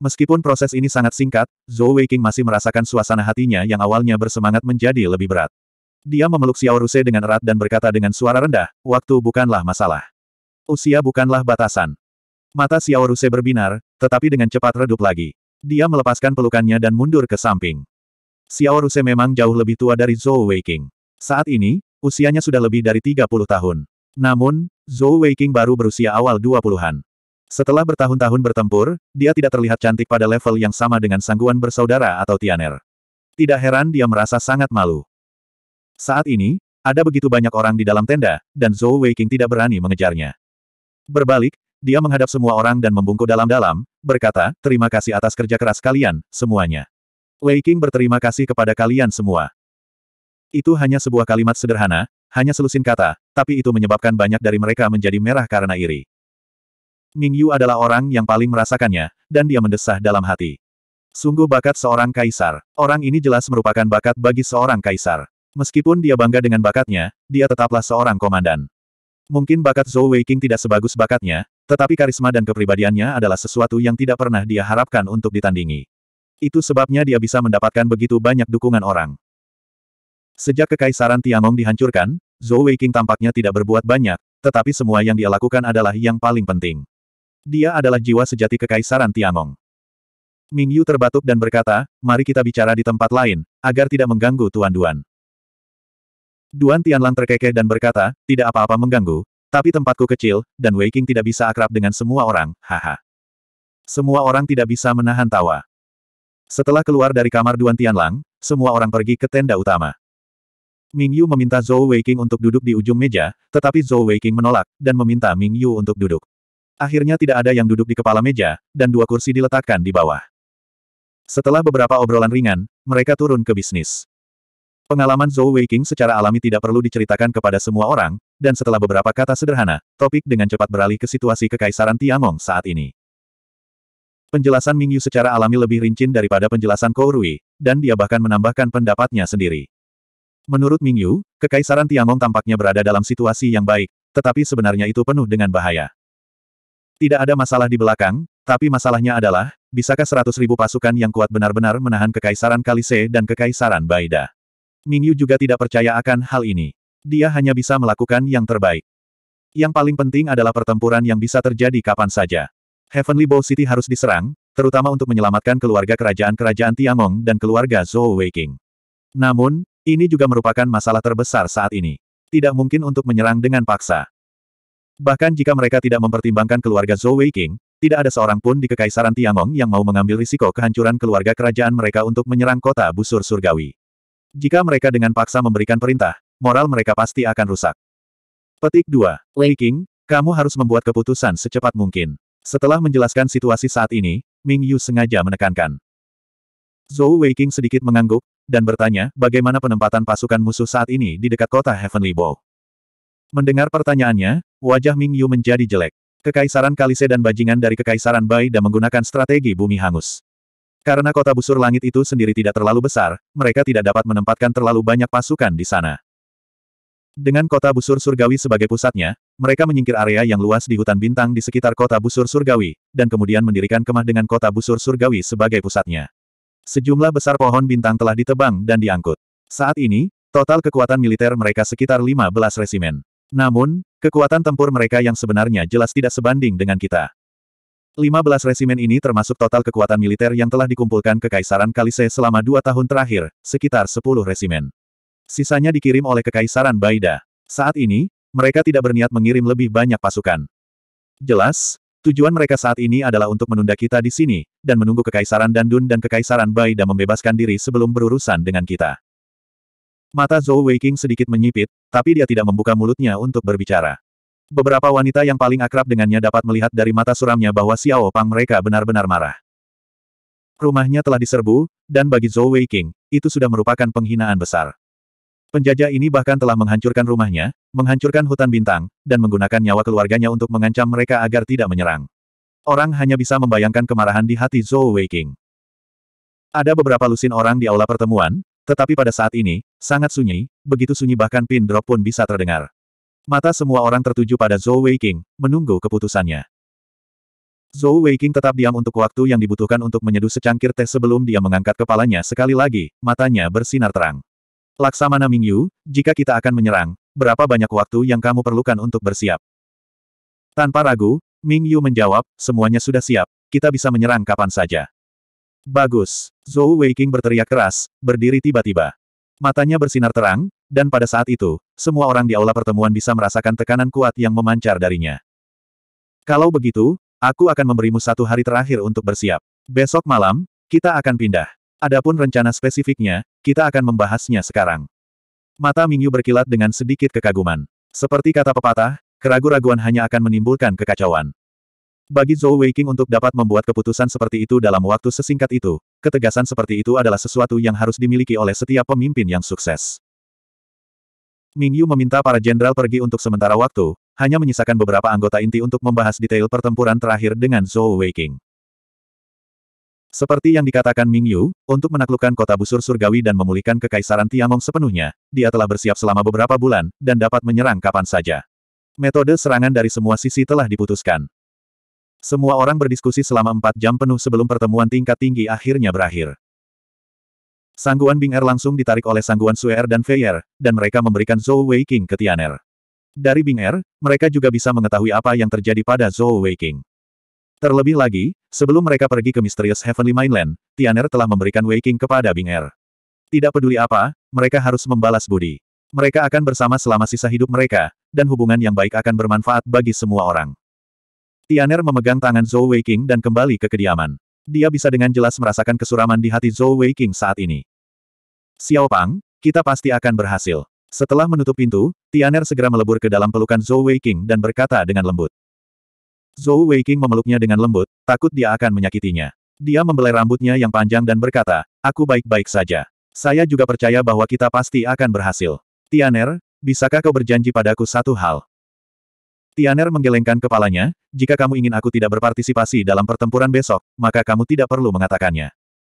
Meskipun proses ini sangat singkat, Zhou Weiqing masih merasakan suasana hatinya yang awalnya bersemangat menjadi lebih berat. Dia memeluk Xiao Ruse dengan erat dan berkata dengan suara rendah, waktu bukanlah masalah. Usia bukanlah batasan. Mata Xiao Ruse berbinar, tetapi dengan cepat redup lagi. Dia melepaskan pelukannya dan mundur ke samping. Xiao Ruse memang jauh lebih tua dari Zhou Weiqing. Saat ini, usianya sudah lebih dari 30 tahun. Namun, Zhou Weiqing baru berusia awal 20-an. Setelah bertahun-tahun bertempur, dia tidak terlihat cantik pada level yang sama dengan sangguan bersaudara atau Tianer. Tidak heran dia merasa sangat malu. Saat ini, ada begitu banyak orang di dalam tenda, dan Zhou Weiqing tidak berani mengejarnya. Berbalik, dia menghadap semua orang dan membungkuk dalam-dalam, berkata, terima kasih atas kerja keras kalian, semuanya. Wei King berterima kasih kepada kalian semua. Itu hanya sebuah kalimat sederhana, hanya selusin kata, tapi itu menyebabkan banyak dari mereka menjadi merah karena iri. Ming Yu adalah orang yang paling merasakannya, dan dia mendesah dalam hati. Sungguh bakat seorang kaisar. Orang ini jelas merupakan bakat bagi seorang kaisar. Meskipun dia bangga dengan bakatnya, dia tetaplah seorang komandan. Mungkin bakat Zhou Weiqing tidak sebagus bakatnya, tetapi karisma dan kepribadiannya adalah sesuatu yang tidak pernah dia harapkan untuk ditandingi. Itu sebabnya dia bisa mendapatkan begitu banyak dukungan orang. Sejak Kekaisaran Tiangong dihancurkan, Zhou Weiqing tampaknya tidak berbuat banyak, tetapi semua yang dia lakukan adalah yang paling penting. Dia adalah jiwa sejati Kekaisaran Tiangong. Ming Yu terbatuk dan berkata, mari kita bicara di tempat lain, agar tidak mengganggu Tuan Duan. Duan Tianlang terkekeh dan berkata, tidak apa-apa mengganggu, tapi tempatku kecil, dan Waking tidak bisa akrab dengan semua orang, haha. Semua orang tidak bisa menahan tawa. Setelah keluar dari kamar Duan Tianlang, semua orang pergi ke tenda utama. Ming Yu meminta Zhou Weiqing untuk duduk di ujung meja, tetapi Zhou Weiqing menolak, dan meminta Ming Yu untuk duduk. Akhirnya tidak ada yang duduk di kepala meja, dan dua kursi diletakkan di bawah. Setelah beberapa obrolan ringan, mereka turun ke bisnis. Pengalaman Zhou Weiqing secara alami tidak perlu diceritakan kepada semua orang, dan setelah beberapa kata sederhana, topik dengan cepat beralih ke situasi kekaisaran Tiangong saat ini. Penjelasan Mingyu secara alami lebih rincin daripada penjelasan Kou Rui, dan dia bahkan menambahkan pendapatnya sendiri. Menurut Mingyu, kekaisaran Tiangong tampaknya berada dalam situasi yang baik, tetapi sebenarnya itu penuh dengan bahaya. Tidak ada masalah di belakang, tapi masalahnya adalah, bisakah seratus ribu pasukan yang kuat benar-benar menahan kekaisaran Kalise dan kekaisaran Baida? Mingyu juga tidak percaya akan hal ini dia hanya bisa melakukan yang terbaik. Yang paling penting adalah pertempuran yang bisa terjadi kapan saja. Heavenly Bow City harus diserang, terutama untuk menyelamatkan keluarga kerajaan-kerajaan Tiangong dan keluarga Zhou Weiqing. Namun, ini juga merupakan masalah terbesar saat ini. Tidak mungkin untuk menyerang dengan paksa. Bahkan jika mereka tidak mempertimbangkan keluarga Zhou Weiqing, tidak ada seorang pun di Kekaisaran Tiangong yang mau mengambil risiko kehancuran keluarga kerajaan mereka untuk menyerang kota busur surgawi. Jika mereka dengan paksa memberikan perintah, moral mereka pasti akan rusak. Petik 2. King, kamu harus membuat keputusan secepat mungkin. Setelah menjelaskan situasi saat ini, Ming Yu sengaja menekankan. Zhou Wei King sedikit mengangguk, dan bertanya, bagaimana penempatan pasukan musuh saat ini di dekat kota Heavenly Bow? Mendengar pertanyaannya, wajah Ming Yu menjadi jelek. Kekaisaran Kalise dan bajingan dari Kekaisaran Bai dan menggunakan strategi bumi hangus. Karena kota busur langit itu sendiri tidak terlalu besar, mereka tidak dapat menempatkan terlalu banyak pasukan di sana. Dengan kota busur surgawi sebagai pusatnya, mereka menyingkir area yang luas di hutan bintang di sekitar kota busur surgawi, dan kemudian mendirikan kemah dengan kota busur surgawi sebagai pusatnya. Sejumlah besar pohon bintang telah ditebang dan diangkut. Saat ini, total kekuatan militer mereka sekitar 15 resimen. Namun, kekuatan tempur mereka yang sebenarnya jelas tidak sebanding dengan kita. 15 resimen ini termasuk total kekuatan militer yang telah dikumpulkan ke Kaisaran Kalise selama dua tahun terakhir, sekitar 10 resimen. Sisanya dikirim oleh Kekaisaran Baida. Saat ini, mereka tidak berniat mengirim lebih banyak pasukan. Jelas, tujuan mereka saat ini adalah untuk menunda kita di sini, dan menunggu Kekaisaran Dandun dan Kekaisaran Baida membebaskan diri sebelum berurusan dengan kita. Mata Zhou King sedikit menyipit, tapi dia tidak membuka mulutnya untuk berbicara. Beberapa wanita yang paling akrab dengannya dapat melihat dari mata suramnya bahwa Xiao Pang mereka benar-benar marah. Rumahnya telah diserbu, dan bagi Zhou King, itu sudah merupakan penghinaan besar. Penjajah ini bahkan telah menghancurkan rumahnya, menghancurkan hutan bintang, dan menggunakan nyawa keluarganya untuk mengancam mereka agar tidak menyerang. Orang hanya bisa membayangkan kemarahan di hati Zhou Weiqing. Ada beberapa lusin orang di aula pertemuan, tetapi pada saat ini, sangat sunyi, begitu sunyi bahkan pin drop pun bisa terdengar. Mata semua orang tertuju pada Zhou Weiqing, menunggu keputusannya. Zhou Weiqing tetap diam untuk waktu yang dibutuhkan untuk menyeduh secangkir teh sebelum dia mengangkat kepalanya sekali lagi, matanya bersinar terang. Laksamana Mingyu, jika kita akan menyerang, berapa banyak waktu yang kamu perlukan untuk bersiap? Tanpa ragu, Mingyu menjawab, semuanya sudah siap, kita bisa menyerang kapan saja. Bagus. Zhou Weiqing berteriak keras, berdiri tiba-tiba. Matanya bersinar terang, dan pada saat itu, semua orang di aula pertemuan bisa merasakan tekanan kuat yang memancar darinya. Kalau begitu, aku akan memberimu satu hari terakhir untuk bersiap. Besok malam, kita akan pindah. Adapun rencana spesifiknya, kita akan membahasnya sekarang. Mata Mingyu berkilat dengan sedikit kekaguman. Seperti kata pepatah, keraguan-raguan hanya akan menimbulkan kekacauan. Bagi Zhou Weiqing untuk dapat membuat keputusan seperti itu dalam waktu sesingkat itu, ketegasan seperti itu adalah sesuatu yang harus dimiliki oleh setiap pemimpin yang sukses. Mingyu meminta para jenderal pergi untuk sementara waktu, hanya menyisakan beberapa anggota inti untuk membahas detail pertempuran terakhir dengan Zhou Weiqing. Seperti yang dikatakan Ming Yu, untuk menaklukkan kota busur surgawi dan memulihkan kekaisaran Tiangong sepenuhnya, dia telah bersiap selama beberapa bulan, dan dapat menyerang kapan saja. Metode serangan dari semua sisi telah diputuskan. Semua orang berdiskusi selama empat jam penuh sebelum pertemuan tingkat tinggi akhirnya berakhir. Sangguan Bing Er langsung ditarik oleh Sangguan Sue Er dan Fei Er, dan mereka memberikan Zhou Wei King ke Tianer. Dari Bing Er, mereka juga bisa mengetahui apa yang terjadi pada Zhou Wei King. Terlebih lagi, Sebelum mereka pergi ke Mysterious Heavenly Mainland, Tianer telah memberikan Waking kepada Bing Er. Tidak peduli apa, mereka harus membalas budi. Mereka akan bersama selama sisa hidup mereka, dan hubungan yang baik akan bermanfaat bagi semua orang. Tianer memegang tangan Zhou Weiking dan kembali ke kediaman. Dia bisa dengan jelas merasakan kesuraman di hati Zhou Weiking saat ini. Xiao Pang, kita pasti akan berhasil. Setelah menutup pintu, Tianer segera melebur ke dalam pelukan Zhou Weiking dan berkata dengan lembut. Zhou Weiqing memeluknya dengan lembut, takut dia akan menyakitinya. Dia membelai rambutnya yang panjang dan berkata, aku baik-baik saja. Saya juga percaya bahwa kita pasti akan berhasil. Tianer, bisakah kau berjanji padaku satu hal? Tianer menggelengkan kepalanya, jika kamu ingin aku tidak berpartisipasi dalam pertempuran besok, maka kamu tidak perlu mengatakannya.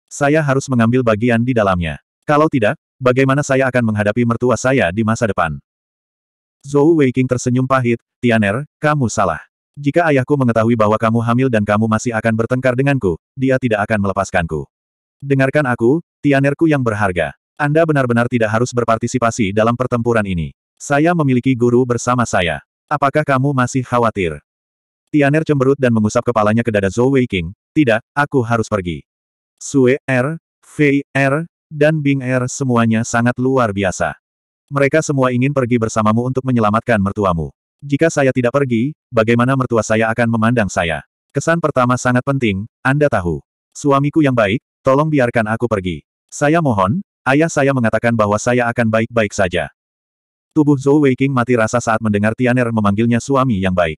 Saya harus mengambil bagian di dalamnya. Kalau tidak, bagaimana saya akan menghadapi mertua saya di masa depan? Zhou Weiqing tersenyum pahit, Tianer, kamu salah. Jika ayahku mengetahui bahwa kamu hamil dan kamu masih akan bertengkar denganku, dia tidak akan melepaskanku. Dengarkan aku, Tianerku yang berharga. Anda benar-benar tidak harus berpartisipasi dalam pertempuran ini. Saya memiliki guru bersama saya. Apakah kamu masih khawatir? Tianer cemberut dan mengusap kepalanya ke dada Zhou Weiqing. Tidak, aku harus pergi. Sue, Er, Fei, Er, dan Bing Er semuanya sangat luar biasa. Mereka semua ingin pergi bersamamu untuk menyelamatkan mertuamu. Jika saya tidak pergi, bagaimana mertua saya akan memandang saya? Kesan pertama sangat penting, Anda tahu. Suamiku yang baik, tolong biarkan aku pergi. Saya mohon, ayah saya mengatakan bahwa saya akan baik-baik saja. Tubuh Zhou Weiqing mati rasa saat mendengar Tianer memanggilnya suami yang baik.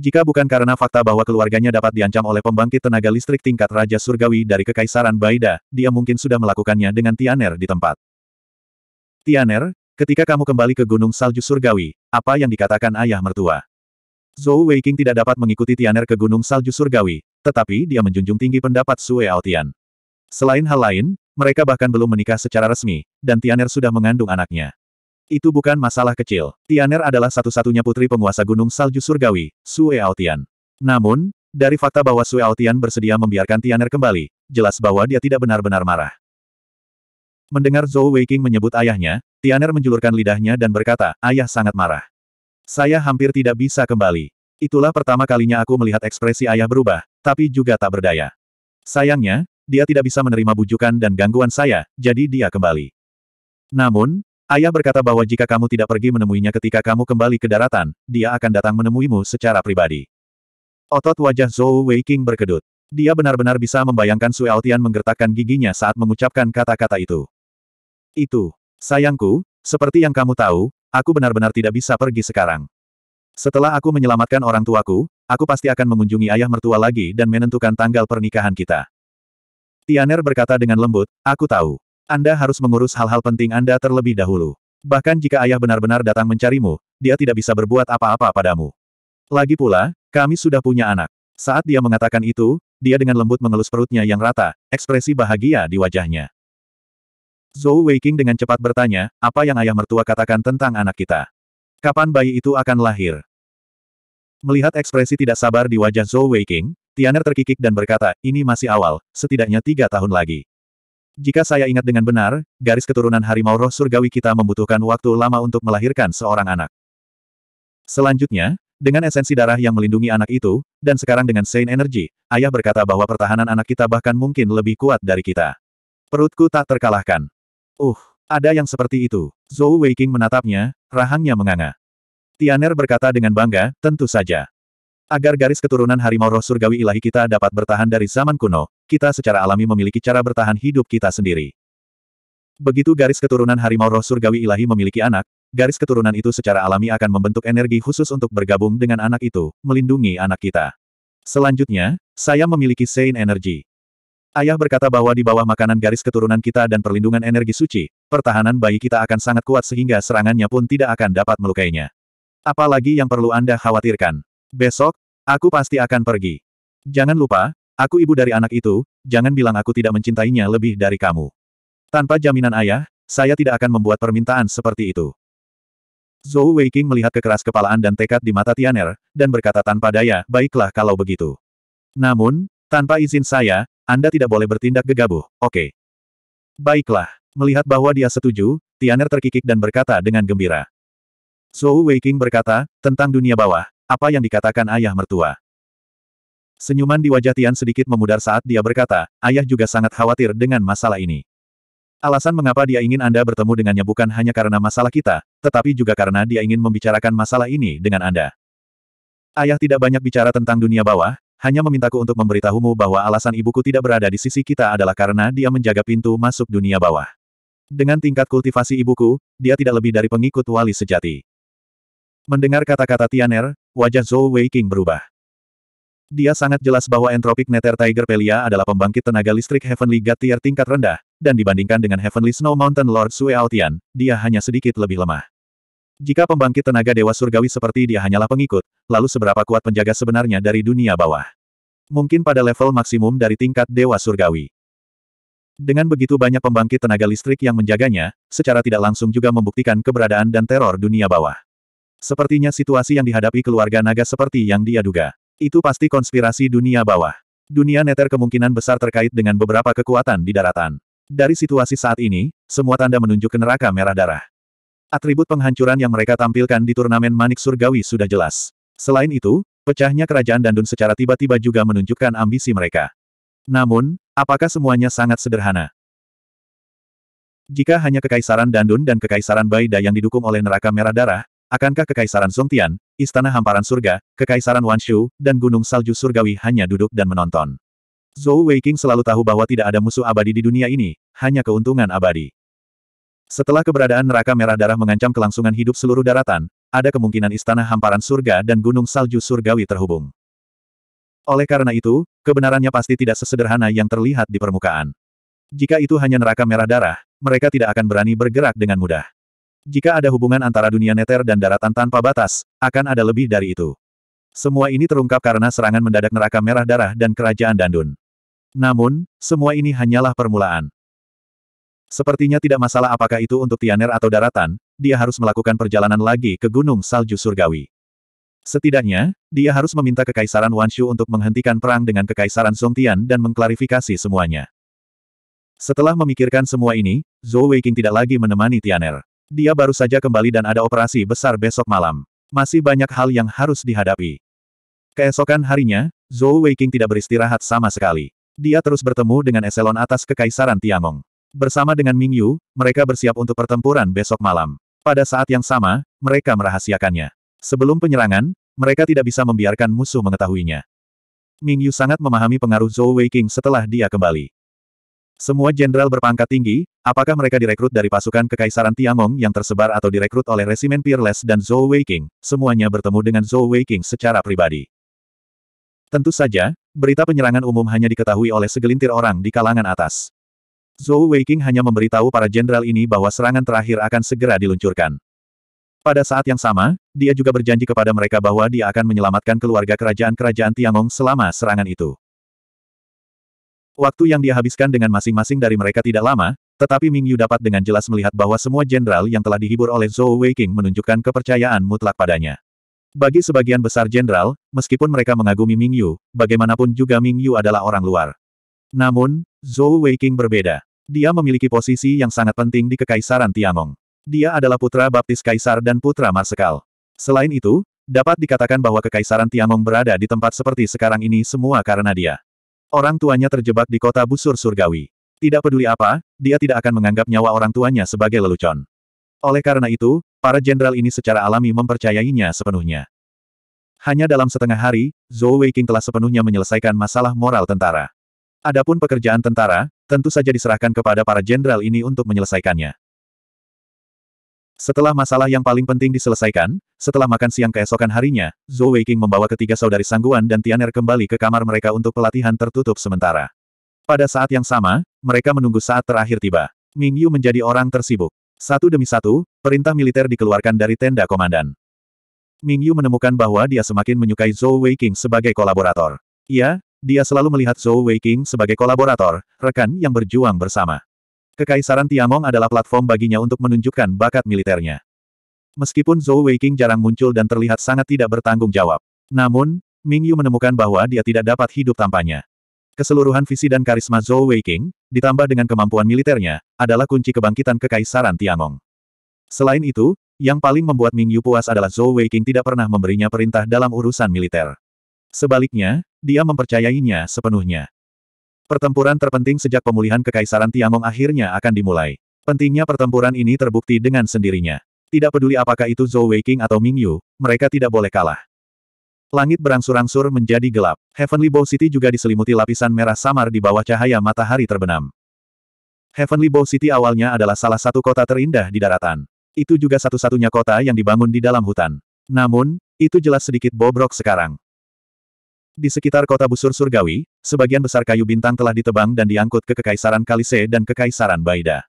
Jika bukan karena fakta bahwa keluarganya dapat diancam oleh pembangkit tenaga listrik tingkat Raja Surgawi dari Kekaisaran Baida, dia mungkin sudah melakukannya dengan Tianer di tempat. Tianer, Ketika kamu kembali ke Gunung Salju Surgawi, apa yang dikatakan ayah mertua? Zhou Weiqing tidak dapat mengikuti Tianer ke Gunung Salju Surgawi, tetapi dia menjunjung tinggi pendapat Sue Aotian. Selain hal lain, mereka bahkan belum menikah secara resmi, dan Tianer sudah mengandung anaknya. Itu bukan masalah kecil. Tianer adalah satu-satunya putri penguasa Gunung Salju Surgawi, Sue Aotian. Namun, dari fakta bahwa Sue Aotian bersedia membiarkan Tianer kembali, jelas bahwa dia tidak benar-benar marah. Mendengar Zhou Weiqing menyebut ayahnya, Tianer menjulurkan lidahnya dan berkata, ayah sangat marah. Saya hampir tidak bisa kembali. Itulah pertama kalinya aku melihat ekspresi ayah berubah, tapi juga tak berdaya. Sayangnya, dia tidak bisa menerima bujukan dan gangguan saya, jadi dia kembali. Namun, ayah berkata bahwa jika kamu tidak pergi menemuinya ketika kamu kembali ke daratan, dia akan datang menemuimu secara pribadi. Otot wajah Zhou Weiqing berkedut. Dia benar-benar bisa membayangkan Sui Altian menggertakkan giginya saat mengucapkan kata-kata itu. Itu. Sayangku, seperti yang kamu tahu, aku benar-benar tidak bisa pergi sekarang. Setelah aku menyelamatkan orang tuaku, aku pasti akan mengunjungi ayah mertua lagi dan menentukan tanggal pernikahan kita. Tianer berkata dengan lembut, aku tahu. Anda harus mengurus hal-hal penting Anda terlebih dahulu. Bahkan jika ayah benar-benar datang mencarimu, dia tidak bisa berbuat apa-apa padamu. Lagi pula, kami sudah punya anak. Saat dia mengatakan itu, dia dengan lembut mengelus perutnya yang rata, ekspresi bahagia di wajahnya. Zhou Weiqing dengan cepat bertanya, apa yang ayah mertua katakan tentang anak kita? Kapan bayi itu akan lahir? Melihat ekspresi tidak sabar di wajah Zhou Weiqing, Tianer terkikik dan berkata, ini masih awal, setidaknya tiga tahun lagi. Jika saya ingat dengan benar, garis keturunan harimau roh surgawi kita membutuhkan waktu lama untuk melahirkan seorang anak. Selanjutnya, dengan esensi darah yang melindungi anak itu, dan sekarang dengan Saint Energi, ayah berkata bahwa pertahanan anak kita bahkan mungkin lebih kuat dari kita. Perutku tak terkalahkan. Uh, ada yang seperti itu. Zhou Weiqing menatapnya, rahangnya menganga. Tianer berkata dengan bangga, tentu saja. Agar garis keturunan harimau roh surgawi ilahi kita dapat bertahan dari zaman kuno, kita secara alami memiliki cara bertahan hidup kita sendiri. Begitu garis keturunan harimau roh surgawi ilahi memiliki anak, garis keturunan itu secara alami akan membentuk energi khusus untuk bergabung dengan anak itu, melindungi anak kita. Selanjutnya, saya memiliki Sein Energi. Ayah berkata bahwa di bawah makanan garis keturunan kita dan perlindungan energi suci, pertahanan bayi kita akan sangat kuat sehingga serangannya pun tidak akan dapat melukainya. Apalagi yang perlu Anda khawatirkan. Besok, aku pasti akan pergi. Jangan lupa, aku ibu dari anak itu, jangan bilang aku tidak mencintainya lebih dari kamu. Tanpa jaminan ayah, saya tidak akan membuat permintaan seperti itu. Zhou Weiqing melihat kekeras kepalaan dan tekad di mata Tianer, dan berkata tanpa daya, baiklah kalau begitu. Namun, tanpa izin saya, anda tidak boleh bertindak gegabah, oke. Okay. Baiklah. Melihat bahwa dia setuju, Tianer terkikik dan berkata dengan gembira. Zhou Weiqing berkata, tentang dunia bawah, apa yang dikatakan ayah mertua. Senyuman di wajah Tian sedikit memudar saat dia berkata, ayah juga sangat khawatir dengan masalah ini. Alasan mengapa dia ingin Anda bertemu dengannya bukan hanya karena masalah kita, tetapi juga karena dia ingin membicarakan masalah ini dengan Anda. Ayah tidak banyak bicara tentang dunia bawah, hanya memintaku untuk memberitahumu bahwa alasan ibuku tidak berada di sisi kita adalah karena dia menjaga pintu masuk dunia bawah. Dengan tingkat kultivasi ibuku, dia tidak lebih dari pengikut wali sejati. Mendengar kata-kata Tianer, wajah Zhou Weiqing berubah. Dia sangat jelas bahwa Entropic Nether Tiger Pelia adalah pembangkit tenaga listrik Heavenly God tier tingkat rendah, dan dibandingkan dengan Heavenly Snow Mountain Lord Sue Altian, dia hanya sedikit lebih lemah. Jika pembangkit tenaga dewa surgawi seperti dia hanyalah pengikut, lalu seberapa kuat penjaga sebenarnya dari dunia bawah? Mungkin pada level maksimum dari tingkat dewa surgawi. Dengan begitu banyak pembangkit tenaga listrik yang menjaganya, secara tidak langsung juga membuktikan keberadaan dan teror dunia bawah. Sepertinya situasi yang dihadapi keluarga naga seperti yang dia duga. Itu pasti konspirasi dunia bawah. Dunia neter kemungkinan besar terkait dengan beberapa kekuatan di daratan. Dari situasi saat ini, semua tanda menunjuk ke neraka merah darah. Atribut penghancuran yang mereka tampilkan di turnamen Manik Surgawi sudah jelas. Selain itu, pecahnya kerajaan Dandun secara tiba-tiba juga menunjukkan ambisi mereka. Namun, apakah semuanya sangat sederhana? Jika hanya Kekaisaran Dandun dan Kekaisaran Baida yang didukung oleh neraka merah darah, akankah Kekaisaran Songtian, Istana Hamparan Surga, Kekaisaran Wanshu, dan Gunung Salju Surgawi hanya duduk dan menonton? Zhou Weiqing selalu tahu bahwa tidak ada musuh abadi di dunia ini, hanya keuntungan abadi. Setelah keberadaan neraka merah darah mengancam kelangsungan hidup seluruh daratan, ada kemungkinan istana hamparan surga dan gunung salju surgawi terhubung. Oleh karena itu, kebenarannya pasti tidak sesederhana yang terlihat di permukaan. Jika itu hanya neraka merah darah, mereka tidak akan berani bergerak dengan mudah. Jika ada hubungan antara dunia neter dan daratan tanpa batas, akan ada lebih dari itu. Semua ini terungkap karena serangan mendadak neraka merah darah dan kerajaan Dandun. Namun, semua ini hanyalah permulaan. Sepertinya tidak masalah apakah itu untuk Tianer atau daratan, dia harus melakukan perjalanan lagi ke Gunung Salju Surgawi. Setidaknya, dia harus meminta Kekaisaran Wanshu untuk menghentikan perang dengan Kekaisaran Songtian dan mengklarifikasi semuanya. Setelah memikirkan semua ini, Zhou Weiqing tidak lagi menemani Tianer. Dia baru saja kembali dan ada operasi besar besok malam. Masih banyak hal yang harus dihadapi. Keesokan harinya, Zhou Weiqing tidak beristirahat sama sekali. Dia terus bertemu dengan eselon atas Kekaisaran Tiangong. Bersama dengan Ming Yu, mereka bersiap untuk pertempuran besok malam. Pada saat yang sama, mereka merahasiakannya. Sebelum penyerangan, mereka tidak bisa membiarkan musuh mengetahuinya. Ming Yu sangat memahami pengaruh Zhou Weiqing setelah dia kembali. Semua jenderal berpangkat tinggi, apakah mereka direkrut dari pasukan Kekaisaran Tiangong yang tersebar atau direkrut oleh Resimen Peerless dan Zhou Weiqing, semuanya bertemu dengan Zhou Weiqing secara pribadi. Tentu saja, berita penyerangan umum hanya diketahui oleh segelintir orang di kalangan atas. Zhou Weiqing hanya memberitahu para jenderal ini bahwa serangan terakhir akan segera diluncurkan. Pada saat yang sama, dia juga berjanji kepada mereka bahwa dia akan menyelamatkan keluarga kerajaan-kerajaan Tiangong selama serangan itu. Waktu yang dia habiskan dengan masing-masing dari mereka tidak lama, tetapi Ming Yu dapat dengan jelas melihat bahwa semua jenderal yang telah dihibur oleh Zhou Weiqing menunjukkan kepercayaan mutlak padanya. Bagi sebagian besar jenderal, meskipun mereka mengagumi Ming Yu, bagaimanapun juga Ming Yu adalah orang luar. Namun, Zhou Weiqing berbeda. Dia memiliki posisi yang sangat penting di Kekaisaran Tiamong. Dia adalah putra baptis kaisar dan putra marsekal. Selain itu, dapat dikatakan bahwa Kekaisaran Tiamong berada di tempat seperti sekarang ini semua karena dia. Orang tuanya terjebak di kota busur surgawi. Tidak peduli apa, dia tidak akan menganggap nyawa orang tuanya sebagai lelucon. Oleh karena itu, para jenderal ini secara alami mempercayainya sepenuhnya. Hanya dalam setengah hari, Zhou Weiqing telah sepenuhnya menyelesaikan masalah moral tentara. Adapun pekerjaan tentara, tentu saja diserahkan kepada para jenderal ini untuk menyelesaikannya. Setelah masalah yang paling penting diselesaikan, setelah makan siang keesokan harinya, Zhou Weiqing membawa ketiga saudari Sangguan dan Tianer kembali ke kamar mereka untuk pelatihan tertutup sementara. Pada saat yang sama, mereka menunggu saat terakhir tiba. Ming Yu menjadi orang tersibuk. Satu demi satu, perintah militer dikeluarkan dari tenda komandan. Ming Yu menemukan bahwa dia semakin menyukai Zhou Weiqing sebagai kolaborator. Ia, dia selalu melihat Zhou Weiqing sebagai kolaborator, rekan yang berjuang bersama. Kekaisaran Tiangong adalah platform baginya untuk menunjukkan bakat militernya. Meskipun Zhou Weiqing jarang muncul dan terlihat sangat tidak bertanggung jawab. Namun, Ming Yu menemukan bahwa dia tidak dapat hidup tanpanya. Keseluruhan visi dan karisma Zhou Weiqing, ditambah dengan kemampuan militernya, adalah kunci kebangkitan Kekaisaran Tiangong. Selain itu, yang paling membuat Ming Yu puas adalah Zhou Weiqing tidak pernah memberinya perintah dalam urusan militer. Sebaliknya, dia mempercayainya sepenuhnya. Pertempuran terpenting sejak pemulihan Kekaisaran Tiangong akhirnya akan dimulai. Pentingnya pertempuran ini terbukti dengan sendirinya. Tidak peduli apakah itu Zhou Weiqing atau Ming Yu, mereka tidak boleh kalah. Langit berangsur-angsur menjadi gelap. Heavenly Bow City juga diselimuti lapisan merah samar di bawah cahaya matahari terbenam. Heavenly Bow City awalnya adalah salah satu kota terindah di daratan. Itu juga satu-satunya kota yang dibangun di dalam hutan. Namun, itu jelas sedikit bobrok sekarang. Di sekitar kota busur surgawi, sebagian besar kayu bintang telah ditebang dan diangkut ke Kekaisaran Kalise dan Kekaisaran Baida.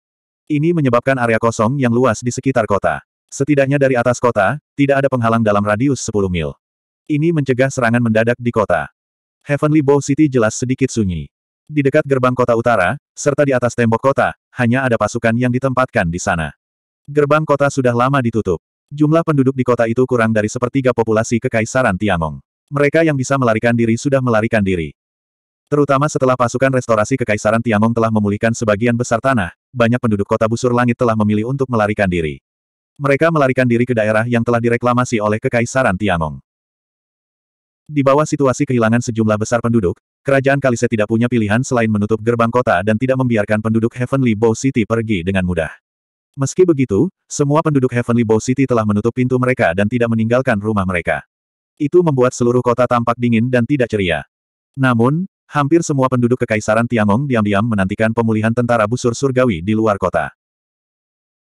Ini menyebabkan area kosong yang luas di sekitar kota. Setidaknya dari atas kota, tidak ada penghalang dalam radius 10 mil. Ini mencegah serangan mendadak di kota. Heavenly Bow City jelas sedikit sunyi. Di dekat gerbang kota utara, serta di atas tembok kota, hanya ada pasukan yang ditempatkan di sana. Gerbang kota sudah lama ditutup. Jumlah penduduk di kota itu kurang dari sepertiga populasi Kekaisaran Tiangong. Mereka yang bisa melarikan diri sudah melarikan diri. Terutama setelah pasukan restorasi Kekaisaran Tiangong telah memulihkan sebagian besar tanah, banyak penduduk kota busur langit telah memilih untuk melarikan diri. Mereka melarikan diri ke daerah yang telah direklamasi oleh Kekaisaran Tiangong. Di bawah situasi kehilangan sejumlah besar penduduk, kerajaan Kalise tidak punya pilihan selain menutup gerbang kota dan tidak membiarkan penduduk Heavenly Bow City pergi dengan mudah. Meski begitu, semua penduduk Heavenly Bow City telah menutup pintu mereka dan tidak meninggalkan rumah mereka. Itu membuat seluruh kota tampak dingin dan tidak ceria. Namun, hampir semua penduduk Kekaisaran Tiangong diam-diam menantikan pemulihan tentara busur surgawi di luar kota.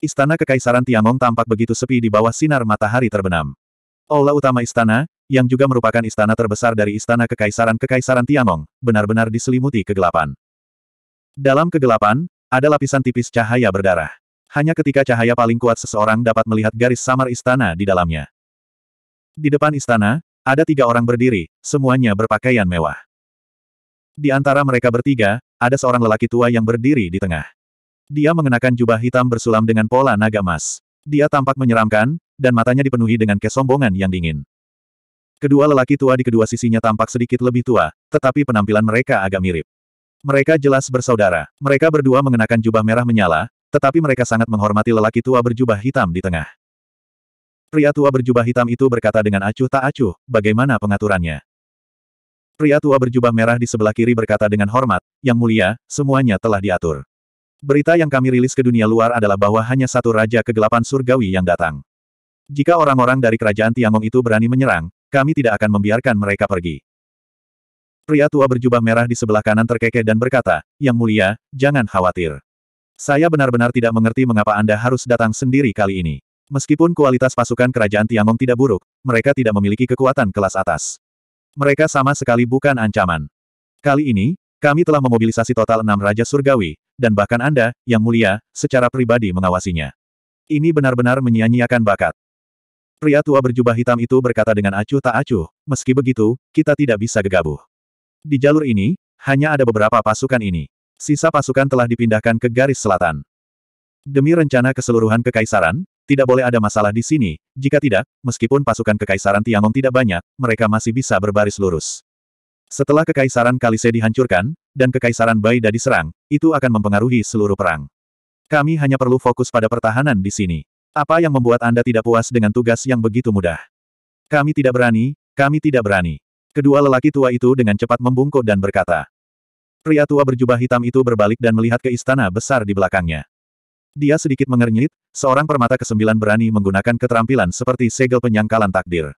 Istana Kekaisaran Tiangong tampak begitu sepi di bawah sinar matahari terbenam. Aula utama istana, yang juga merupakan istana terbesar dari istana Kekaisaran-Kekaisaran Tiangong, benar-benar diselimuti kegelapan. Dalam kegelapan, ada lapisan tipis cahaya berdarah. Hanya ketika cahaya paling kuat seseorang dapat melihat garis samar istana di dalamnya. Di depan istana, ada tiga orang berdiri, semuanya berpakaian mewah. Di antara mereka bertiga, ada seorang lelaki tua yang berdiri di tengah. Dia mengenakan jubah hitam bersulam dengan pola naga emas. Dia tampak menyeramkan, dan matanya dipenuhi dengan kesombongan yang dingin. Kedua lelaki tua di kedua sisinya tampak sedikit lebih tua, tetapi penampilan mereka agak mirip. Mereka jelas bersaudara. Mereka berdua mengenakan jubah merah menyala, tetapi mereka sangat menghormati lelaki tua berjubah hitam di tengah. Pria tua berjubah hitam itu berkata dengan acuh tak acuh, bagaimana pengaturannya? Pria tua berjubah merah di sebelah kiri berkata dengan hormat, yang mulia, semuanya telah diatur. Berita yang kami rilis ke dunia luar adalah bahwa hanya satu raja kegelapan surgawi yang datang. Jika orang-orang dari kerajaan Tiangong itu berani menyerang, kami tidak akan membiarkan mereka pergi. Pria tua berjubah merah di sebelah kanan terkekeh dan berkata, Yang mulia, jangan khawatir. Saya benar-benar tidak mengerti mengapa Anda harus datang sendiri kali ini. Meskipun kualitas pasukan kerajaan Tiangong tidak buruk, mereka tidak memiliki kekuatan kelas atas. Mereka sama sekali bukan ancaman. Kali ini, kami telah memobilisasi total enam Raja Surgawi, dan bahkan Anda, Yang Mulia, secara pribadi mengawasinya. Ini benar-benar menyia-nyiakan bakat. Pria tua berjubah hitam itu berkata dengan acuh tak acuh, meski begitu, kita tidak bisa gegabah. Di jalur ini, hanya ada beberapa pasukan ini. Sisa pasukan telah dipindahkan ke garis selatan. Demi rencana keseluruhan kekaisaran, tidak boleh ada masalah di sini, jika tidak, meskipun pasukan Kekaisaran Tiangong tidak banyak, mereka masih bisa berbaris lurus. Setelah Kekaisaran Kalise dihancurkan, dan Kekaisaran Baida diserang, itu akan mempengaruhi seluruh perang. Kami hanya perlu fokus pada pertahanan di sini. Apa yang membuat Anda tidak puas dengan tugas yang begitu mudah? Kami tidak berani, kami tidak berani. Kedua lelaki tua itu dengan cepat membungkuk dan berkata. Pria tua berjubah hitam itu berbalik dan melihat ke istana besar di belakangnya. Dia sedikit mengernyit, seorang permata kesembilan berani menggunakan keterampilan seperti segel penyangkalan takdir.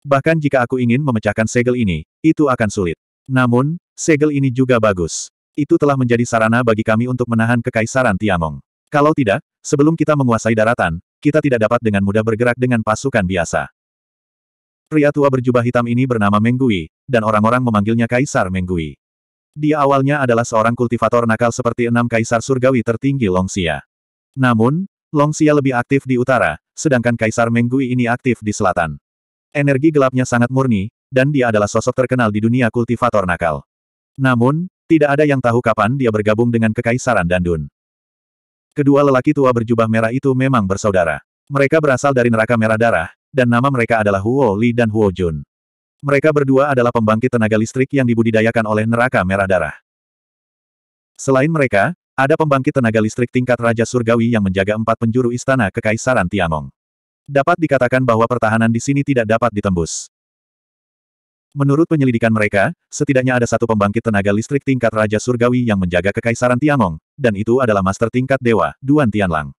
Bahkan jika aku ingin memecahkan segel ini, itu akan sulit. Namun, segel ini juga bagus. Itu telah menjadi sarana bagi kami untuk menahan kekaisaran Tiamong. Kalau tidak, sebelum kita menguasai daratan, kita tidak dapat dengan mudah bergerak dengan pasukan biasa. Pria tua berjubah hitam ini bernama Menggui, dan orang-orang memanggilnya Kaisar Menggui. Dia awalnya adalah seorang kultivator nakal seperti enam kaisar surgawi tertinggi Longxia. Namun, Longxia lebih aktif di utara, sedangkan Kaisar Menggui ini aktif di selatan. Energi gelapnya sangat murni, dan dia adalah sosok terkenal di dunia kultivator nakal. Namun, tidak ada yang tahu kapan dia bergabung dengan Kekaisaran Dandun. Kedua lelaki tua berjubah merah itu memang bersaudara. Mereka berasal dari neraka merah darah, dan nama mereka adalah Huo Li dan Huo Jun. Mereka berdua adalah pembangkit tenaga listrik yang dibudidayakan oleh neraka merah darah. Selain mereka, ada pembangkit tenaga listrik tingkat Raja Surgawi yang menjaga empat penjuru istana Kekaisaran Tiamong. Dapat dikatakan bahwa pertahanan di sini tidak dapat ditembus. Menurut penyelidikan mereka, setidaknya ada satu pembangkit tenaga listrik tingkat Raja Surgawi yang menjaga Kekaisaran Tiamong, dan itu adalah master tingkat Dewa, Duan Tianlang.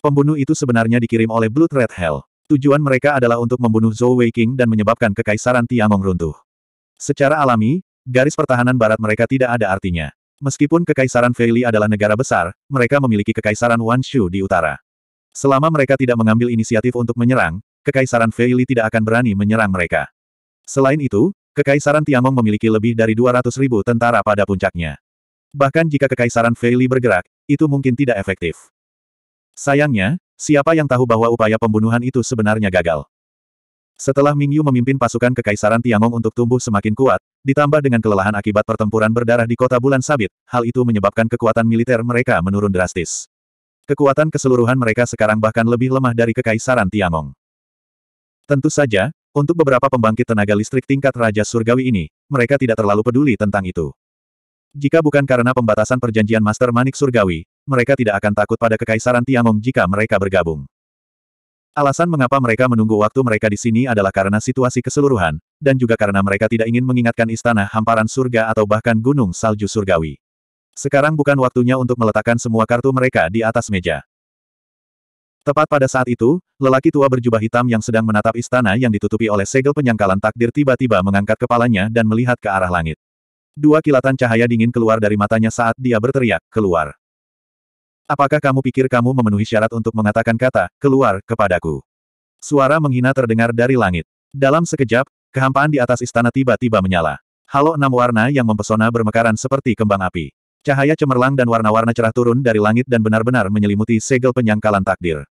Pembunuh itu sebenarnya dikirim oleh Blood Red Hell. Tujuan mereka adalah untuk membunuh Zhou Wei King dan menyebabkan Kekaisaran Tiamong runtuh. Secara alami, garis pertahanan barat mereka tidak ada artinya. Meskipun Kekaisaran Feili adalah negara besar, mereka memiliki Kekaisaran Wanshu di utara. Selama mereka tidak mengambil inisiatif untuk menyerang, Kekaisaran Feili tidak akan berani menyerang mereka. Selain itu, Kekaisaran Tiangong memiliki lebih dari 200 ribu tentara pada puncaknya. Bahkan jika Kekaisaran Feili bergerak, itu mungkin tidak efektif. Sayangnya, siapa yang tahu bahwa upaya pembunuhan itu sebenarnya gagal? Setelah Mingyu memimpin pasukan Kekaisaran Tiangong untuk tumbuh semakin kuat, ditambah dengan kelelahan akibat pertempuran berdarah di kota bulan sabit, hal itu menyebabkan kekuatan militer mereka menurun drastis. Kekuatan keseluruhan mereka sekarang bahkan lebih lemah dari kekaisaran Tiangong. Tentu saja, untuk beberapa pembangkit tenaga listrik tingkat Raja Surgawi ini, mereka tidak terlalu peduli tentang itu. Jika bukan karena pembatasan perjanjian Master Manik Surgawi, mereka tidak akan takut pada Kekaisaran Tiangong jika mereka bergabung. Alasan mengapa mereka menunggu waktu mereka di sini adalah karena situasi keseluruhan, dan juga karena mereka tidak ingin mengingatkan istana hamparan surga atau bahkan gunung salju surgawi. Sekarang bukan waktunya untuk meletakkan semua kartu mereka di atas meja. Tepat pada saat itu, lelaki tua berjubah hitam yang sedang menatap istana yang ditutupi oleh segel penyangkalan takdir tiba-tiba mengangkat kepalanya dan melihat ke arah langit. Dua kilatan cahaya dingin keluar dari matanya saat dia berteriak, keluar. Apakah kamu pikir kamu memenuhi syarat untuk mengatakan kata, keluar, kepadaku? Suara menghina terdengar dari langit. Dalam sekejap, kehampaan di atas istana tiba-tiba menyala. Halo enam warna yang mempesona bermekaran seperti kembang api. Cahaya cemerlang dan warna-warna cerah turun dari langit dan benar-benar menyelimuti segel penyangkalan takdir.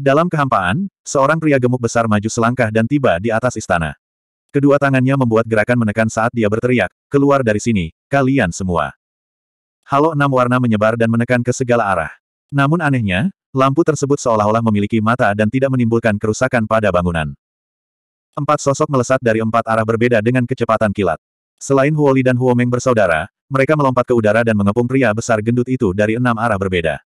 Dalam kehampaan, seorang pria gemuk besar maju selangkah dan tiba di atas istana. Kedua tangannya membuat gerakan menekan saat dia berteriak, keluar dari sini, kalian semua halo enam warna menyebar dan menekan ke segala arah. Namun anehnya, lampu tersebut seolah-olah memiliki mata dan tidak menimbulkan kerusakan pada bangunan. Empat sosok melesat dari empat arah berbeda dengan kecepatan kilat. Selain Huoli dan Huomeng bersaudara, mereka melompat ke udara dan mengepung pria besar gendut itu dari enam arah berbeda.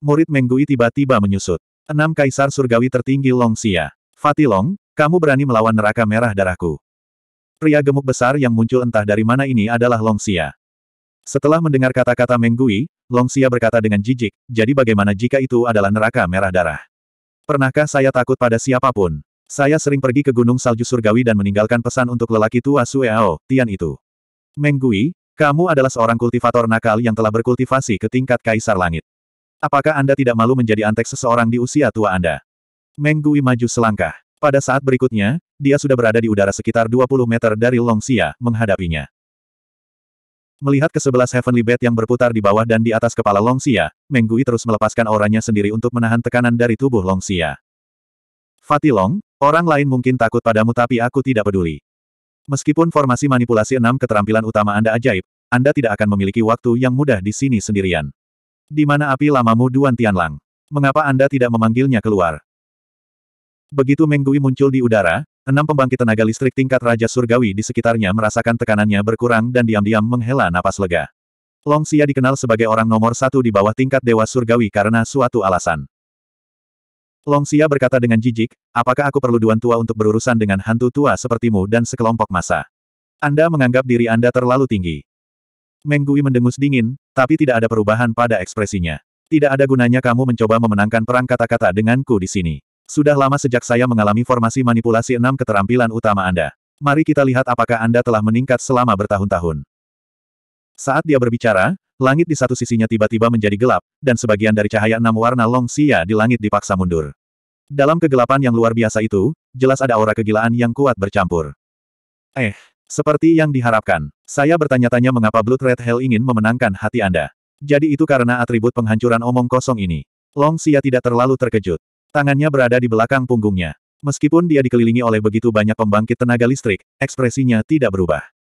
Murid Menggui tiba-tiba menyusut. Enam kaisar surgawi tertinggi Longxia. Fatilong, kamu berani melawan neraka merah darahku. Pria gemuk besar yang muncul entah dari mana ini adalah Longxia. Setelah mendengar kata-kata Menggui, Longxia berkata dengan jijik, jadi bagaimana jika itu adalah neraka merah darah? Pernahkah saya takut pada siapapun? Saya sering pergi ke Gunung Salju Surgawi dan meninggalkan pesan untuk lelaki tua Sueao, Tian itu. Menggui, kamu adalah seorang kultivator nakal yang telah berkultivasi ke tingkat Kaisar Langit. Apakah Anda tidak malu menjadi antek seseorang di usia tua Anda? Menggui maju selangkah. Pada saat berikutnya, dia sudah berada di udara sekitar 20 meter dari Longxia, menghadapinya. Melihat ke sebelas Heavenly Bed yang berputar di bawah dan di atas kepala Longsia, Menggui terus melepaskan auranya sendiri untuk menahan tekanan dari tubuh Fati Long, orang lain mungkin takut padamu tapi aku tidak peduli. Meskipun formasi manipulasi enam keterampilan utama Anda ajaib, Anda tidak akan memiliki waktu yang mudah di sini sendirian. Di mana api lamamu Duan Tianlang? Mengapa Anda tidak memanggilnya keluar? Begitu Menggui muncul di udara, enam pembangkit tenaga listrik tingkat Raja Surgawi di sekitarnya merasakan tekanannya berkurang dan diam-diam menghela napas lega. Long Xia dikenal sebagai orang nomor satu di bawah tingkat Dewa Surgawi karena suatu alasan. Long Xia berkata dengan jijik, apakah aku perlu duan tua untuk berurusan dengan hantu tua sepertimu dan sekelompok masa? Anda menganggap diri Anda terlalu tinggi. Menggui mendengus dingin, tapi tidak ada perubahan pada ekspresinya. Tidak ada gunanya kamu mencoba memenangkan perang kata-kata denganku di sini. Sudah lama sejak saya mengalami formasi manipulasi enam keterampilan utama Anda. Mari kita lihat apakah Anda telah meningkat selama bertahun-tahun. Saat dia berbicara, langit di satu sisinya tiba-tiba menjadi gelap, dan sebagian dari cahaya enam warna Long Xia di langit dipaksa mundur. Dalam kegelapan yang luar biasa itu, jelas ada aura kegilaan yang kuat bercampur. Eh, seperti yang diharapkan, saya bertanya-tanya mengapa Blood Red Hell ingin memenangkan hati Anda. Jadi itu karena atribut penghancuran omong kosong ini. Long Xia tidak terlalu terkejut. Tangannya berada di belakang punggungnya. Meskipun dia dikelilingi oleh begitu banyak pembangkit tenaga listrik, ekspresinya tidak berubah.